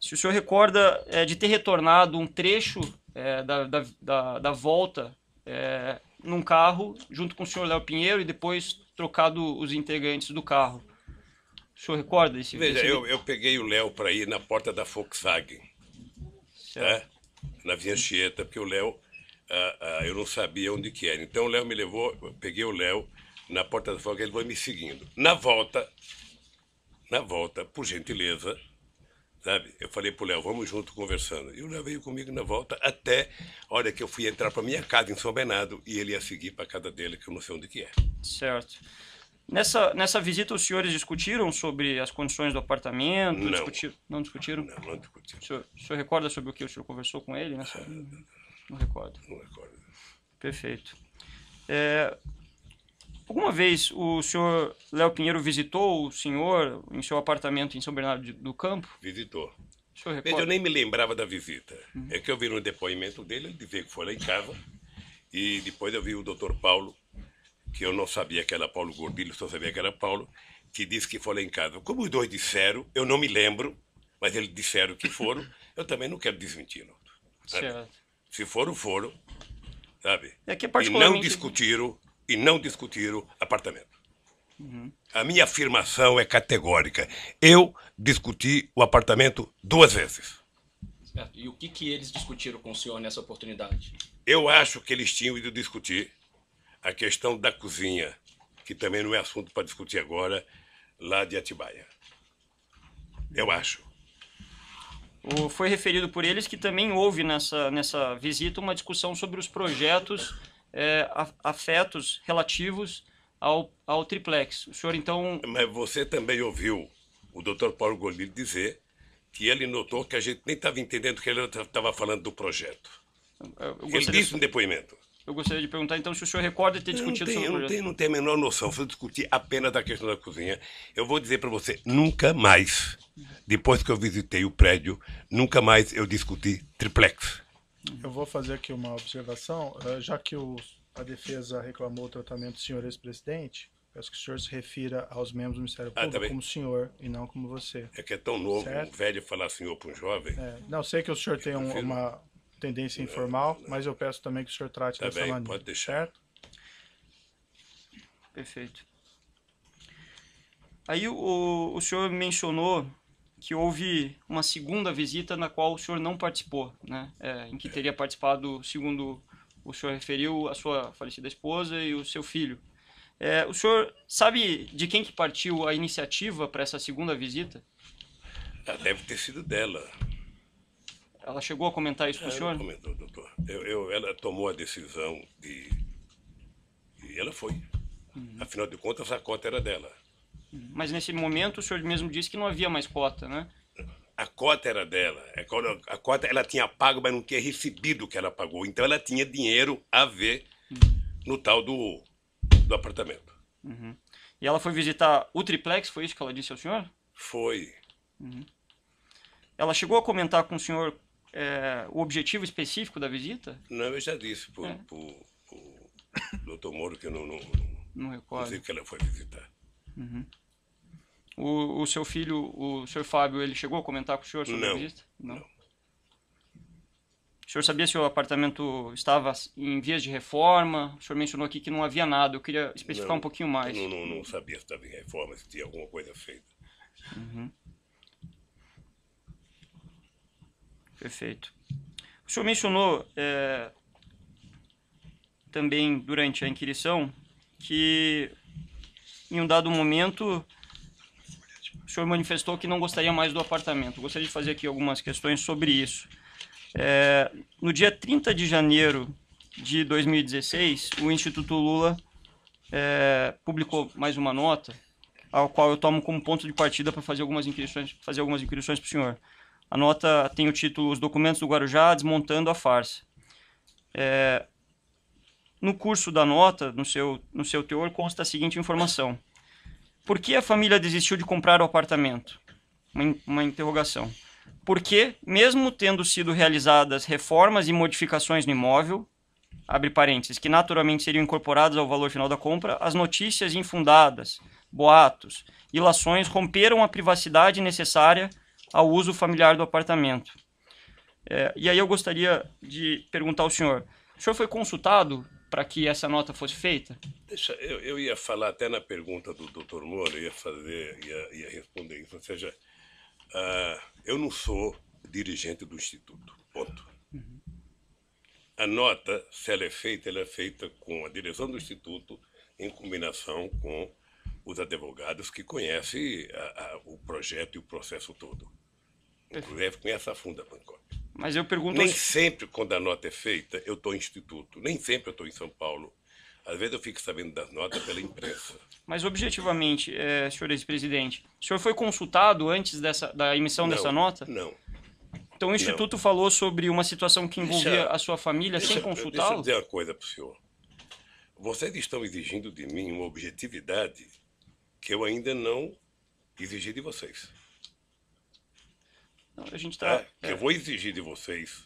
Speaker 6: Se o senhor recorda é, de ter retornado um trecho é, da, da, da, da, volta é, num carro junto com o senhor Léo Pinheiro e depois trocado os integrantes do carro. O senhor recorda desse Veja, desse... Eu, eu
Speaker 3: peguei o Léo para ir na porta da Volkswagen, né? na Via Anchieta, porque o Léo, ah, ah, eu não sabia onde que era. Então o Léo me levou, peguei o Léo na porta da Volkswagen, ele foi me seguindo. Na volta, na volta, por gentileza, sabe? Eu falei para o Léo, vamos junto conversando. E o Léo veio comigo na volta até a hora que eu fui entrar para minha casa em São Bernardo e ele ia seguir para casa dele, que eu não sei onde que é.
Speaker 6: Certo. Nessa, nessa visita, os senhores discutiram sobre as condições do apartamento? Não. Discutiram, não discutiram? Não, não discutiram. O senhor, o senhor recorda sobre o que o senhor conversou com ele? Nessa... Ah, não, não, não. não recordo. Não recordo. Perfeito. É, Alguma vez o senhor Léo Pinheiro visitou o senhor em seu apartamento em São Bernardo do Campo?
Speaker 3: Visitou.
Speaker 2: Veja, eu nem me lembrava
Speaker 3: da visita. Uhum. É que eu vi no depoimento dele, ele dizia que foi lá em casa. E depois eu vi o doutor Paulo, que eu não sabia que era Paulo Gordilho, só sabia que era Paulo, que disse que foi lá em casa. Como os dois disseram, eu não me lembro, mas eles disseram que foram, eu também não quero desmentir. Se foram, foram. Sabe? É que particularmente... E não discutiram e não discutiram apartamento. Uhum. A minha afirmação é categórica. Eu discuti o apartamento duas vezes. Certo. E o que, que eles discutiram com o senhor nessa oportunidade? Eu acho que eles tinham ido discutir a questão da cozinha, que também não é assunto para discutir agora, lá de Atibaia. Eu acho.
Speaker 6: foi referido por eles que também houve nessa, nessa visita uma discussão sobre os projetos é, afetos relativos
Speaker 3: ao, ao triplex. O senhor então. Mas você também ouviu o doutor Paulo Golino dizer que ele notou que a gente nem estava entendendo que ele estava falando do projeto. Ele disse de... um depoimento. Eu gostaria de perguntar então se o senhor recorda ter discutido sobre o projeto. Eu não tenho, não tenho a menor noção. Foi discutir apenas da questão da cozinha. Eu vou dizer para você, nunca mais, depois que eu visitei o prédio, nunca mais eu discuti triplex. Eu vou
Speaker 1: fazer aqui uma observação, eh, já que o, a defesa reclamou o tratamento do senhor ex-presidente, peço que o senhor se refira aos membros do Ministério ah, tá Público tá como senhor e não como você. É que é
Speaker 3: tão novo, certo? um velho falar senhor para um jovem. É,
Speaker 1: não, sei que o senhor eu tem um, uma tendência é, informal, não. É. mas eu peço também que o senhor trate tá dessa bem, maneira.
Speaker 3: Pode deixar. Certo?
Speaker 6: Perfeito. Aí o, o senhor mencionou que houve uma segunda visita na qual o senhor não participou, né? É, em que teria participado, segundo o senhor referiu, a sua falecida esposa e o seu filho. É, o senhor sabe de quem que partiu a iniciativa para essa segunda visita?
Speaker 3: Ah, deve ter sido dela.
Speaker 6: Ela chegou a comentar isso para o senhor? Comentou,
Speaker 3: doutor. Eu, eu, ela tomou a decisão de. E ela foi. Uhum. Afinal de contas, a cota era dela. Mas nesse momento o senhor mesmo disse que não havia mais cota, né? A cota era dela. É a cota ela tinha pago, mas não tinha recebido o que ela pagou. Então ela tinha dinheiro a ver uhum. no tal do, do apartamento. Uhum. E ela foi visitar o triplex, foi isso que ela disse ao senhor? Foi.
Speaker 6: Uhum. Ela chegou a comentar com o senhor é, o objetivo específico da visita?
Speaker 3: Não, eu já disse para o é. doutor Moro que eu não, não,
Speaker 6: não, não Não sei
Speaker 3: o que ela foi visitar.
Speaker 9: Uhum.
Speaker 6: O, o, seu filho, o senhor Fábio, ele chegou a comentar com o senhor sobre não, a visita? Não. O senhor sabia se o apartamento estava em vias de reforma? O senhor mencionou aqui que não havia nada. Eu queria especificar não, um pouquinho mais. Não, não, não
Speaker 3: sabia se estava em reforma, se tinha alguma coisa feita.
Speaker 6: Uhum. Perfeito. O senhor mencionou é, também durante a inquirição que em um dado momento, o senhor manifestou que não gostaria mais do apartamento. Gostaria de fazer aqui algumas questões sobre isso. É, no dia 30 de janeiro de 2016, o Instituto Lula é, publicou mais uma nota, ao qual eu tomo como ponto de partida para fazer algumas inquirições, fazer algumas inquirições para o senhor. A nota tem o título Os Documentos do Guarujá Desmontando a Farsa. É, no curso da nota, no seu, no seu teor, consta a seguinte informação. Por que a família desistiu de comprar o apartamento? Uma, uma interrogação. Porque, mesmo tendo sido realizadas reformas e modificações no imóvel, abre parênteses, que naturalmente seriam incorporadas ao valor final da compra, as notícias infundadas, boatos, ilações romperam a privacidade necessária ao uso familiar do apartamento. É, e aí eu gostaria de perguntar ao senhor: o senhor foi consultado para que essa nota fosse feita?
Speaker 3: Deixa, eu, eu, ia falar até na pergunta do Dr. Moura, ia fazer, ia, ia responder isso. Ou seja, uh, eu não sou dirigente do Instituto, ponto. Uhum. A nota, se ela é feita, ela é feita com a direção do Instituto em combinação com os advogados que conhecem a, a, o projeto e o processo todo. Inclusive conhece a funda Bangkok.
Speaker 6: Mas eu pergunto. Nem aos...
Speaker 3: sempre, quando a nota é feita, eu estou em instituto. Nem sempre eu estou em São Paulo. Às vezes eu fico sabendo das notas pela imprensa.
Speaker 6: Mas objetivamente, é, senhor ex-presidente, o senhor foi consultado antes dessa, da emissão não, dessa nota?
Speaker 3: Não. Então o Instituto
Speaker 6: não. falou sobre uma situação que envolvia deixa, a sua família deixa, sem consultá-lo? Deixa eu dizer
Speaker 3: uma coisa para o senhor. Vocês estão exigindo de mim uma objetividade que eu ainda não exigi de vocês a gente tá, é, é. Eu vou exigir de vocês,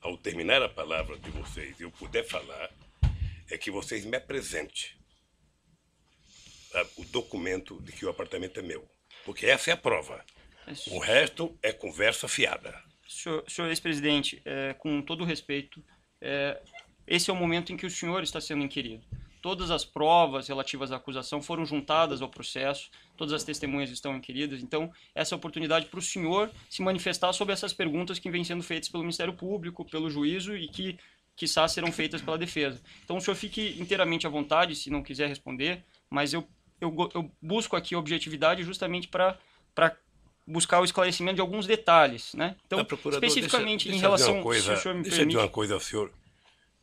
Speaker 3: ao terminar a palavra de vocês, eu puder falar, é que vocês me apresentem tá? o documento de que o apartamento é meu. Porque essa é a prova. É o resto é conversa fiada.
Speaker 6: Senhor, senhor ex-presidente, é, com todo respeito, é, esse é o momento em que o senhor está sendo inquirido. Todas as provas relativas à acusação foram juntadas ao processo, todas as testemunhas estão inquiridas. Então, essa é a oportunidade para o senhor se manifestar sobre essas perguntas que vêm sendo feitas pelo Ministério Público, pelo juízo e que, quiçá, serão feitas pela defesa. Então, o senhor fique inteiramente à vontade, se não quiser responder, mas eu, eu, eu busco aqui objetividade justamente para buscar o esclarecimento de alguns detalhes, né?
Speaker 3: Então, tá especificamente deixa, deixa em relação, coisa, se o senhor me deixa permite, dizer uma coisa senhor.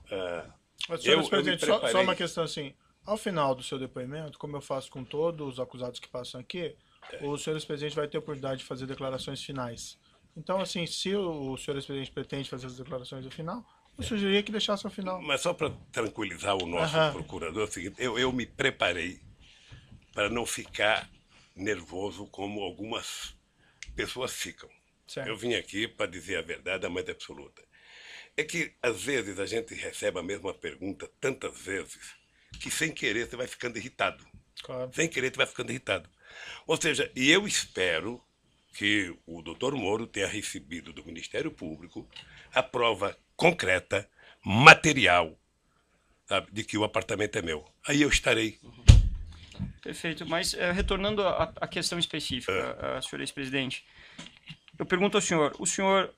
Speaker 3: Uh, mas, eu, presidente, eu só, só, uma questão
Speaker 1: assim. Ao final do seu depoimento, como eu faço com todos os acusados que passam aqui, é. o senhor presidente vai ter a oportunidade de fazer declarações finais. Então, assim, se o, senhor senhor presidente pretende fazer as declarações no final, eu é. sugeriria que deixasse ao final.
Speaker 3: Mas só para tranquilizar o nosso procurador, é o seguinte, eu, eu me preparei para não ficar nervoso como algumas pessoas ficam. Certo. Eu vim aqui para dizer a verdade, a mais absoluta. É que às vezes a gente recebe a mesma pergunta tantas vezes que sem querer você vai ficando irritado. Claro. Sem querer você vai ficando irritado. Ou seja, e eu espero que o doutor Moro tenha recebido do Ministério Público a prova concreta, material, sabe, de que o apartamento é meu. Aí eu estarei. Uhum.
Speaker 6: Perfeito. Mas é, retornando à questão específica, é. Eh, senhor ex-presidente, eu pergunto ao senhor: o senhor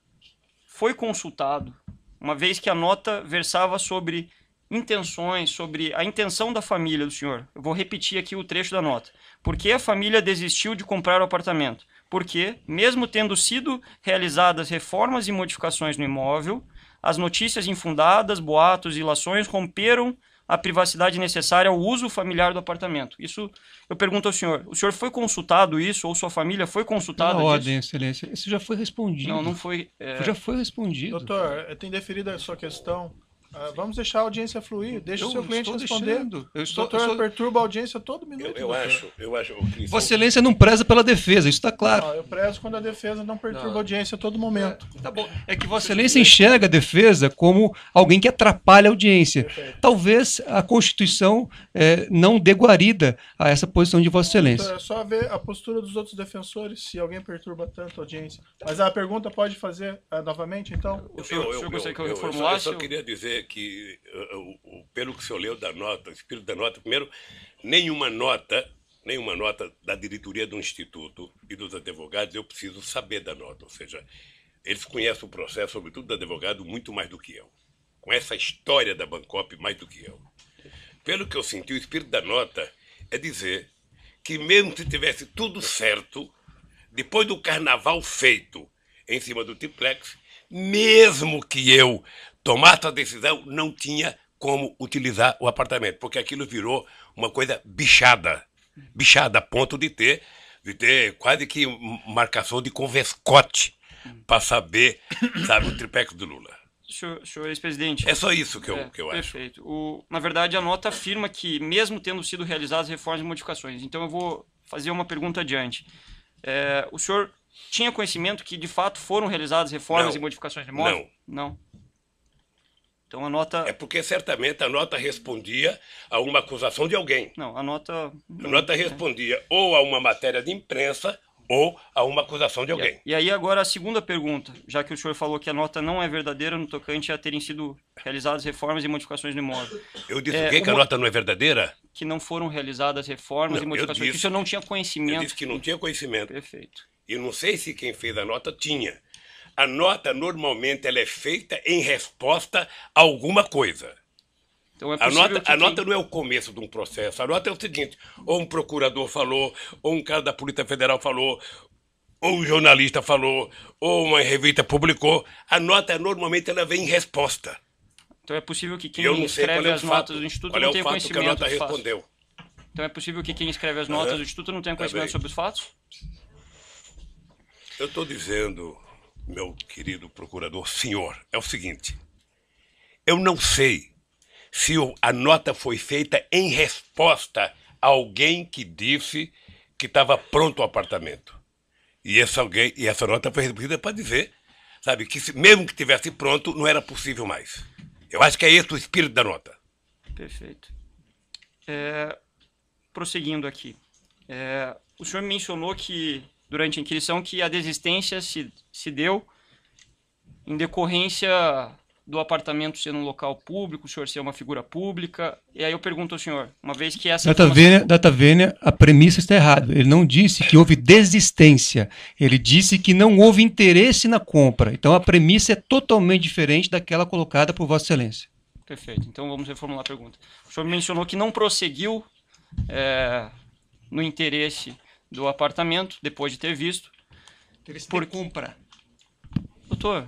Speaker 6: foi consultado uma vez que a nota versava sobre intenções, sobre a intenção da família do senhor. Eu vou repetir aqui o trecho da nota. Por que a família desistiu de comprar o apartamento? Porque, mesmo tendo sido realizadas reformas e modificações no imóvel, as notícias infundadas, boatos e ilações romperam a privacidade necessária ao uso familiar do apartamento. Isso eu pergunto ao senhor. O senhor foi consultado isso ou sua família foi consultada? Na ordem,
Speaker 2: excelência. Isso já foi respondido. Não, não foi. É... Já foi respondido.
Speaker 6: Doutor, tem deferido a sua questão.
Speaker 1: Ah, vamos deixar a audiência fluir, deixa eu o seu cliente respondendo
Speaker 2: Eu estou, o doutor eu sou... perturba a audiência
Speaker 1: todo
Speaker 3: minuto. Eu, eu acho, eu acho. Cris, Vossa
Speaker 2: Excelência não preza pela defesa, isso está claro. Não,
Speaker 1: eu prezo quando a defesa não perturba não. a audiência a todo momento. É, tá bom.
Speaker 2: É que Vossa Excelência enxerga a defesa como alguém que atrapalha a audiência. Perfeito. Talvez a Constituição é, não dê guarida a essa posição de Vossa Excelência. é
Speaker 1: só ver a postura dos outros defensores, se alguém perturba tanto a audiência. Mas a pergunta pode fazer é, novamente, então? Eu, eu, eu, eu, eu, eu,
Speaker 3: eu, eu, eu só queria dizer que, eh, pelo que o senhor leu da nota, o espírito da nota, primeiro, nenhuma nota, nenhuma nota da diretoria do Instituto e dos advogados eu preciso saber da nota. Ou seja, eles conhecem o processo, sobretudo do advogado, muito mais do que eu. Com essa história da Bancop, mais do que eu. Pelo que eu senti, o espírito da nota é dizer que, mesmo se tivesse tudo certo, depois do carnaval feito em cima do triplex, mesmo que eu tomar a decisão, não tinha como utilizar o apartamento, porque aquilo virou uma coisa bichada, bichada a ponto de ter, de ter quase que marcação de convescote para saber, sabe, o triplex do Lula.
Speaker 6: Senhor, senhor ex-presidente. É só isso que eu, é, que eu perfeito. É, acho. Perfeito. na verdade, a nota afirma que, mesmo tendo sido realizadas reformas e modificações, então eu vou fazer uma pergunta adiante. É, o senhor tinha conhecimento que, de fato, foram realizadas reformas não, e modificações de imóvel? Não. Não.
Speaker 3: Então a nota. É porque certamente a nota respondia a uma acusação de alguém. Não, a nota. A nota né? respondia é. ou a uma matéria de imprensa ou a uma acusação de alguém.
Speaker 6: E aí agora a segunda pergunta, já que o senhor falou que a nota não é verdadeira no tocante a terem sido realizadas reformas e modificações no imóvel.
Speaker 3: Eu disse é, o quê? Uma... que a nota não é verdadeira?
Speaker 6: Que não foram realizadas
Speaker 3: reformas não, e modificações. Eu disse, que o senhor não tinha conhecimento. Eu disse que não tinha conhecimento. Perfeito. E não sei se quem fez a nota tinha. A nota normalmente ela é feita em resposta a alguma coisa. Então é a nota, a nota não é o começo de um processo. A nota é o seguinte: ou um procurador falou, ou um cara da Polícia Federal falou, ou um jornalista falou, ou uma revista publicou. A nota normalmente ela vem em resposta. Então é possível que quem é escreve é as fato, notas do Instituto é não é tenha conhecimento que a nota respondeu. Então
Speaker 6: é possível que quem escreve as notas uhum. do Instituto não tenha tá conhecimento tá sobre os fatos?
Speaker 3: Eu estou dizendo meu querido procurador, senhor, é o seguinte: eu não sei se a nota foi feita em resposta a alguém que disse que estava pronto o apartamento. E essa alguém, e essa nota foi repetida para dizer, sabe, que se, mesmo que tivesse pronto, não era possível mais. Eu acho que é esse o espírito da nota. Perfeito.
Speaker 6: É, prosseguindo aqui, é, o senhor mencionou que durante a Inquisição que a desistência se, se deu em decorrência do apartamento ser um local público, o senhor ser uma figura pública. E aí eu pergunto ao senhor, uma vez que essa. Data Vênia,
Speaker 2: data Vênia, a premissa está errada. Ele não disse que houve desistência. Ele disse que não houve interesse na compra. Então a premissa é totalmente diferente daquela colocada por Vossa Excelência.
Speaker 6: Perfeito. Então vamos reformular a pergunta. O senhor mencionou que não prosseguiu é, no interesse do apartamento depois de ter visto. Então
Speaker 2: por compra. Doutor.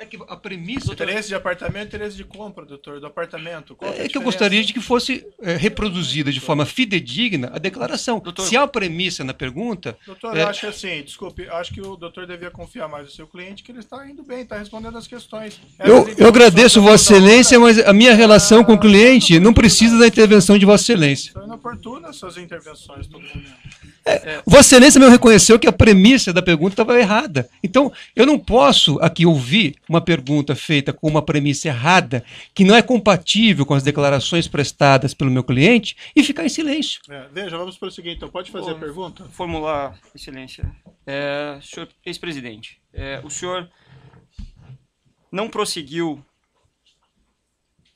Speaker 2: É que a premissa. Doutor. Interesse de apartamento, interesse é de compra, doutor, do apartamento. é, é que diferença? eu gostaria de que fosse é, reproduzida de forma fidedigna a declaração. Doutor. Se há premissa na pergunta. Doutor, é... eu acho
Speaker 1: assim, desculpe, acho que o doutor devia confiar mais no seu cliente, que ele está
Speaker 2: indo bem, está respondendo as questões. eu, eu agradeço, Vossa Excelência, mas a minha relação ah, com o cliente não precisa da intervenção de Vossa Excelência. São inoportunas suas
Speaker 5: intervenções, todo momento. É, Vossa Excelência
Speaker 2: me reconheceu que a premissa da pergunta estava errada. Então, eu não posso aqui ouvir uma pergunta feita com uma premissa errada, que não é compatível com as declarações prestadas pelo meu cliente, e ficar em silêncio. É,
Speaker 6: veja, vamos para o seguinte, então, pode fazer Bom, a pergunta? Formular, excelência. É, senhor ex-presidente, é, o senhor não prosseguiu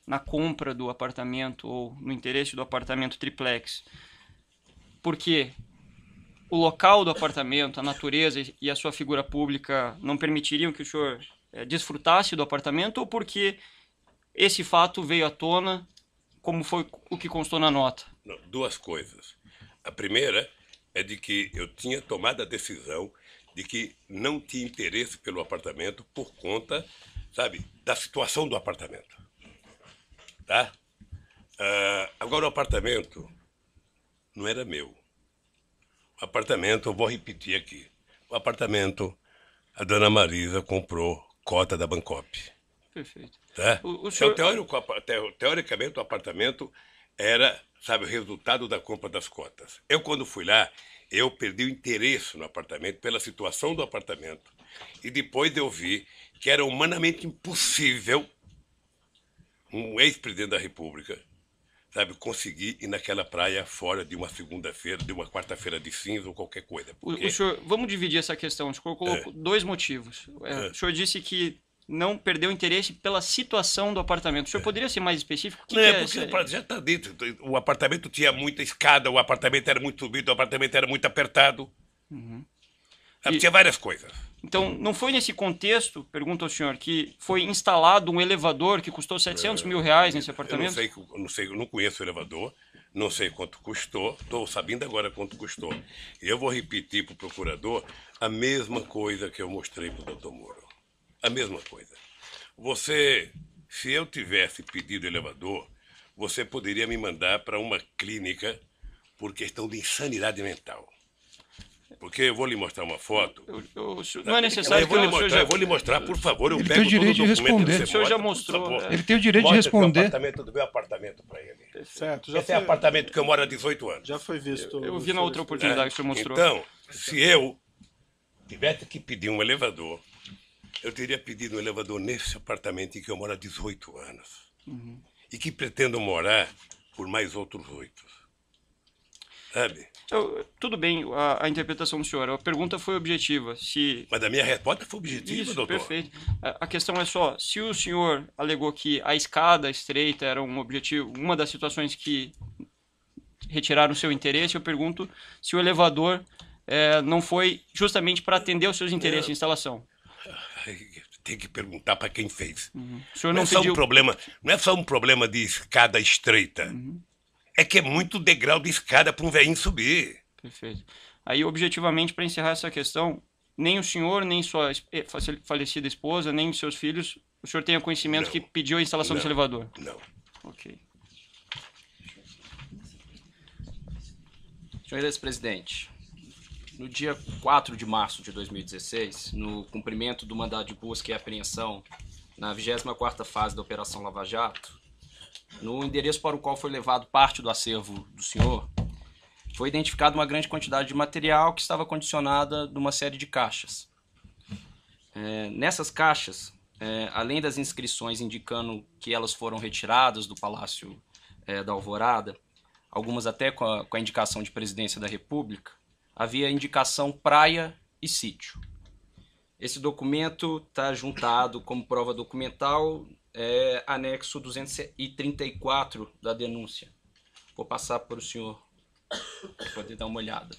Speaker 6: na compra do apartamento ou no interesse do apartamento triplex, porque o local do apartamento, a natureza e a sua figura pública não permitiriam que o senhor é, desfrutasse do apartamento ou porque esse fato veio à tona como foi o que constou na nota?
Speaker 3: Não, duas coisas. A primeira é de que eu tinha tomado a decisão de que não tinha interesse pelo apartamento por conta, sabe, da situação do apartamento. Tá? Uh, agora, o apartamento não era meu apartamento, eu vou repetir aqui. O apartamento, a dona Marisa comprou cota da Bancop. Perfeito. Tá? O, o então, senhor... então, teórico, teoricamente, o apartamento era, sabe, o resultado da compra das cotas. Eu, quando fui lá, eu perdi o interesse no apartamento pela situação do apartamento. E depois eu vi que era humanamente impossível um ex-presidente da República sabe, conseguir ir naquela praia fora de uma segunda-feira, de uma quarta-feira de cinza ou qualquer coisa. Porque... O, o,
Speaker 6: senhor, vamos dividir essa questão. O senhor colocou é. dois motivos. É, é. O senhor disse que não perdeu interesse pela situação do apartamento.
Speaker 3: O senhor é. poderia ser mais específico? Que não, que é, é porque essa... já está dentro. O apartamento tinha muita escada, o apartamento era muito subido, o apartamento era muito apertado. Uhum. É, é várias coisas.
Speaker 6: Então, não foi nesse contexto, pergunta ao senhor, que foi instalado um elevador que custou 700 é, mil reais nesse apartamento? não sei,
Speaker 3: não sei, não conheço o elevador, não sei quanto custou, estou sabendo agora quanto custou. E eu vou repetir para o procurador a mesma coisa que eu mostrei para o doutor Moro. A mesma coisa. Você, se eu tivesse pedido elevador, você poderia me mandar para uma clínica por questão de insanidade mental. Porque eu vou lhe mostrar uma foto. Eu, eu, não é necessário eu vou, lhe mostrar, já... eu vou lhe mostrar, por favor. Eu ele pego tem o direito de responder. O senhor já mostrou. Né? Ele tem o direito Mostra de responder. Do apartamento do meu apartamento para ele. certo. Já Esse é foi... é apartamento que eu moro há 18 anos. Já foi visto. Eu, vi na outra oportunidade é. que o senhor é. mostrou. Então, se eu tivesse que pedir um elevador, eu teria pedido um elevador nesse apartamento em que eu moro há 18 anos. Uhum. E que pretendo morar por mais outros oito. Sabe? Eu, tudo bem a, a, interpretação do senhor. A pergunta foi objetiva. Se... Mas a
Speaker 6: minha resposta foi objetiva, Isso, doutor. Perfeito. A, questão é só: se o senhor alegou que a escada estreita era um objetivo, uma das situações que retiraram seu interesse, eu pergunto se o elevador é, não foi justamente para atender os seus interesses de é.
Speaker 3: instalação. Tem que perguntar para quem fez. Uhum. não, não é pediu... só um problema, não é só um problema de escada estreita. Uhum é que é muito degrau de escada para um velhinho subir. Perfeito. Aí, objetivamente, para encerrar essa questão, nem o senhor,
Speaker 6: nem sua eh, falecida esposa, nem seus filhos, o senhor tem conhecimento não, que pediu a instalação desse elevador? Não. Ok.
Speaker 8: Senhor ex-presidente, no dia 4 de março de 2016, no cumprimento do mandado de busca e apreensão na 24ª fase da Operação Lava Jato, no endereço para o qual foi levado parte do acervo do senhor, foi identificada uma grande quantidade de material que estava condicionada numa série de caixas. É, nessas caixas, é, além das inscrições indicando que elas foram retiradas do Palácio é, da Alvorada, algumas até com a, com a indicação de presidência da República, havia indicação praia e sítio. Esse documento está juntado como prova documental é, anexo 234 da denúncia. Vou passar para o senhor para poder dar uma olhada.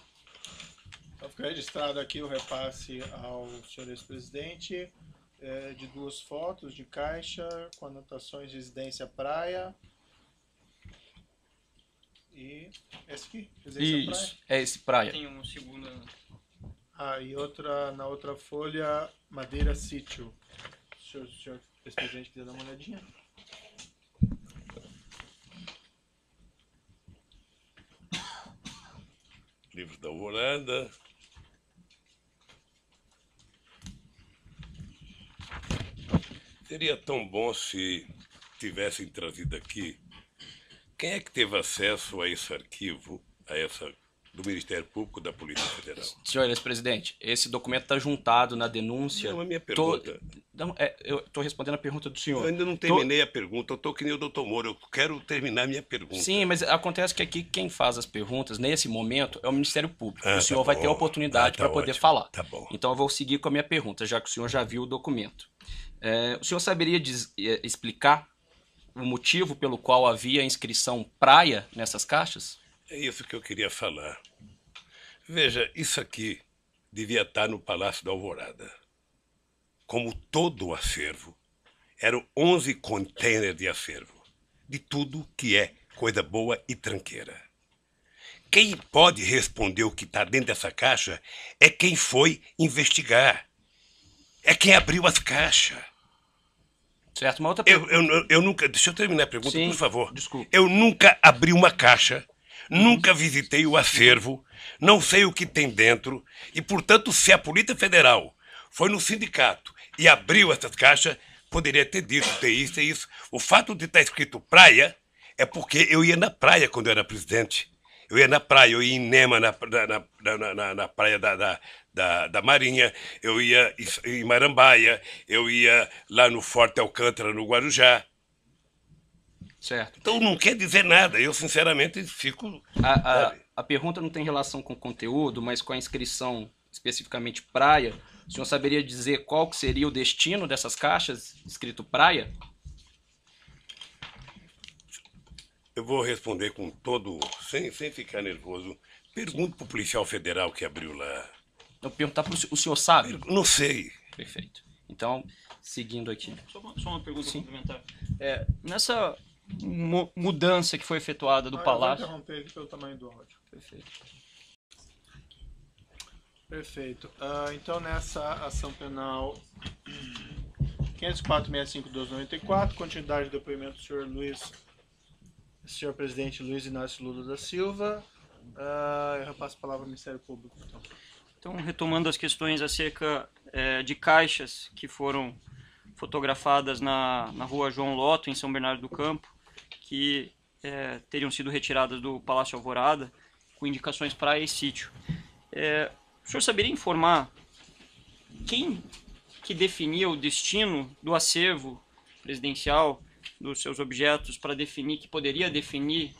Speaker 1: Então, fica registrado aqui o repasse ao senhor ex-presidente é, de duas fotos de caixa com anotações de residência praia. E esse aqui? Residência Isso, praia. é esse praia. Tem um segundo. Ah, e outra, na outra folha, madeira sítio. O senhor, o senhor se a gente quiser dar uma olhadinha.
Speaker 3: Livro da Holanda. Seria tão bom se tivessem trazido aqui. Quem é que teve acesso a esse arquivo, a essa do Ministério Público da Polícia Federal.
Speaker 8: Senhor ex-presidente, esse documento está juntado na
Speaker 3: denúncia. Não, a minha pergunta. Tô,
Speaker 8: não, é, eu estou respondendo a pergunta do senhor. Eu ainda não terminei
Speaker 3: tô... a pergunta, eu estou que nem o doutor Moro, eu quero terminar a minha pergunta.
Speaker 8: Sim, mas acontece que aqui quem faz as perguntas, nesse momento, é o Ministério Público. Ah, o tá senhor tá vai ter a oportunidade ah, tá para poder falar. Tá bom.
Speaker 3: Então eu vou seguir com
Speaker 8: a minha pergunta, já que o senhor já viu o documento. É, o senhor saberia diz, é, explicar o motivo pelo qual havia a inscrição praia nessas caixas?
Speaker 3: É isso que eu queria falar. Veja, isso aqui devia estar no Palácio da Alvorada. Como todo o acervo, eram 11 containers de acervo, de tudo que é coisa boa e tranqueira. Quem pode responder o que está dentro dessa caixa é quem foi investigar. É quem abriu as caixas. Certo, uma outra pergunta. Eu, eu, eu, nunca. Deixa eu terminar a pergunta, Sim, por favor. Desculpa. Eu nunca abri uma caixa Nunca visitei o acervo, não sei o que tem dentro, e, portanto, se a Polícia Federal foi no sindicato e abriu essas caixas, poderia ter dito, ter isso, ter isso. O fato de estar escrito praia é porque eu ia na praia quando eu era presidente. Eu ia na praia, eu ia em Nema, na, na, na, na praia da, da, da, da, Marinha, eu ia em Marambaia, eu ia lá no Forte Alcântara, no Guarujá. Certo. Então não quer dizer nada. Eu, sinceramente, fico. A, a, a
Speaker 8: pergunta não tem relação com o conteúdo, mas com a inscrição especificamente praia. O senhor saberia dizer qual que seria o destino dessas caixas escrito praia?
Speaker 3: Eu vou responder com todo, sem, sem ficar nervoso. Pergunte para o policial federal que abriu lá. Eu então, perguntar para o senhor sabe? Não sei. Perfeito. Então, seguindo aqui. Só
Speaker 6: uma, só uma pergunta Sim. complementar. É, nessa mudança que foi efetuada do ah, palácio. Eu
Speaker 1: vou interromper aqui pelo tamanho do áudio. Perfeito. Perfeito. Uh, então, nessa ação penal 504.652.94, continuidade do depoimento do senhor Luiz, senhor presidente Luiz Inácio Lula da Silva. Uh, eu repasso a palavra ao Ministério Público. Então,
Speaker 6: então retomando as questões acerca é, de caixas que foram fotografadas na, na rua João Loto, em São Bernardo do Campo, que é, teriam sido retiradas do Palácio Alvorada com indicações para esse sítio. É, o senhor saberia informar quem que definia o destino do acervo presidencial dos seus objetos para definir que poderia definir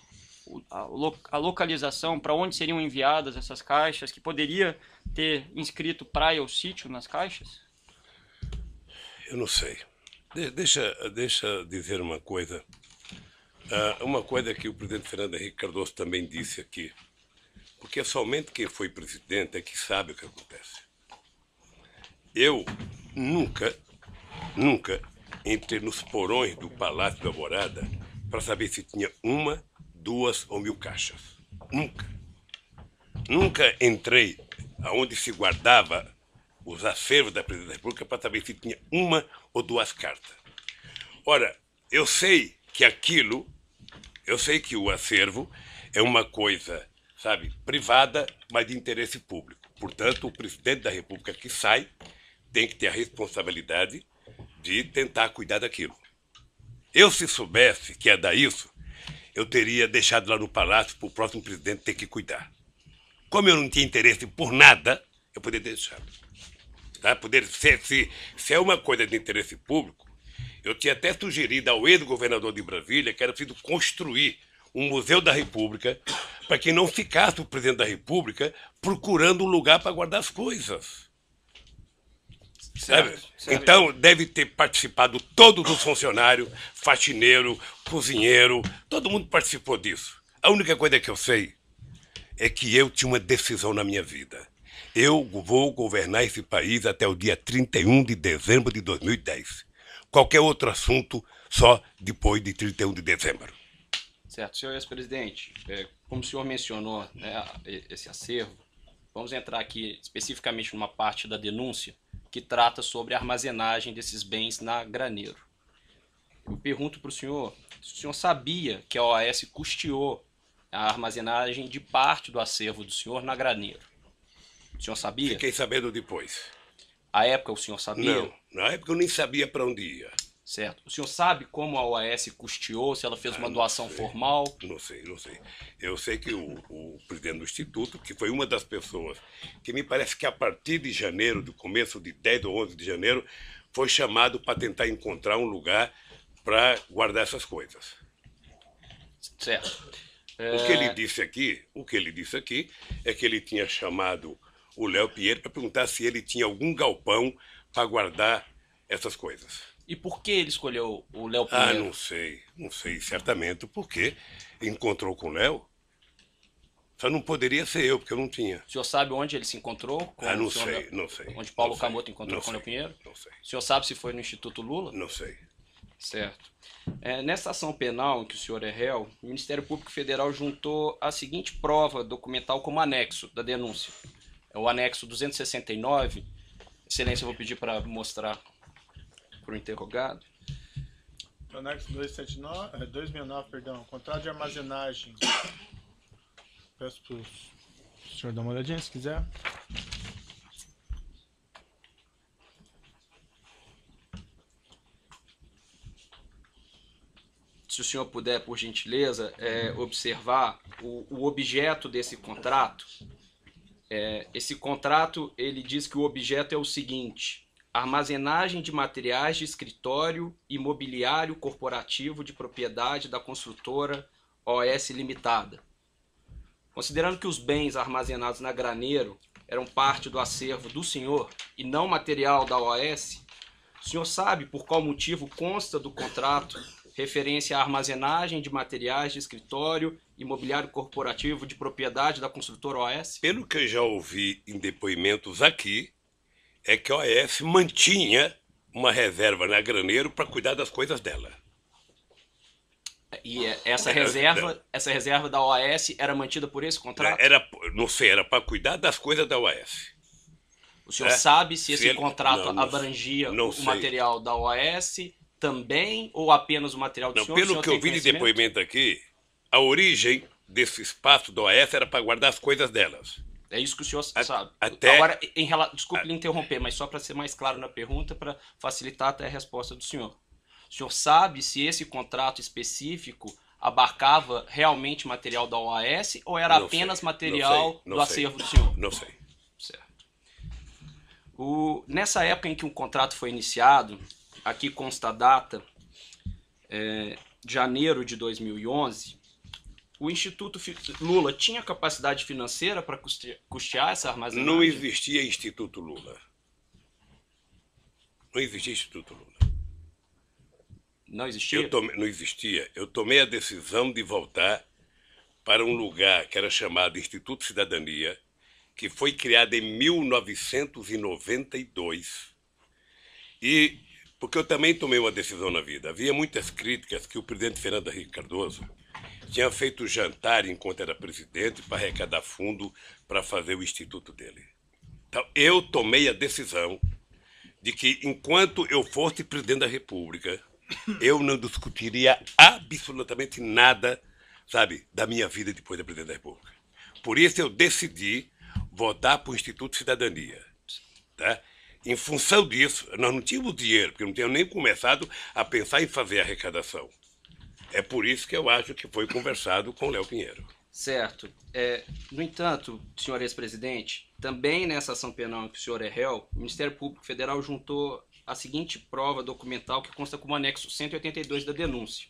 Speaker 6: a localização para onde seriam enviadas essas caixas, que poderia ter inscrito praia ou sítio nas caixas?
Speaker 3: Eu não sei. De deixa, deixa dizer uma coisa. Uh, uma coisa que o presidente Fernando Henrique Cardoso também disse aqui, porque é somente quem foi presidente é que sabe o que acontece. Eu nunca, nunca entrei nos porões do Palácio da Morada para saber se tinha uma, duas ou mil caixas. Nunca. Nunca entrei aonde se guardava os acervos da Presidência da República para saber se tinha uma ou duas cartas. Ora, eu sei que aquilo eu sei que o acervo é uma coisa, sabe, privada, mas de interesse público. Portanto, o presidente da República que sai tem que ter a responsabilidade de tentar cuidar daquilo. Eu, se soubesse que ia dar isso, eu teria deixado lá no palácio para o próximo presidente ter que cuidar. Como eu não tinha interesse por nada, eu poderia deixar. Tá? Poder, ser se, se é uma coisa de interesse público, eu tinha até sugerido ao ex-governador de Brasília que era preciso construir um museu da República para que não ficasse o presidente da República procurando um lugar para guardar as coisas. Então, deve ter participado todos os funcionários, faxineiro, cozinheiro, todo mundo participou disso. A única coisa que eu sei é que eu tinha uma decisão na minha vida. Eu vou governar esse país até o dia 31 de dezembro de 2010 qualquer outro assunto só depois de 31 de dezembro.
Speaker 8: Certo, senhor ex-presidente, é, como o senhor mencionou né, esse acervo, vamos entrar aqui especificamente numa parte da denúncia que trata sobre a armazenagem desses bens na Graneiro. Eu pergunto para o senhor se o senhor sabia que a OAS custeou a armazenagem de parte do acervo do senhor na Graneiro. O senhor sabia? Fiquei sabendo depois. À época o senhor sabia? Não.
Speaker 3: Na época eu nem sabia para onde ia. Certo. O senhor sabe como a OAS custeou, se ela fez ah, uma doação sei. formal? Não sei, não sei. Eu sei que o, o, presidente do Instituto, que foi uma das pessoas que me parece que a partir de janeiro, do começo de 10 ou 11 de janeiro, foi chamado para tentar encontrar um lugar para guardar essas coisas. Certo. É... O que ele disse aqui, o que ele disse aqui é que ele tinha chamado o Léo Pinheiro para perguntar se ele tinha algum galpão para guardar essas coisas. E por que ele escolheu o Léo Pinheiro? Ah, não sei, não sei, certamente porque encontrou com o Léo. Só não poderia ser eu, porque eu não tinha. O senhor
Speaker 8: sabe onde ele se
Speaker 3: encontrou? com ah, não sei, Léo... não sei. Onde Paulo Camoto encontrou com o Léo
Speaker 8: Pinheiro? Não sei. O senhor sabe se foi no Instituto Lula? Não sei. Certo. É, nessa ação penal em que o senhor é réu, o Ministério Público Federal juntou a seguinte prova documental como anexo da denúncia. É o anexo 269 Excelência, eu vou pedir para mostrar para o interrogado.
Speaker 1: Anexo 279, 2009, é, perdão, contrato de armazenagem. Peço para o senhor dar uma olhadinha, se quiser.
Speaker 8: se o senhor puder, por gentileza, é, observar o, o objeto desse contrato, é, esse contrato ele diz que o objeto é o seguinte: armazenagem de materiais de escritório e mobiliário corporativo de propriedade da construtora OS Limitada. Considerando que os bens armazenados na Graneiro eram parte do acervo do senhor e não material da OS, o senhor sabe por qual motivo consta do contrato referência à armazenagem de materiais de escritório imobiliário corporativo de propriedade da construtora
Speaker 3: OAS. Pelo que eu já ouvi em depoimentos aqui, é que a OAS mantinha uma reserva na Graneiro para cuidar das coisas dela. E é, essa reserva,
Speaker 8: essa reserva da OAS era mantida por esse contrato? Não,
Speaker 3: era, não sei, era para cuidar das coisas da OAS. O senhor é? sabe se, se esse ele... contrato não, abrangia o sei. material
Speaker 8: da OAS também ou apenas o material do não, senhor? Pelo senhor que eu vi de depoimento
Speaker 3: aqui, a origem desse espaço do OAS era para guardar as coisas delas. É isso que o senhor a, sabe. Até... Agora,
Speaker 8: em rela... desculpe lhe interromper, mas só para ser mais claro na pergunta, para facilitar até a resposta do senhor. O senhor sabe se esse contrato específico abarcava realmente material da OAS ou era apenas sei, material não sei, não do sei, acervo do senhor? Não
Speaker 3: sei. Certo.
Speaker 8: O, nessa época em que o contrato foi iniciado, aqui consta a data, é, janeiro de 2011, o Instituto Lula tinha capacidade financeira para custear, essa armazenagem? Não
Speaker 3: existia Instituto Lula. Não existia Instituto Lula. Não existia? Tome, não existia. Eu tomei a decisão de voltar para um lugar que era chamado Instituto Cidadania, que foi criado em 1992. E porque eu também tomei uma decisão na vida. Havia muitas críticas que o presidente Fernando Henrique Cardoso tinha feito jantar enquanto era presidente para arrecadar fundo para fazer o instituto dele. Então, eu tomei a decisão de que, enquanto eu fosse presidente da República, eu não discutiria absolutamente nada, sabe, da minha vida depois da presidente da República. Por isso, eu decidi votar para o Instituto de Cidadania. Tá? Em função disso, nós não tínhamos dinheiro, porque não tínhamos nem começado a pensar em fazer arrecadação. É por isso que eu acho que foi conversado com Léo Pinheiro. Certo. É,
Speaker 8: no entanto, senhor ex-presidente, também nessa ação penal em que o senhor é réu, o Ministério Público Federal juntou a seguinte prova documental que consta como anexo 182 da denúncia.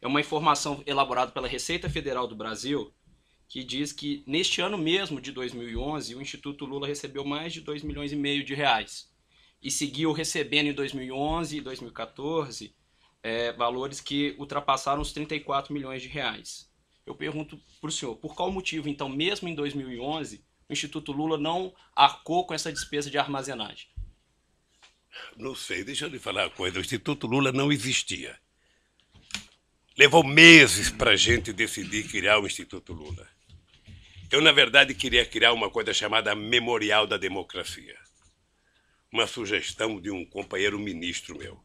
Speaker 8: É uma informação elaborada pela Receita Federal do Brasil que diz que neste ano mesmo de 2011 o Instituto Lula recebeu mais de 2 milhões e meio de reais e seguiu recebendo em 2011 e 2014 é, valores que ultrapassaram os 34 milhões de reais. Eu pergunto para o senhor, por qual motivo, então, mesmo em 2011, o Instituto Lula não arcou com essa despesa de armazenagem?
Speaker 3: Não sei, deixa eu lhe falar uma coisa. O Instituto Lula não existia. Levou meses para a gente decidir criar o Instituto Lula. Eu, na verdade, queria criar uma coisa chamada Memorial da Democracia. Uma sugestão de um companheiro ministro meu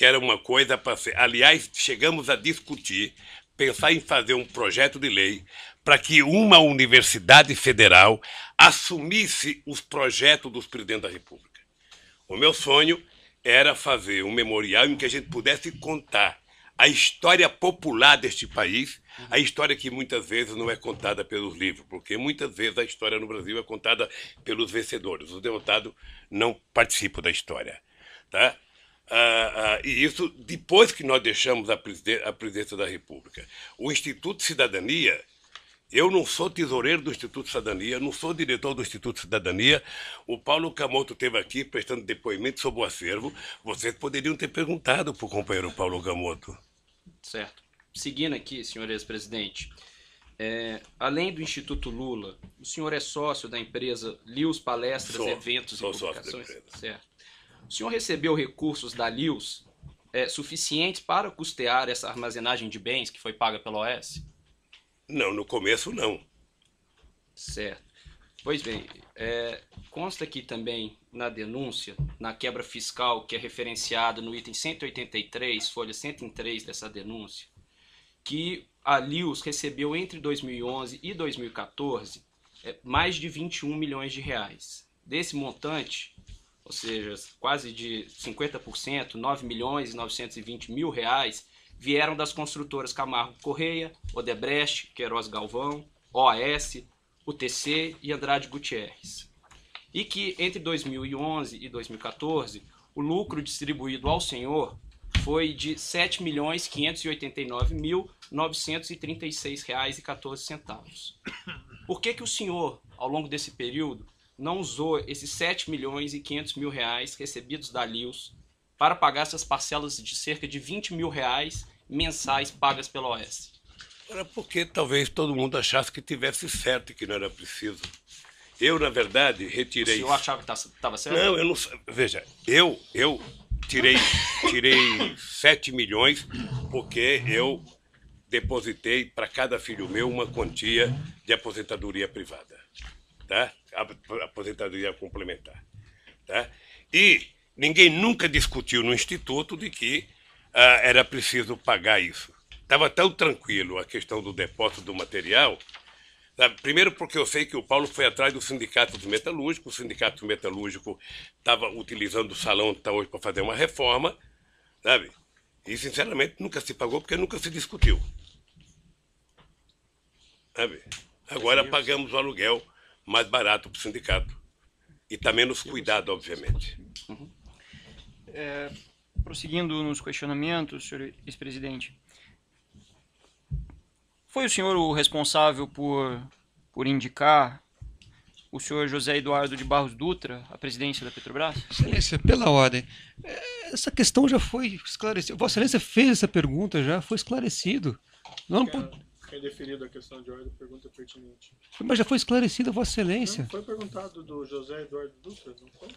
Speaker 3: que era uma coisa para ser. Aliás, chegamos a discutir, pensar em fazer um projeto de lei para que uma universidade federal assumisse os projetos dos presidentes da República. O meu sonho era fazer um memorial em que a gente pudesse contar a história popular deste país, a história que muitas vezes não é contada pelos livros, porque muitas vezes a história no Brasil é contada pelos vencedores. Os derrotados não participam da história. Tá? Uh, uh, e isso depois que nós deixamos a, preside a presidência da República. O Instituto de Cidadania, eu não sou tesoureiro do Instituto de Cidadania, não sou diretor do Instituto de Cidadania. O Paulo Camoto esteve aqui prestando depoimento sobre o acervo. Vocês poderiam ter perguntado para o companheiro Paulo Camoto. Certo. Seguindo aqui, senhor ex-presidente, é, além do Instituto Lula,
Speaker 8: o senhor é sócio da empresa lios Palestras, sou, Eventos sou e Publicações? Sócio da empresa. Certo. O senhor recebeu recursos da Lius é, eh, suficientes para custear essa armazenagem de bens que foi paga pela OS? Não, no começo não. Certo. Pois bem, é, consta aqui também na denúncia, na quebra fiscal que é referenciada no item 183, folha 103 dessa denúncia, que a Lius recebeu entre 2011 e 2014 é, eh, mais de 21 milhões de reais. Desse montante, ou seja, quase de 50%, 9 milhões e 920 mil reais, vieram das construtoras Camargo Correia, Odebrecht, Queiroz Galvão, OAS, UTC e Andrade Gutierrez. E que entre 2011 e 2014, o lucro distribuído ao senhor foi de R$ 7.589.936,14. Por que, que o senhor, ao longo desse período, não usou esses 7 milhões e 500 mil reais recebidos da Lius para pagar essas parcelas de cerca de 20 mil reais mensais pagas pela OS?
Speaker 3: Era porque talvez todo mundo achasse que tivesse certo e que não era preciso. Eu, na verdade, retirei. O senhor achava que estava tá certo? Não, eu não. Veja, eu, eu tirei, tirei 7 milhões porque eu depositei para cada filho meu uma quantia de aposentadoria privada. Tá? aposentadoria complementar. Tá? E ninguém nunca discutiu no Instituto de que ah, era preciso pagar isso. Estava tão tranquilo a questão do depósito do material. Sabe? Tá? Primeiro, porque eu sei que o Paulo foi atrás do Sindicato dos Metalúrgicos. O Sindicato dos Metalúrgicos estava utilizando o salão que está hoje para fazer uma reforma. Sabe? E, sinceramente, nunca se pagou porque nunca se discutiu. Sabe? Agora pagamos o aluguel mais barato para o sindicato. E está menos cuidado, obviamente. Uhum.
Speaker 6: É, prosseguindo nos questionamentos, senhor ex-presidente, foi o senhor o responsável por, por indicar o senhor José Eduardo de Barros Dutra à presidência da Petrobras?
Speaker 5: Excelência,
Speaker 2: pela ordem. É, essa questão já foi esclarecida. Vossa Excelência fez essa pergunta já, foi esclarecido. Não, não,
Speaker 1: Bem definido a questão de ordem, pergunta pertinente.
Speaker 2: Mas já foi esclarecida, Vossa Excelência. Não
Speaker 1: foi perguntado do José Eduardo Dutra, não foi?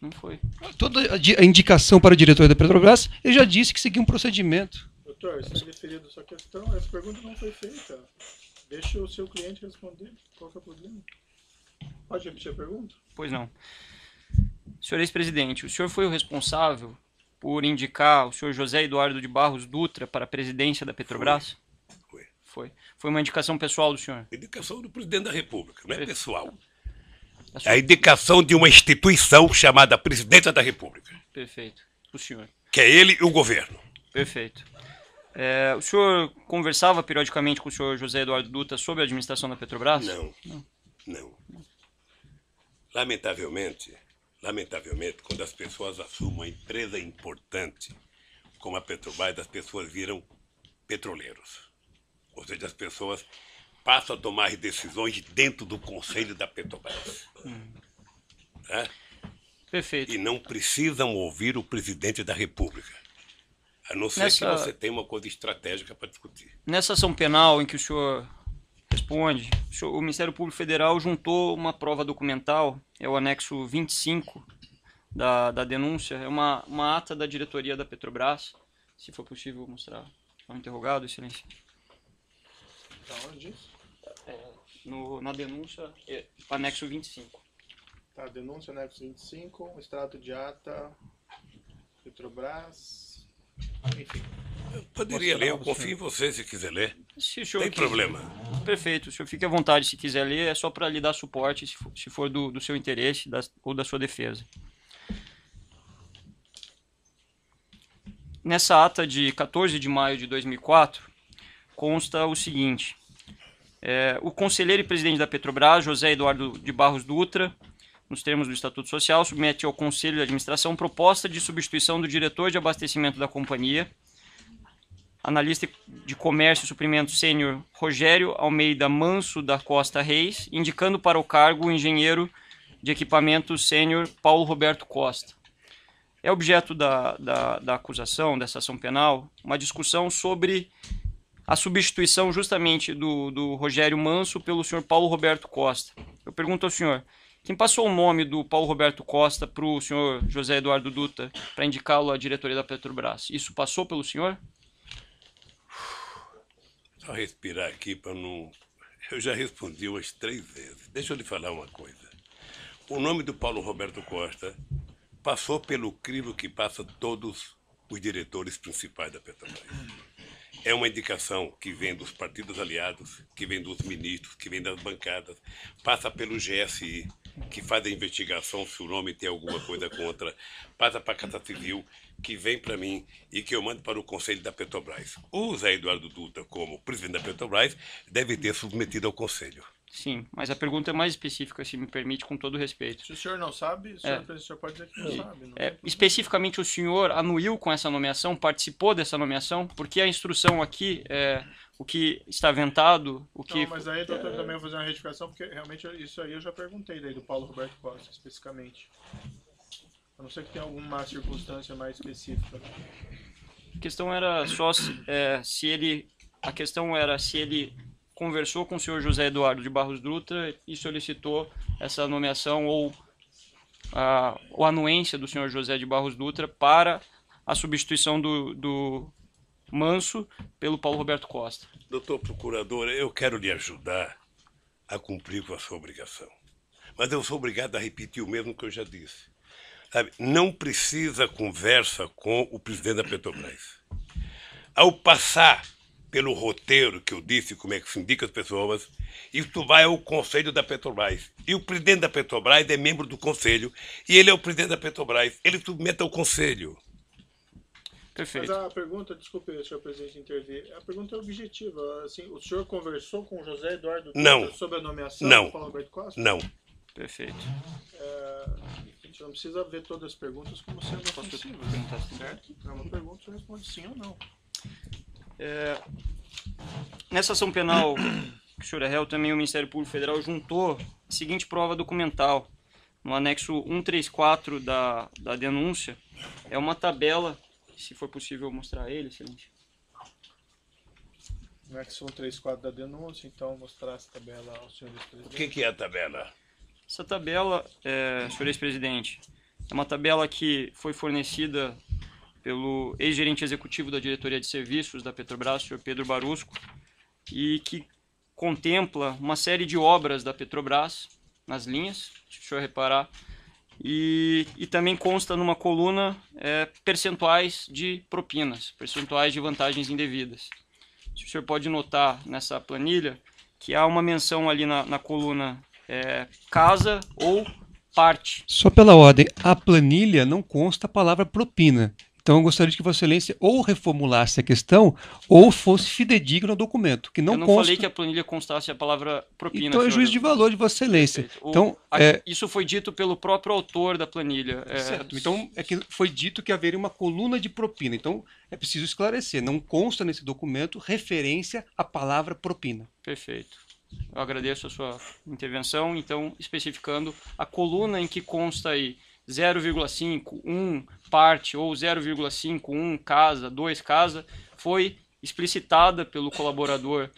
Speaker 1: Não foi. Ah,
Speaker 2: toda a indicação para o diretor da Petrobras, ele já disse que seguia um procedimento.
Speaker 1: Doutor, está deferido é a sua questão, essa pergunta não foi feita. Deixa o seu cliente responder. Qual é o problema? Pode repetir a pergunta?
Speaker 6: Pois não. Senhor ex-presidente, o senhor foi o responsável por indicar o senhor José Eduardo de Barros Dutra para a presidência da Petrobras? Foi foi. Foi uma indicação pessoal do senhor?
Speaker 3: Indicação do presidente da República,
Speaker 6: não é pessoal.
Speaker 3: É a indicação de uma instituição chamada Presidência da República. Perfeito. O senhor. Que é ele e o governo.
Speaker 6: Perfeito. É, o senhor conversava periodicamente com o senhor José Eduardo Dutra sobre a administração da Petrobras? Não.
Speaker 5: Não. não. não.
Speaker 3: Lamentavelmente, lamentavelmente, quando as pessoas assumem uma empresa importante como a Petrobras, as pessoas viram petroleiros. Ou seja, as pessoas passam a tomar decisões dentro do conselho da Petrobras. Hum. Né? Perfeito. E não precisam ouvir o presidente da República. A não ser Nessa... que você tenha uma coisa estratégica para discutir.
Speaker 6: Nessa ação penal em que o senhor responde, o, senhor, o Ministério Público Federal juntou uma prova documental, é o anexo 25 da, da denúncia, é uma, uma ata da diretoria da Petrobras, se for possível mostrar ao interrogado, excelência. É, no, na denúncia, é, anexo 25.
Speaker 1: Tá, denúncia anexo 25, extrato de ata, Petrobras,
Speaker 6: enfim. Eu poderia ler, eu confio em
Speaker 3: você se quiser ler.
Speaker 6: Se Tem quiser. problema. Perfeito, o senhor fique à vontade se quiser ler, é só para lhe dar suporte se for, se for do, do, seu interesse da, ou da sua defesa. Nessa ata de 14 de maio de 2004, consta o seguinte: é, o conselheiro e presidente da Petrobras, José Eduardo de Barros Dutra, nos termos do Estatuto Social, submete ao Conselho de Administração proposta de substituição do diretor de abastecimento da companhia, analista de comércio e suprimento sênior Rogério Almeida Manso da Costa Reis, indicando para o cargo o engenheiro de equipamento sênior Paulo Roberto Costa. É objeto da, da, da acusação, dessa ação penal, uma discussão sobre a substituição justamente do, do Rogério Manso pelo senhor Paulo Roberto Costa. Eu pergunto ao senhor, quem passou o nome do Paulo Roberto Costa para o senhor José Eduardo Dutra para indicá-lo à diretoria da Petrobras? Isso passou pelo senhor?
Speaker 3: Só respirar aqui para não. Eu já respondi umas três vezes. Deixa eu lhe falar uma coisa. O nome do Paulo Roberto Costa passou pelo crivo que passa todos os diretores principais da Petrobras é uma indicação que vem dos partidos aliados, que vem dos ministros, que vem das bancadas, passa pelo GSI, que faz a investigação se o nome tem alguma coisa contra, passa para a Casa Civil, que vem para mim e que eu mando para o Conselho da Petrobras. O Zé Eduardo Dutra, como presidente da Petrobras, deve ter submetido ao Conselho.
Speaker 6: Sim, mas a pergunta é mais específica, se me permite, com todo respeito. Se o senhor não sabe, o senhor, é. o senhor pode dizer que não sabe. Não é. é, especificamente, o senhor anuiu com essa nomeação, participou dessa nomeação, porque a instrução aqui, é, o que está aventado o que... Não, mas aí, doutor, também vou
Speaker 1: fazer uma retificação, porque realmente isso aí eu já perguntei daí do Paulo Roberto Costa, especificamente. A não ser que tenha alguma circunstância mais específica.
Speaker 6: A questão era só se, é, se ele... A questão era se ele conversou com o senhor José Eduardo de Barros Dutra e solicitou essa nomeação ou a, anuência do senhor José de Barros Dutra para a substituição do, do Manso pelo
Speaker 3: Paulo Roberto Costa. Doutor procurador, eu quero lhe ajudar a cumprir com a sua obrigação. Mas eu sou obrigado a repetir o mesmo que eu já disse. Sabe, não precisa conversa com o presidente da Petrobras. Ao passar pelo roteiro que eu disse, como é que se indica as pessoas, isso vai ao Conselho da Petrobras. E o presidente da Petrobras é membro do Conselho, e ele é o presidente da Petrobras. Ele submete ao Conselho. Perfeito. Mas
Speaker 1: a pergunta, desculpe, senhor presidente, intervir. A pergunta é objetiva. Assim, o senhor conversou com José Eduardo Não. sobre a nomeação Não. do Paulo Alberto Costa? Não.
Speaker 5: Perfeito. É, a gente não precisa ver
Speaker 1: todas as perguntas como sendo está certo? É uma pergunta, que responde sim ou não.
Speaker 6: É, nessa ação penal que o senhor é réu, também o Ministério Público Federal juntou a seguinte prova documental. No anexo 134 da, da denúncia, é uma tabela, se for possível mostrar ele, excelente.
Speaker 1: Anexo 134 da denúncia, então mostrar essa tabela ao senhor ex-presidente. O que, que
Speaker 3: é a tabela?
Speaker 6: Essa tabela, é, senhor ex-presidente, é uma tabela que foi fornecida pelo ex-gerente executivo da diretoria de serviços da Petrobras, senhor Pedro Barusco, e que contempla uma série de obras da Petrobras nas linhas, deixa eu reparar, e, e também consta numa coluna é, percentuais de propinas, percentuais de vantagens indevidas. O senhor pode notar nessa planilha que há uma menção ali na, na coluna é, casa ou parte.
Speaker 2: Só pela ordem, a planilha não consta a palavra propina. Então eu gostaria que Vossa Excelência ou reformulasse a questão ou fosse fidedigno ao documento, que não consta. Eu não consta... falei
Speaker 6: que a planilha constasse a palavra propina. Então é senhor. é juízo de valor de
Speaker 2: Vossa Excelência. É, então, é...
Speaker 6: Isso foi dito pelo próprio autor da planilha. É... Certo. Então é
Speaker 2: que foi dito que haveria uma coluna de propina. Então é preciso esclarecer. Não consta nesse documento referência à palavra propina.
Speaker 6: Perfeito. Eu agradeço a sua intervenção. Então, especificando a coluna em que consta aí 0,5, 1 parte ou 0,5, 1 casa, 2 casa, foi explicitada pelo colaborador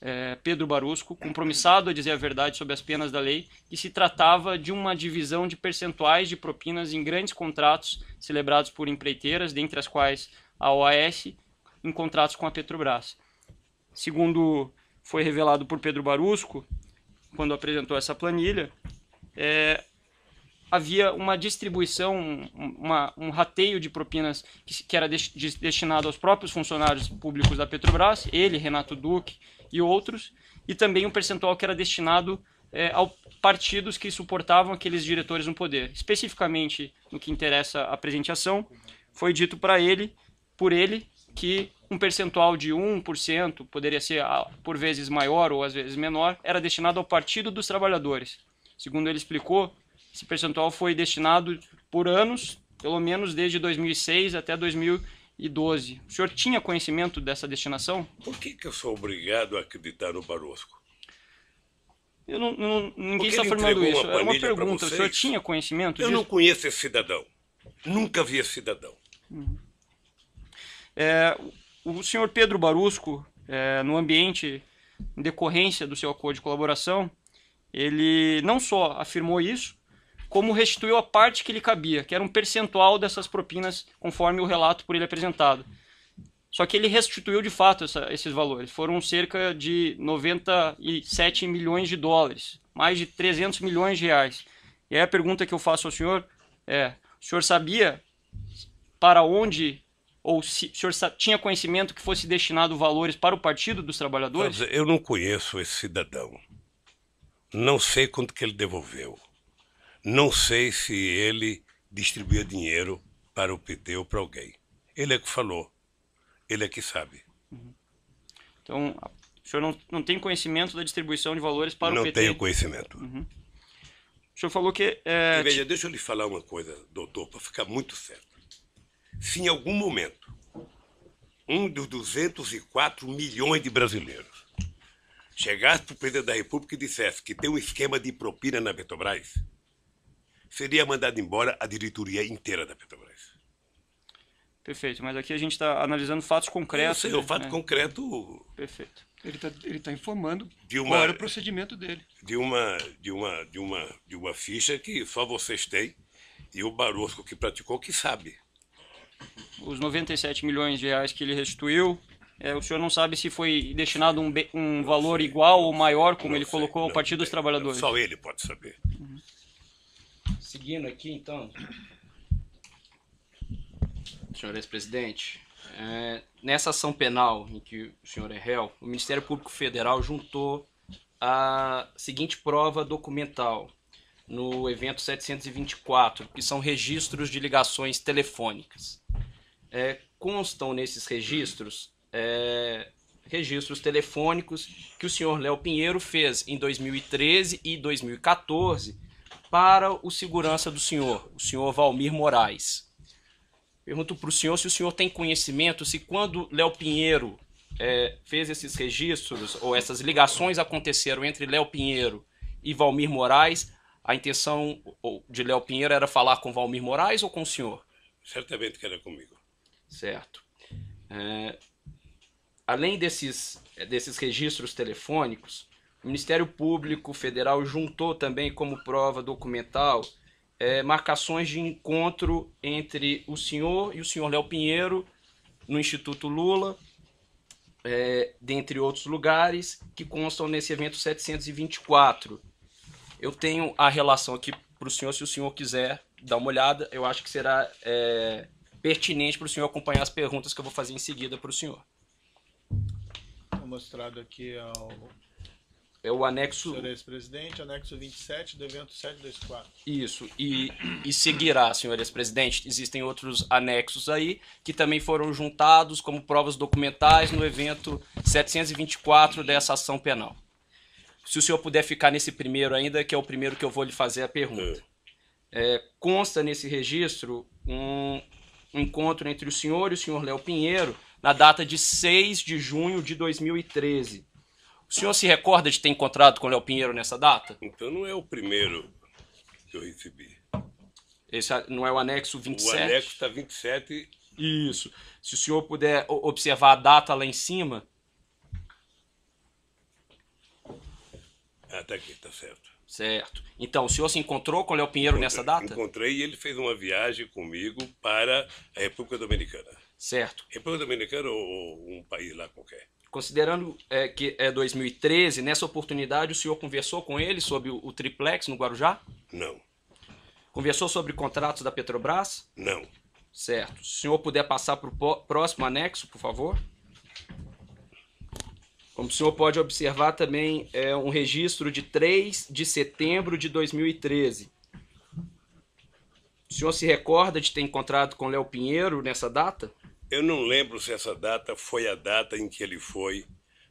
Speaker 6: eh, Pedro Barusco, compromissado a dizer a verdade sobre as penas da lei, que se tratava de uma divisão de percentuais de propinas em grandes contratos celebrados por empreiteiras, dentre as quais a OAS, em contratos com a Petrobras. Segundo foi revelado por Pedro Barusco, quando apresentou essa planilha, é, havia uma distribuição, uma, um rateio de propinas que, que era de, de, destinado aos próprios funcionários públicos da Petrobras, ele, Renato Duque e outros, e também um percentual que era destinado é, partidos que suportavam aqueles diretores no poder. Especificamente no que interessa a presente ação, foi dito para ele, por ele, que um percentual de 1%, poderia ser ah, por vezes maior ou às vezes menor, era destinado ao Partido dos Trabalhadores. Segundo ele explicou, esse percentual foi destinado por anos, pelo menos desde 2006 até 2012. O senhor tinha conhecimento dessa destinação?
Speaker 3: Por que, que eu sou obrigado a acreditar no Barosco?
Speaker 6: Eu não, não ninguém está afirmando isso. Uma é uma pergunta. O senhor tinha conhecimento eu disso? Eu não
Speaker 3: conheço esse cidadão. Nunca vi esse cidadão.
Speaker 6: Hum. É, o senhor Pedro Barusco, é, no ambiente em decorrência do seu acordo de colaboração, ele não só afirmou isso, como restituiu a parte que lhe cabia, que era um percentual dessas propinas, conforme o relato por ele apresentado. Só que ele restituiu de fato essa, esses valores. Foram cerca de 97 milhões de dólares, mais de 300 milhões de reais. E aí a pergunta que eu faço ao senhor é: o senhor sabia para onde ou se, o senhor tinha conhecimento que fosse destinado valores para o Partido dos Trabalhadores?
Speaker 3: Eu não conheço esse cidadão. Não sei quanto que ele devolveu não sei se ele distribuía dinheiro para o PT ou para alguém. Ele é que falou. Ele é que sabe.
Speaker 5: Uhum.
Speaker 6: Então, o senhor não, não tem conhecimento da distribuição de valores para não o PT? Não tenho conhecimento.
Speaker 3: Uhum. O senhor falou que... É... Veja, deixa eu lhe falar uma coisa, doutor, para ficar muito certo. Se em algum momento um dos 204 milhões de brasileiros chegasse para o presidente da República e dissesse que tem um esquema de propina na Petrobras, seria mandada embora a diretoria inteira da Petrobras.
Speaker 6: Perfeito, mas aqui a gente está analisando fatos concretos. Sei, né? o fato é. concreto.
Speaker 3: Perfeito.
Speaker 2: Ele está ele tá informando de uma, qual era o procedimento dele.
Speaker 3: De uma, de, uma, de, uma, de uma ficha que só vocês têm e o Barosco que praticou que sabe.
Speaker 6: Os 97 milhões de reais que ele restituiu, é, o senhor não sabe se foi destinado um, um valor igual ou maior, como não ele sei, colocou, ao Partido dos Trabalhadores? Só ele
Speaker 3: pode saber.
Speaker 8: Uhum. Seguindo aqui, então, senhor ex-presidente, é, nessa ação penal em que o senhor é réu, o Ministério Público Federal juntou a seguinte prova documental no evento 724, que são registros de ligações telefônicas. É, constam nesses registros é, registros telefônicos que o senhor Léo Pinheiro fez em 2013 e 2014 para o segurança do senhor, o senhor Valmir Moraes. Pergunto para o senhor se o senhor tem conhecimento se quando Léo Pinheiro é, fez esses registros ou essas ligações aconteceram entre Léo Pinheiro e Valmir Moraes, a intenção de Léo Pinheiro era falar com Valmir Moraes ou com o senhor?
Speaker 3: Certamente que era comigo.
Speaker 8: Certo. É, além desses, é, desses registros telefônicos, o Ministério Público Federal juntou também como prova documental é, marcações de encontro entre o senhor e o senhor Léo Pinheiro no Instituto Lula, é, dentre outros lugares, que constam nesse evento 724. Eu tenho a relação aqui para o senhor, se o senhor quiser dar uma olhada, eu acho que será é, pertinente para o senhor acompanhar as perguntas que eu vou fazer em seguida para o senhor.
Speaker 1: Mostrado aqui ao é o anexo. Senhor ex-presidente, anexo 27 do evento 724.
Speaker 8: Isso. E, e seguirá, senhor ex-presidente. Existem outros anexos aí que também foram juntados como provas documentais no evento 724 dessa ação penal. Se o senhor puder ficar nesse primeiro ainda, que é o primeiro que eu vou lhe fazer a pergunta. É, é consta nesse registro um encontro entre o senhor e o senhor Léo Pinheiro na data de 6 de junho de 2013 o senhor se recorda de ter encontrado com o Léo Pinheiro nessa data? Então não é o primeiro que eu recebi. Esse não é o anexo 27? O anexo está 27. Isso. Se o senhor puder observar a data lá em cima.
Speaker 3: até ah, tá aqui, está certo. Certo. Então, o senhor se encontrou com o Léo Pinheiro Encontrei. nessa data? Encontrei e ele fez uma viagem comigo para a República Dominicana. Certo. República Dominicana ou um país lá qualquer.
Speaker 8: Considerando é, que é 2013, nessa oportunidade o senhor conversou com ele sobre o, triplex no Guarujá? Não. Conversou sobre contratos da Petrobras? Não. Certo. Se o senhor puder passar para o próximo anexo, por favor. Como o senhor pode observar também, é um registro de 3 de setembro de 2013. O senhor se recorda de ter encontrado com Léo Pinheiro nessa data?
Speaker 3: Eu não lembro se essa data foi a data em que ele foi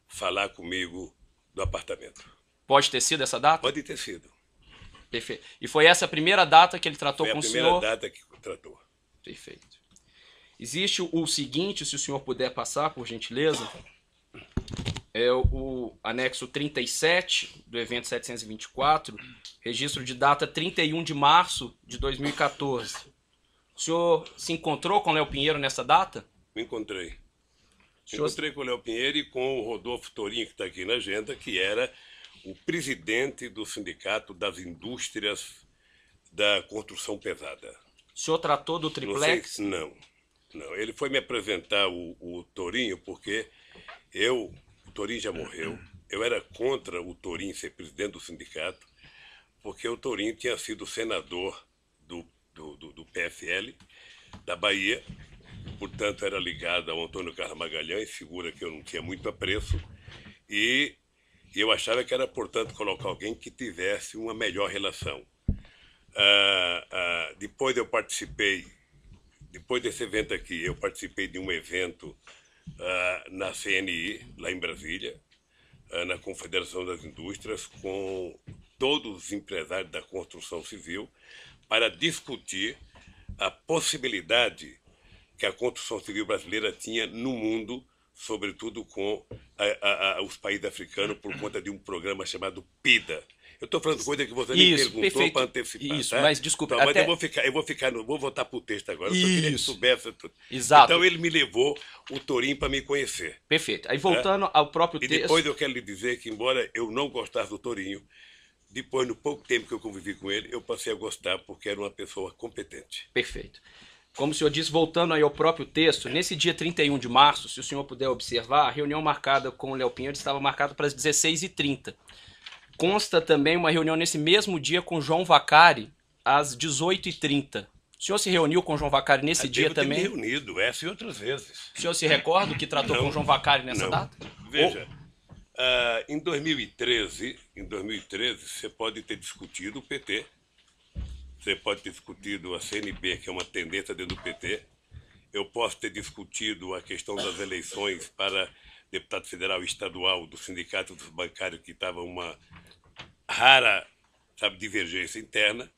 Speaker 3: falar comigo do apartamento.
Speaker 8: Pode ter sido essa data? Pode ter sido. Perfeito. E foi essa a primeira data que ele tratou foi com o senhor? Foi
Speaker 3: a primeira data que tratou.
Speaker 8: Perfeito. Existe o seguinte, se o senhor puder passar, por gentileza. É o anexo 37 do evento 724, registro de data 31 de março de 2014. O senhor se encontrou com o Léo Pinheiro nessa data?
Speaker 3: Me encontrei. Me encontrei com o Léo Pinheiro e com o Rodolfo Torinho, que está aqui na agenda, que era o presidente do Sindicato das Indústrias da Construção Pesada.
Speaker 6: O senhor tratou do triplex?
Speaker 3: Não, sei, não, não. Ele foi me apresentar o, o Torinho, porque eu, o Torinho já morreu, eu era contra o Torinho ser presidente do sindicato, porque o Torinho tinha sido senador do, do, do PFL da Bahia, portanto era ligada ao Antônio Carlos Magalhães, figura que eu não tinha muito apreço, e eu achava que era, portanto, colocar alguém que tivesse uma melhor relação. Ah, ah, depois eu participei, depois desse evento aqui, eu participei de um evento ah, na CNI, lá em Brasília, na Confederação das Indústrias, com todos os empresários da construção civil, para discutir a possibilidade que a construção civil brasileira tinha no mundo, sobretudo com a, a, a, os países africanos, por conta de um programa chamado PIDA. Eu estou falando coisa que você me isso, perguntou para antecipar. Isso, tá? mas desculpa. Então, até... mas eu vou ficar, eu vou ficar, vou voltar para o texto agora. Isso. Eu queria que soubesse tudo. Exato. Então ele me levou o Torim para me conhecer.
Speaker 8: Perfeito. Aí tá? voltando tá? ao próprio e texto. E depois eu
Speaker 3: quero lhe dizer que, embora eu não gostasse do Torinho, depois, no pouco tempo que eu convivi com ele, eu passei a gostar porque era uma pessoa competente. Perfeito. Como
Speaker 8: o senhor disse, voltando aí ao próprio texto, nesse dia 31 de março, se o senhor puder observar, a reunião marcada com o Léo Pinheiro estava marcada para as 16h30. Consta também uma reunião nesse mesmo dia com João Vacari, às 18h30. O senhor se reuniu com o João Vacari nesse
Speaker 3: eu ah, dia também? Me reunido, essa e outras
Speaker 8: vezes. O senhor se recorda que tratou não, com o João Vacari nessa não. data?
Speaker 3: Veja. Ou... Uh, em 2013, em 2013, você pode ter discutido o PT, você pode ter discutido a CNB, que é uma tendência dentro do PT, eu posso ter discutido a questão das eleições para deputado federal e estadual do Sindicato dos Bancários, que estava uma rara sabe, divergência interna,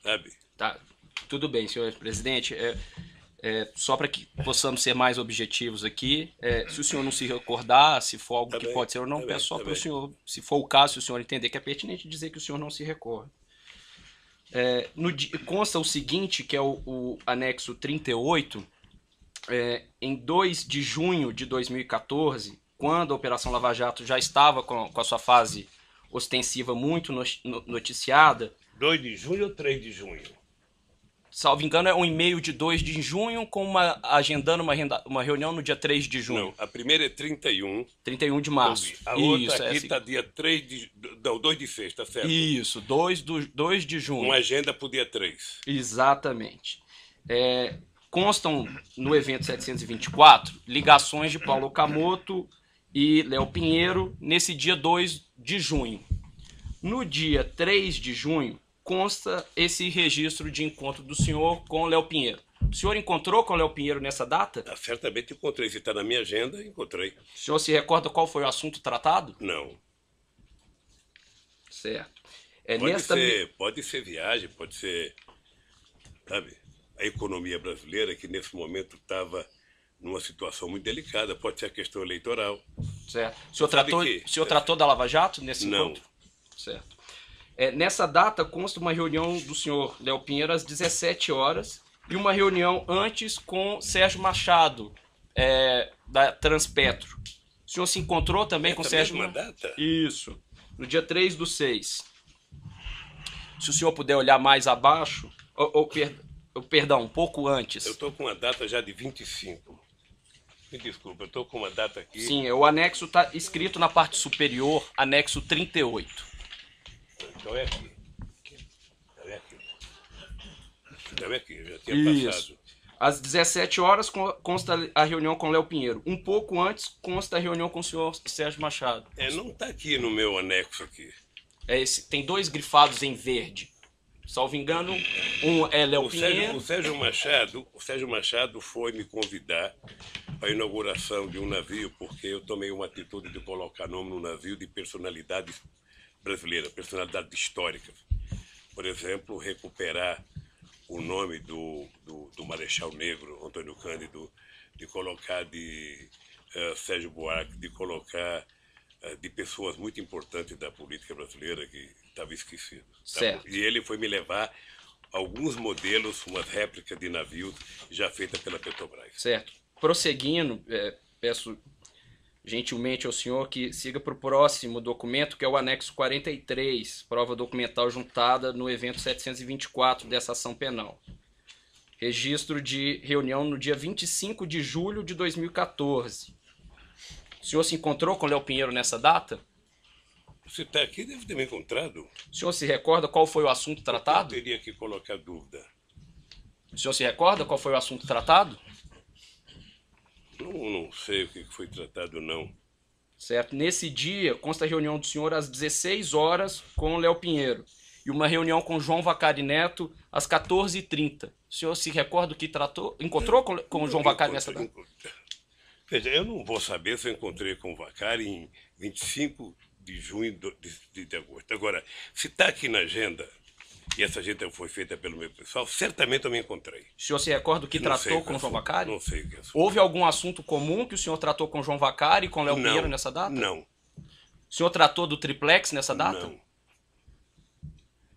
Speaker 3: sabe? Tá,
Speaker 8: tudo bem, senhor presidente. É, é, só para que possamos ser mais objetivos aqui, é, se o senhor não se recordar, se for algo tá que bem, pode ser, eu não tá peço bem, só tá para o senhor, se for o caso, se o senhor entender que é pertinente dizer que o senhor não se recorda. É, no, consta o seguinte, que é o, o anexo 38, é, em 2 de junho de 2014, quando a Operação Lava Jato já estava com, com a sua fase ostensiva muito noticiada. 2 de junho ou 3 de junho? salvo engano, é um e-mail de 2 de junho com uma agendando uma, renda, uma reunião no dia 3 de junho. Não, a
Speaker 3: primeira é 31. 31 de março. A outra Isso, é aqui está é assim. Tá dia 3 de... Não, 2 de sexta, certo? Isso,
Speaker 8: 2, do, 2 de junho. Uma agenda
Speaker 3: para o dia 3.
Speaker 8: Exatamente. É, constam no evento 724 ligações de Paulo Camoto e Léo Pinheiro nesse dia 2 de junho. No dia 3 de junho, consta esse registro de encontro do senhor com Léo Pinheiro. O senhor encontrou com Léo Pinheiro nessa data? Ah, certamente encontrei. Se está na minha agenda, encontrei. O senhor se recorda qual foi o assunto tratado?
Speaker 3: Não. Certo. É pode, nesta... ser, pode ser viagem, pode ser. Sabe? A economia brasileira, que nesse momento estava numa situação muito delicada, pode ser a questão eleitoral.
Speaker 8: Certo. O senhor, tratou, que... o senhor tratou da Lava Jato nesse Não. encontro? Certo. É, nessa data consta uma reunião do senhor Léo Pinheiro às 17 horas e uma reunião antes com Sérgio Machado, é, da Transpetro. O senhor se encontrou também é com Sérgio Machado?
Speaker 7: Isso,
Speaker 8: no dia 3 do 6. Se o senhor puder olhar mais abaixo, ou, ou per, perdão, um pouco antes. Eu estou
Speaker 3: com uma data já de 25. Me desculpa, eu estou com uma data aqui. Sim,
Speaker 8: o anexo está escrito na parte superior, anexo 38.
Speaker 3: Então é aqui. Então é aqui. Então é aqui, já tinha Isso. passado.
Speaker 8: Às 17 horas consta a reunião com Léo Pinheiro. Um pouco antes consta a reunião com o senhor Sérgio Machado.
Speaker 3: É, não está aqui no meu anexo aqui. É esse, tem dois grifados em verde. Salvo engano,
Speaker 8: um é Léo o Pinheiro. Sérgio, o
Speaker 3: Sérgio Machado, o Sérgio Machado foi me convidar para a inauguração de um navio porque eu tomei uma atitude de colocar nome no navio de personalidades brasileira, personalidade histórica. Por exemplo, recuperar o nome do, do, do Marechal Negro, Antônio Cândido, de colocar de uh, Sérgio Buarque, de colocar uh, de pessoas muito importantes da política brasileira que estava esquecido. Tá certo. Tá? E ele foi me levar alguns modelos, uma réplica de navios já feita pela Petrobras.
Speaker 8: Certo. Prosseguindo, é, peço gentilmente ao senhor que siga para o próximo documento, que é o anexo 43, prova documental juntada no evento 724 dessa ação penal. Registro de reunião no dia 25 de julho de 2014. O senhor se encontrou com Léo Pinheiro nessa data? Você está aqui, deve ter me encontrado. O senhor se recorda qual foi o assunto tratado? Eu teria que colocar dúvida. O senhor se recorda qual foi o assunto tratado? Não, não sei o que foi tratado, não. Certo. Nesse dia, consta a reunião do senhor às 16 horas com o Léo Pinheiro e uma reunião com João Vacari Neto às 14h30. O senhor se recorda que tratou, encontrou com, com o João Vacari nessa data?
Speaker 3: Veja, eu não vou saber se eu encontrei com o Vacari em 25 de junho de, de, de agosto. Agora, se está aqui na agenda, e essa gente foi feita pelo meu pessoal, certamente eu me encontrei. O senhor se recorda do que tratou com o João Vacari? Não sei o que é
Speaker 8: Houve algum assunto comum que o senhor tratou com João Vacari e com Léo Pinheiro nessa
Speaker 3: data? Não. O senhor tratou do triplex nessa data? Não.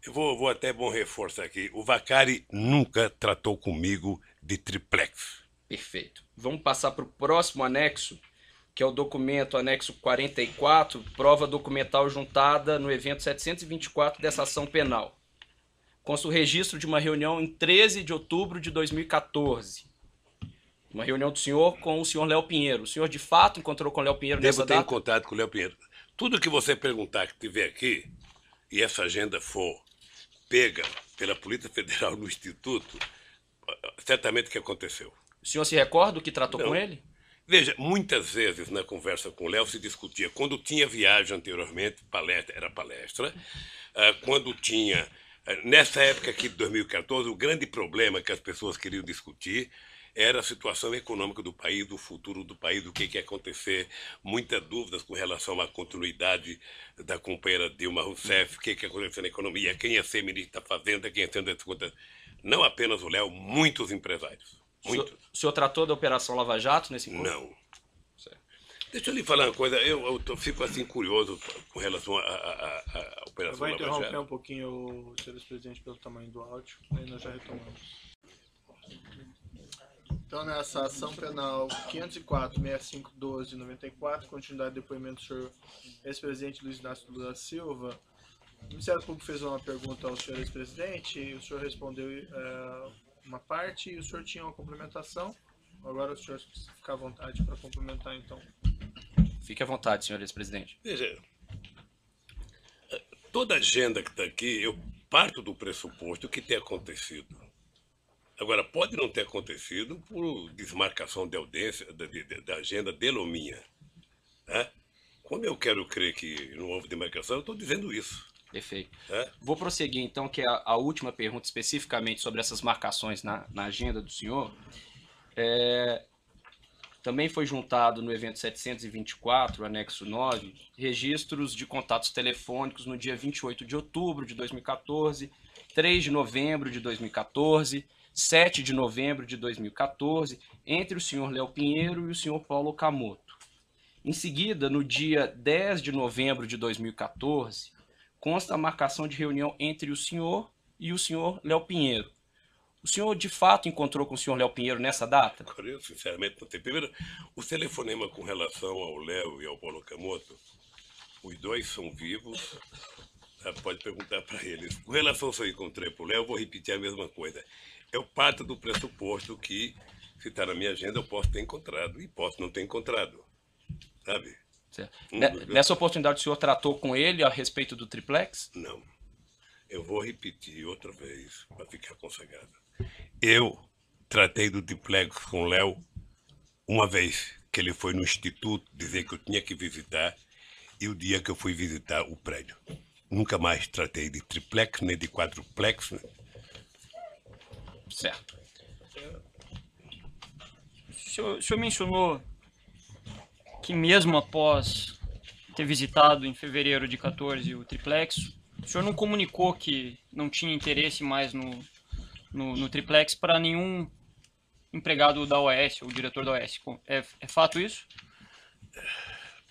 Speaker 3: Eu vou, vou até bom reforço aqui. O Vacari nunca tratou comigo de triplex.
Speaker 8: Perfeito. Vamos passar para o próximo anexo, que é o documento anexo 44, prova documental juntada no evento 724 dessa ação penal consta o registro de uma reunião em 13 de outubro de 2014. Uma reunião do senhor com o senhor Léo Pinheiro. O senhor, de fato, encontrou com o Léo Pinheiro Devo nessa data? Devo ter
Speaker 3: contato com o Léo Pinheiro. Tudo que você perguntar que tiver aqui, e essa agenda for pega pela Polícia Federal no Instituto, certamente que aconteceu. O senhor se recorda do que tratou Não. com ele? Veja, muitas vezes na conversa com o Léo se discutia quando tinha viagem anteriormente, palestra, era palestra, ah, quando tinha eh, nessa época aqui de 2014, o grande problema que as pessoas queriam discutir era a situação econômica do país, do futuro do país, do que, que ia acontecer. Muitas dúvidas com relação à continuidade da companheira Dilma Rousseff, o que, que ia acontecer na economia, quem ia ser ministro da Fazenda, quem ia ser... Não apenas o Léo, muitos empresários.
Speaker 8: Muitos. O senhor, o senhor tratou da Operação Lava Jato nesse encontro? Não.
Speaker 3: Deixa eu lhe falar uma coisa, eu, eu tô, fico assim curioso com relação à operação Vai interromper um
Speaker 1: pouquinho o senhor presidente pelo tamanho do áudio, aí nós já retomamos. Então, nessa ação penal 504 65 12 94, continuidade do depoimento do senhor ex-presidente Luiz Inácio Lula Silva, o Ministério Público fez uma pergunta ao senhor ex-presidente, o senhor respondeu é, uma parte e o senhor tinha uma complementação. Agora o senhor fica à vontade para complementar, então.
Speaker 8: Fique à vontade, senhor ex-presidente.
Speaker 3: Veja, toda agenda que está aqui, eu parto do pressuposto que tem acontecido. Agora, pode não ter acontecido por desmarcação de audiência, da, de, agenda dele minha. Né? Como eu quero crer que não houve demarcação, eu estou dizendo isso. Perfeito. É? Vou
Speaker 8: prosseguir então, que é a, a, última pergunta especificamente sobre essas marcações na, na agenda do senhor. É, também foi juntado no evento 724, anexo 9, registros de contatos telefônicos no dia 28 de outubro de 2014, 3 de novembro de 2014, 7 de novembro de 2014, entre o senhor Léo Pinheiro e o senhor Paulo Camoto. Em seguida, no dia 10 de novembro de 2014, consta a marcação de reunião entre o senhor e o senhor Léo Pinheiro, o senhor de fato encontrou com o senhor Léo Pinheiro nessa data?
Speaker 3: Agora, eu sinceramente não sei. Primeiro, o telefonema com relação ao Léo e ao Paulo Camoto, os dois são vivos, né? pode perguntar para eles. Com relação ao seu encontro com o Léo, eu vou repetir a mesma coisa. Eu é parto do pressuposto que, se está na minha agenda, eu posso ter encontrado e posso não ter encontrado. Sabe?
Speaker 8: Um né? Nessa oportunidade, o senhor tratou com ele a respeito do triplex?
Speaker 3: Não. Eu vou repetir outra vez para ficar consagrado. Eu tratei do diplexo com o Léo uma vez que ele foi no instituto dizer que eu tinha que visitar e o dia que eu fui visitar o prédio. Nunca mais tratei de triplex, nem de quadruplex. Né? Certo.
Speaker 6: O senhor, o senhor mencionou que mesmo após ter visitado em fevereiro de 14 o triplex, o senhor não comunicou que não tinha interesse mais no, no, no triplex para nenhum empregado da Oeste, ou diretor da Oeste, É, é fato isso?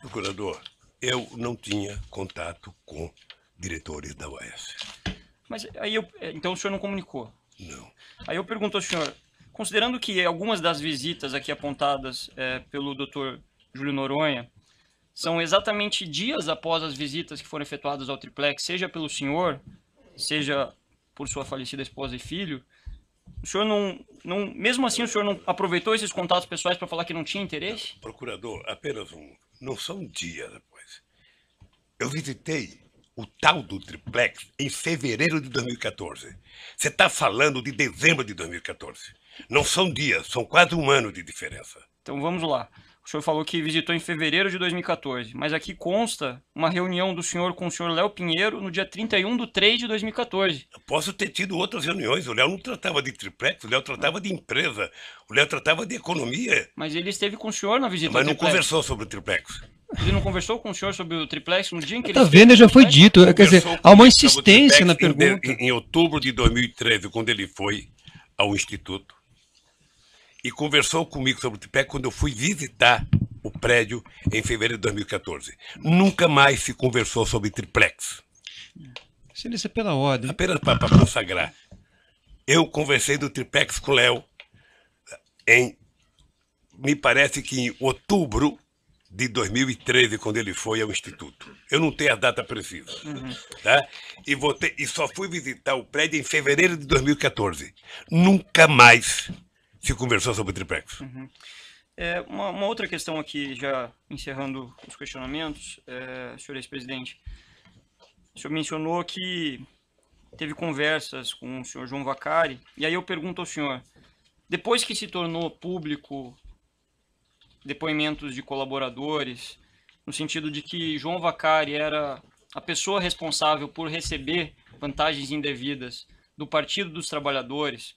Speaker 3: Procurador, eu não tinha contato com diretores da Oeste.
Speaker 6: Mas aí eu, é, então o senhor não comunicou? Não. Aí eu pergunto ao senhor, considerando que algumas das visitas aqui apontadas é, pelo doutor Júlio Noronha são exatamente dias após as visitas que foram efetuadas ao triplex, seja pelo senhor, seja por sua falecida esposa e filho, o senhor não, não. Mesmo assim, o senhor não aproveitou esses contatos pessoais para falar que não tinha interesse? Não, procurador, apenas um.
Speaker 3: Não só um dia depois. Eu visitei o tal do triplex em fevereiro de 2014. Você está falando de dezembro de 2014. Não são dias, são quase um ano de diferença. Então vamos lá. O senhor falou que visitou em fevereiro de 2014,
Speaker 6: mas aqui consta uma reunião do senhor com o senhor Léo Pinheiro no dia 31 de 3 de 2014.
Speaker 3: Eu posso ter tido outras reuniões. O Léo não tratava de triplex, o Léo tratava de empresa, o Léo tratava de economia. Mas ele esteve com o senhor na visita Mas não triplex. conversou sobre o triplex. Ele não conversou com o senhor sobre o triplex no dia em que ele. Tá vendo?
Speaker 2: Já foi dito. Quer dizer, há uma insistência na pergunta.
Speaker 3: Em, em outubro de 2013, quando ele foi ao Instituto, e conversou comigo sobre o Tripé quando eu fui visitar o prédio em fevereiro de 2014. Nunca mais se conversou sobre triplex. Silêncio é pela ordem. Apenas para consagrar. Eu conversei do triplex com o Léo em, me parece que em outubro de 2013, quando ele foi ao Instituto. Eu não tenho a data precisa. Uhum. Tá? E, e só fui visitar o prédio em fevereiro de 2014. Nunca mais se conversou sobre triplex.
Speaker 6: Uhum. É, uma, uma, outra questão aqui, já encerrando os questionamentos, é, senhor ex-presidente. O senhor mencionou que teve conversas com o senhor João Vacari, e aí eu pergunto ao senhor, depois que se tornou público depoimentos de colaboradores, no sentido de que João Vacari era a pessoa responsável por receber vantagens indevidas do Partido dos Trabalhadores,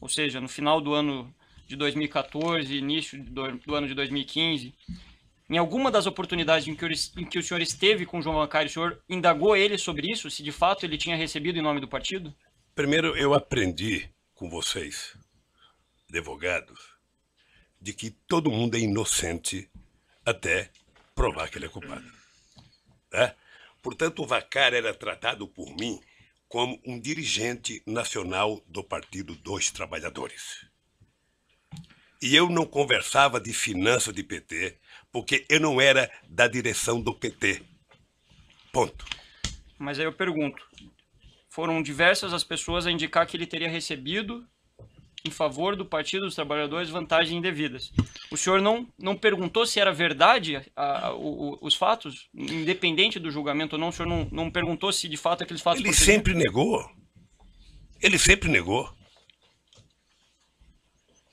Speaker 6: ou seja, no final do ano de 2014, início do, do ano de 2015, em alguma das oportunidades em que, em que o senhor esteve com o João Bancário, o senhor indagou ele sobre isso, se de fato ele tinha recebido em
Speaker 3: nome do partido? Primeiro, eu aprendi com vocês, advogados, de que todo mundo é inocente até provar que ele é culpado. Né? Portanto, o Vacar era tratado por mim como um dirigente nacional do Partido dos Trabalhadores. E eu não conversava de finanças de PT, porque eu não era da direção do PT. Ponto.
Speaker 6: Mas aí eu pergunto: foram diversas as pessoas a indicar que ele teria recebido em favor do Partido dos Trabalhadores vantagens indevidas. O senhor não, não perguntou se era verdade a, a, o, os fatos, independente do julgamento ou não, o senhor não, não perguntou se de fato aqueles fatos... Ele procediam? sempre
Speaker 3: negou. Ele sempre negou.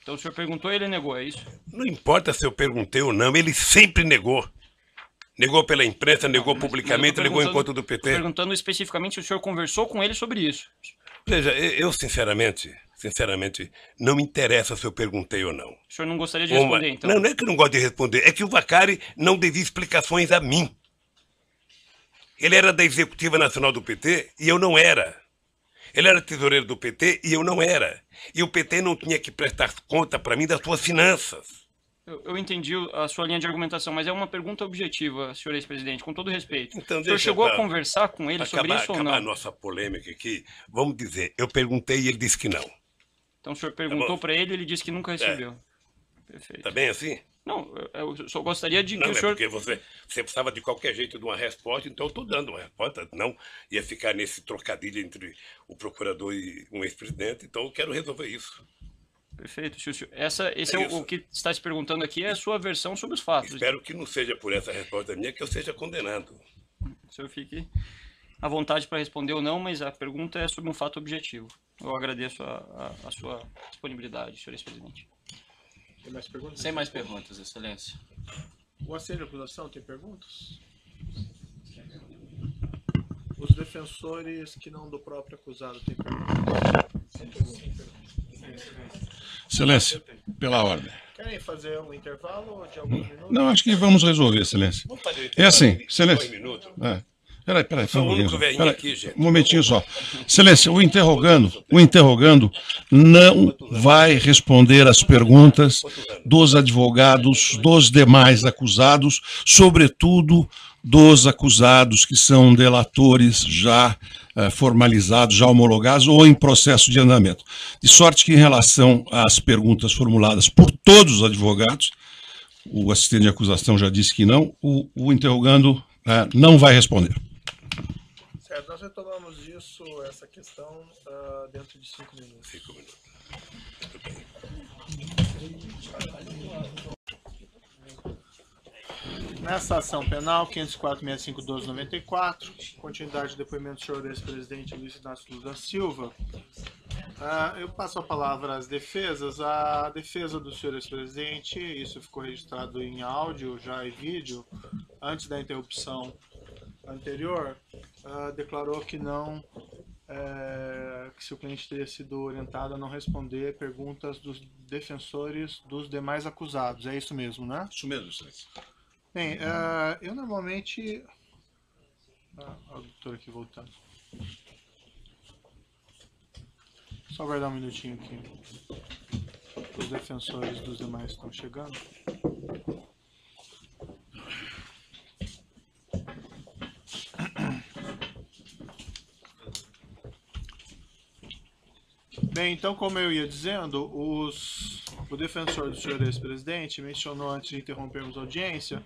Speaker 6: Então o senhor perguntou e ele negou, é isso?
Speaker 3: Não importa se eu perguntei ou não, ele sempre negou. Negou pela imprensa, negou publicamente, negou em conta do PT. Perguntando especificamente se o senhor conversou com ele sobre isso. Veja, eu sinceramente, Sinceramente, não me interessa se eu perguntei ou não. O
Speaker 6: senhor não gostaria de responder, então? Não, não
Speaker 3: é que eu não gosto de responder. É que o Vacari não devia explicações a mim. Ele era da Executiva Nacional do PT e eu não era. Ele era tesoureiro do PT e eu não era. E o PT não tinha que prestar conta para mim das suas finanças.
Speaker 6: Eu, eu, entendi a sua linha de argumentação, mas é uma pergunta objetiva, senhor ex-presidente, com todo respeito. Então, o senhor chegou a conversar com ele acabar, sobre isso ou não? a
Speaker 3: nossa polêmica aqui, vamos dizer, eu perguntei e ele disse que não.
Speaker 6: Então o senhor tá perguntou para ele, ele disse que nunca é. recebeu.
Speaker 5: É.
Speaker 3: Perfeito. Tá bem assim? Não, eu só gostaria de não, que o é senhor. Porque você, você precisava de qualquer jeito de uma resposta, então eu estou dando uma resposta. Não ia ficar nesse trocadilho entre o procurador e um ex-presidente, então eu quero resolver isso. Perfeito, Xúcio. Essa, esse é, é o, o, que está se perguntando aqui é a sua versão sobre os fatos. Espero que não seja por essa resposta minha
Speaker 6: que eu seja condenado. O senhor fique à vontade para responder ou não, mas a pergunta é sobre um fato objetivo. Eu agradeço a, a, a sua disponibilidade, senhor ex-presidente.
Speaker 1: Tem mais perguntas? Sem mais perguntas, excelência. O Assembleia de acusação tem perguntas? Os defensores que não do próprio acusado têm perguntas?
Speaker 3: Excelência,
Speaker 7: pela ordem.
Speaker 1: Querem fazer um intervalo de
Speaker 7: alguns minutos? Não, acho que vamos resolver, Excelência. Vamos fazer o intervalo é assim, Excelência. Um minuto. É. Peraí, peraí. Sou o único velhinho aqui, gente. Um momentinho só. Excelência, o interrogando, o interrogando não vai responder as perguntas dos advogados, dos demais acusados, sobretudo dos acusados que são delatores já eh, formalizados, já homologados ou em processo de andamento. De sorte que, em relação às perguntas formuladas por todos os advogados, o assistente de acusação já disse que não, o, o interrogando né, não vai responder. É,
Speaker 1: nós retomamos isso, essa
Speaker 3: questão, uh, dentro de cinco minutos. Cinco minutos.
Speaker 1: Nessa ação penal 504.65.12.94, continuidade do depoimento do senhor ex-presidente Luiz Inácio Lula da Silva, uh, eu passo a palavra às defesas. A defesa do senhor ex-presidente, isso ficou registrado em áudio já e vídeo, antes da interrupção anterior uh, declarou que não é, que se o cliente teria sido orientado a não responder perguntas dos defensores dos demais acusados. É isso mesmo, né? Isso mesmo, sim
Speaker 4: Bem, uh,
Speaker 1: eu normalmente... Ah, a ah, doutora aqui voltando. Só aguardar um minutinho aqui. Os defensores dos demais estão chegando. Bem, então, como eu ia dizendo, os, o defensor do senhor ex-presidente mencionou antes de interrompermos a audiência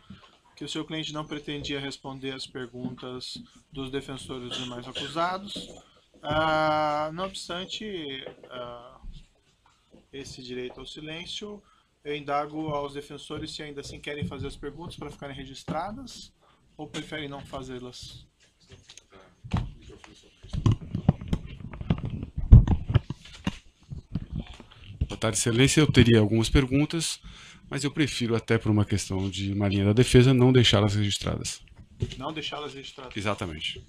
Speaker 1: que o seu cliente não pretendia responder às perguntas dos defensores dos demais acusados. Ah, não obstante ah, esse direito ao silêncio, eu indago aos defensores se ainda assim querem fazer as perguntas para ficarem registradas ou preferem não fazê-las.
Speaker 2: Deputado tá, Excelência, eu teria algumas perguntas, mas eu prefiro, até por uma questão de uma linha da defesa, não deixá-las registradas.
Speaker 1: Não deixá-las registradas. Exatamente.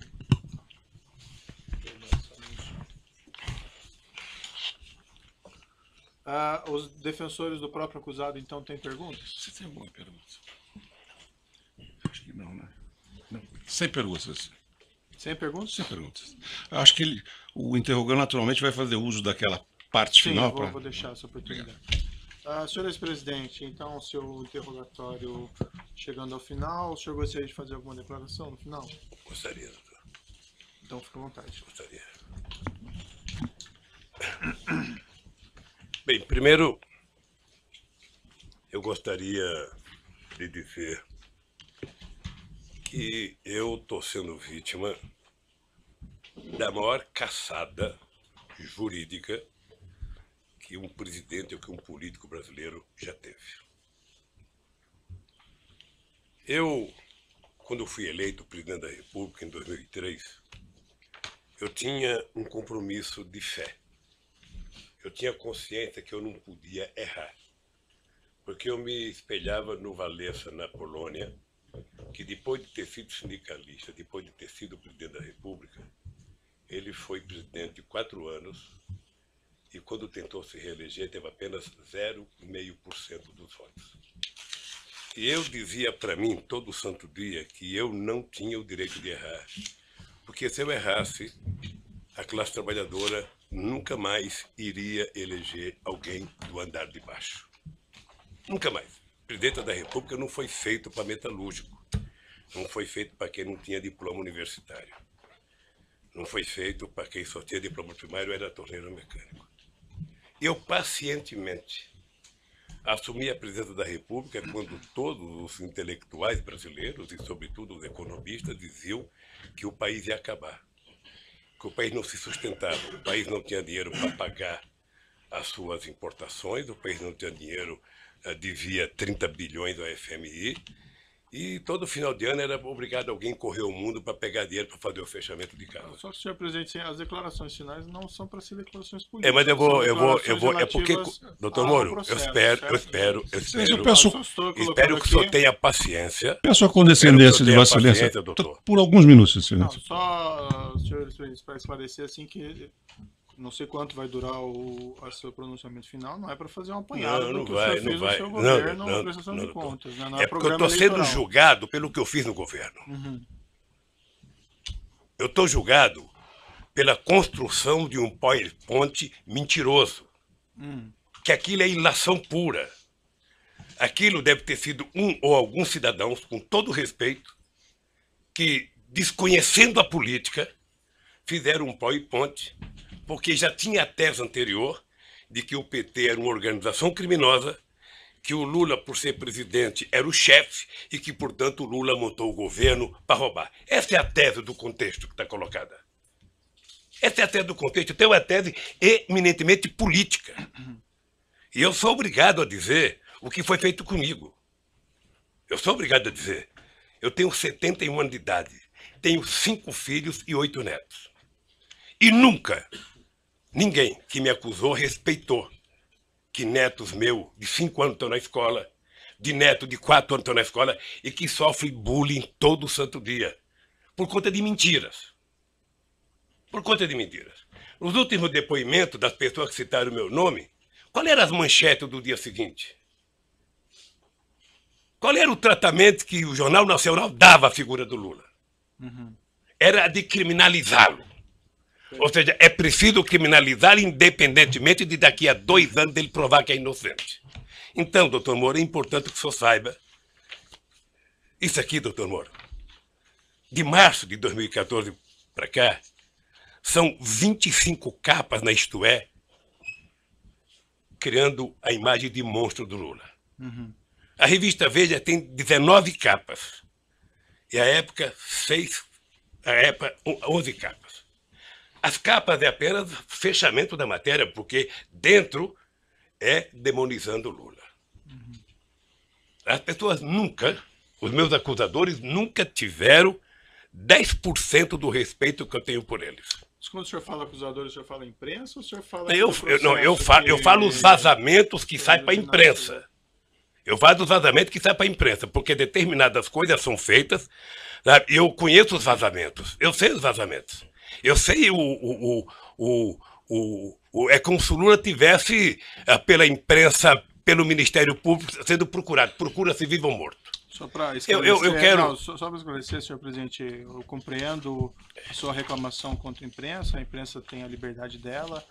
Speaker 1: Ah, os defensores do próprio acusado, então, têm perguntas? Você tem alguma pergunta?
Speaker 7: Acho que não, né? Não. Sem perguntas. Sem perguntas? Sem perguntas. Acho que ele, o interrogante naturalmente vai fazer uso daquela parte Sim, final? Sim, vou, pra... vou
Speaker 1: deixar essa oportunidade. Ah, senhor ex-presidente, então, seu interrogatório chegando ao final, o senhor gostaria de fazer alguma declaração no final?
Speaker 3: Gostaria, doutor.
Speaker 1: Então, fica à vontade. Gostaria.
Speaker 3: Bem, primeiro, eu gostaria de dizer que eu estou sendo vítima da maior caçada jurídica que um presidente ou que um político brasileiro já teve. Eu, quando fui eleito presidente da República em 2003, eu tinha um compromisso de fé. Eu tinha consciência que eu não podia errar, porque eu me espelhava no Valesa, na Polônia, que depois de ter sido sindicalista, depois de ter sido presidente da República, ele foi presidente de quatro anos e quando tentou se reeleger teve apenas 0,5% dos votos. E eu dizia para mim todo santo dia que eu não tinha o direito de errar, porque se eu errasse, a classe trabalhadora nunca mais iria eleger alguém do andar de baixo. Nunca mais. O presidente da República não foi feito para metalúrgico, não foi feito para quem não tinha diploma universitário não foi feito para quem só tinha diploma primário era torneiro mecânico. Eu pacientemente assumi a presidência da República quando todos os intelectuais brasileiros, e sobretudo os economistas, diziam que o país ia acabar, que o país não se sustentava, o país não tinha dinheiro para pagar as suas importações, o país não tinha dinheiro, eh, devia 30 bilhões ao FMI, e todo final de ano era obrigado alguém correr o mundo para pegar dinheiro para fazer o fechamento de casa. Só
Speaker 1: que, senhor presidente, as declarações finais não são para ser declarações políticas. É, mas eu vou, eu vou, eu vou. É porque,
Speaker 3: doutor Moro, processo, eu espero, eu espero, eu espero. Eu peço, espero que o senhor tenha paciência. Peço a condescendência de Vossa Excelência. Por alguns
Speaker 7: minutos, excelência. Não,
Speaker 1: só, senhor, para esclarecer, assim que não sei quanto vai durar o, o seu pronunciamento final, não é para fazer uma apanhada não, não do
Speaker 3: vai, não vai. Não, governo, não, não, não, contas, né? não, é, é porque eu estou sendo julgado pelo que eu fiz no governo. Uhum. Eu estou julgado pela construção de um PowerPoint mentiroso. Hum. Que aquilo é ilação pura. Aquilo deve ter sido um ou alguns cidadãos, com todo respeito, que, desconhecendo a política, fizeram um poi-ponte porque já tinha a tese anterior de que o PT era uma organização criminosa, que o Lula, por ser presidente, era o chefe e que, portanto, o Lula montou o governo para roubar. Essa é a tese do contexto que está colocada. Essa é a tese do contexto. Então, é uma tese eminentemente política. E eu sou obrigado a dizer o que foi feito comigo. Eu sou obrigado a dizer. Eu tenho 71 anos de idade, tenho cinco filhos e oito netos. E nunca Ninguém que me acusou respeitou que netos meu de 5 anos estão na escola, de neto de 4 anos estão na escola e que sofrem bullying todo santo dia por conta de mentiras. Por conta de mentiras. Nos últimos depoimentos das pessoas que citaram o meu nome, qual era as manchetes do dia seguinte? Qual era o tratamento que o Jornal Nacional dava à figura do Lula? Uhum. Era de criminalizá-lo. Ou seja, é preciso criminalizar independentemente de daqui a dois anos ele provar que é inocente. Então, doutor Moro, é importante que o senhor saiba isso aqui, doutor Moro. De março de 2014 para cá, são 25 capas na Isto É, criando a imagem de monstro do Lula. Uhum. A revista Veja tem 19 capas. E a época, 6, a época, 11 capas. As capas é apenas fechamento da matéria, porque dentro é demonizando Lula. Uhum. As pessoas nunca, os meus acusadores, nunca tiveram 10% do respeito que eu tenho por eles.
Speaker 1: Mas quando o senhor fala acusadores, o senhor fala imprensa ou o senhor fala. Eu, eu não, eu, falo, eu falo os
Speaker 3: vazamentos que, que saem para a imprensa. Eu falo os vazamentos que saem para a imprensa, porque determinadas coisas são feitas. Sabe? Eu conheço os vazamentos, eu sei os vazamentos. Eu sei o, o, o, o, o é como se o Lula tivesse eh, pela imprensa, pelo Ministério Público sendo procurado. Procura-se vivo ou morto. Só para esclarecer, eu, eu, quero...
Speaker 1: só, só para esclarecer, senhor presidente, eu compreendo a sua reclamação contra a imprensa, a imprensa tem a liberdade dela,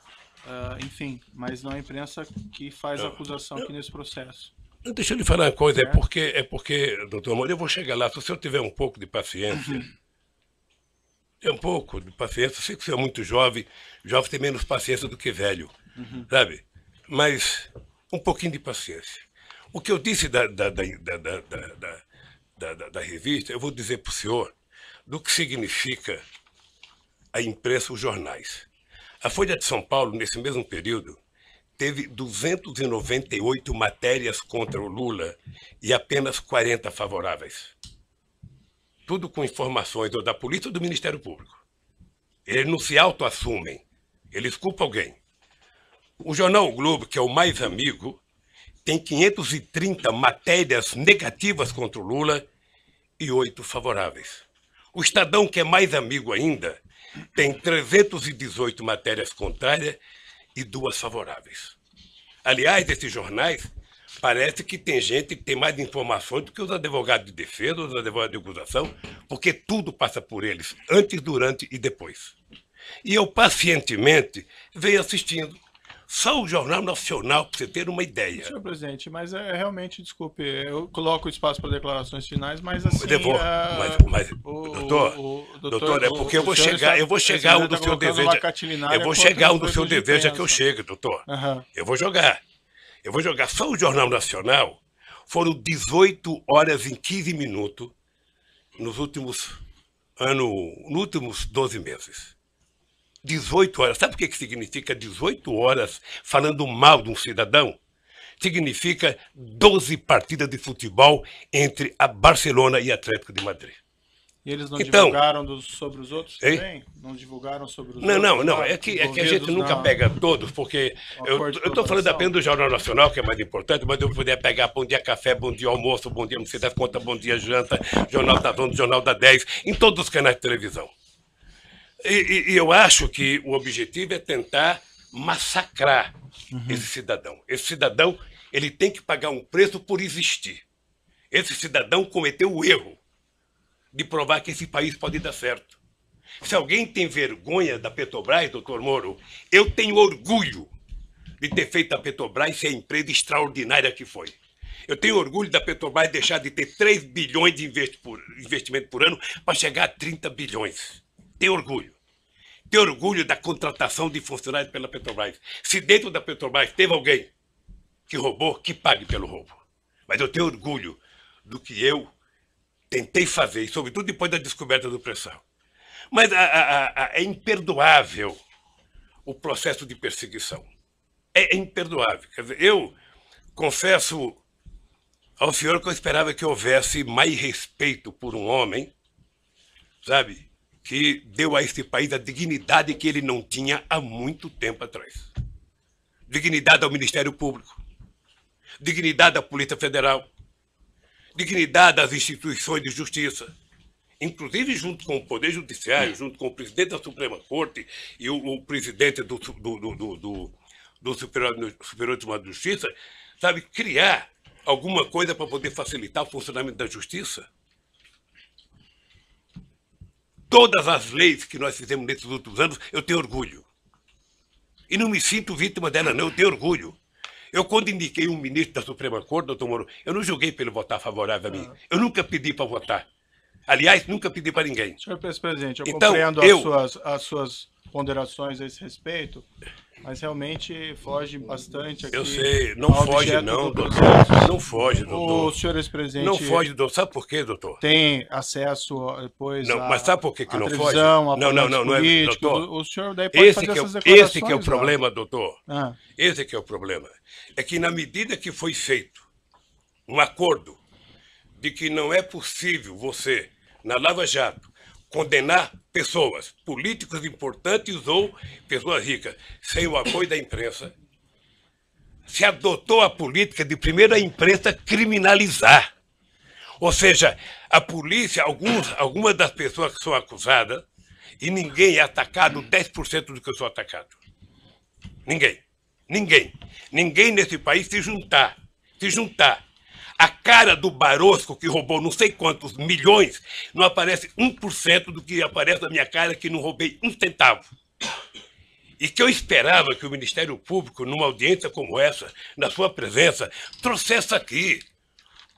Speaker 1: uh, enfim, mas não é a imprensa que faz a acusação aqui nesse
Speaker 3: processo. Deixa eu lhe falar uma coisa, é, é porque, é porque doutor Amor, eu vou chegar lá, se o senhor tiver um pouco de paciência, uhum. É um pouco de paciência. Sei que você é muito jovem. Jovem tem menos paciência do que velho, uhum. sabe? Mas um pouquinho de paciência. O que eu disse da, da, da, da, da revista, eu vou dizer para o senhor do que significa a imprensa, os jornais. A Folha de São Paulo, nesse mesmo período, teve 298 matérias contra o Lula e apenas 40 favoráveis tudo com informações ou da polícia ou do Ministério Público. Eles não se autoassumem, eles culpam alguém. O jornal o Globo, que é o mais amigo, tem 530 matérias negativas contra o Lula e oito favoráveis. O Estadão, que é mais amigo ainda, tem 318 matérias contrárias e duas favoráveis. Aliás, esses jornais Parece que tem gente que tem mais informações do que os advogados de defesa, os advogados de acusação, porque tudo passa por eles, antes, durante e depois. E eu pacientemente venho assistindo. Só o Jornal Nacional, para você ter uma ideia. Senhor presidente,
Speaker 1: mas é, realmente, desculpe, eu coloco espaço para declarações finais, mas assim. mas, mas o,
Speaker 3: doutor, o, o, doutor, é porque eu vou chegar, eu vou chegar um do seu desejo. Eu vou chegar um do seu desejo que eu chegue, doutor. Uhum. Eu vou jogar. Eu vou jogar só o Jornal Nacional. Foram 18 horas e 15 minutos nos últimos ano, nos últimos 12 meses. 18 horas. Sabe o que significa 18 horas falando mal de um cidadão? Significa 12 partidas de futebol entre a Barcelona e a Atlético de Madrid. E eles não então, divulgaram
Speaker 1: sobre os outros também? Não divulgaram sobre os não, outros? Não, não, não. É que, é que a gente nunca na... pega
Speaker 3: todos, porque eu estou falando apenas do Jornal Nacional, que é mais importante, mas eu poderia pegar Bom Dia Café, Bom Dia Almoço, Bom Dia, não sei das contas, Bom Dia Janta, Jornal tá da Zona, Jornal da 10, em todos os canais de televisão. E, e, e eu acho que o objetivo é tentar massacrar uhum. esse cidadão. Esse cidadão ele tem que pagar um preço por existir. Esse cidadão cometeu o erro de provar que esse país pode dar certo. Se alguém tem vergonha da Petrobras, doutor Moro, eu tenho orgulho de ter feito a Petrobras ser a empresa extraordinária que foi. Eu tenho orgulho da Petrobras deixar de ter 3 bilhões de investimento por ano para chegar a 30 bilhões. Tenho orgulho. Tenho orgulho da contratação de funcionários pela Petrobras. Se dentro da Petrobras teve alguém que roubou, que pague pelo roubo. Mas eu tenho orgulho do que eu Tentei fazer, sobretudo depois da descoberta do pressão. Mas a, a, a, é imperdoável o processo de perseguição. É, é imperdoável. Quer dizer, eu confesso ao senhor que eu esperava que houvesse mais respeito por um homem, sabe, que deu a este país a dignidade que ele não tinha há muito tempo atrás. Dignidade ao Ministério Público, dignidade à Polícia Federal, dignidade das instituições de justiça, inclusive junto com o Poder Judiciário, junto com o presidente da Suprema Corte e o, o presidente do, do, do, do, do Superior Tribunal de Justiça, sabe, criar alguma coisa para poder facilitar o funcionamento da justiça? Todas as leis que nós fizemos nesses últimos anos, eu tenho orgulho. E não me sinto vítima dela, não, eu tenho orgulho. Eu, quando indiquei um ministro da Suprema Corte, doutor Moro, eu não julguei para ele votar favorável a mim. Ah. Eu nunca pedi para votar. Aliás, nunca pedi para ninguém. Senhor presidente, eu então, compreendo eu... As,
Speaker 1: suas, as suas ponderações a esse respeito mas realmente foge bastante aqui. Eu sei, não foge não, doutor. doutor. Não
Speaker 3: foge, doutor. O senhor ex-presidente... Não foge, doutor. Sabe por quê, doutor?
Speaker 1: Tem acesso ah, depois
Speaker 3: não, a, Mas sabe por que, que não televisão, foge? não, não, não, não é, doutor. O senhor daí pode esse fazer que é, essas declarações. Esse que é o né? problema, lá. doutor. Ah. Esse que é o problema. É que na medida que foi feito um acordo de que não é possível você, na Lava Jato, condenar pessoas, políticos importantes ou pessoas ricas, sem o apoio da imprensa. Se adotou a política de primeiro a imprensa criminalizar. Ou seja, a polícia, alguns, algumas das pessoas que são acusadas, e ninguém é atacado 10% do que eu sou atacado. Ninguém. Ninguém. Ninguém nesse país se juntar, se juntar a cara do Barosco, que roubou não sei quantos milhões, não aparece 1% do que aparece na minha cara, que não roubei um centavo. E que eu esperava que o Ministério Público, numa audiência como essa, na sua presença, trouxesse aqui,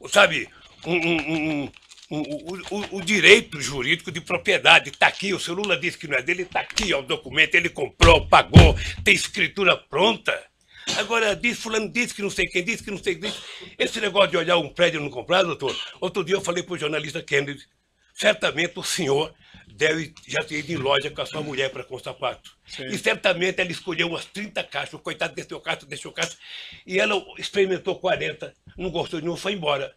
Speaker 3: sabe, um, um, um o, o, o, direito jurídico de propriedade. Está aqui, o seu Lula disse que não é dele, está aqui ó, o documento, ele comprou, pagou, tem escritura pronta. Agora, diz fulano, disse que não sei quem disse, que não sei quem disse. Esse negócio de olhar um prédio não comprar, doutor, outro dia eu falei para o jornalista Kennedy, certamente o senhor deve já ter ido em loja com a sua mulher para com sapato. Sim. E certamente ela escolheu umas 30 caixas, o coitado desceu caixa, desceu caixa, e ela experimentou 40, não gostou de nenhum, foi embora.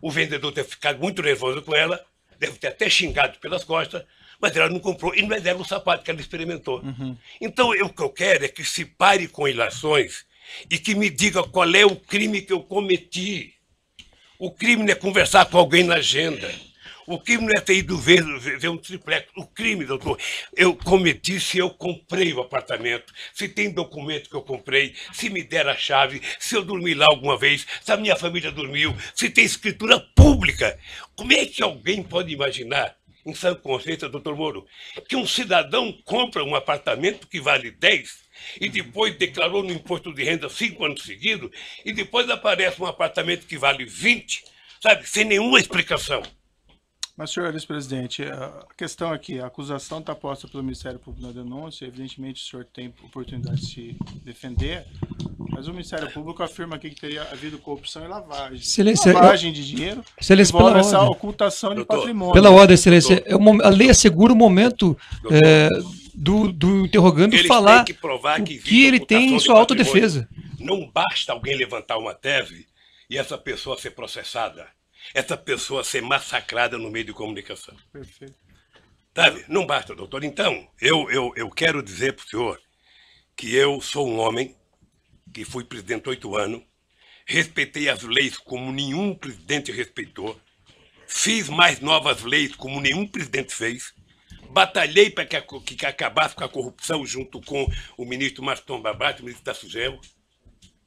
Speaker 3: O vendedor deve ficar muito nervoso com ela, deve ter até xingado pelas costas, mas ela não comprou e não é dela o sapato que ela experimentou. Uhum. Então, eu, o que eu quero é que se pare com ilações e que me diga qual é o crime que eu cometi. O crime não é conversar com alguém na agenda. O crime não é ter ido ver, ver um triplex. O crime, doutor, eu cometi se eu comprei o apartamento, se tem documento que eu comprei, se me der a chave, se eu dormi lá alguma vez, se a minha família dormiu, se tem escritura pública. Como é que alguém pode imaginar em São Conceição, doutor Moro, que um cidadão compra um apartamento que vale 10 e depois uhum. declarou no imposto de renda cinco anos seguidos e depois aparece um apartamento que vale 20, sabe, sem nenhuma explicação.
Speaker 1: Mas, senhor vice-presidente, a questão aqui, a acusação está posta pelo Ministério Público na denúncia, evidentemente o senhor tem oportunidade de se defender, mas o Ministério Público afirma aqui que teria havido corrupção e lavagem. Excelência, lavagem eu... de dinheiro Excelência, essa ordem. ocultação de Doutor, patrimônio. Pela ordem, Excelência. É
Speaker 2: uma, a lei assegura o momento é, do, do interrogando Eles falar que
Speaker 3: provar que o que ele tem em sua de autodefesa. Não basta alguém levantar uma tese e essa pessoa ser processada. Essa pessoa ser massacrada no meio de comunicação. Perfeito. Sabe? Não basta, doutor. Então, eu, eu, eu quero dizer para o senhor que eu sou um homem que fui presidente oito anos, respeitei as leis como nenhum presidente respeitou, fiz mais novas leis como nenhum presidente fez, batalhei para que, que, acabasse com a corrupção junto com o ministro Maston Babate, o ministro da Sugel,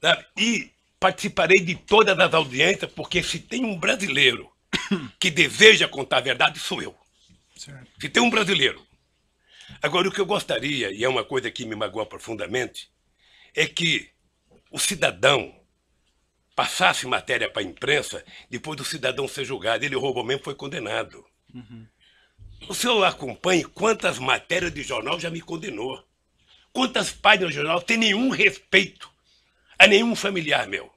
Speaker 3: sabe? e participarei de todas as audiências, porque se tem um brasileiro que deseja contar a verdade, sou eu. Se tem um brasileiro. Agora, o que eu gostaria, e é uma coisa que me magoa profundamente, é que o cidadão passasse matéria para a imprensa, depois do cidadão ser julgado, ele roubou mesmo, foi condenado. Uhum. O senhor acompanhe quantas matérias de jornal já me condenou. Quantas páginas de jornal tem nenhum respeito a nenhum familiar meu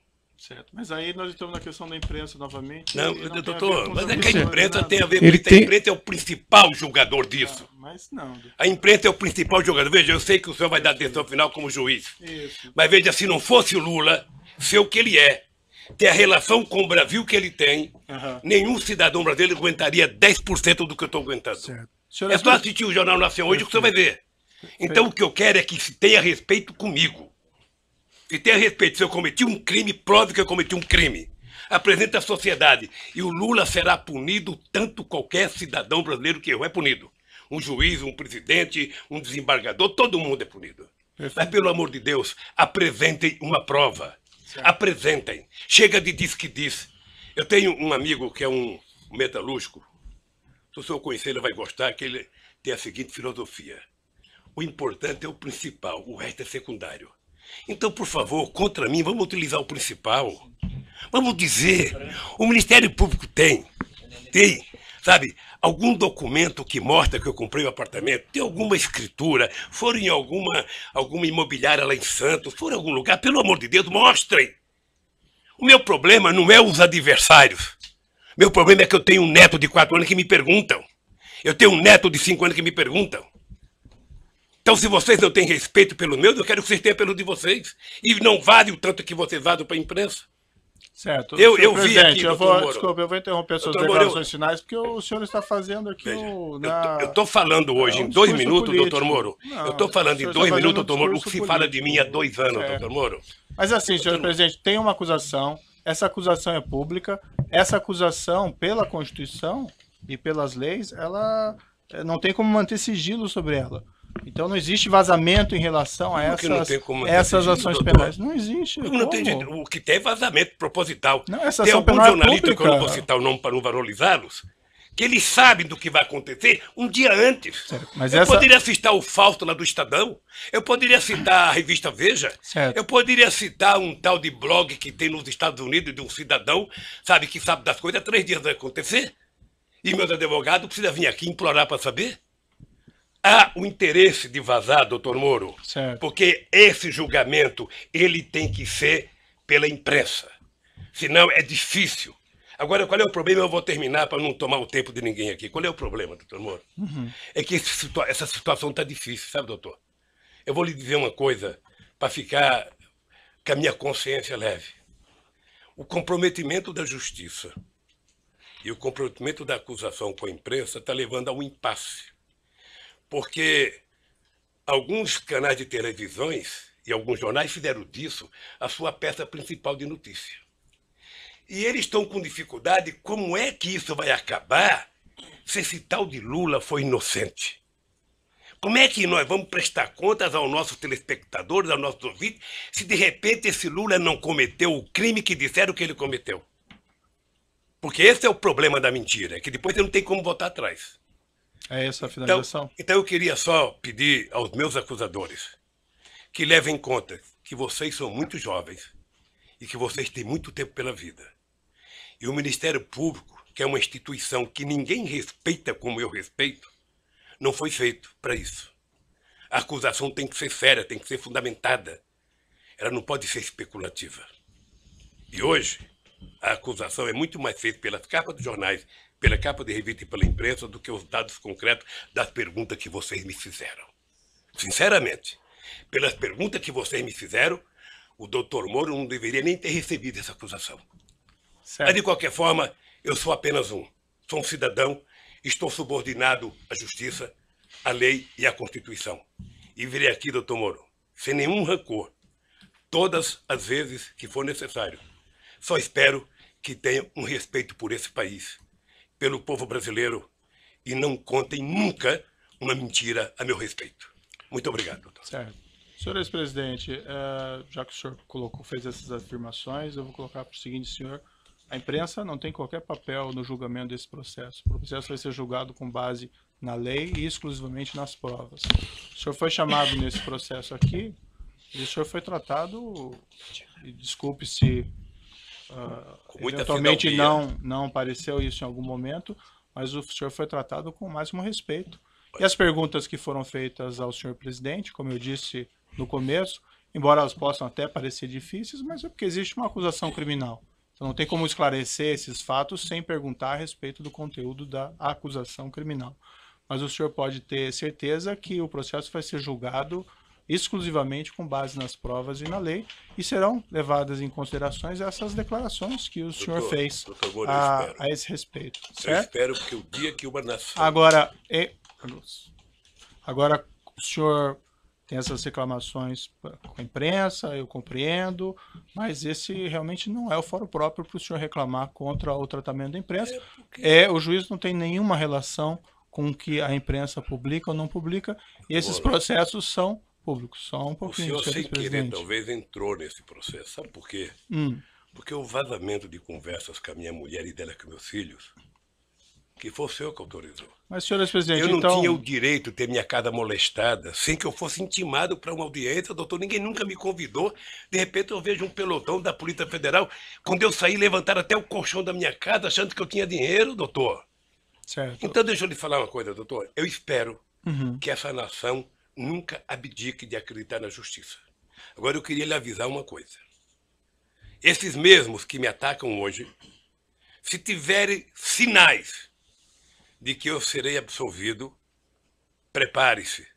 Speaker 3: certo. Mas aí
Speaker 1: nós estamos na questão da imprensa novamente. Não, não doutor, mas é que a imprensa tem a ver com isso. Tem... É a imprensa é o principal
Speaker 3: julgador disso. Ah, mas não. Doutor. A imprensa é o principal julgador. Veja, eu sei que o senhor vai dar decisão final como juiz. Isso. Mas veja, se não fosse o Lula, ser o que ele é, ter a relação com o Brasil que ele tem, uhum. nenhum cidadão brasileiro aguentaria 10% do que eu estou aguentando. Certo. É só assistir o Jornal Nacional hoje que você vai ver. Então, o que eu quero é que se tenha respeito comigo. E tenha respeito. Se eu cometi um crime, prove que eu cometi um crime. Apresente à sociedade. E o Lula será punido tanto qualquer cidadão brasileiro que errou é punido. Um juiz, um presidente, um desembargador, todo mundo é punido. Perfeito. Mas, pelo amor de Deus, apresentem uma prova. Certo. Apresentem. Chega de diz que diz. Eu tenho um amigo que é um metalúrgico. Se o senhor conhecer, ele vai gostar que ele tem a seguinte filosofia. O importante é o principal, o resto é secundário. Então, por favor, contra mim, vamos utilizar o principal. Vamos dizer, o Ministério Público tem, tem, sabe, algum documento que mostra que eu comprei o um apartamento, tem alguma escritura, foram em alguma, alguma imobiliária lá em Santos, foram em algum lugar, pelo amor de Deus, mostrem. O meu problema não é os adversários. Meu problema é que eu tenho um neto de 4 anos que me perguntam. Eu tenho um neto de 5 anos que me perguntam. Então, se vocês não têm respeito pelo meu, eu quero que vocês tenham pelo de vocês. E não vale o tanto que vocês vazam para a imprensa. Certo. Eu, eu vi aqui, eu vou, Desculpa, eu vou interromper suas doutor declarações
Speaker 1: eu... finais, porque o senhor está fazendo aqui
Speaker 3: Veja, o, na... Eu estou falando hoje é, um em dois minutos, político. doutor Moro. Não, eu estou falando em dois tá minutos, um doutor Moro, o que político. se fala de mim há dois anos, é. doutor Moro.
Speaker 1: Mas assim, senhor doutor... presidente, tem uma acusação, essa acusação é pública, essa acusação, pela Constituição e pelas leis, ela eh, não tem como manter sigilo sobre ela. Então não existe vazamento em relação a essas, essas ações doutor. penais. Não existe. não tem, o
Speaker 3: que tem é vazamento proposital. Não, essa tem alguns é jornalista, pública. que eu não vou citar o nome para não valorizá-los, que eles sabem do que vai acontecer um dia antes. Certo, mas eu essa... poderia citar o Fausto lá do Estadão, eu poderia citar a revista Veja, certo. eu poderia citar um tal de blog que tem nos Estados Unidos de um cidadão, sabe, que sabe das coisas três dias vai acontecer. E meus advogados precisam vir aqui implorar para saber há o interesse de vazar, doutor Moro, certo. porque esse julgamento ele tem que ser pela imprensa. Senão é difícil. Agora, qual é o problema? Eu vou terminar para não tomar o tempo de ninguém aqui. Qual é o problema, doutor Moro? Uhum. É que essa situação está difícil, sabe, doutor? Eu vou lhe dizer uma coisa para ficar com a minha consciência leve. O comprometimento da justiça e o comprometimento da acusação com a imprensa está levando a um impasse porque alguns canais de televisões e alguns jornais fizeram disso a sua peça principal de notícia. E eles estão com dificuldade. Como é que isso vai acabar se esse tal de Lula foi inocente? Como é que nós vamos prestar contas aos nossos telespectadores, aos nossos ouvintes, se de repente esse Lula não cometeu o crime que disseram que ele cometeu? Porque esse é o problema da mentira, que depois você não tem como voltar atrás.
Speaker 1: É essa a então, finalização?
Speaker 3: Então, então eu queria só pedir aos meus acusadores que levem em conta que vocês são muito jovens e que vocês têm muito tempo pela vida. E o Ministério Público, que é uma instituição que ninguém respeita como eu respeito, não foi feito para isso. A acusação tem que ser séria, tem que ser fundamentada. Ela não pode ser especulativa. E hoje, a acusação é muito mais feita pelas capas dos jornais pela capa de revista e pela imprensa do que os dados concretos das perguntas que vocês me fizeram. Sinceramente, pelas perguntas que vocês me fizeram, o doutor Moro não deveria nem ter recebido essa acusação. Certo. Mas, de qualquer forma, eu sou apenas um. Sou um cidadão, estou subordinado à justiça, à lei e à Constituição. E virei aqui, doutor Moro, sem nenhum rancor, todas as vezes que for necessário. Só espero que tenha um respeito por esse país, pelo povo brasileiro e não contem nunca uma mentira a meu respeito. Muito obrigado, doutor. Certo. Senhor
Speaker 1: ex-presidente, eh, já que o senhor colocou, fez essas afirmações, eu vou colocar para o seguinte, senhor. A imprensa não tem qualquer papel no julgamento desse processo. O processo vai ser julgado com base na lei e exclusivamente nas provas. O senhor foi chamado nesse processo aqui e o senhor foi tratado, desculpe se Atualmente ah, eventualmente não, não apareceu isso em algum momento, mas o senhor foi tratado com o máximo respeito. E as perguntas que foram feitas ao senhor presidente, como eu disse no começo, embora elas possam até parecer difíceis, mas é porque existe uma acusação criminal. Então não tem como esclarecer esses fatos sem perguntar a respeito do conteúdo da acusação criminal. Mas o senhor pode ter certeza que o processo vai ser julgado exclusivamente com base nas provas e na lei, e serão levadas em considerações essas declarações que o doutor, senhor fez doutor a, a, esse respeito. Certo? Eu
Speaker 3: espero que o dia que uma nação... Agora,
Speaker 1: e... agora o senhor tem essas reclamações com a imprensa, eu compreendo, mas esse realmente não é o fórum próprio para o senhor reclamar contra o tratamento da imprensa. É, porque... é O juiz não tem nenhuma relação com o que a imprensa publica ou não publica, e esses processos são público, só um pouquinho. O senhor, sem querer,
Speaker 3: talvez entrou nesse processo. Sabe por quê? Hum. Porque o vazamento de conversas com a minha mulher e dela com meus filhos, que foi o senhor que autorizou.
Speaker 1: Mas, senhor presidente, Eu não então... tinha o
Speaker 3: direito de ter minha casa molestada sem que eu fosse intimado para uma audiência, doutor. Ninguém nunca me convidou. De repente, eu vejo um pelotão da Polícia Federal. Quando eu saí, levantaram até o colchão da minha casa, achando que eu tinha dinheiro, doutor. Certo. Então, deixa eu lhe falar uma coisa, doutor. Eu espero uhum. que essa nação nunca abdique de acreditar na justiça. Agora eu queria lhe avisar uma coisa. Esses mesmos que me atacam hoje, se tiverem sinais de que eu serei absolvido, prepare-se,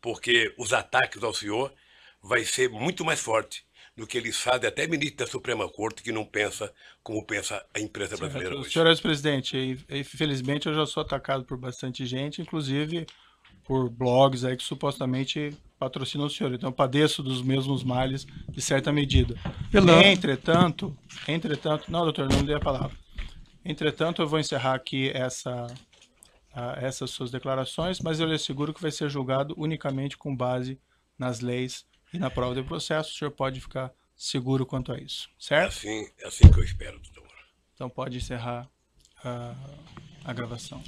Speaker 3: porque os ataques ao senhor vai ser muito mais forte do que eles fazem até ministro da Suprema Corte que não pensa como pensa a imprensa brasileira hoje. Senhor
Speaker 1: ex-presidente, infelizmente eu já sou atacado por bastante gente, inclusive por blogs aí que supostamente patrocinam o senhor. Então padeço dos mesmos males de certa medida. Pela... Entretanto, entretanto, não, doutor, não dei a palavra. Entretanto, eu vou encerrar aqui essa essas suas declarações, mas eu lhe asseguro que vai ser julgado unicamente com base nas leis e na prova do processo. O senhor pode ficar seguro quanto a isso, certo? É assim, é assim que eu espero, doutor. Então pode encerrar a, ah, a gravação.